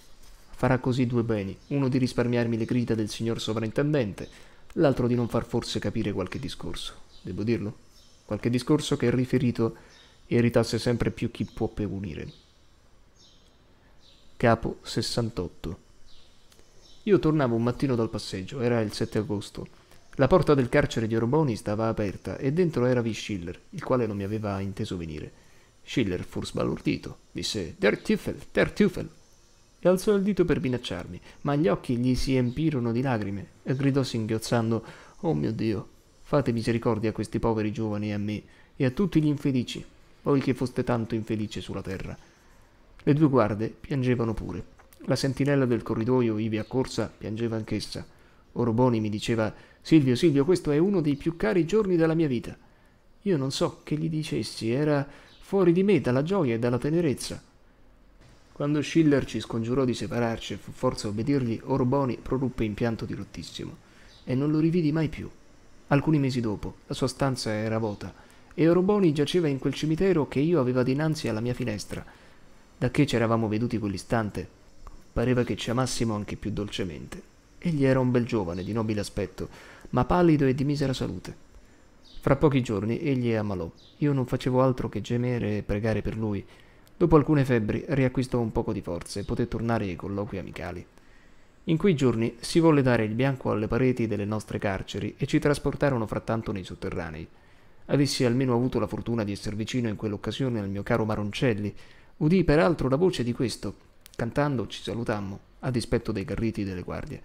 farà così due beni, uno di risparmiarmi le grida del signor sovrintendente, l'altro di non far forse capire qualche discorso, devo dirlo, qualche discorso che riferito irritasse sempre più chi può pegunire. Capo 68 Io tornavo un mattino dal passeggio, era il 7 agosto. La porta del carcere di Orboni stava aperta e dentro era vi Schiller, il quale non mi aveva inteso venire. Schiller fu sbalordito, disse Der Tüffel, der Tüffel, e alzò il dito per minacciarmi, ma gli occhi gli si empirono di lagrime e gridò singhiozzando Oh mio Dio, fate misericordia a questi poveri giovani e a me e a tutti gli infelici, voi che foste tanto infelici sulla terra. Le due guardie piangevano pure. La sentinella del corridoio, ivi accorsa, piangeva anch'essa. Oroboni mi diceva Silvio, Silvio, questo è uno dei più cari giorni della mia vita. Io non so che gli dicessi, era fuori di me dalla gioia e dalla tenerezza. Quando Schiller ci scongiurò di separarci e fu forza a obbedirgli, Orboni proruppe in pianto dirottissimo e non lo rividi mai più. Alcuni mesi dopo, la sua stanza era vuota e Orboni giaceva in quel cimitero che io aveva dinanzi alla mia finestra. Da che ci eravamo veduti quell'istante, pareva che ci amassimo anche più dolcemente. Egli era un bel giovane di nobile aspetto, ma pallido e di misera salute. Fra pochi giorni egli ammalò. Io non facevo altro che gemere e pregare per lui. Dopo alcune febbri riacquistò un poco di forze e poté tornare ai colloqui amicali. In quei giorni si volle dare il bianco alle pareti delle nostre carceri e ci trasportarono frattanto nei sotterranei. Avessi almeno avuto la fortuna di esser vicino in quell'occasione al mio caro Maroncelli, udì peraltro la voce di questo. Cantando ci salutammo, a dispetto dei garriti delle guardie.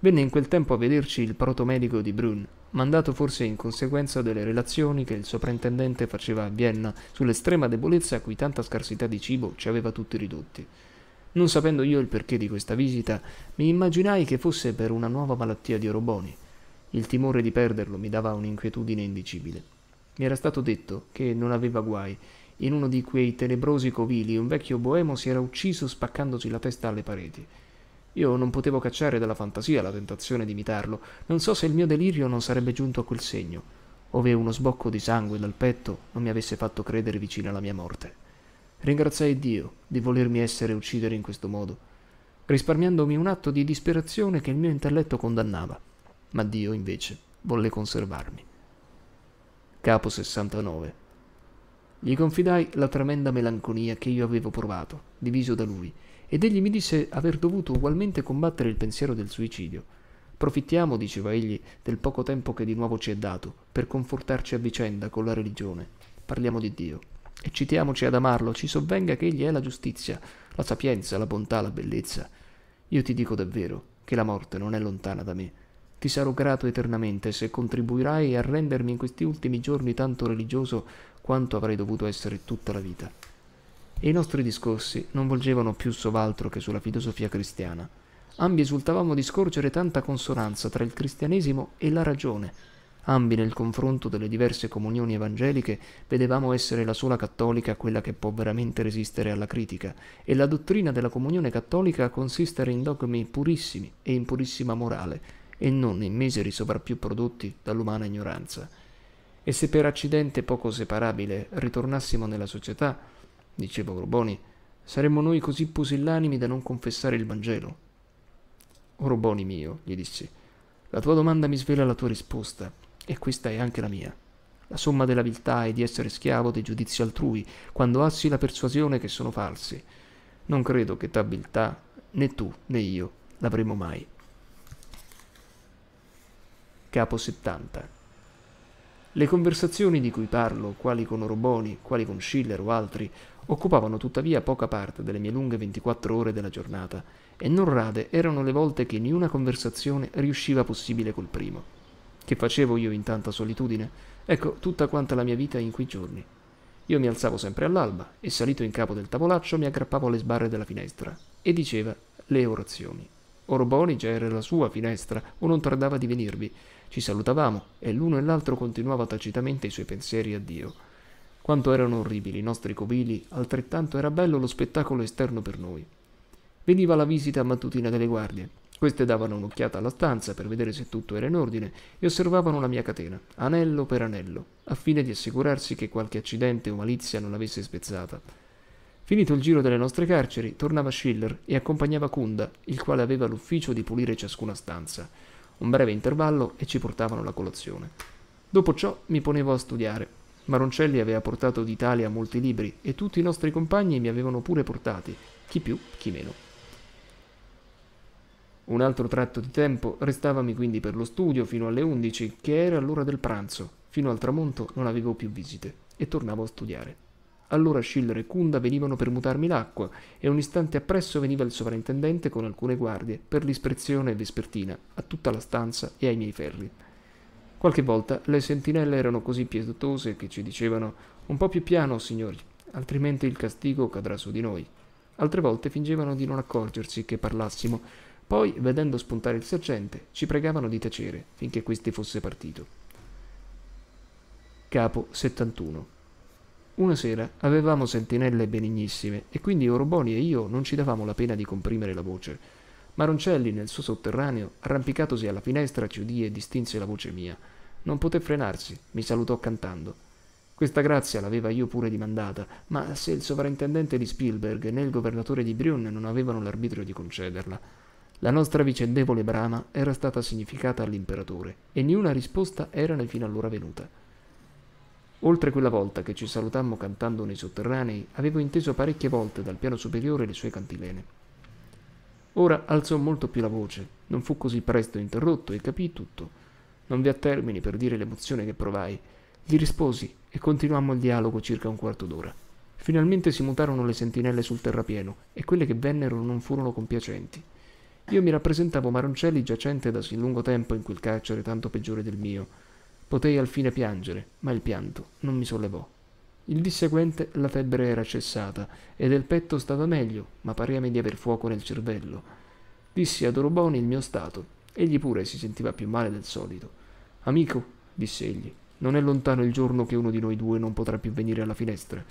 Venne in quel tempo a vederci il protomedico di Brun, mandato forse in conseguenza delle relazioni che il soprintendente faceva a Vienna sull'estrema debolezza a cui tanta scarsità di cibo ci aveva tutti ridotti. Non sapendo io il perché di questa visita, mi immaginai che fosse per una nuova malattia di Oroboni. Il timore di perderlo mi dava un'inquietudine indicibile. Mi era stato detto che non aveva guai. In uno di quei tenebrosi covili un vecchio boemo si era ucciso spaccandosi la testa alle pareti. Io non potevo cacciare dalla fantasia la tentazione di imitarlo. Non so se il mio delirio non sarebbe giunto a quel segno, ove uno sbocco di sangue dal petto non mi avesse fatto credere vicina la mia morte. Ringraziai Dio di volermi essere uccidere in questo modo, risparmiandomi un atto di disperazione che il mio intelletto condannava, ma Dio invece volle conservarmi. Capo 69 Gli confidai la tremenda melanconia che io avevo provato, diviso da lui, ed egli mi disse aver dovuto ugualmente combattere il pensiero del suicidio. Profittiamo, diceva egli, del poco tempo che di nuovo ci è dato, per confortarci a vicenda con la religione. Parliamo di Dio. Eccitiamoci ad amarlo, ci sovvenga che egli è la giustizia, la sapienza, la bontà, la bellezza. Io ti dico davvero che la morte non è lontana da me. Ti sarò grato eternamente se contribuirai a rendermi in questi ultimi giorni tanto religioso quanto avrei dovuto essere tutta la vita e i nostri discorsi non volgevano più sov'altro che sulla filosofia cristiana. Ambi esultavamo di scorgere tanta consonanza tra il cristianesimo e la ragione. Ambi nel confronto delle diverse comunioni evangeliche vedevamo essere la sola cattolica quella che può veramente resistere alla critica, e la dottrina della comunione cattolica consistere in dogmi purissimi e in purissima morale, e non in miseri sovrappiù prodotti dall'umana ignoranza. E se per accidente poco separabile ritornassimo nella società, diceva Oroboni, saremmo noi così pusillanimi da non confessare il Vangelo. Oroboni mio, gli dissi, la tua domanda mi svela la tua risposta, e questa è anche la mia. La somma della viltà è di essere schiavo dei giudizi altrui, quando assi la persuasione che sono falsi. Non credo che ta viltà, né tu né io, l'avremo mai. Capo 70 le conversazioni di cui parlo, quali con Oroboni, quali con Schiller o altri, occupavano tuttavia poca parte delle mie lunghe 24 ore della giornata, e non rade erano le volte che niuna conversazione riusciva possibile col primo. Che facevo io in tanta solitudine? Ecco tutta quanta la mia vita in quei giorni. Io mi alzavo sempre all'alba e salito in capo del tavolaccio mi aggrappavo alle sbarre della finestra e diceva le orazioni. Oroboni già era la sua finestra o non tardava di venirvi ci salutavamo e l'uno e l'altro continuava tacitamente i suoi pensieri a Dio. Quanto erano orribili i nostri covili, altrettanto era bello lo spettacolo esterno per noi. Veniva la visita mattutina delle guardie. Queste davano un'occhiata alla stanza per vedere se tutto era in ordine e osservavano la mia catena, anello per anello, a fine di assicurarsi che qualche accidente o malizia non l'avesse spezzata. Finito il giro delle nostre carceri, tornava Schiller e accompagnava Kunda, il quale aveva l'ufficio di pulire ciascuna stanza un breve intervallo e ci portavano la colazione. Dopo ciò mi ponevo a studiare. Maroncelli aveva portato d'Italia molti libri e tutti i nostri compagni mi avevano pure portati, chi più, chi meno. Un altro tratto di tempo restavami quindi per lo studio fino alle 11, che era l'ora del pranzo. Fino al tramonto non avevo più visite e tornavo a studiare. Allora Schiller e Kunda venivano per mutarmi l'acqua e un istante appresso veniva il sovrintendente con alcune guardie per l'ispezione vespertina a tutta la stanza e ai miei ferri. Qualche volta le sentinelle erano così pietose che ci dicevano un po' più piano, signori, altrimenti il castigo cadrà su di noi. Altre volte fingevano di non accorgersi che parlassimo, poi, vedendo spuntare il sergente, ci pregavano di tacere finché questi fosse partito. Capo 71 una sera avevamo sentinelle benignissime e quindi Oroboni e io non ci davamo la pena di comprimere la voce. Maroncelli, nel suo sotterraneo, arrampicatosi alla finestra, ci udì e distinse la voce mia. Non poté frenarsi, mi salutò cantando. Questa grazia l'aveva io pure dimandata, ma se il sovrintendente di Spielberg né il governatore di Brun non avevano l'arbitrio di concederla. La nostra vicendevole brama era stata significata all'imperatore e niuna risposta era né fino allora venuta. Oltre quella volta che ci salutammo cantando nei sotterranei, avevo inteso parecchie volte dal piano superiore le sue cantilene. Ora alzò molto più la voce, non fu così presto interrotto e capii tutto. Non vi ha termini per dire l'emozione che provai. Gli risposi e continuammo il dialogo circa un quarto d'ora. Finalmente si mutarono le sentinelle sul terrapieno e quelle che vennero non furono compiacenti. Io mi rappresentavo Maroncelli giacente da sì lungo tempo in quel carcere tanto peggiore del mio, Potei al fine piangere, ma il pianto non mi sollevò. Il dì seguente la febbre era cessata e del petto stava meglio, ma pareami di aver fuoco nel cervello. Dissi ad Oroboni il mio stato. Egli pure si sentiva più male del solito. Amico, disse egli, non è lontano il giorno che uno di noi due non potrà più venire alla finestra.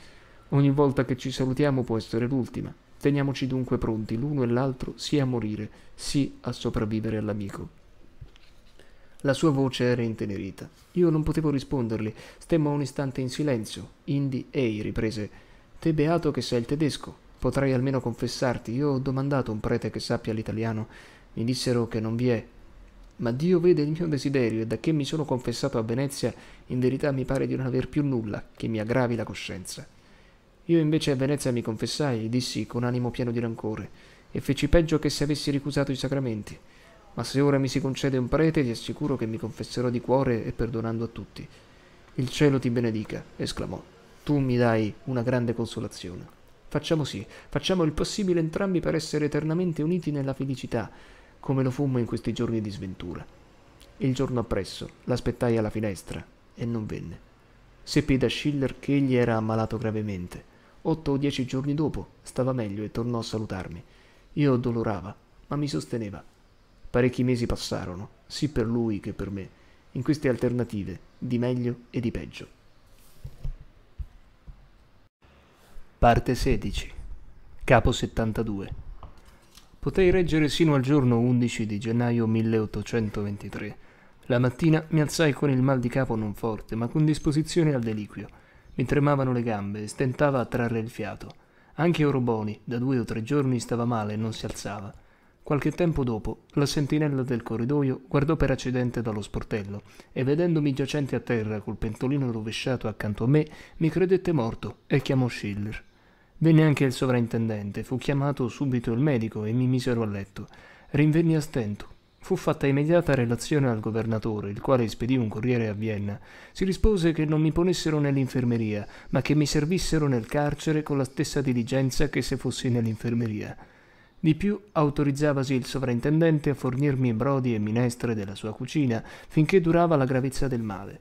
Ogni volta che ci salutiamo può essere l'ultima. Teniamoci dunque pronti l'uno e l'altro sì a morire, sì a sopravvivere all'amico. La sua voce era intenerita. Io non potevo risponderle. Stemmo un istante in silenzio. Indi Ei riprese. Te beato che sei il tedesco. Potrei almeno confessarti. Io ho domandato un prete che sappia l'italiano. Mi dissero che non vi è. Ma Dio vede il mio desiderio e da che mi sono confessato a Venezia, in verità mi pare di non aver più nulla che mi aggravi la coscienza. Io invece a Venezia mi confessai e dissi con animo pieno di rancore, e feci peggio che se avessi ricusato i sacramenti ma se ora mi si concede un prete ti assicuro che mi confesserò di cuore e perdonando a tutti. Il cielo ti benedica, esclamò. Tu mi dai una grande consolazione. Facciamo sì, facciamo il possibile entrambi per essere eternamente uniti nella felicità, come lo fummo in questi giorni di sventura. Il giorno appresso l'aspettai alla finestra e non venne. Seppi da Schiller che egli era ammalato gravemente. Otto o dieci giorni dopo stava meglio e tornò a salutarmi. Io dolorava, ma mi sosteneva Parecchi mesi passarono, sì per lui che per me, in queste alternative di meglio e di peggio. Parte 16. Capo 72. Potei reggere sino al giorno 11 di gennaio 1823. La mattina mi alzai con il mal di capo non forte, ma con disposizione al deliquio. Mi tremavano le gambe e stentava a trarre il fiato. Anche Oroboni, da due o tre giorni, stava male e non si alzava. Qualche tempo dopo, la sentinella del corridoio guardò per accidente dallo sportello e vedendomi giacente a terra col pentolino rovesciato accanto a me, mi credette morto e chiamò Schiller. Venne anche il sovrintendente, fu chiamato subito il medico e mi misero a letto. Rinvenni a stento. Fu fatta immediata relazione al governatore, il quale spedì un corriere a Vienna. Si rispose che non mi ponessero nell'infermeria, ma che mi servissero nel carcere con la stessa diligenza che se fossi nell'infermeria. Di più, autorizzavasi il sovrintendente a fornirmi brodi e minestre della sua cucina, finché durava la gravezza del male.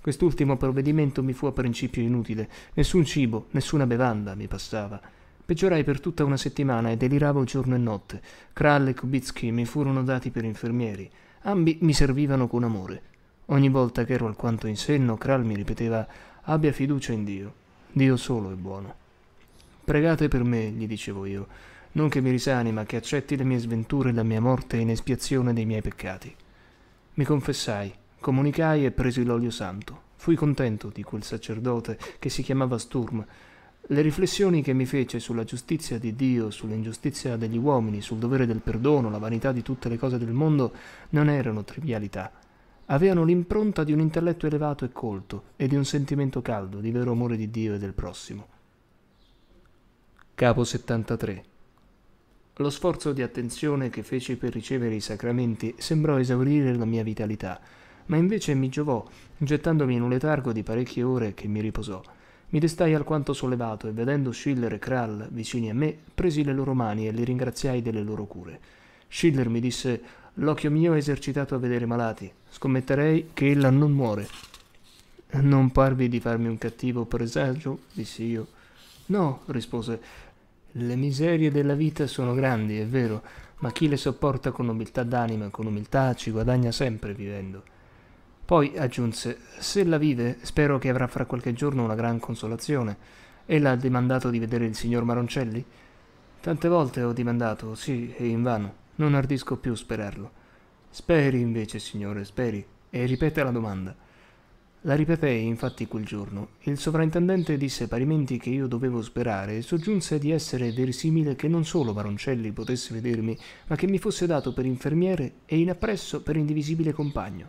Quest'ultimo provvedimento mi fu a principio inutile, nessun cibo, nessuna bevanda mi passava. Peggiorai per tutta una settimana e deliravo giorno e notte. Kral e Kubitsky mi furono dati per infermieri. Ambi mi servivano con amore. Ogni volta che ero alquanto in senno, Kral mi ripeteva abbia fiducia in Dio. Dio solo è buono. Pregate per me, gli dicevo io non che mi risani, ma che accetti le mie sventure e la mia morte in espiazione dei miei peccati. Mi confessai, comunicai e presi l'olio santo. Fui contento di quel sacerdote che si chiamava Sturm. Le riflessioni che mi fece sulla giustizia di Dio, sull'ingiustizia degli uomini, sul dovere del perdono, la vanità di tutte le cose del mondo, non erano trivialità. Avevano l'impronta di un intelletto elevato e colto e di un sentimento caldo di vero amore di Dio e del prossimo. Capo 73 lo sforzo di attenzione che feci per ricevere i sacramenti sembrò esaurire la mia vitalità, ma invece mi giovò, gettandomi in un letargo di parecchie ore che mi riposò. Mi destai alquanto sollevato e vedendo Schiller e Krall vicini a me, presi le loro mani e li ringraziai delle loro cure. Schiller mi disse L'occhio mio è esercitato a vedere malati. Scommetterei che ella non muore. Non parvi di farmi un cattivo presagio? dissi io. No, rispose, le miserie della vita sono grandi, è vero, ma chi le sopporta con umiltà d'anima e con umiltà ci guadagna sempre vivendo. Poi aggiunse, se la vive, spero che avrà fra qualche giorno una gran consolazione. Ella ha demandato di vedere il signor Maroncelli? Tante volte ho demandato, sì, e invano. Non ardisco più sperarlo. Speri invece, signore, speri, e ripete la domanda. La ripetei infatti quel giorno. Il sovrintendente disse parimenti che io dovevo sperare e soggiunse di essere verisimile che non solo Baroncelli potesse vedermi, ma che mi fosse dato per infermiere e in appresso per indivisibile compagno.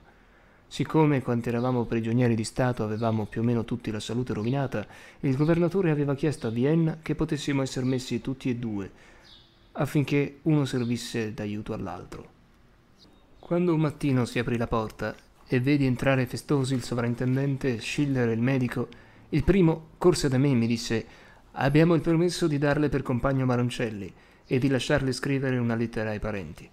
Siccome, quanti eravamo prigionieri di Stato, avevamo più o meno tutti la salute rovinata, il governatore aveva chiesto a Vienna che potessimo essere messi tutti e due, affinché uno servisse d'aiuto all'altro. Quando un mattino si aprì la porta, e vedi entrare festosi il sovrintendente, Schiller e il medico. Il primo corse da me e mi disse Abbiamo il permesso di darle per compagno Maroncelli e di lasciarle scrivere una lettera ai parenti.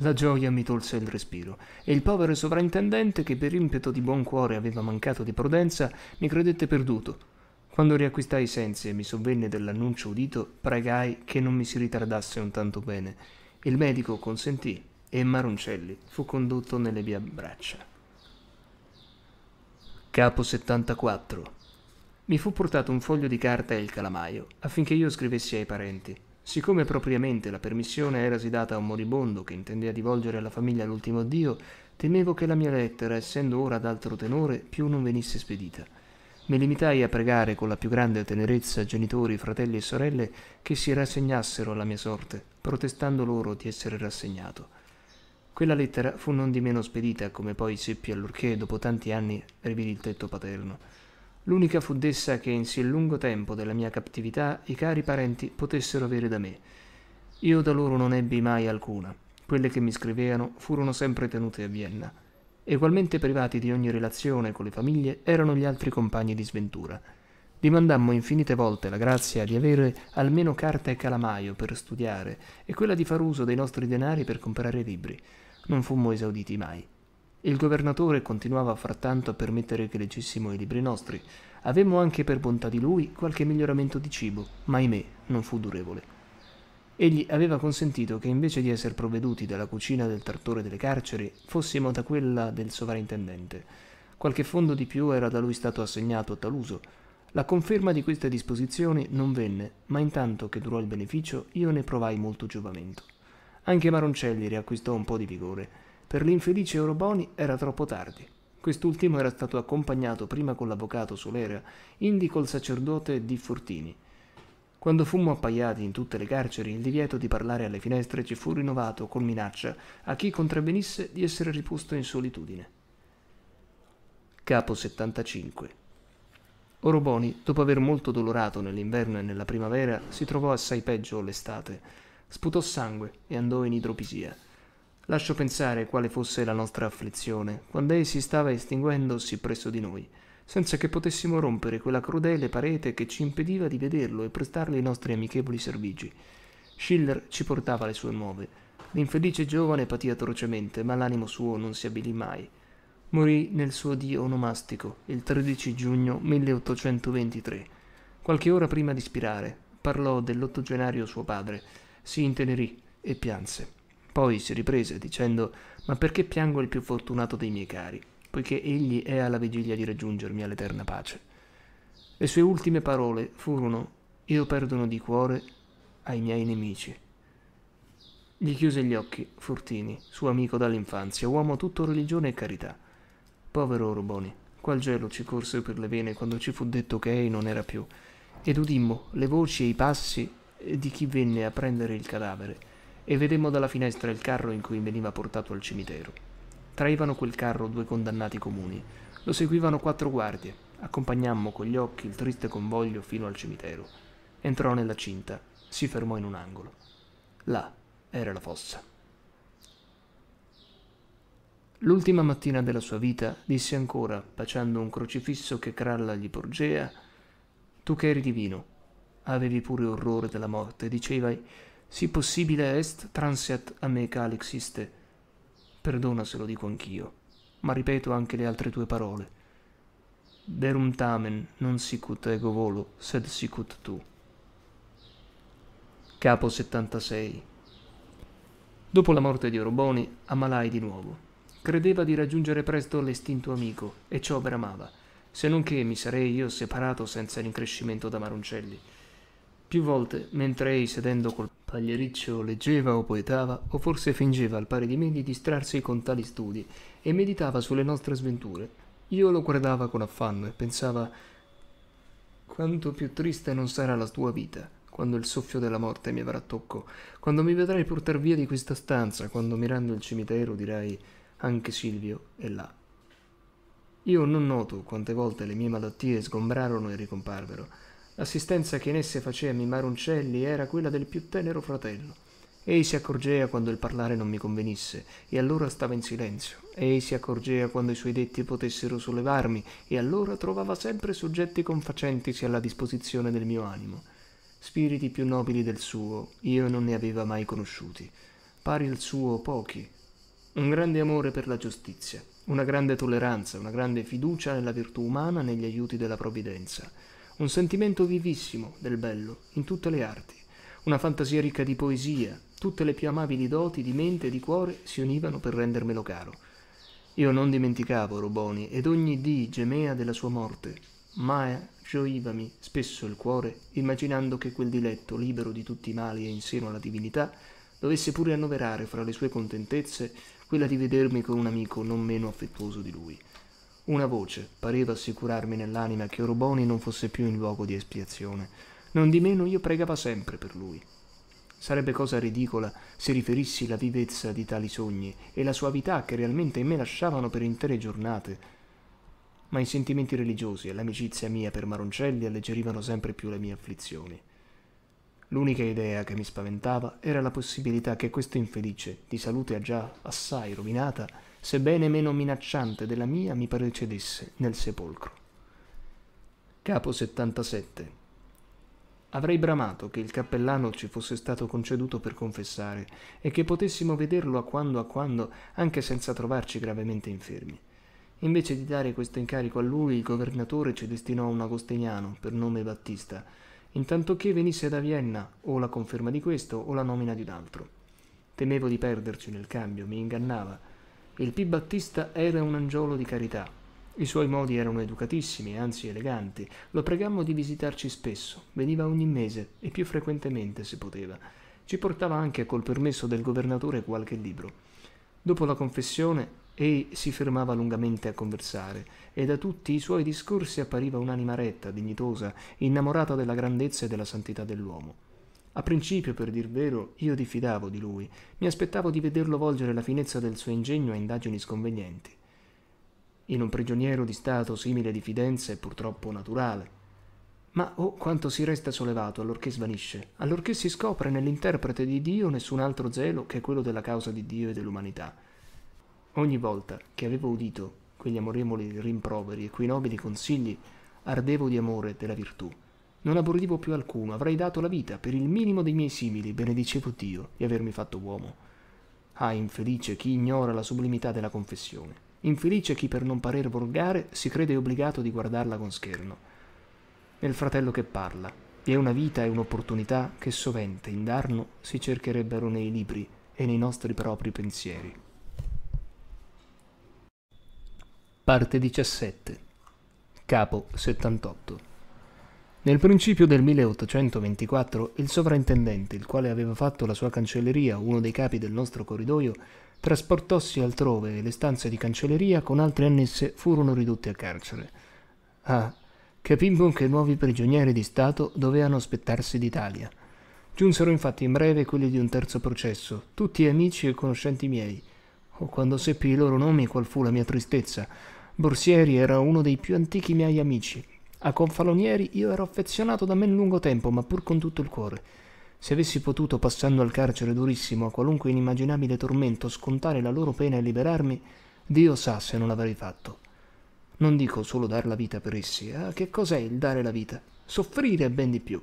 La gioia mi tolse il respiro e il povero sovrintendente, che per impeto di buon cuore aveva mancato di prudenza, mi credette perduto. Quando riacquistai i sensi e mi sovvenne dell'annuncio udito, pregai che non mi si ritardasse un tanto bene. Il medico consentì e Maroncelli fu condotto nelle mie braccia. Capo 74. Mi fu portato un foglio di carta e il calamaio affinché io scrivessi ai parenti. Siccome propriamente la permissione erasi data a un moribondo che intendeva rivolgere alla famiglia l'ultimo addio, temevo che la mia lettera, essendo ora d'altro tenore, più non venisse spedita. Mi limitai a pregare con la più grande tenerezza genitori, fratelli e sorelle che si rassegnassero alla mia sorte, protestando loro di essere rassegnato. Quella lettera fu non di meno spedita, come poi seppi allorché, dopo tanti anni, rividi il tetto paterno. L'unica fu d'essa che in sì lungo tempo della mia captività i cari parenti potessero avere da me. Io da loro non ebbi mai alcuna. Quelle che mi scrivevano furono sempre tenute a Vienna. Egualmente privati di ogni relazione con le famiglie erano gli altri compagni di sventura. Dimandammo infinite volte la grazia di avere almeno carta e calamaio per studiare e quella di far uso dei nostri denari per comprare libri non fummo esauditi mai. Il governatore continuava frattanto a permettere che leggessimo i libri nostri. Avemmo anche per bontà di lui qualche miglioramento di cibo, ma ahimè non fu durevole. Egli aveva consentito che invece di essere provveduti dalla cucina del trattore delle carceri, fossimo da quella del sovrintendente. Qualche fondo di più era da lui stato assegnato a tal uso. La conferma di queste disposizioni non venne, ma intanto che durò il beneficio io ne provai molto giovamento. Anche Maroncelli riacquistò un po' di vigore. Per l'infelice Oroboni era troppo tardi. Quest'ultimo era stato accompagnato prima con l'avvocato Solera, indi col sacerdote Di Fortini. Quando fummo appaiati in tutte le carceri, il divieto di parlare alle finestre ci fu rinnovato con minaccia a chi contravvenisse di essere riposto in solitudine. Capo 75 Oroboni, dopo aver molto dolorato nell'inverno e nella primavera, si trovò assai peggio l'estate sputò sangue e andò in idropisia. Lascio pensare quale fosse la nostra afflizione, quando ei si stava estinguendosi presso di noi, senza che potessimo rompere quella crudele parete che ci impediva di vederlo e prestargli i nostri amichevoli servigi. Schiller ci portava le sue nuove. L'infelice giovane patì atrocemente, ma l'animo suo non si abilì mai morì nel suo dio onomastico il 13 giugno 1823. Qualche ora prima di spirare, parlò dell'ottogenario suo padre, si intenerì e pianse. Poi si riprese dicendo Ma perché piango il più fortunato dei miei cari, poiché egli è alla vigilia di raggiungermi all'eterna pace. Le sue ultime parole furono Io perdono di cuore ai miei nemici. Gli chiuse gli occhi Furtini, suo amico dall'infanzia, uomo tutto religione e carità. Povero Ruboni, qual gelo ci corse per le vene quando ci fu detto che ei non era più, ed udimmo le voci e i passi di chi venne a prendere il cadavere e vedemmo dalla finestra il carro in cui veniva portato al cimitero. Traevano quel carro due condannati comuni, lo seguivano quattro guardie, accompagnammo con gli occhi il triste convoglio fino al cimitero. Entrò nella cinta, si fermò in un angolo. Là era la fossa. L'ultima mattina della sua vita disse ancora, baciando un crocifisso che Cralla gli porgea, Tu che eri divino, avevi pure orrore della morte, dicevai, si possibile est transiat a me calix iste. Perdona se lo dico anch'io, ma ripeto anche le altre tue parole. Derum tamen non sicut ego volo, sed sicut tu. Capo 76 Dopo la morte di Oroboni, ammalai di nuovo. Credeva di raggiungere presto l'estinto amico, e ciò bramava, se non che mi sarei io separato senza l'increscimento da Maroncelli più volte, mentre ei sedendo col pagliericcio leggeva o poetava, o forse fingeva al pari di me di distrarsi con tali studi, e meditava sulle nostre sventure, io lo guardava con affanno e pensava quanto più triste non sarà la tua vita quando il soffio della morte mi avrà tocco, quando mi vedrai portar via di questa stanza, quando mirando il cimitero dirai anche Silvio è là. Io non noto quante volte le mie malattie sgombrarono e ricomparvero L'assistenza che in esse faceva a Maroncelli era quella del più tenero fratello. Ei si accorgeva quando il parlare non mi convenisse, e allora stava in silenzio. Ei si accorgeva quando i suoi detti potessero sollevarmi, e allora trovava sempre soggetti confacentisi alla disposizione del mio animo. Spiriti più nobili del suo, io non ne aveva mai conosciuti. Pari al suo, pochi. Un grande amore per la giustizia, una grande tolleranza, una grande fiducia nella virtù umana negli aiuti della provvidenza un sentimento vivissimo del bello in tutte le arti, una fantasia ricca di poesia, tutte le più amabili doti di mente e di cuore si univano per rendermelo caro. Io non dimenticavo Roboni ed ogni dì gemea della sua morte, ma gioivami spesso il cuore immaginando che quel diletto, libero di tutti i mali e in seno alla divinità, dovesse pure annoverare fra le sue contentezze quella di vedermi con un amico non meno affettuoso di lui. Una voce pareva assicurarmi nell'anima che Oroboni non fosse più in luogo di espiazione. Nondimeno io pregava sempre per lui. Sarebbe cosa ridicola se riferissi la vivezza di tali sogni e la suavità che realmente in me lasciavano per intere giornate. Ma i sentimenti religiosi e l'amicizia mia per Maroncelli alleggerivano sempre più le mie afflizioni. L'unica idea che mi spaventava era la possibilità che questo infelice, di salute già assai rovinata, sebbene meno minacciante della mia, mi precedesse nel sepolcro. Capo 77. Avrei bramato che il cappellano ci fosse stato conceduto per confessare e che potessimo vederlo a quando a quando anche senza trovarci gravemente infermi. Invece di dare questo incarico a lui, il governatore ci destinò un agostiniano, per nome Battista, intanto che venisse da Vienna o la conferma di questo o la nomina di un altro. Temevo di perderci nel cambio, mi ingannava, il P. Battista era un angiolo di carità. I suoi modi erano educatissimi anzi eleganti. Lo pregammo di visitarci spesso, veniva ogni mese e più frequentemente se poteva. Ci portava anche col permesso del governatore qualche libro. Dopo la confessione ei si fermava lungamente a conversare e da tutti i suoi discorsi appariva un'anima retta, dignitosa, innamorata della grandezza e della santità dell'uomo. A principio, per dir vero, io diffidavo di lui, mi aspettavo di vederlo volgere la finezza del suo ingegno a indagini sconvenienti. In un prigioniero di Stato simile diffidenza è purtroppo naturale. Ma oh quanto si resta sollevato allorché svanisce, allorché si scopre nell'interprete di Dio nessun altro zelo che quello della causa di Dio e dell'umanità. Ogni volta che avevo udito quegli amorevoli rimproveri e quei nobili consigli, ardevo di amore della virtù non aborrivo più alcuno, avrei dato la vita per il minimo dei miei simili, benedicevo Dio di avermi fatto uomo. Ah, infelice chi ignora la sublimità della confessione. Infelice chi per non parer volgare si crede obbligato di guardarla con scherno. Nel fratello che parla, vi è una vita e un'opportunità che sovente indarno si cercherebbero nei libri e nei nostri propri pensieri. Parte 17 Capo 78 nel principio del 1824 il sovrintendente, il quale aveva fatto la sua cancelleria uno dei capi del nostro corridoio, trasportossi altrove e le stanze di cancelleria con altre annesse furono ridotte a carcere. Ah, capimmo che nuovi prigionieri di Stato dovevano aspettarsi d'Italia. Giunsero infatti in breve quelli di un terzo processo, tutti amici e conoscenti miei. Oh, quando seppi i loro nomi, qual fu la mia tristezza! Borsieri era uno dei più antichi miei amici, a ah, Confalonieri io ero affezionato da men lungo tempo, ma pur con tutto il cuore. Se avessi potuto, passando al carcere durissimo a qualunque inimmaginabile tormento, scontare la loro pena e liberarmi, Dio sa se non l'avrei fatto. Non dico solo dar la vita per essi, ah, che cos'è il dare la vita? Soffrire è ben di più.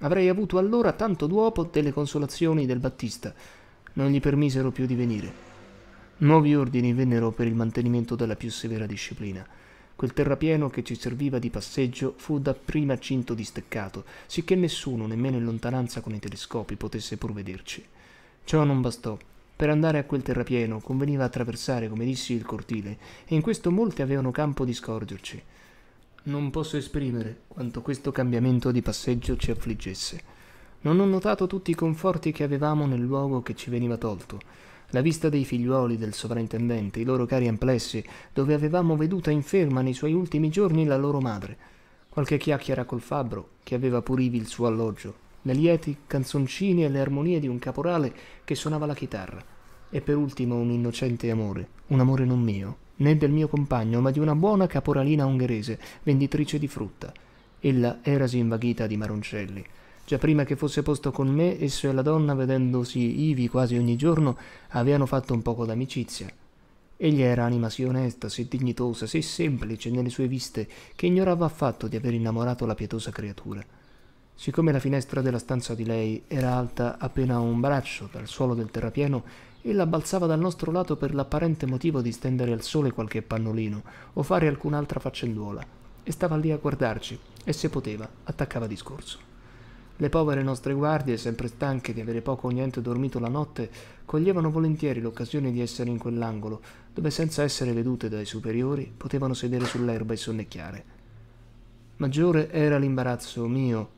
Avrei avuto allora tanto duopo delle consolazioni del Battista. Non gli permisero più di venire. Nuovi ordini vennero per il mantenimento della più severa disciplina. Quel terrapieno che ci serviva di passeggio fu dapprima cinto disteccato, sicché nessuno, nemmeno in lontananza con i telescopi, potesse pur vederci. Ciò non bastò. Per andare a quel terrapieno conveniva attraversare, come dissi, il cortile, e in questo molti avevano campo di scorgerci. Non posso esprimere quanto questo cambiamento di passeggio ci affliggesse. Non ho notato tutti i conforti che avevamo nel luogo che ci veniva tolto, la vista dei figliuoli del sovrintendente, i loro cari amplessi, dove avevamo veduta inferma nei suoi ultimi giorni la loro madre, qualche chiacchiera col fabbro, che aveva purivi il suo alloggio, le lieti canzoncini e le armonie di un caporale che suonava la chitarra, e per ultimo un innocente amore, un amore non mio, né del mio compagno, ma di una buona caporalina ungherese, venditrice di frutta. Ella erasi invaghita di maroncelli, Già prima che fosse posto con me, esso e la donna, vedendosi ivi quasi ogni giorno, avevano fatto un poco d'amicizia. Egli era anima sì onesta, sì dignitosa, sì semplice nelle sue viste, che ignorava affatto di aver innamorato la pietosa creatura. Siccome la finestra della stanza di lei era alta appena un braccio dal suolo del terrapieno, ella balzava dal nostro lato per l'apparente motivo di stendere al sole qualche pannolino o fare alcun'altra faccenduola, e stava lì a guardarci, e se poteva attaccava discorso. Le povere nostre guardie, sempre stanche di avere poco o niente dormito la notte, coglievano volentieri l'occasione di essere in quell'angolo, dove senza essere vedute dai superiori potevano sedere sull'erba e sonnecchiare. Maggiore era l'imbarazzo mio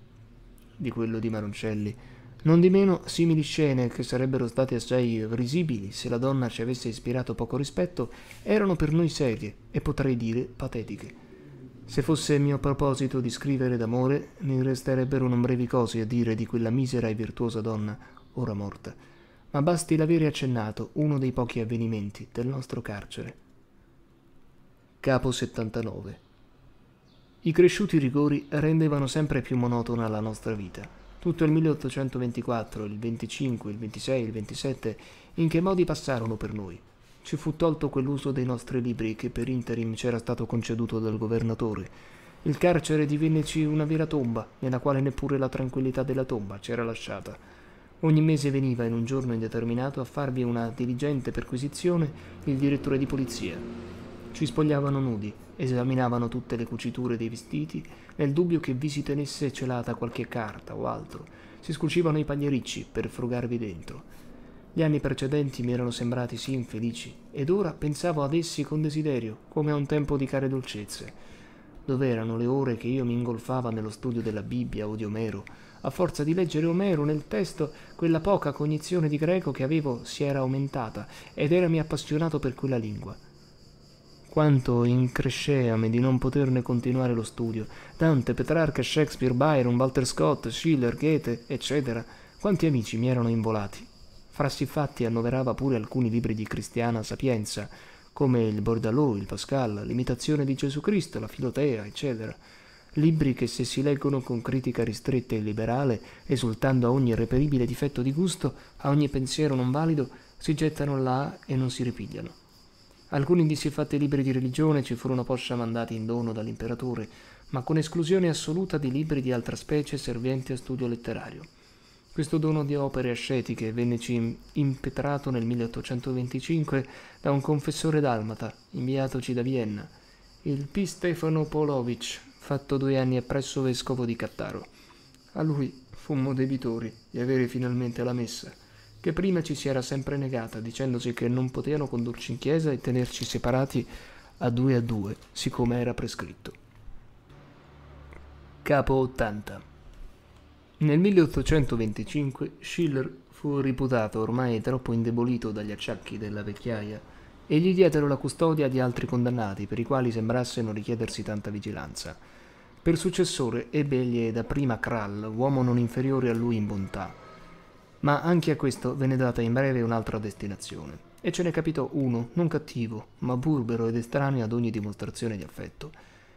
di quello di Maroncelli. Non di meno simili scene, che sarebbero state assai risibili se la donna ci avesse ispirato poco rispetto, erano per noi serie e potrei dire patetiche. Se fosse mio proposito di scrivere d'amore, ne resterebbero non brevi cose a dire di quella misera e virtuosa donna, ora morta, ma basti l'avere accennato uno dei pochi avvenimenti del nostro carcere. Capo 79 i cresciuti rigori rendevano sempre più monotona la nostra vita. Tutto il 1824, il 25, il 26, il 27, in che modi passarono per noi? ci fu tolto quell'uso dei nostri libri che per interim c'era stato conceduto dal governatore. Il carcere divenneci una vera tomba, nella quale neppure la tranquillità della tomba c'era lasciata. Ogni mese veniva in un giorno indeterminato a farvi una diligente perquisizione il direttore di polizia. Ci spogliavano nudi, esaminavano tutte le cuciture dei vestiti, nel dubbio che vi si tenesse celata qualche carta o altro. Si scucivano i pagliericci per frugarvi dentro gli anni precedenti mi erano sembrati sì infelici, ed ora pensavo ad essi con desiderio, come a un tempo di care dolcezze, dove erano le ore che io mi ingolfava nello studio della Bibbia o di Omero. A forza di leggere Omero nel testo, quella poca cognizione di greco che avevo si era aumentata, ed erami appassionato per quella lingua. Quanto incresceame di non poterne continuare lo studio. Dante, Petrarca, Shakespeare, Byron, Walter Scott, Schiller, Goethe, eccetera. Quanti amici mi erano involati. Fra fatti annoverava pure alcuni libri di cristiana sapienza, come il Bordalò, il Pascal, l'imitazione di Gesù Cristo, la Filotea, eccetera. Libri che se si leggono con critica ristretta e liberale, esultando a ogni irreperibile difetto di gusto, a ogni pensiero non valido, si gettano là e non si ripigliano. Alcuni di siffatti libri di religione ci furono poscia mandati in dono dall'imperatore, ma con esclusione assoluta di libri di altra specie serventi a studio letterario. Questo dono di opere ascetiche venneci impetrato nel 1825 da un confessore dalmata, inviatoci da Vienna, il P. Stefano Polovic, fatto due anni appresso vescovo di Cattaro. A lui fummo debitori di avere finalmente la messa, che prima ci si era sempre negata, dicendosi che non potevano condurci in chiesa e tenerci separati a due a due, siccome era prescritto. Capo 80 nel 1825 Schiller fu riputato ormai troppo indebolito dagli acciacchi della vecchiaia e gli diedero la custodia di altri condannati per i quali sembrasse non richiedersi tanta vigilanza. Per successore ebbe egli dapprima Krall, uomo non inferiore a lui in bontà, ma anche a questo venne data in breve un'altra destinazione, e ce ne capitò uno, non cattivo, ma burbero ed estraneo ad ogni dimostrazione di affetto.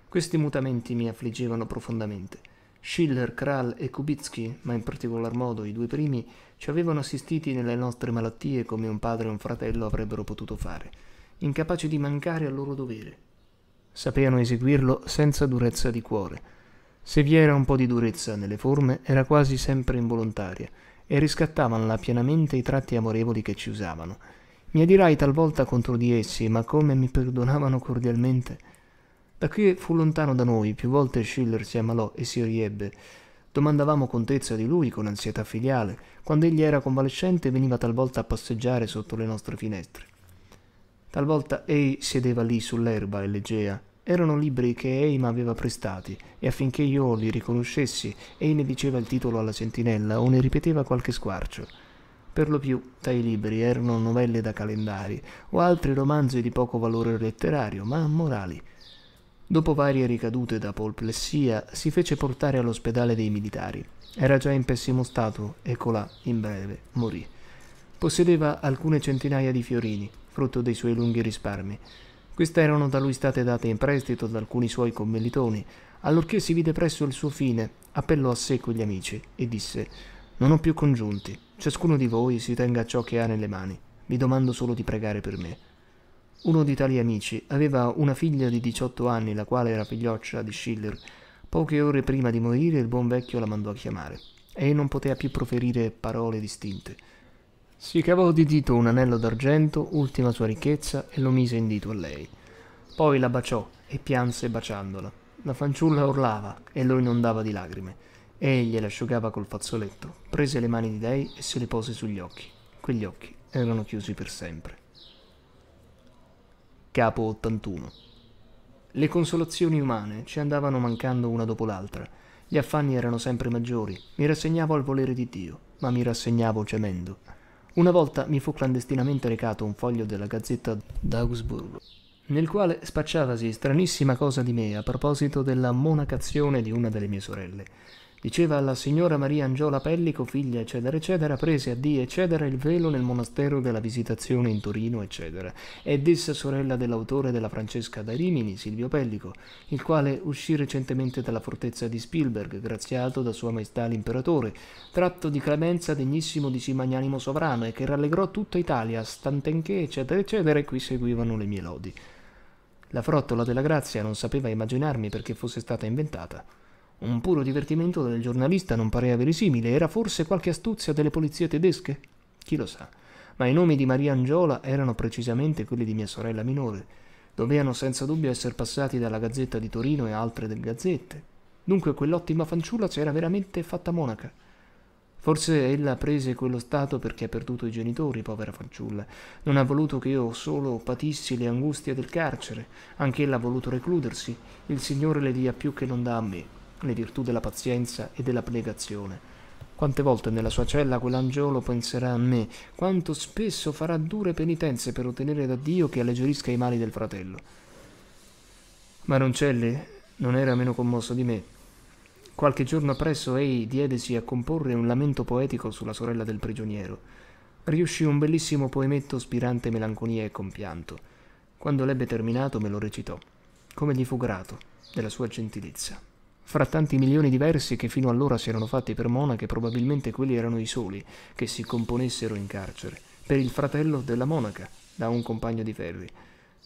Questi mutamenti mi affliggevano profondamente Schiller, Kral e Kubitsky, ma in particolar modo i due primi, ci avevano assistiti nelle nostre malattie come un padre e un fratello avrebbero potuto fare, incapaci di mancare al loro dovere. Sapevano eseguirlo senza durezza di cuore. Se vi era un po' di durezza nelle forme, era quasi sempre involontaria, e riscattavano pienamente i tratti amorevoli che ci usavano. Mi adirai talvolta contro di essi, ma come mi perdonavano cordialmente da qui fu lontano da noi, più volte Schiller si ammalò e si riebbe. Domandavamo contezza di lui con ansietà filiale, quando egli era convalescente veniva talvolta a passeggiare sotto le nostre finestre. Talvolta ei sedeva lì sull'erba e leggea. Erano libri che ei m'aveva prestati, e affinché io li riconoscessi, ei ne diceva il titolo alla sentinella o ne ripeteva qualche squarcio. Per lo più, tali libri erano novelle da calendari o altri romanzi di poco valore letterario, ma morali, Dopo varie ricadute da polplessia, si fece portare all'ospedale dei militari. Era già in pessimo stato e colà, in breve, morì. Possedeva alcune centinaia di fiorini, frutto dei suoi lunghi risparmi. Queste erano da lui state date in prestito da alcuni suoi commilitoni, allorché si vide presso il suo fine, appellò a sé quegli amici e disse «Non ho più congiunti, ciascuno di voi si tenga ciò che ha nelle mani, vi domando solo di pregare per me». Uno di tali amici aveva una figlia di 18 anni, la quale era figlioccia di Schiller. Poche ore prima di morire il buon vecchio la mandò a chiamare. Ei non poteva più proferire parole distinte. Si cavò di dito un anello d'argento, ultima sua ricchezza, e lo mise in dito a lei. Poi la baciò e pianse baciandola. La fanciulla urlava e lo inondava di lagrime. Egli le asciugava col fazzoletto, prese le mani di lei e se le pose sugli occhi. Quegli occhi erano chiusi per sempre capo 81. Le consolazioni umane ci andavano mancando una dopo l'altra. Gli affanni erano sempre maggiori. Mi rassegnavo al volere di Dio, ma mi rassegnavo gemendo. Una volta mi fu clandestinamente recato un foglio della Gazzetta d'Augsburgo, nel quale spacciavasi stranissima cosa di me a proposito della monacazione di una delle mie sorelle. Diceva alla signora Maria Angiola Pellico, figlia eccetera eccetera, prese a di eccetera il velo nel monastero della Visitazione in Torino eccetera, e disse sorella dell'autore della Francesca da Rimini, Silvio Pellico, il quale uscì recentemente dalla fortezza di Spielberg, graziato da sua maestà l'imperatore, tratto di clemenza degnissimo di sì magnanimo sovrano e che rallegrò tutta Italia, stantenché eccetera eccetera, e qui seguivano le mie lodi. La frottola della grazia non sapeva immaginarmi perché fosse stata inventata. Un puro divertimento del giornalista non pareva verosimile, era forse qualche astuzia delle polizie tedesche? Chi lo sa? Ma i nomi di Maria Angiola erano precisamente quelli di mia sorella minore. Dovevano senza dubbio essere passati dalla Gazzetta di Torino e altre del Gazzette. Dunque quell'ottima fanciulla si era veramente fatta monaca. Forse ella prese quello stato perché ha perduto i genitori, povera fanciulla. Non ha voluto che io solo patissi le angustie del carcere. Anch'ella ha voluto recludersi. Il Signore le dia più che non dà a me le virtù della pazienza e della plegazione. Quante volte nella sua cella quell'angiolo penserà a me, quanto spesso farà dure penitenze per ottenere da Dio che alleggerisca i mali del fratello. Maroncelli non era meno commosso di me. Qualche giorno appresso ei diedesi a comporre un lamento poetico sulla sorella del prigioniero. Riuscì un bellissimo poemetto spirante melanconia e compianto. Quando l'ebbe terminato me lo recitò, come gli fu grato della sua gentilezza. Fra tanti milioni di versi che fino allora si erano fatti per monache, probabilmente quelli erano i soli che si componessero in carcere, per il fratello della monaca, da un compagno di ferri.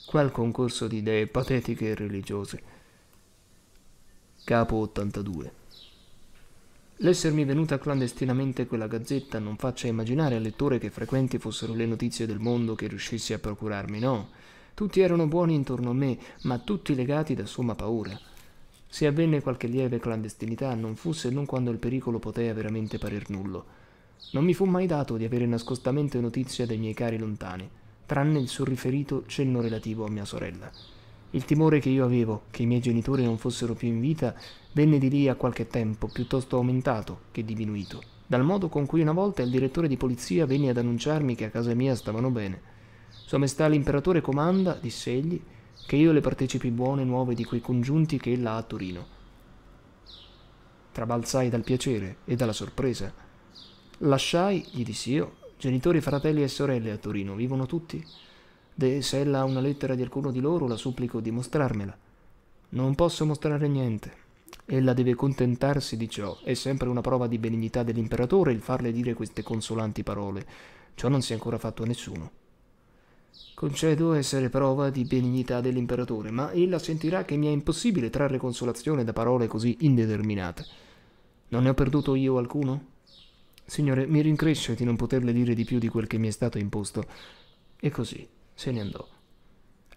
Qual concorso di idee patetiche e religiose. Capo 82 L'essermi venuta clandestinamente quella gazzetta non faccia immaginare al lettore che frequenti fossero le notizie del mondo che riuscissi a procurarmi, no. Tutti erano buoni intorno a me, ma tutti legati da somma paura. Se avvenne qualche lieve clandestinità non fu se non quando il pericolo poteva veramente parer nullo. Non mi fu mai dato di avere nascostamente notizia dei miei cari lontani, tranne il sorriferito cenno relativo a mia sorella. Il timore che io avevo, che i miei genitori non fossero più in vita, venne di lì a qualche tempo, piuttosto aumentato che diminuito, dal modo con cui una volta il direttore di polizia venne ad annunciarmi che a casa mia stavano bene. Sua Maestà l'imperatore comanda, disse egli, che io le partecipi buone nuove di quei congiunti che ella ha a Torino. Trabalzai dal piacere e dalla sorpresa. Lasciai, gli dissi io, genitori, fratelli e sorelle a Torino, vivono tutti? De, se ella ha una lettera di alcuno di loro, la supplico di mostrarmela. Non posso mostrare niente. Ella deve contentarsi di ciò, è sempre una prova di benignità dell'imperatore il farle dire queste consolanti parole. Ciò non si è ancora fatto a nessuno. Concedo cioè essere prova di benignità dell'imperatore, ma ella sentirà che mi è impossibile trarre consolazione da parole così indeterminate. Non ne ho perduto io alcuno? Signore, mi rincresce di non poterle dire di più di quel che mi è stato imposto. E così se ne andò.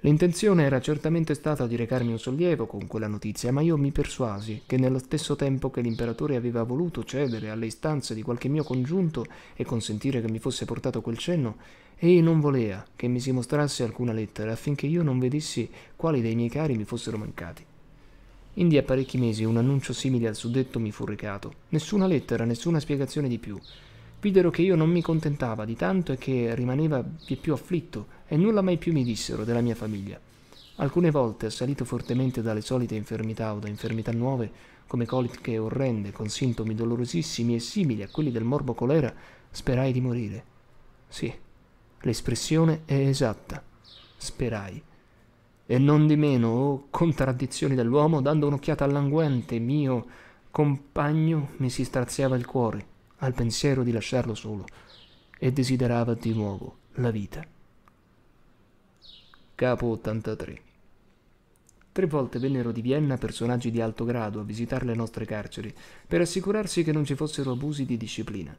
L'intenzione era certamente stata di recarmi un sollievo con quella notizia, ma io mi persuasi che nello stesso tempo che l'imperatore aveva voluto cedere alle istanze di qualche mio congiunto e consentire che mi fosse portato quel cenno, egli non voleva che mi si mostrasse alcuna lettera affinché io non vedessi quali dei miei cari mi fossero mancati. Indi a parecchi mesi un annuncio simile al suddetto mi fu recato. Nessuna lettera, nessuna spiegazione di più. Videro che io non mi contentava di tanto e che rimaneva più afflitto e nulla mai più mi dissero della mia famiglia. Alcune volte, assalito fortemente dalle solite infermità o da infermità nuove, come coliche orrende con sintomi dolorosissimi e simili a quelli del morbo colera, sperai di morire. Sì, l'espressione è esatta. Sperai. E non di meno, oh contraddizioni dell'uomo, dando un'occhiata al mio compagno, mi si straziava il cuore al pensiero di lasciarlo solo e desiderava di nuovo la vita capo 83. Tre volte vennero di Vienna personaggi di alto grado a visitare le nostre carceri per assicurarsi che non ci fossero abusi di disciplina.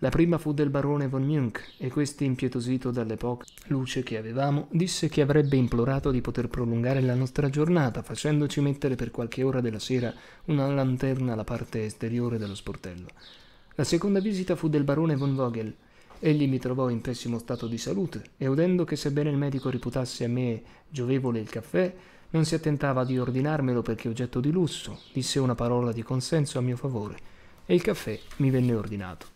La prima fu del barone von Munch e questi, impietosito dalle poche luce che avevamo, disse che avrebbe implorato di poter prolungare la nostra giornata facendoci mettere per qualche ora della sera una lanterna alla parte esteriore dello sportello. La seconda visita fu del barone von Vogel, Egli mi trovò in pessimo stato di salute e udendo che sebbene il medico riputasse a me giovevole il caffè, non si attentava di ordinarmelo perché oggetto di lusso, disse una parola di consenso a mio favore e il caffè mi venne ordinato.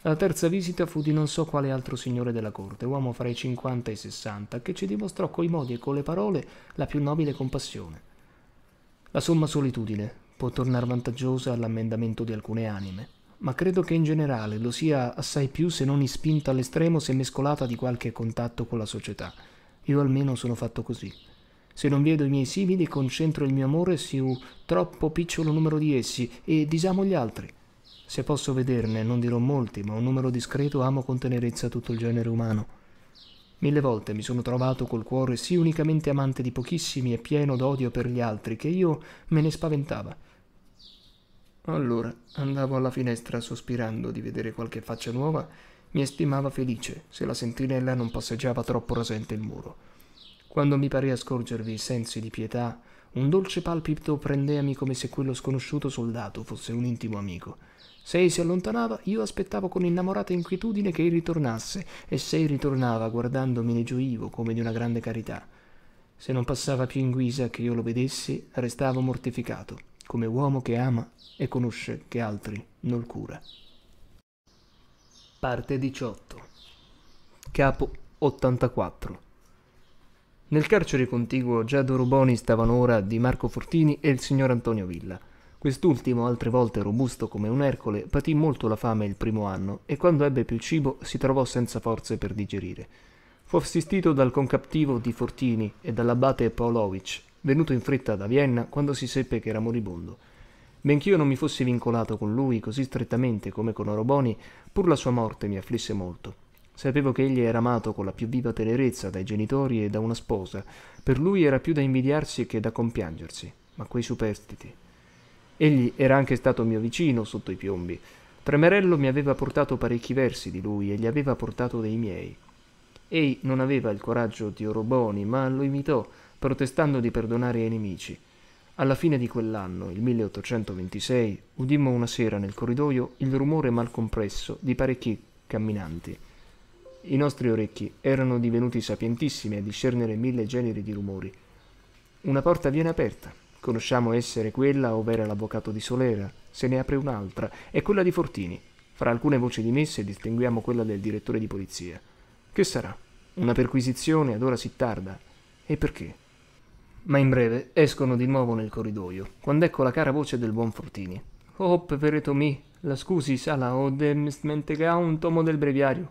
La terza visita fu di non so quale altro signore della corte, uomo fra i 50 e i 60, che ci dimostrò coi modi e con le parole la più nobile compassione. La somma solitudine può tornare vantaggiosa all'ammendamento di alcune anime ma credo che in generale lo sia assai più se non ispinta all'estremo se mescolata di qualche contatto con la società. Io almeno sono fatto così. Se non vedo i miei simili, concentro il mio amore su troppo piccolo numero di essi e disamo gli altri. Se posso vederne, non dirò molti, ma un numero discreto amo con tenerezza tutto il genere umano. Mille volte mi sono trovato col cuore sì unicamente amante di pochissimi e pieno d'odio per gli altri che io me ne spaventava allora andavo alla finestra sospirando di vedere qualche faccia nuova, mi estimava felice se la sentinella non passeggiava troppo rasente il muro. Quando mi pareva scorgervi sensi di pietà, un dolce palpito prendeami come se quello sconosciuto soldato fosse un intimo amico. Se ei si allontanava, io aspettavo con innamorata inquietudine che ei ritornasse, e se ei ritornava, guardandomi ne gioivo come di una grande carità. Se non passava più in guisa che io lo vedessi, restavo mortificato, come uomo che ama e conosce che altri non cura. Parte 18 Capo 84 Nel carcere contiguo Giado Ruboni stavano ora di Marco Fortini e il signor Antonio Villa. Quest'ultimo, altre volte robusto come un Ercole, patì molto la fame il primo anno e quando ebbe più cibo si trovò senza forze per digerire. Fu assistito dal concaptivo di Fortini e dall'abate Paolovic, venuto in fretta da Vienna quando si seppe che era moribondo Benché io non mi fossi vincolato con lui così strettamente come con Oroboni, pur la sua morte mi afflisse molto. Sapevo che egli era amato con la più viva tenerezza dai genitori e da una sposa. Per lui era più da invidiarsi che da compiangersi, ma quei superstiti. Egli era anche stato mio vicino sotto i piombi. Tremerello mi aveva portato parecchi versi di lui e gli aveva portato dei miei. Ei non aveva il coraggio di Oroboni, ma lo imitò, protestando di perdonare ai nemici. Alla fine di quell'anno, il 1826, udimmo una sera nel corridoio il rumore mal compresso di parecchi camminanti. I nostri orecchi erano divenuti sapientissimi a discernere mille generi di rumori. Una porta viene aperta, conosciamo essere quella ov'era l'avvocato di Solera, se ne apre un'altra, è quella di Fortini. Fra alcune voci dimesse distinguiamo quella del direttore di polizia. Che sarà? Una perquisizione ad ora si tarda? E perché? Ma in breve escono di nuovo nel corridoio, quando ecco la cara voce del buon Fortini. Oh, pepereto mi, la scusi, sala, ho demistmentega un tomo del breviario.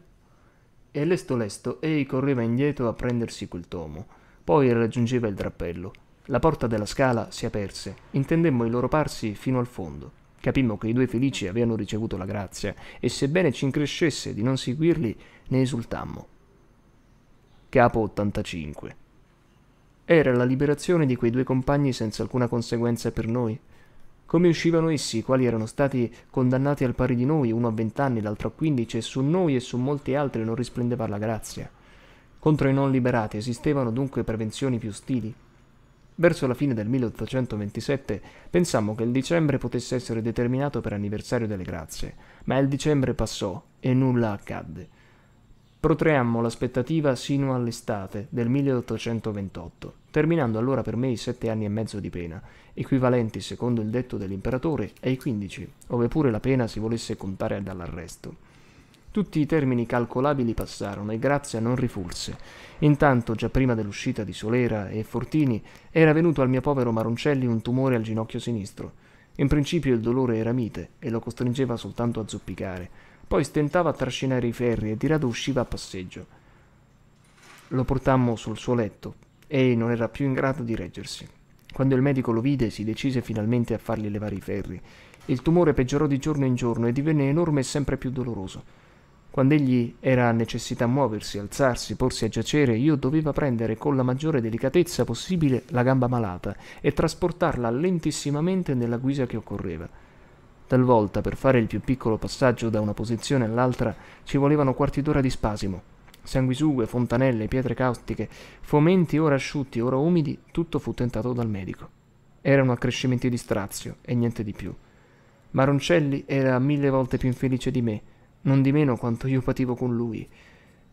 E lesto lesto, ei correva indietro a prendersi quel tomo. Poi raggiungeva il drappello. La porta della scala si aperse. Intendemmo i loro parsi fino al fondo. Capimmo che i due felici avevano ricevuto la grazia, e sebbene ci increscesse di non seguirli, ne esultammo. Capo 85 era la liberazione di quei due compagni senza alcuna conseguenza per noi. Come uscivano essi, quali erano stati condannati al pari di noi, uno a vent'anni, l'altro a quindici, e su noi e su molti altri non risplendeva la grazia. Contro i non liberati esistevano dunque prevenzioni più ostili. Verso la fine del 1827 pensammo che il dicembre potesse essere determinato per anniversario delle grazie, ma il dicembre passò e nulla accadde. Protraemmo l'aspettativa sino all'estate del 1828, terminando allora per me i sette anni e mezzo di pena, equivalenti, secondo il detto dell'imperatore, ai quindici, ove pure la pena si volesse contare dall'arresto. Tutti i termini calcolabili passarono e Grazia non rifulse. Intanto, già prima dell'uscita di Solera e Fortini, era venuto al mio povero Maroncelli un tumore al ginocchio sinistro. In principio il dolore era mite e lo costringeva soltanto a zoppicare poi stentava a trascinare i ferri e di rado usciva a passeggio. Lo portammo sul suo letto. Ei non era più in grado di reggersi. Quando il medico lo vide, si decise finalmente a fargli levare i ferri. Il tumore peggiorò di giorno in giorno e divenne enorme e sempre più doloroso. Quando egli era a necessità muoversi, alzarsi, porsi a giacere, io doveva prendere con la maggiore delicatezza possibile la gamba malata e trasportarla lentissimamente nella guisa che occorreva. Talvolta per fare il più piccolo passaggio da una posizione all'altra ci volevano quarti d'ora di spasimo. Sanguisughe, fontanelle, pietre caustiche, fomenti ora asciutti, ora umidi, tutto fu tentato dal medico. Erano accrescimenti di strazio e niente di più. Maroncelli era mille volte più infelice di me, non di meno quanto io pativo con lui.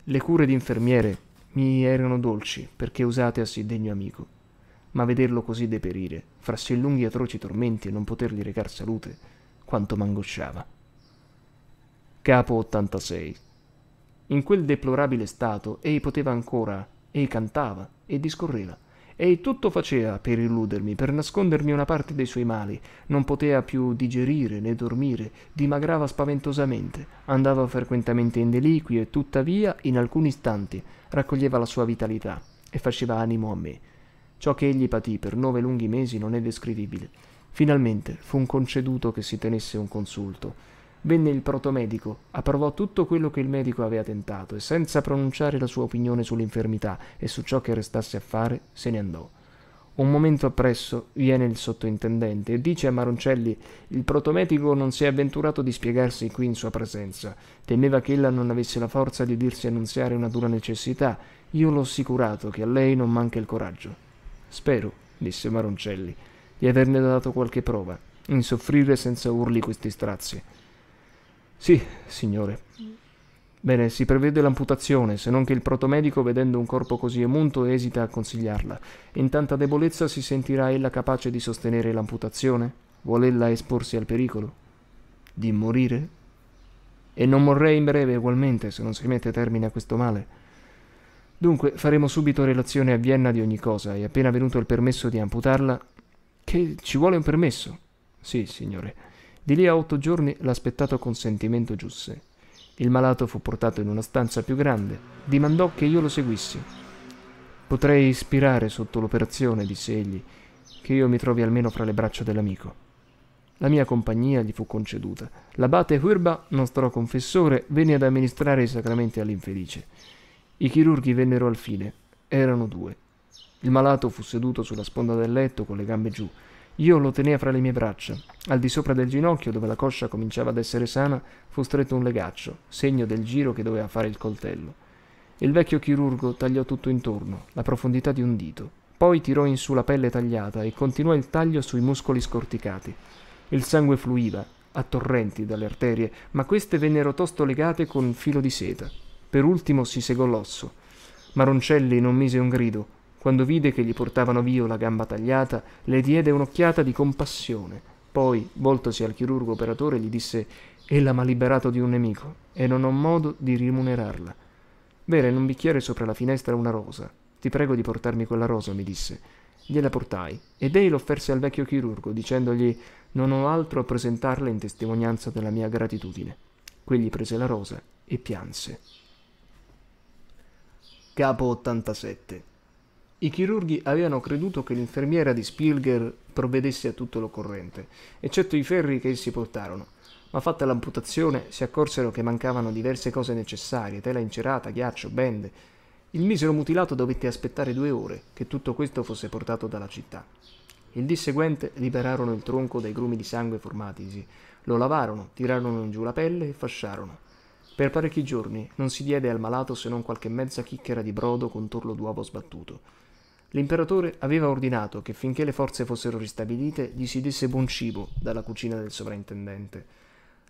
Le cure d'infermiere mi erano dolci perché usate a sì degno amico, ma vederlo così deperire, fra sì lunghi e atroci tormenti e non potergli recar salute, quanto m'angosciava. Capo 86. In quel deplorabile stato ei poteva ancora, ei cantava, e discorreva. Ei tutto faceva per illudermi, per nascondermi una parte dei suoi mali. Non poteva più digerire né dormire, dimagrava spaventosamente, andava frequentemente in deliquio e tuttavia, in alcuni istanti, raccoglieva la sua vitalità e faceva animo a me. Ciò che egli patì per nove lunghi mesi non è descrivibile. Finalmente fu conceduto che si tenesse un consulto. Venne il protomedico, approvò tutto quello che il medico aveva tentato e senza pronunciare la sua opinione sull'infermità e su ciò che restasse a fare, se ne andò. Un momento appresso viene il sottintendente e dice a Maroncelli il protomedico non si è avventurato di spiegarsi qui in sua presenza. Temeva che ella non avesse la forza di dirsi annunziare una dura necessità. Io l'ho assicurato che a lei non manca il coraggio. Spero, disse Maroncelli di averne dato qualche prova, insoffrire senza urli questi strazi. Sì, signore. Bene, si prevede l'amputazione, se non che il protomedico, vedendo un corpo così emunto, esita a consigliarla. In tanta debolezza si sentirà ella capace di sostenere l'amputazione? Vuole ella esporsi al pericolo? Di morire? E non morrei in breve ugualmente, se non si mette termine a questo male. Dunque, faremo subito relazione a Vienna di ogni cosa, e appena venuto il permesso di amputarla, che ci vuole un permesso. Sì, signore. Di lì a otto giorni l'aspettato consentimento giunse. Il malato fu portato in una stanza più grande, dimandò che io lo seguissi. Potrei ispirare sotto l'operazione, disse egli, che io mi trovi almeno fra le braccia dell'amico. La mia compagnia gli fu conceduta. L'abate Huirba, nostro confessore, venne ad amministrare i sacramenti all'infelice. I chirurghi vennero al fine. Erano due. Il malato fu seduto sulla sponda del letto con le gambe giù. Io lo tenea fra le mie braccia. Al di sopra del ginocchio, dove la coscia cominciava ad essere sana, fu stretto un legaccio, segno del giro che doveva fare il coltello. Il vecchio chirurgo tagliò tutto intorno, la profondità di un dito. Poi tirò in su la pelle tagliata e continuò il taglio sui muscoli scorticati. Il sangue fluiva, a torrenti, dalle arterie, ma queste vennero tosto legate con filo di seta. Per ultimo si segò l'osso. Maroncelli non mise un grido, quando vide che gli portavano via la gamba tagliata, le diede un'occhiata di compassione. Poi, voltosi al chirurgo operatore, gli disse Ella m'ha liberato di un nemico e non ho modo di rimunerarla. Vera in un bicchiere sopra la finestra una rosa. Ti prego di portarmi quella rosa, mi disse. Gliela portai ed ei l'offerse al vecchio chirurgo, dicendogli non ho altro a presentarle in testimonianza della mia gratitudine. Quegli prese la rosa e pianse. Capo 87 i chirurghi avevano creduto che l'infermiera di Spielger provvedesse a tutto l'occorrente, eccetto i ferri che essi portarono, ma fatta l'amputazione si accorsero che mancavano diverse cose necessarie, tela incerata, ghiaccio, bende. Il misero mutilato dovette aspettare due ore che tutto questo fosse portato dalla città. Il dì seguente liberarono il tronco dai grumi di sangue formatisi, lo lavarono, tirarono in giù la pelle e fasciarono. Per parecchi giorni non si diede al malato se non qualche mezza chicchera di brodo con torlo d'uovo sbattuto L'imperatore aveva ordinato che finché le forze fossero ristabilite gli si desse buon cibo dalla cucina del sovrintendente.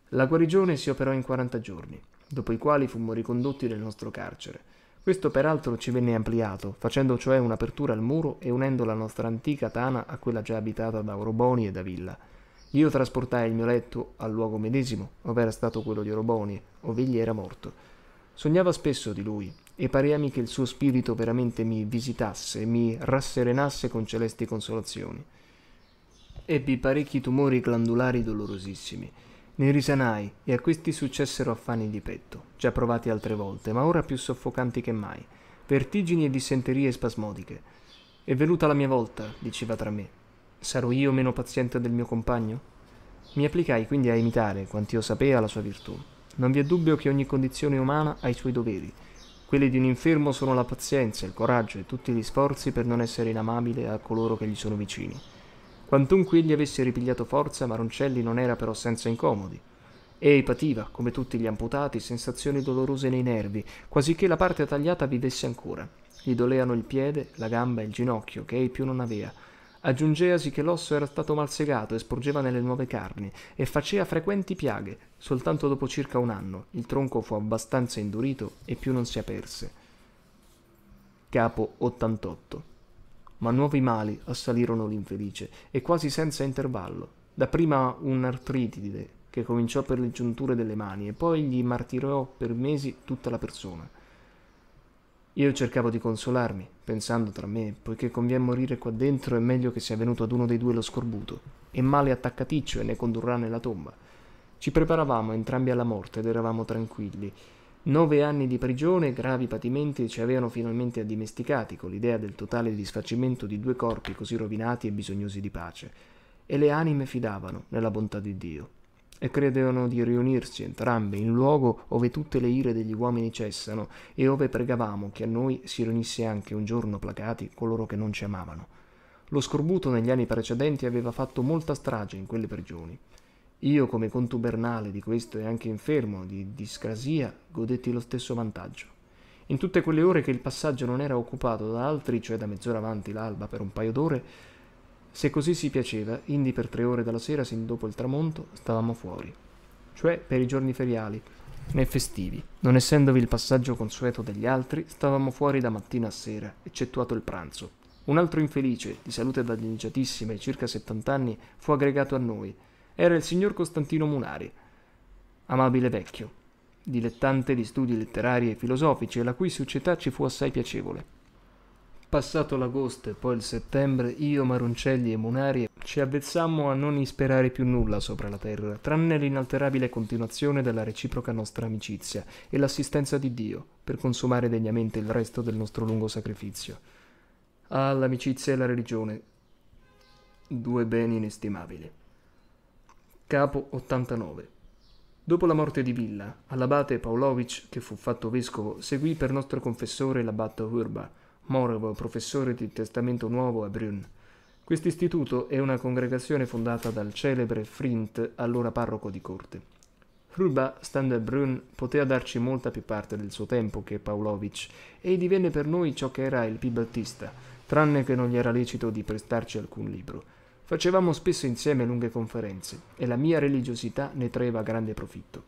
La guarigione si operò in 40 giorni, dopo i quali fummo ricondotti nel nostro carcere. Questo peraltro ci venne ampliato, facendo cioè un'apertura al muro e unendo la nostra antica tana a quella già abitata da Oroboni e da Villa. Io trasportai il mio letto al luogo medesimo, ove era stato quello di Oroboni, ove egli era morto. Sognava spesso di lui, e pareami che il suo spirito veramente mi visitasse, mi rasserenasse con celesti consolazioni. Ebbi parecchi tumori glandulari dolorosissimi. Ne risanai e a questi successero affanni di petto, già provati altre volte, ma ora più soffocanti che mai, vertigini e dissenterie spasmodiche. È venuta la mia volta, diceva tra me. Sarò io meno paziente del mio compagno? Mi applicai quindi a imitare, quanti io sapea, la sua virtù. Non vi è dubbio che ogni condizione umana ha i suoi doveri, quelle di un infermo sono la pazienza, il coraggio e tutti gli sforzi per non essere inamabile a coloro che gli sono vicini. Quantunque egli avesse ripigliato forza, Maroncelli non era però senza incomodi. Ei pativa, come tutti gli amputati, sensazioni dolorose nei nervi, quasi che la parte tagliata vivesse ancora. Gli doleano il piede, la gamba e il ginocchio, che ei più non aveva, Aggiungeasi che l'osso era stato mal segato e sporgeva nelle nuove carni, e faceva frequenti piaghe. Soltanto dopo circa un anno il tronco fu abbastanza indurito e più non si aperse. Capo 88. Ma nuovi mali assalirono l'infelice, e quasi senza intervallo. Dapprima un'artritide, che cominciò per le giunture delle mani, e poi gli martirò per mesi tutta la persona. Io cercavo di consolarmi, pensando tra me, poiché conviene morire qua dentro è meglio che sia venuto ad uno dei due lo scorbuto, e male attaccaticcio e ne condurrà nella tomba. Ci preparavamo entrambi alla morte ed eravamo tranquilli. Nove anni di prigione e gravi patimenti ci avevano finalmente addimesticati con l'idea del totale disfacimento di due corpi così rovinati e bisognosi di pace, e le anime fidavano nella bontà di Dio e credevano di riunirsi entrambe in luogo ove tutte le ire degli uomini cessano e ove pregavamo che a noi si riunisse anche un giorno placati coloro che non ci amavano. Lo scorbuto negli anni precedenti aveva fatto molta strage in quelle prigioni. Io, come contubernale di questo e anche infermo di discrasia, godetti lo stesso vantaggio. In tutte quelle ore che il passaggio non era occupato da altri, cioè da mezz'ora avanti l'alba per un paio d'ore, se così si piaceva, indi per tre ore dalla sera sin dopo il tramonto stavamo fuori, cioè per i giorni feriali né festivi. Non essendovi il passaggio consueto degli altri, stavamo fuori da mattina a sera, eccettuato il pranzo. Un altro infelice, di salute danneggiatissima e circa 70 anni, fu aggregato a noi. Era il signor Costantino Munari, amabile vecchio, dilettante di studi letterari e filosofici, e la cui società ci fu assai piacevole. Passato l'agosto e poi il settembre, io, Maroncelli e Munari ci avvezzammo a non isperare più nulla sopra la terra, tranne l'inalterabile continuazione della reciproca nostra amicizia e l'assistenza di Dio, per consumare degnamente il resto del nostro lungo sacrificio. Ah, l'amicizia e la religione, due beni inestimabili. Capo 89 Dopo la morte di Villa, all'abate Paolovic, che fu fatto vescovo, seguì per nostro confessore l'abate Urba, Morevo, professore di Testamento Nuovo a Brünn. Quest'istituto è una congregazione fondata dal celebre Frint, allora parroco di corte. Ruba a Brünn, poteva darci molta più parte del suo tempo che Pavlovich e divenne per noi ciò che era il Pibattista, tranne che non gli era lecito di prestarci alcun libro. Facevamo spesso insieme lunghe conferenze e la mia religiosità ne traeva grande profitto.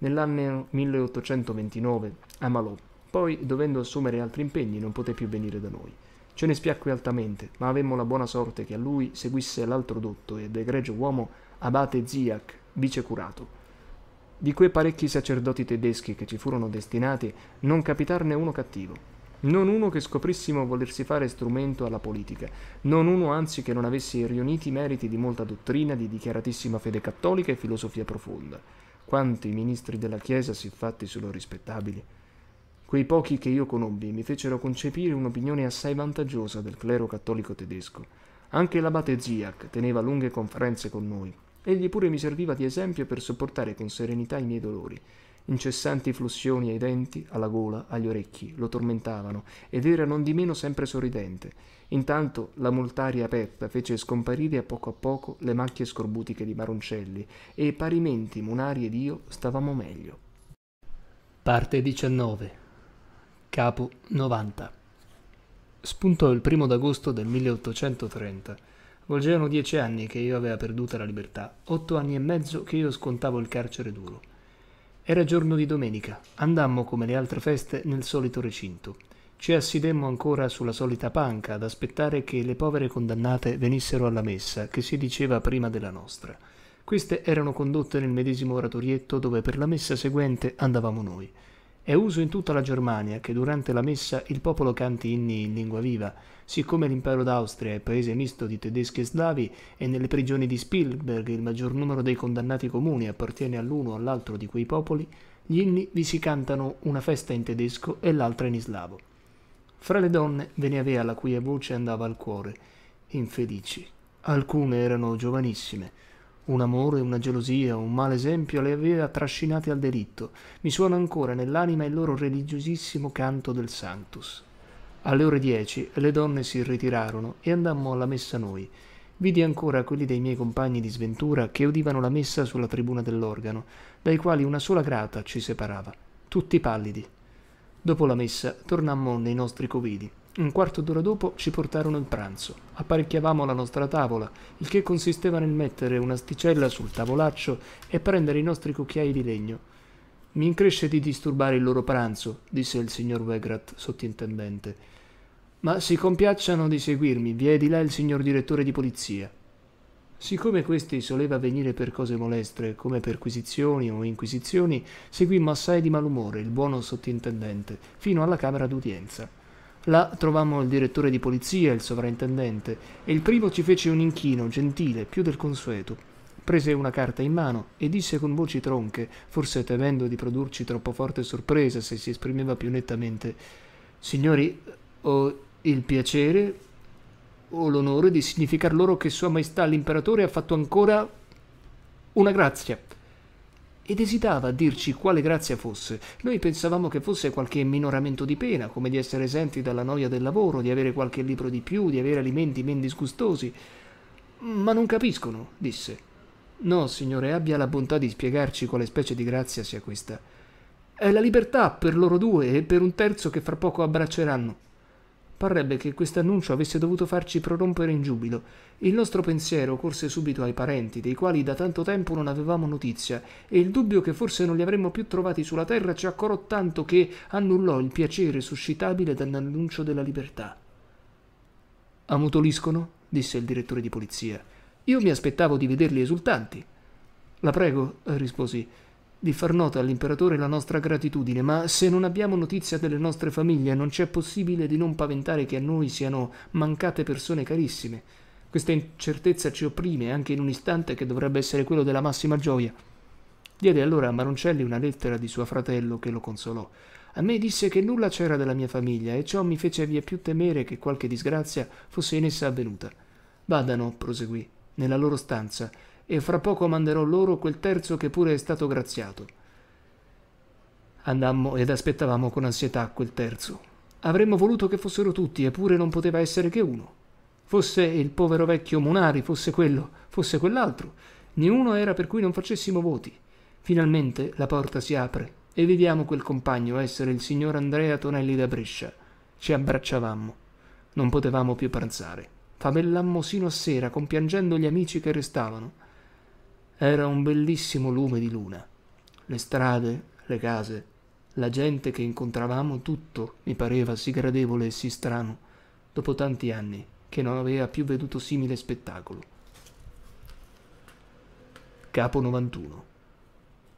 Nell'anno 1829, a Malò, poi, dovendo assumere altri impegni, non poté più venire da noi. Ce ne spiacque altamente, ma avemmo la buona sorte che a lui seguisse l'altro dotto ed egregio uomo abate Ziac, vice curato. Di quei parecchi sacerdoti tedeschi che ci furono destinati, non capitarne uno cattivo. Non uno che scoprissimo volersi fare strumento alla politica, non uno anzi che non avessi riuniti meriti di molta dottrina, di dichiaratissima fede cattolica e filosofia profonda. Quanti ministri della Chiesa siffatti sono rispettabili? Quei pochi che io conobbi mi fecero concepire un'opinione assai vantaggiosa del clero cattolico tedesco. Anche l'abate Ziak teneva lunghe conferenze con noi. Egli pure mi serviva di esempio per sopportare con serenità i miei dolori. Incessanti flussioni ai denti, alla gola, agli orecchi lo tormentavano ed era non di meno sempre sorridente. Intanto la multaria aperta fece scomparire a poco a poco le macchie scorbutiche di Maroncelli e parimenti Munari ed io stavamo meglio. Parte 19 Capo 90. Spuntò il primo d'agosto del 1830. Volgevano dieci anni che io aveva perduta la libertà, otto anni e mezzo che io scontavo il carcere duro. Era giorno di domenica, andammo come le altre feste nel solito recinto. Ci assidemmo ancora sulla solita panca ad aspettare che le povere condannate venissero alla messa, che si diceva prima della nostra. Queste erano condotte nel medesimo oratorietto dove per la messa seguente andavamo noi. È uso in tutta la Germania che durante la messa il popolo canti inni in lingua viva. Siccome l'impero d'Austria è paese misto di tedeschi e slavi e nelle prigioni di Spielberg il maggior numero dei condannati comuni appartiene all'uno o all'altro di quei popoli, gli inni vi si cantano una festa in tedesco e l'altra in islavo. Fra le donne ve ne avea la cui voce andava al cuore, infelici. Alcune erano giovanissime, un amore, una gelosia, un mal esempio le aveva trascinate al delitto. Mi suona ancora nell'anima il loro religiosissimo canto del Sanctus. Alle ore dieci le donne si ritirarono e andammo alla messa noi. Vidi ancora quelli dei miei compagni di sventura che udivano la messa sulla tribuna dell'organo, dai quali una sola grata ci separava, tutti pallidi. Dopo la messa tornammo nei nostri covili. Un quarto d'ora dopo ci portarono il pranzo. Apparecchiavamo la nostra tavola, il che consisteva nel mettere un'asticella sul tavolaccio e prendere i nostri cucchiai di legno. Mi incresce di disturbare il loro pranzo, disse il signor Wegrat, sottintendente. Ma si compiacciano di seguirmi, vi è di là il signor direttore di polizia. Siccome questi soleva venire per cose molestre, come perquisizioni o inquisizioni, seguimmo assai di malumore il buono sottintendente, fino alla camera d'udienza. Là trovammo il direttore di polizia, il sovrintendente, e il primo ci fece un inchino gentile, più del consueto. Prese una carta in mano e disse con voci tronche, forse temendo di produrci troppo forte sorpresa se si esprimeva più nettamente: Signori, ho il piacere o l'onore di significar loro che Sua Maestà l'imperatore ha fatto ancora una grazia ed esitava a dirci quale grazia fosse. Noi pensavamo che fosse qualche minoramento di pena, come di essere esenti dalla noia del lavoro, di avere qualche libro di più, di avere alimenti men disgustosi. Ma non capiscono, disse. No, signore, abbia la bontà di spiegarci quale specie di grazia sia questa. È la libertà per loro due e per un terzo che fra poco abbracceranno. Parrebbe che quest'annuncio avesse dovuto farci prorompere in giubilo. Il nostro pensiero corse subito ai parenti, dei quali da tanto tempo non avevamo notizia, e il dubbio che forse non li avremmo più trovati sulla terra ci accorò tanto che annullò il piacere suscitabile dall'annuncio della libertà. Ammutoliscono? disse il direttore di polizia. Io mi aspettavo di vederli esultanti. La prego, risposi di far nota all'imperatore la nostra gratitudine, ma se non abbiamo notizia delle nostre famiglie non c'è possibile di non paventare che a noi siano mancate persone carissime. Questa incertezza ci opprime anche in un istante che dovrebbe essere quello della massima gioia. Diede allora a Maroncelli una lettera di suo fratello che lo consolò. A me disse che nulla c'era della mia famiglia e ciò mi fece via più temere che qualche disgrazia fosse in essa avvenuta. Vadano, proseguì, nella loro stanza e fra poco manderò loro quel terzo che pure è stato graziato. Andammo ed aspettavamo con ansietà quel terzo. Avremmo voluto che fossero tutti, eppure non poteva essere che uno. Fosse il povero vecchio Monari, fosse quello, fosse quell'altro. Niuno era per cui non facessimo voti. Finalmente la porta si apre e vediamo quel compagno essere il signor Andrea Tonelli da Brescia. Ci abbracciavamo. Non potevamo più pranzare. Favellammo sino a sera, compiangendo gli amici che restavano. Era un bellissimo lume di luna. Le strade, le case, la gente che incontravamo, tutto mi pareva sì gradevole e sì strano, dopo tanti anni che non aveva più veduto simile spettacolo. Capo 91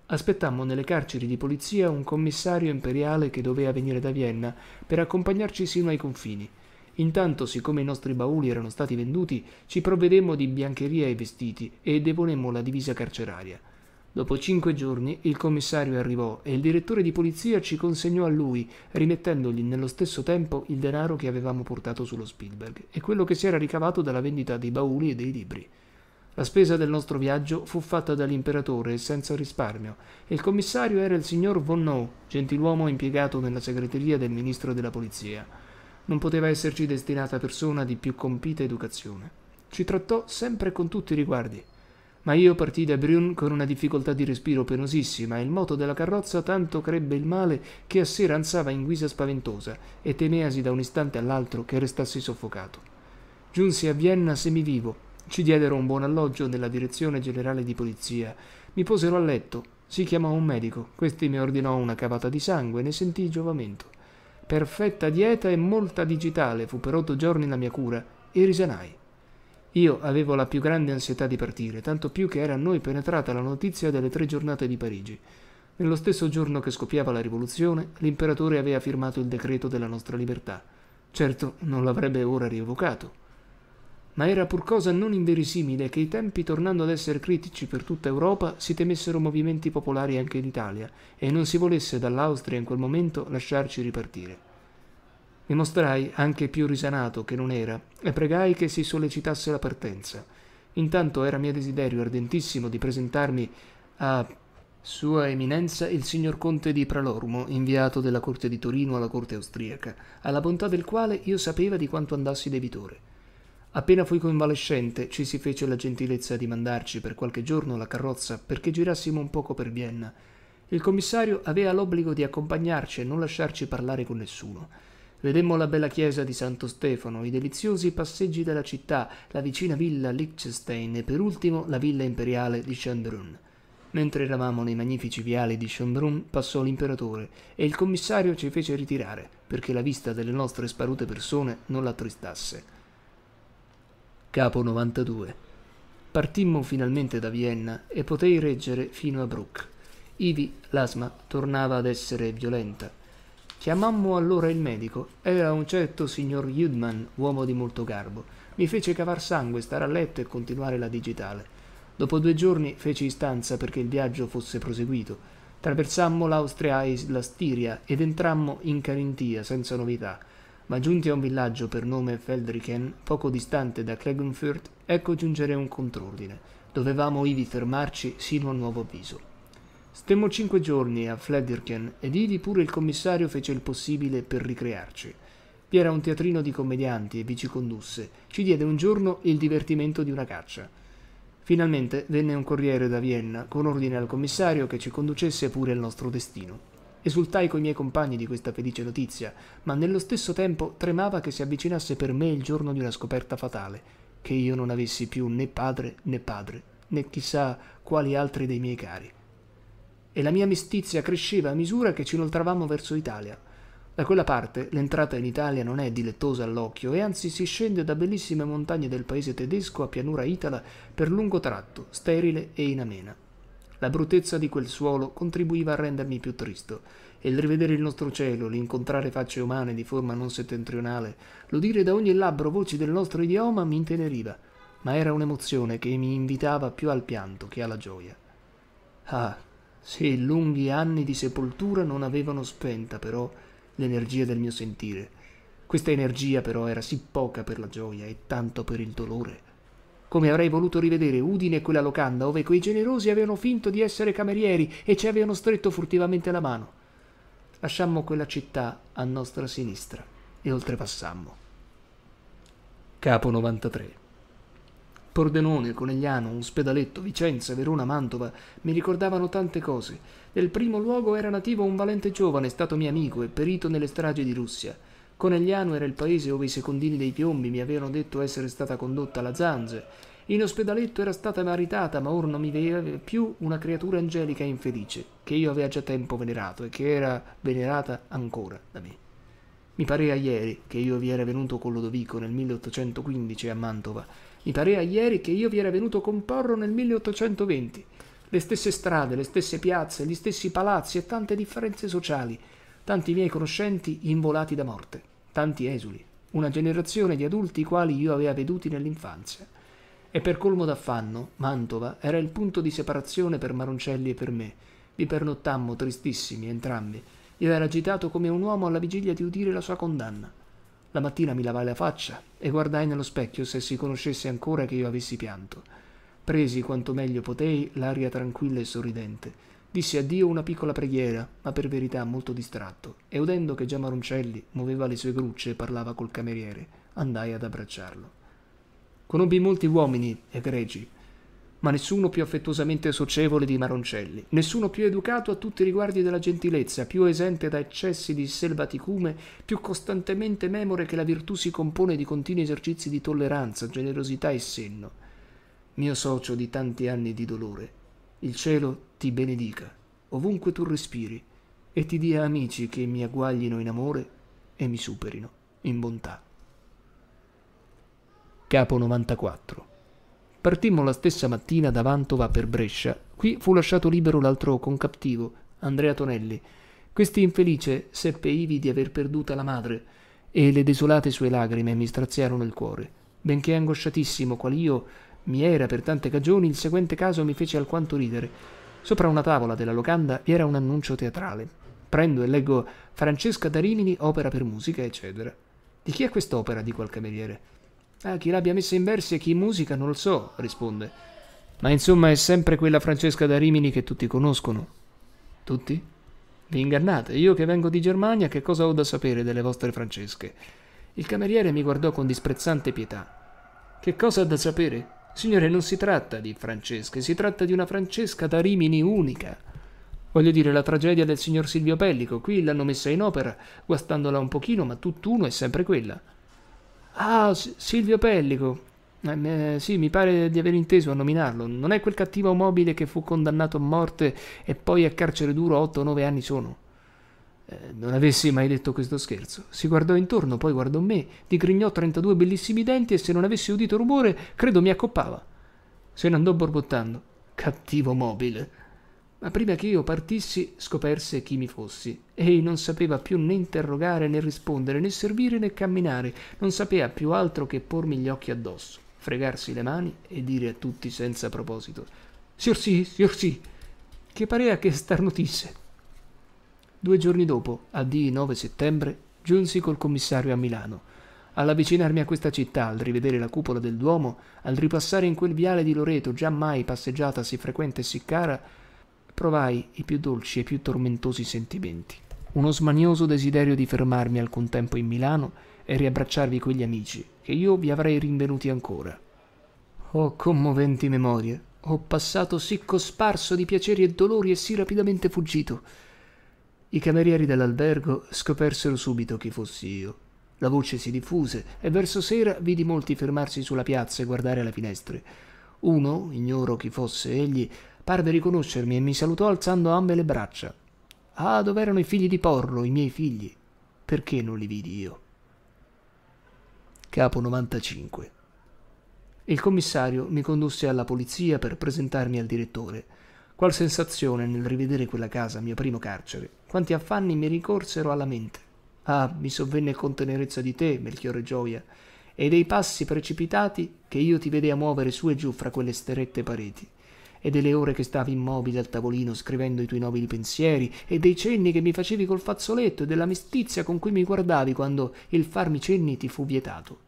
Aspettammo nelle carceri di polizia un commissario imperiale che doveva venire da Vienna per accompagnarci sino ai confini Intanto, siccome i nostri bauli erano stati venduti, ci provvedemmo di biancheria e vestiti e deponemmo la divisa carceraria. Dopo cinque giorni il commissario arrivò e il direttore di polizia ci consegnò a lui, rimettendogli nello stesso tempo il denaro che avevamo portato sullo Spielberg e quello che si era ricavato dalla vendita dei bauli e dei libri. La spesa del nostro viaggio fu fatta dall'imperatore senza risparmio e il commissario era il signor Vonneau, gentiluomo impiegato nella segreteria del ministro della polizia non poteva esserci destinata persona di più compita educazione. Ci trattò sempre con tutti i riguardi. Ma io partii da Brun con una difficoltà di respiro penosissima e il moto della carrozza tanto crebbe il male che a sé ranzava in guisa spaventosa e temeasi da un istante all'altro che restassi soffocato. Giunsi a Vienna semivivo, ci diedero un buon alloggio nella direzione generale di polizia, mi posero a letto, si chiamò un medico, questi mi ordinò una cavata di sangue e ne sentii giovamento perfetta dieta e molta digitale fu per otto giorni la mia cura e risanai. Io avevo la più grande ansietà di partire, tanto più che era a noi penetrata la notizia delle tre giornate di Parigi. Nello stesso giorno che scoppiava la rivoluzione, l'imperatore aveva firmato il decreto della nostra libertà. Certo, non l'avrebbe ora rievocato ma era pur cosa non inverosimile che i tempi, tornando ad essere critici per tutta Europa, si temessero movimenti popolari anche in Italia e non si volesse dall'Austria in quel momento lasciarci ripartire. Mi mostrai anche più risanato che non era e pregai che si sollecitasse la partenza. Intanto era mio desiderio ardentissimo di presentarmi a sua Eminenza il signor Conte di Pralormo, inviato della Corte di Torino alla Corte austriaca, alla bontà del quale io sapeva di quanto andassi debitore. Appena fui convalescente, ci si fece la gentilezza di mandarci per qualche giorno la carrozza perché girassimo un poco per Vienna. Il commissario aveva l'obbligo di accompagnarci e non lasciarci parlare con nessuno. Vedemmo la bella chiesa di Santo Stefano, i deliziosi passeggi della città, la vicina villa Liechtenstein e per ultimo la villa imperiale di Schönbrunn. Mentre eravamo nei magnifici viali di Schönbrunn passò l'imperatore e il commissario ci fece ritirare perché la vista delle nostre sparute persone non l'attristasse. Capo 92. Partimmo finalmente da Vienna e potei reggere fino a Bruck. Ivi l'asma tornava ad essere violenta. Chiamammo allora il medico. Era un certo signor Judman, uomo di molto garbo. Mi fece cavar sangue, stare a letto e continuare la digitale. Dopo due giorni feci istanza perché il viaggio fosse proseguito. Traversammo l'Austria e la Stiria ed entrammo in Carintia senza novità. Ma giunti a un villaggio per nome Feldriken, poco distante da Klagenfurt, ecco giungere un contrordine. Dovevamo ivi fermarci sino a nuovo avviso. Stemmo cinque giorni a Fledirken ed ivi pure il commissario fece il possibile per ricrearci. Vi era un teatrino di commedianti e vi ci condusse. Ci diede un giorno il divertimento di una caccia. Finalmente venne un corriere da Vienna con ordine al commissario che ci conducesse pure al nostro destino. Esultai coi miei compagni di questa felice notizia, ma nello stesso tempo tremava che si avvicinasse per me il giorno di una scoperta fatale, che io non avessi più né padre né padre, né chissà quali altri dei miei cari. E la mia mestizia cresceva a misura che ci inoltravamo verso Italia. Da quella parte l'entrata in Italia non è dilettosa all'occhio e anzi si scende da bellissime montagne del paese tedesco a pianura itala per lungo tratto, sterile e inamena. La bruttezza di quel suolo contribuiva a rendermi più tristo, e il rivedere il nostro cielo, l'incontrare facce umane di forma non settentrionale, l'udire da ogni labbro voci del nostro idioma mi inteneriva, ma era un'emozione che mi invitava più al pianto che alla gioia. Ah, se lunghi anni di sepoltura non avevano spenta però l'energia del mio sentire. Questa energia però era sì poca per la gioia e tanto per il dolore come avrei voluto rivedere Udine e quella locanda, ove quei generosi avevano finto di essere camerieri e ci avevano stretto furtivamente la mano. Lasciammo quella città a nostra sinistra e oltrepassammo. Capo 93 Pordenone, Conegliano, Ospedaletto, Vicenza, Verona, Mantova mi ricordavano tante cose. Nel primo luogo era nativo un valente giovane, stato mio amico e perito nelle stragi di Russia. Conegliano era il paese ove i secondini dei piombi mi avevano detto essere stata condotta alla Zanze. In ospedaletto era stata maritata, ma ora non mi vedeva più una creatura angelica e infelice, che io aveva già tempo venerato e che era venerata ancora da me. Mi parea ieri che io vi era venuto con Lodovico nel 1815 a Mantova. Mi parea ieri che io vi era venuto con Porro nel 1820. Le stesse strade, le stesse piazze, gli stessi palazzi e tante differenze sociali, tanti miei conoscenti involati da morte tanti esuli, una generazione di adulti i quali io aveva veduti nell'infanzia. E per colmo d'affanno, Mantova era il punto di separazione per Maroncelli e per me. Vi pernottammo tristissimi entrambi. Io era agitato come un uomo alla vigilia di udire la sua condanna. La mattina mi lavai la faccia e guardai nello specchio se si conoscesse ancora che io avessi pianto. Presi quanto meglio potei l'aria tranquilla e sorridente Disse a Dio una piccola preghiera, ma per verità molto distratto, e udendo che già Maroncelli muoveva le sue grucce e parlava col cameriere, andai ad abbracciarlo. Conobbi molti uomini egregi, ma nessuno più affettuosamente socievole di Maroncelli, nessuno più educato a tutti i riguardi della gentilezza, più esente da eccessi di selvaticume, più costantemente memore che la virtù si compone di continui esercizi di tolleranza, generosità e senno. Mio socio di tanti anni di dolore, il cielo ti benedica ovunque tu respiri e ti dia amici che mi agguaglino in amore e mi superino in bontà. Capo 94 Partimmo la stessa mattina da Vantova per Brescia. Qui fu lasciato libero l'altro concaptivo, Andrea Tonelli. Questi infelice seppe ivi di aver perduta la madre e le desolate sue lagrime mi straziarono il cuore. Benché angosciatissimo qual io mi era per tante cagioni, il seguente caso mi fece alquanto ridere Sopra una tavola della locanda vi era un annuncio teatrale. Prendo e leggo Francesca da Rimini, opera per musica, eccetera. Di chi è quest'opera? dico al cameriere. Ah, chi l'abbia messa in versi e chi in musica non lo so, risponde. Ma insomma è sempre quella Francesca da Rimini che tutti conoscono. Tutti? Vi ingannate, io che vengo di Germania che cosa ho da sapere delle vostre Francesche? Il cameriere mi guardò con disprezzante pietà. Che cosa ha da sapere? Signore, non si tratta di Francesca, si tratta di una Francesca da Rimini unica. Voglio dire, la tragedia del signor Silvio Pellico, qui l'hanno messa in opera, guastandola un pochino, ma tutt'uno è sempre quella. Ah, S Silvio Pellico. Ehm, eh, sì, mi pare di aver inteso a nominarlo. Non è quel cattivo mobile che fu condannato a morte e poi a carcere duro 8-9 anni sono. Eh, non avessi mai detto questo scherzo. Si guardò intorno, poi guardò me, digrignò 32 bellissimi denti e se non avessi udito rumore, credo mi accoppava. Se ne andò borbottando. Cattivo mobile. Ma prima che io partissi, scoperse chi mi fossi. Ei non sapeva più né interrogare né rispondere, né servire né camminare, non sapeva più altro che pormi gli occhi addosso, fregarsi le mani e dire a tutti senza proposito: Sior sì, sior sì, che parea che starnutisse. Due giorni dopo, a D 9 settembre, giunsi col commissario a Milano. All'avvicinarmi a questa città, al rivedere la cupola del Duomo, al ripassare in quel viale di Loreto già mai passeggiata sì frequente e sì cara, provai i più dolci e più tormentosi sentimenti. Uno smanioso desiderio di fermarmi alcun tempo in Milano e riabbracciarvi quegli amici, che io vi avrei rinvenuti ancora. Oh, commoventi memorie! Ho passato sì cosparso di piaceri e dolori e sì rapidamente fuggito. I camerieri dell'albergo scopersero subito chi fossi io. La voce si diffuse e verso sera vidi molti fermarsi sulla piazza e guardare alle finestre. Uno, ignoro chi fosse egli, parve riconoscermi e mi salutò alzando ambe le braccia. Ah, dov'erano i figli di Porro, i miei figli? Perché non li vidi io? Capo 95 Il commissario mi condusse alla polizia per presentarmi al direttore. Qual sensazione nel rivedere quella casa, mio primo carcere quanti affanni mi ricorsero alla mente. Ah, mi sovvenne con tenerezza di te, Melchiore Gioia, e dei passi precipitati che io ti vedea muovere su e giù fra quelle sterette pareti, e delle ore che stavi immobile al tavolino scrivendo i tuoi nobili pensieri, e dei cenni che mi facevi col fazzoletto, e della mestizia con cui mi guardavi quando il farmi cenni ti fu vietato.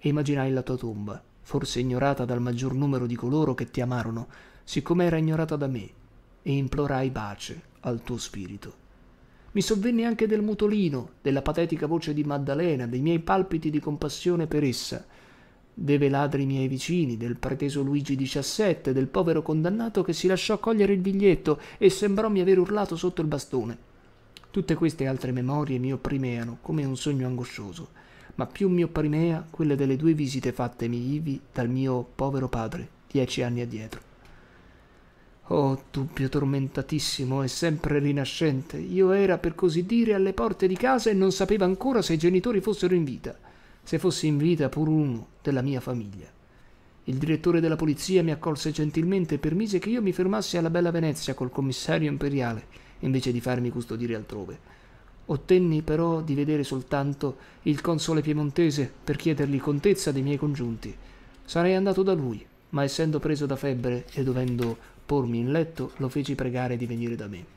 E immaginai la tua tomba, forse ignorata dal maggior numero di coloro che ti amarono, siccome era ignorata da me, e implorai pace al tuo spirito. Mi sovvenne anche del mutolino, della patetica voce di Maddalena, dei miei palpiti di compassione per essa, dei veladri miei vicini, del preteso Luigi XVII, del povero condannato che si lasciò cogliere il biglietto e sembrò mi aver urlato sotto il bastone. Tutte queste altre memorie mi opprimeano come un sogno angoscioso, ma più mi opprimea quelle delle due visite fattemi ivi dal mio povero padre dieci anni addietro. Oh, dubbio tormentatissimo e sempre rinascente. Io era, per così dire, alle porte di casa e non sapevo ancora se i genitori fossero in vita, se fossi in vita pur uno della mia famiglia. Il direttore della polizia mi accolse gentilmente e permise che io mi fermassi alla Bella Venezia col commissario imperiale, invece di farmi custodire altrove. Ottenni però di vedere soltanto il console piemontese per chiedergli contezza dei miei congiunti. Sarei andato da lui, ma essendo preso da febbre e dovendo pormi in letto, lo feci pregare di venire da me.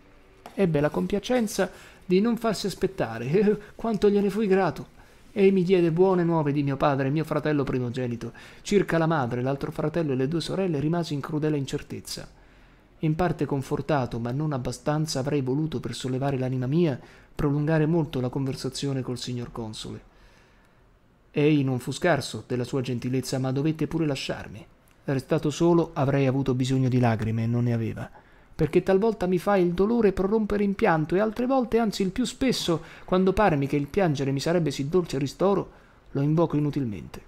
Ebbe la compiacenza di non farsi aspettare, e eh, quanto gliene fui grato. E mi diede buone nuove di mio padre e mio fratello primogenito. Circa la madre, l'altro fratello e le due sorelle rimasi in crudele incertezza. In parte confortato, ma non abbastanza, avrei voluto, per sollevare l'anima mia, prolungare molto la conversazione col signor console. Ei non fu scarso della sua gentilezza, ma dovette pure lasciarmi. Restato solo avrei avuto bisogno di lacrime e non ne aveva perché talvolta mi fa il dolore prorompere in pianto e altre volte, anzi il più spesso, quando paremi che il piangere mi sarebbe sì dolce ristoro, lo invoco inutilmente.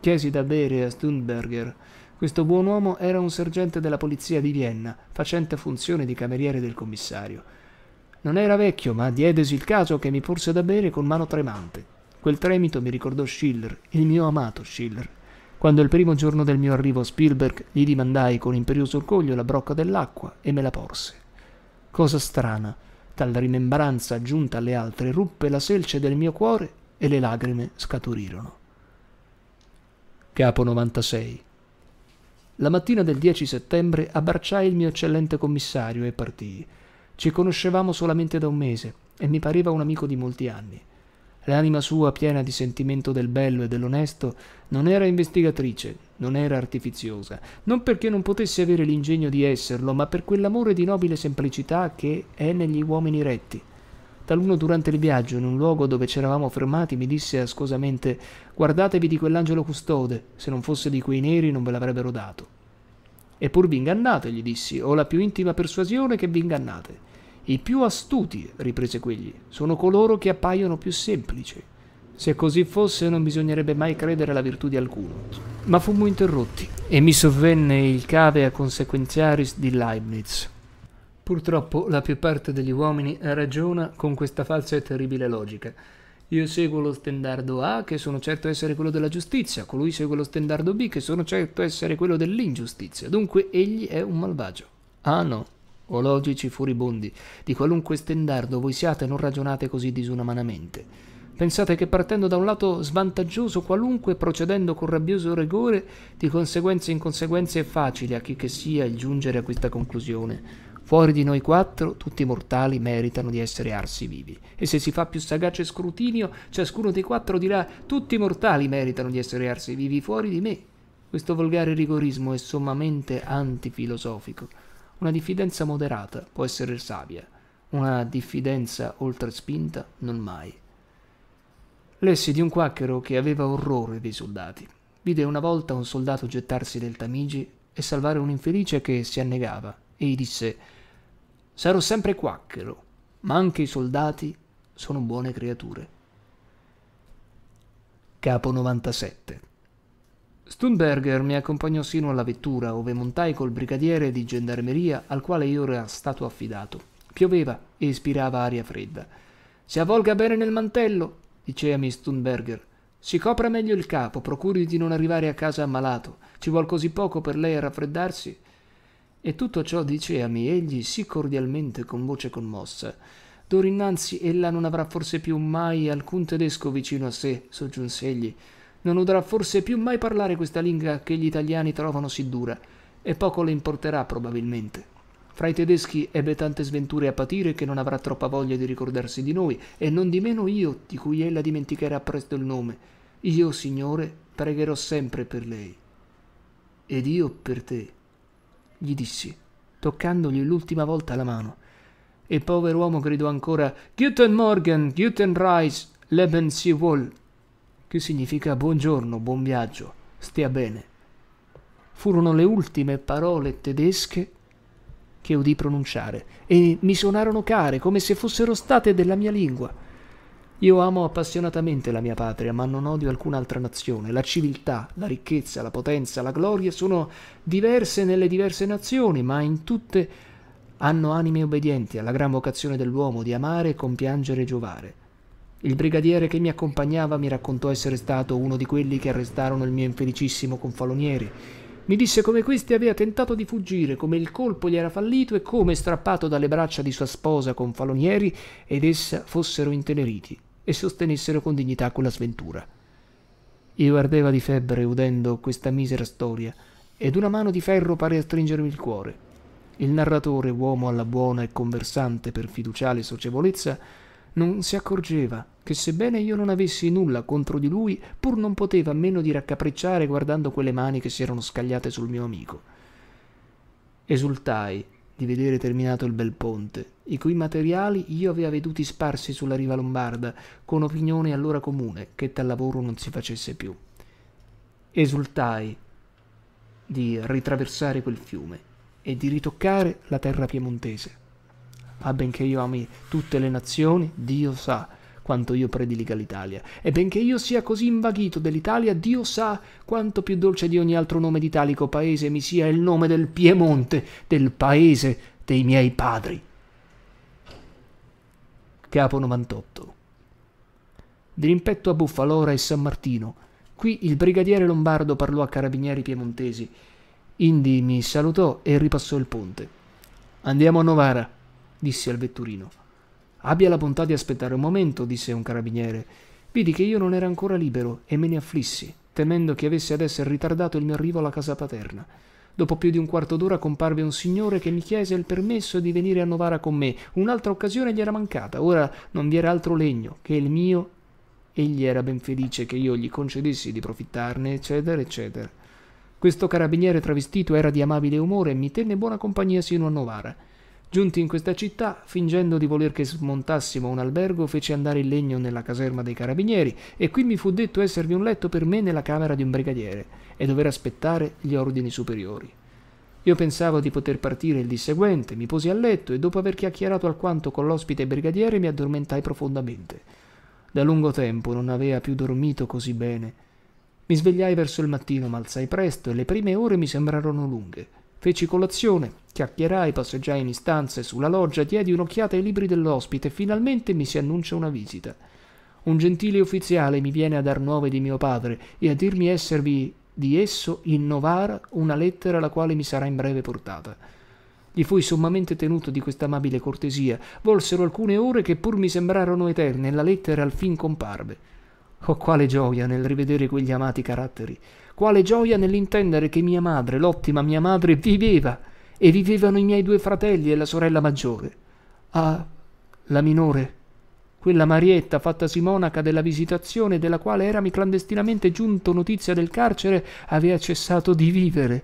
Chiesi da bere a Stundberger Questo buon uomo era un sergente della polizia di Vienna, facente funzione di cameriere del commissario. Non era vecchio, ma diedesi il caso che mi porse da bere con mano tremante. Quel tremito mi ricordò Schiller, il mio amato Schiller. Quando il primo giorno del mio arrivo a Spielberg gli dimandai con imperioso orgoglio la brocca dell'acqua e me la porse. Cosa strana, tal rimembranza aggiunta alle altre ruppe la selce del mio cuore e le lagrime scaturirono. Capo 96 La mattina del 10 settembre abbracciai il mio eccellente commissario e partii. Ci conoscevamo solamente da un mese e mi pareva un amico di molti anni. L'anima sua, piena di sentimento del bello e dell'onesto, non era investigatrice, non era artifiziosa, non perché non potesse avere l'ingegno di esserlo, ma per quell'amore di nobile semplicità che è negli uomini retti. Taluno durante il viaggio, in un luogo dove c'eravamo fermati, mi disse ascosamente «Guardatevi di quell'angelo custode, se non fosse di quei neri non ve l'avrebbero dato». Eppur vi ingannate, gli dissi, ho la più intima persuasione che vi ingannate. I più astuti, riprese quegli, sono coloro che appaiono più semplici. Se così fosse non bisognerebbe mai credere alla virtù di alcuno. Ma fummo interrotti e mi sovvenne il cave a consequentiaris di Leibniz. Purtroppo la più parte degli uomini ragiona con questa falsa e terribile logica. Io seguo lo standardo A, che sono certo essere quello della giustizia, colui segue lo standardo B, che sono certo essere quello dell'ingiustizia. Dunque egli è un malvagio. Ah no, o logici furibondi, di qualunque stendardo voi siate, non ragionate così disumanamente. Pensate che partendo da un lato svantaggioso qualunque procedendo con rabbioso rigore, di conseguenza in conseguenza è facile a chi che sia il giungere a questa conclusione. Fuori di noi quattro, tutti i mortali meritano di essere arsi vivi. E se si fa più sagace scrutinio, ciascuno dei quattro dirà: tutti i mortali meritano di essere arsi vivi fuori di me. Questo volgare rigorismo è sommamente antifilosofico. Una diffidenza moderata può essere savia, una diffidenza oltrespinta non mai. Lessi di un quacchero che aveva orrore dei soldati. Vide una volta un soldato gettarsi del Tamigi e salvare un infelice che si annegava e gli disse «Sarò sempre quacchero, ma anche i soldati sono buone creature». Capo 97 Stunberger mi accompagnò sino alla vettura, ove montai col brigadiere di gendarmeria al quale io era stato affidato. Pioveva e ispirava aria fredda. Si avvolga bene nel mantello, diceami Stunberger. Si copra meglio il capo, procuri di non arrivare a casa ammalato. Ci vuol così poco per lei a raffreddarsi. E tutto ciò diceami egli sì cordialmente con voce commossa. D'ora innanzi ella non avrà forse più mai alcun tedesco vicino a sé, soggiunse egli non udrà forse più mai parlare questa lingua che gli italiani trovano sì dura, e poco le importerà probabilmente. Fra i tedeschi ebbe tante sventure a patire che non avrà troppa voglia di ricordarsi di noi, e non di meno io, di cui ella dimenticherà presto il nome. Io, Signore, pregherò sempre per lei. Ed io per te, gli dissi, toccandogli l'ultima volta la mano. E il povero uomo gridò ancora Guten Morgen, Guten Reis, Leben Sie wohl che significa buongiorno, buon viaggio, stia bene. Furono le ultime parole tedesche che udì pronunciare e mi suonarono care come se fossero state della mia lingua. Io amo appassionatamente la mia patria, ma non odio alcun'altra nazione. La civiltà, la ricchezza, la potenza, la gloria sono diverse nelle diverse nazioni, ma in tutte hanno anime obbedienti alla gran vocazione dell'uomo di amare, compiangere e giovare. Il brigadiere che mi accompagnava mi raccontò essere stato uno di quelli che arrestarono il mio infelicissimo confaloniere. Mi disse come questi aveva tentato di fuggire, come il colpo gli era fallito e come, strappato dalle braccia di sua sposa confalonieri, ed essa fossero inteneriti e sostenessero con dignità quella sventura. Io ardeva di febbre udendo questa misera storia, ed una mano di ferro pare stringermi il cuore. Il narratore, uomo alla buona e conversante per fiduciale socievolezza, non si accorgeva che sebbene io non avessi nulla contro di lui, pur non poteva meno di raccapricciare guardando quelle mani che si erano scagliate sul mio amico. Esultai di vedere terminato il bel ponte, i cui materiali io aveva veduti sparsi sulla riva lombarda, con opinione allora comune che tal lavoro non si facesse più. Esultai di ritraversare quel fiume e di ritoccare la terra piemontese. Ah, benché io ami tutte le nazioni, Dio sa quanto io prediliga l'Italia. E benché io sia così invaghito dell'Italia, Dio sa quanto più dolce di ogni altro nome d'italico paese mi sia il nome del Piemonte, del paese dei miei padri. Capo 98 Dirimpetto a Buffalora e San Martino. Qui il brigadiere lombardo parlò a carabinieri piemontesi. Indi mi salutò e ripassò il ponte. Andiamo a Novara, disse al vetturino. Abbia la bontà di aspettare un momento, disse un carabiniere. Vidi che io non era ancora libero e me ne afflissi, temendo che avesse ad essere ritardato il mio arrivo alla casa paterna. Dopo più di un quarto d'ora comparve un signore che mi chiese il permesso di venire a Novara con me. Un'altra occasione gli era mancata, ora non vi era altro legno che il mio. Egli era ben felice che io gli concedessi di profittarne, eccetera, eccetera. Questo carabiniere travestito era di amabile umore e mi tenne buona compagnia sino a Novara. Giunti in questa città, fingendo di voler che smontassimo un albergo, feci andare il legno nella caserma dei carabinieri e qui mi fu detto esservi un letto per me nella camera di un brigadiere e dover aspettare gli ordini superiori. Io pensavo di poter partire il dì seguente, mi posi a letto e dopo aver chiacchierato alquanto con l'ospite brigadiere mi addormentai profondamente. Da lungo tempo non avea più dormito così bene. Mi svegliai verso il mattino, ma alzai presto e le prime ore mi sembrarono lunghe. Feci colazione, chiacchierai, passeggiai in istanze, sulla loggia diedi un'occhiata ai libri dell'ospite, finalmente mi si annuncia una visita. Un gentile ufficiale mi viene a dar nuove di mio padre e a dirmi esservi di esso in Novara una lettera la quale mi sarà in breve portata. Gli fui sommamente tenuto di questa amabile cortesia, volsero alcune ore che pur mi sembrarono eterne e la lettera al fin comparve. Oh quale gioia nel rivedere quegli amati caratteri! quale gioia nell'intendere che mia madre, l'ottima mia madre, viveva, e vivevano i miei due fratelli e la sorella maggiore. Ah, la minore, quella Marietta fattasi monaca della visitazione della quale erami clandestinamente giunto notizia del carcere, aveva cessato di vivere.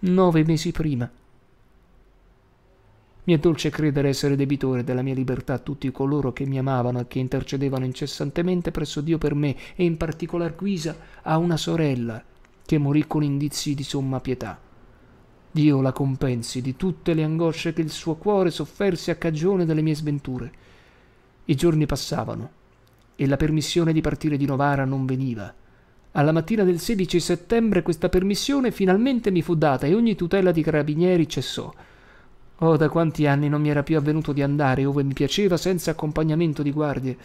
Nove mesi prima mi è dolce credere essere debitore della mia libertà a tutti coloro che mi amavano e che intercedevano incessantemente presso Dio per me, e in particolar guisa a una sorella che morì con indizi di somma pietà. Dio la compensi di tutte le angosce che il suo cuore sofferse a cagione delle mie sventure. I giorni passavano e la permissione di partire di Novara non veniva. Alla mattina del 16 settembre questa permissione finalmente mi fu data e ogni tutela di carabinieri cessò. Oh, da quanti anni non mi era più avvenuto di andare ove mi piaceva senza accompagnamento di guardie.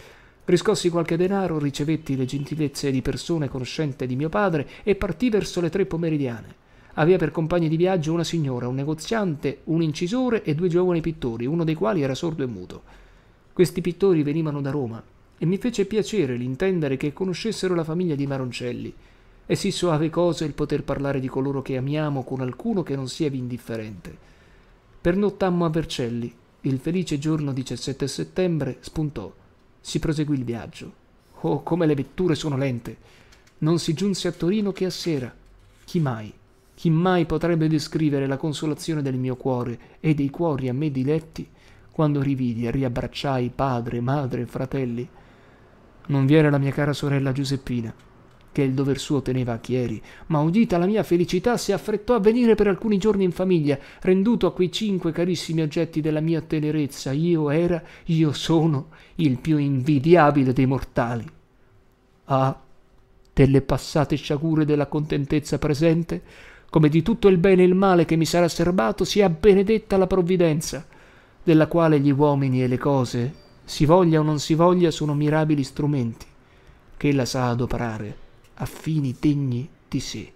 Riscossi qualche denaro, ricevetti le gentilezze di persone conoscente di mio padre e partì verso le tre pomeridiane. Aveva per compagni di viaggio una signora, un negoziante, un incisore e due giovani pittori, uno dei quali era sordo e muto. Questi pittori venivano da Roma e mi fece piacere l'intendere che conoscessero la famiglia di Maroncelli. È sì soave cosa il poter parlare di coloro che amiamo con alcuno che non sia indifferente. Pernottammo a Vercelli. Il felice giorno 17 settembre spuntò. Si proseguì il viaggio. Oh, come le vetture sono lente! Non si giunse a Torino che a sera. Chi mai, chi mai potrebbe descrivere la consolazione del mio cuore e dei cuori a me diletti quando rividi e riabbracciai padre, madre e fratelli? Non vi era la mia cara sorella Giuseppina, che il dover suo teneva a Chieri, ma udita la mia felicità si affrettò a venire per alcuni giorni in famiglia, renduto a quei cinque carissimi oggetti della mia tenerezza, io era, io sono, il più invidiabile dei mortali. Ah, delle passate sciagure della contentezza presente, come di tutto il bene e il male che mi sarà serbato, sia benedetta la provvidenza, della quale gli uomini e le cose, si voglia o non si voglia, sono mirabili strumenti, che la sa adoperare a fini degni di sé.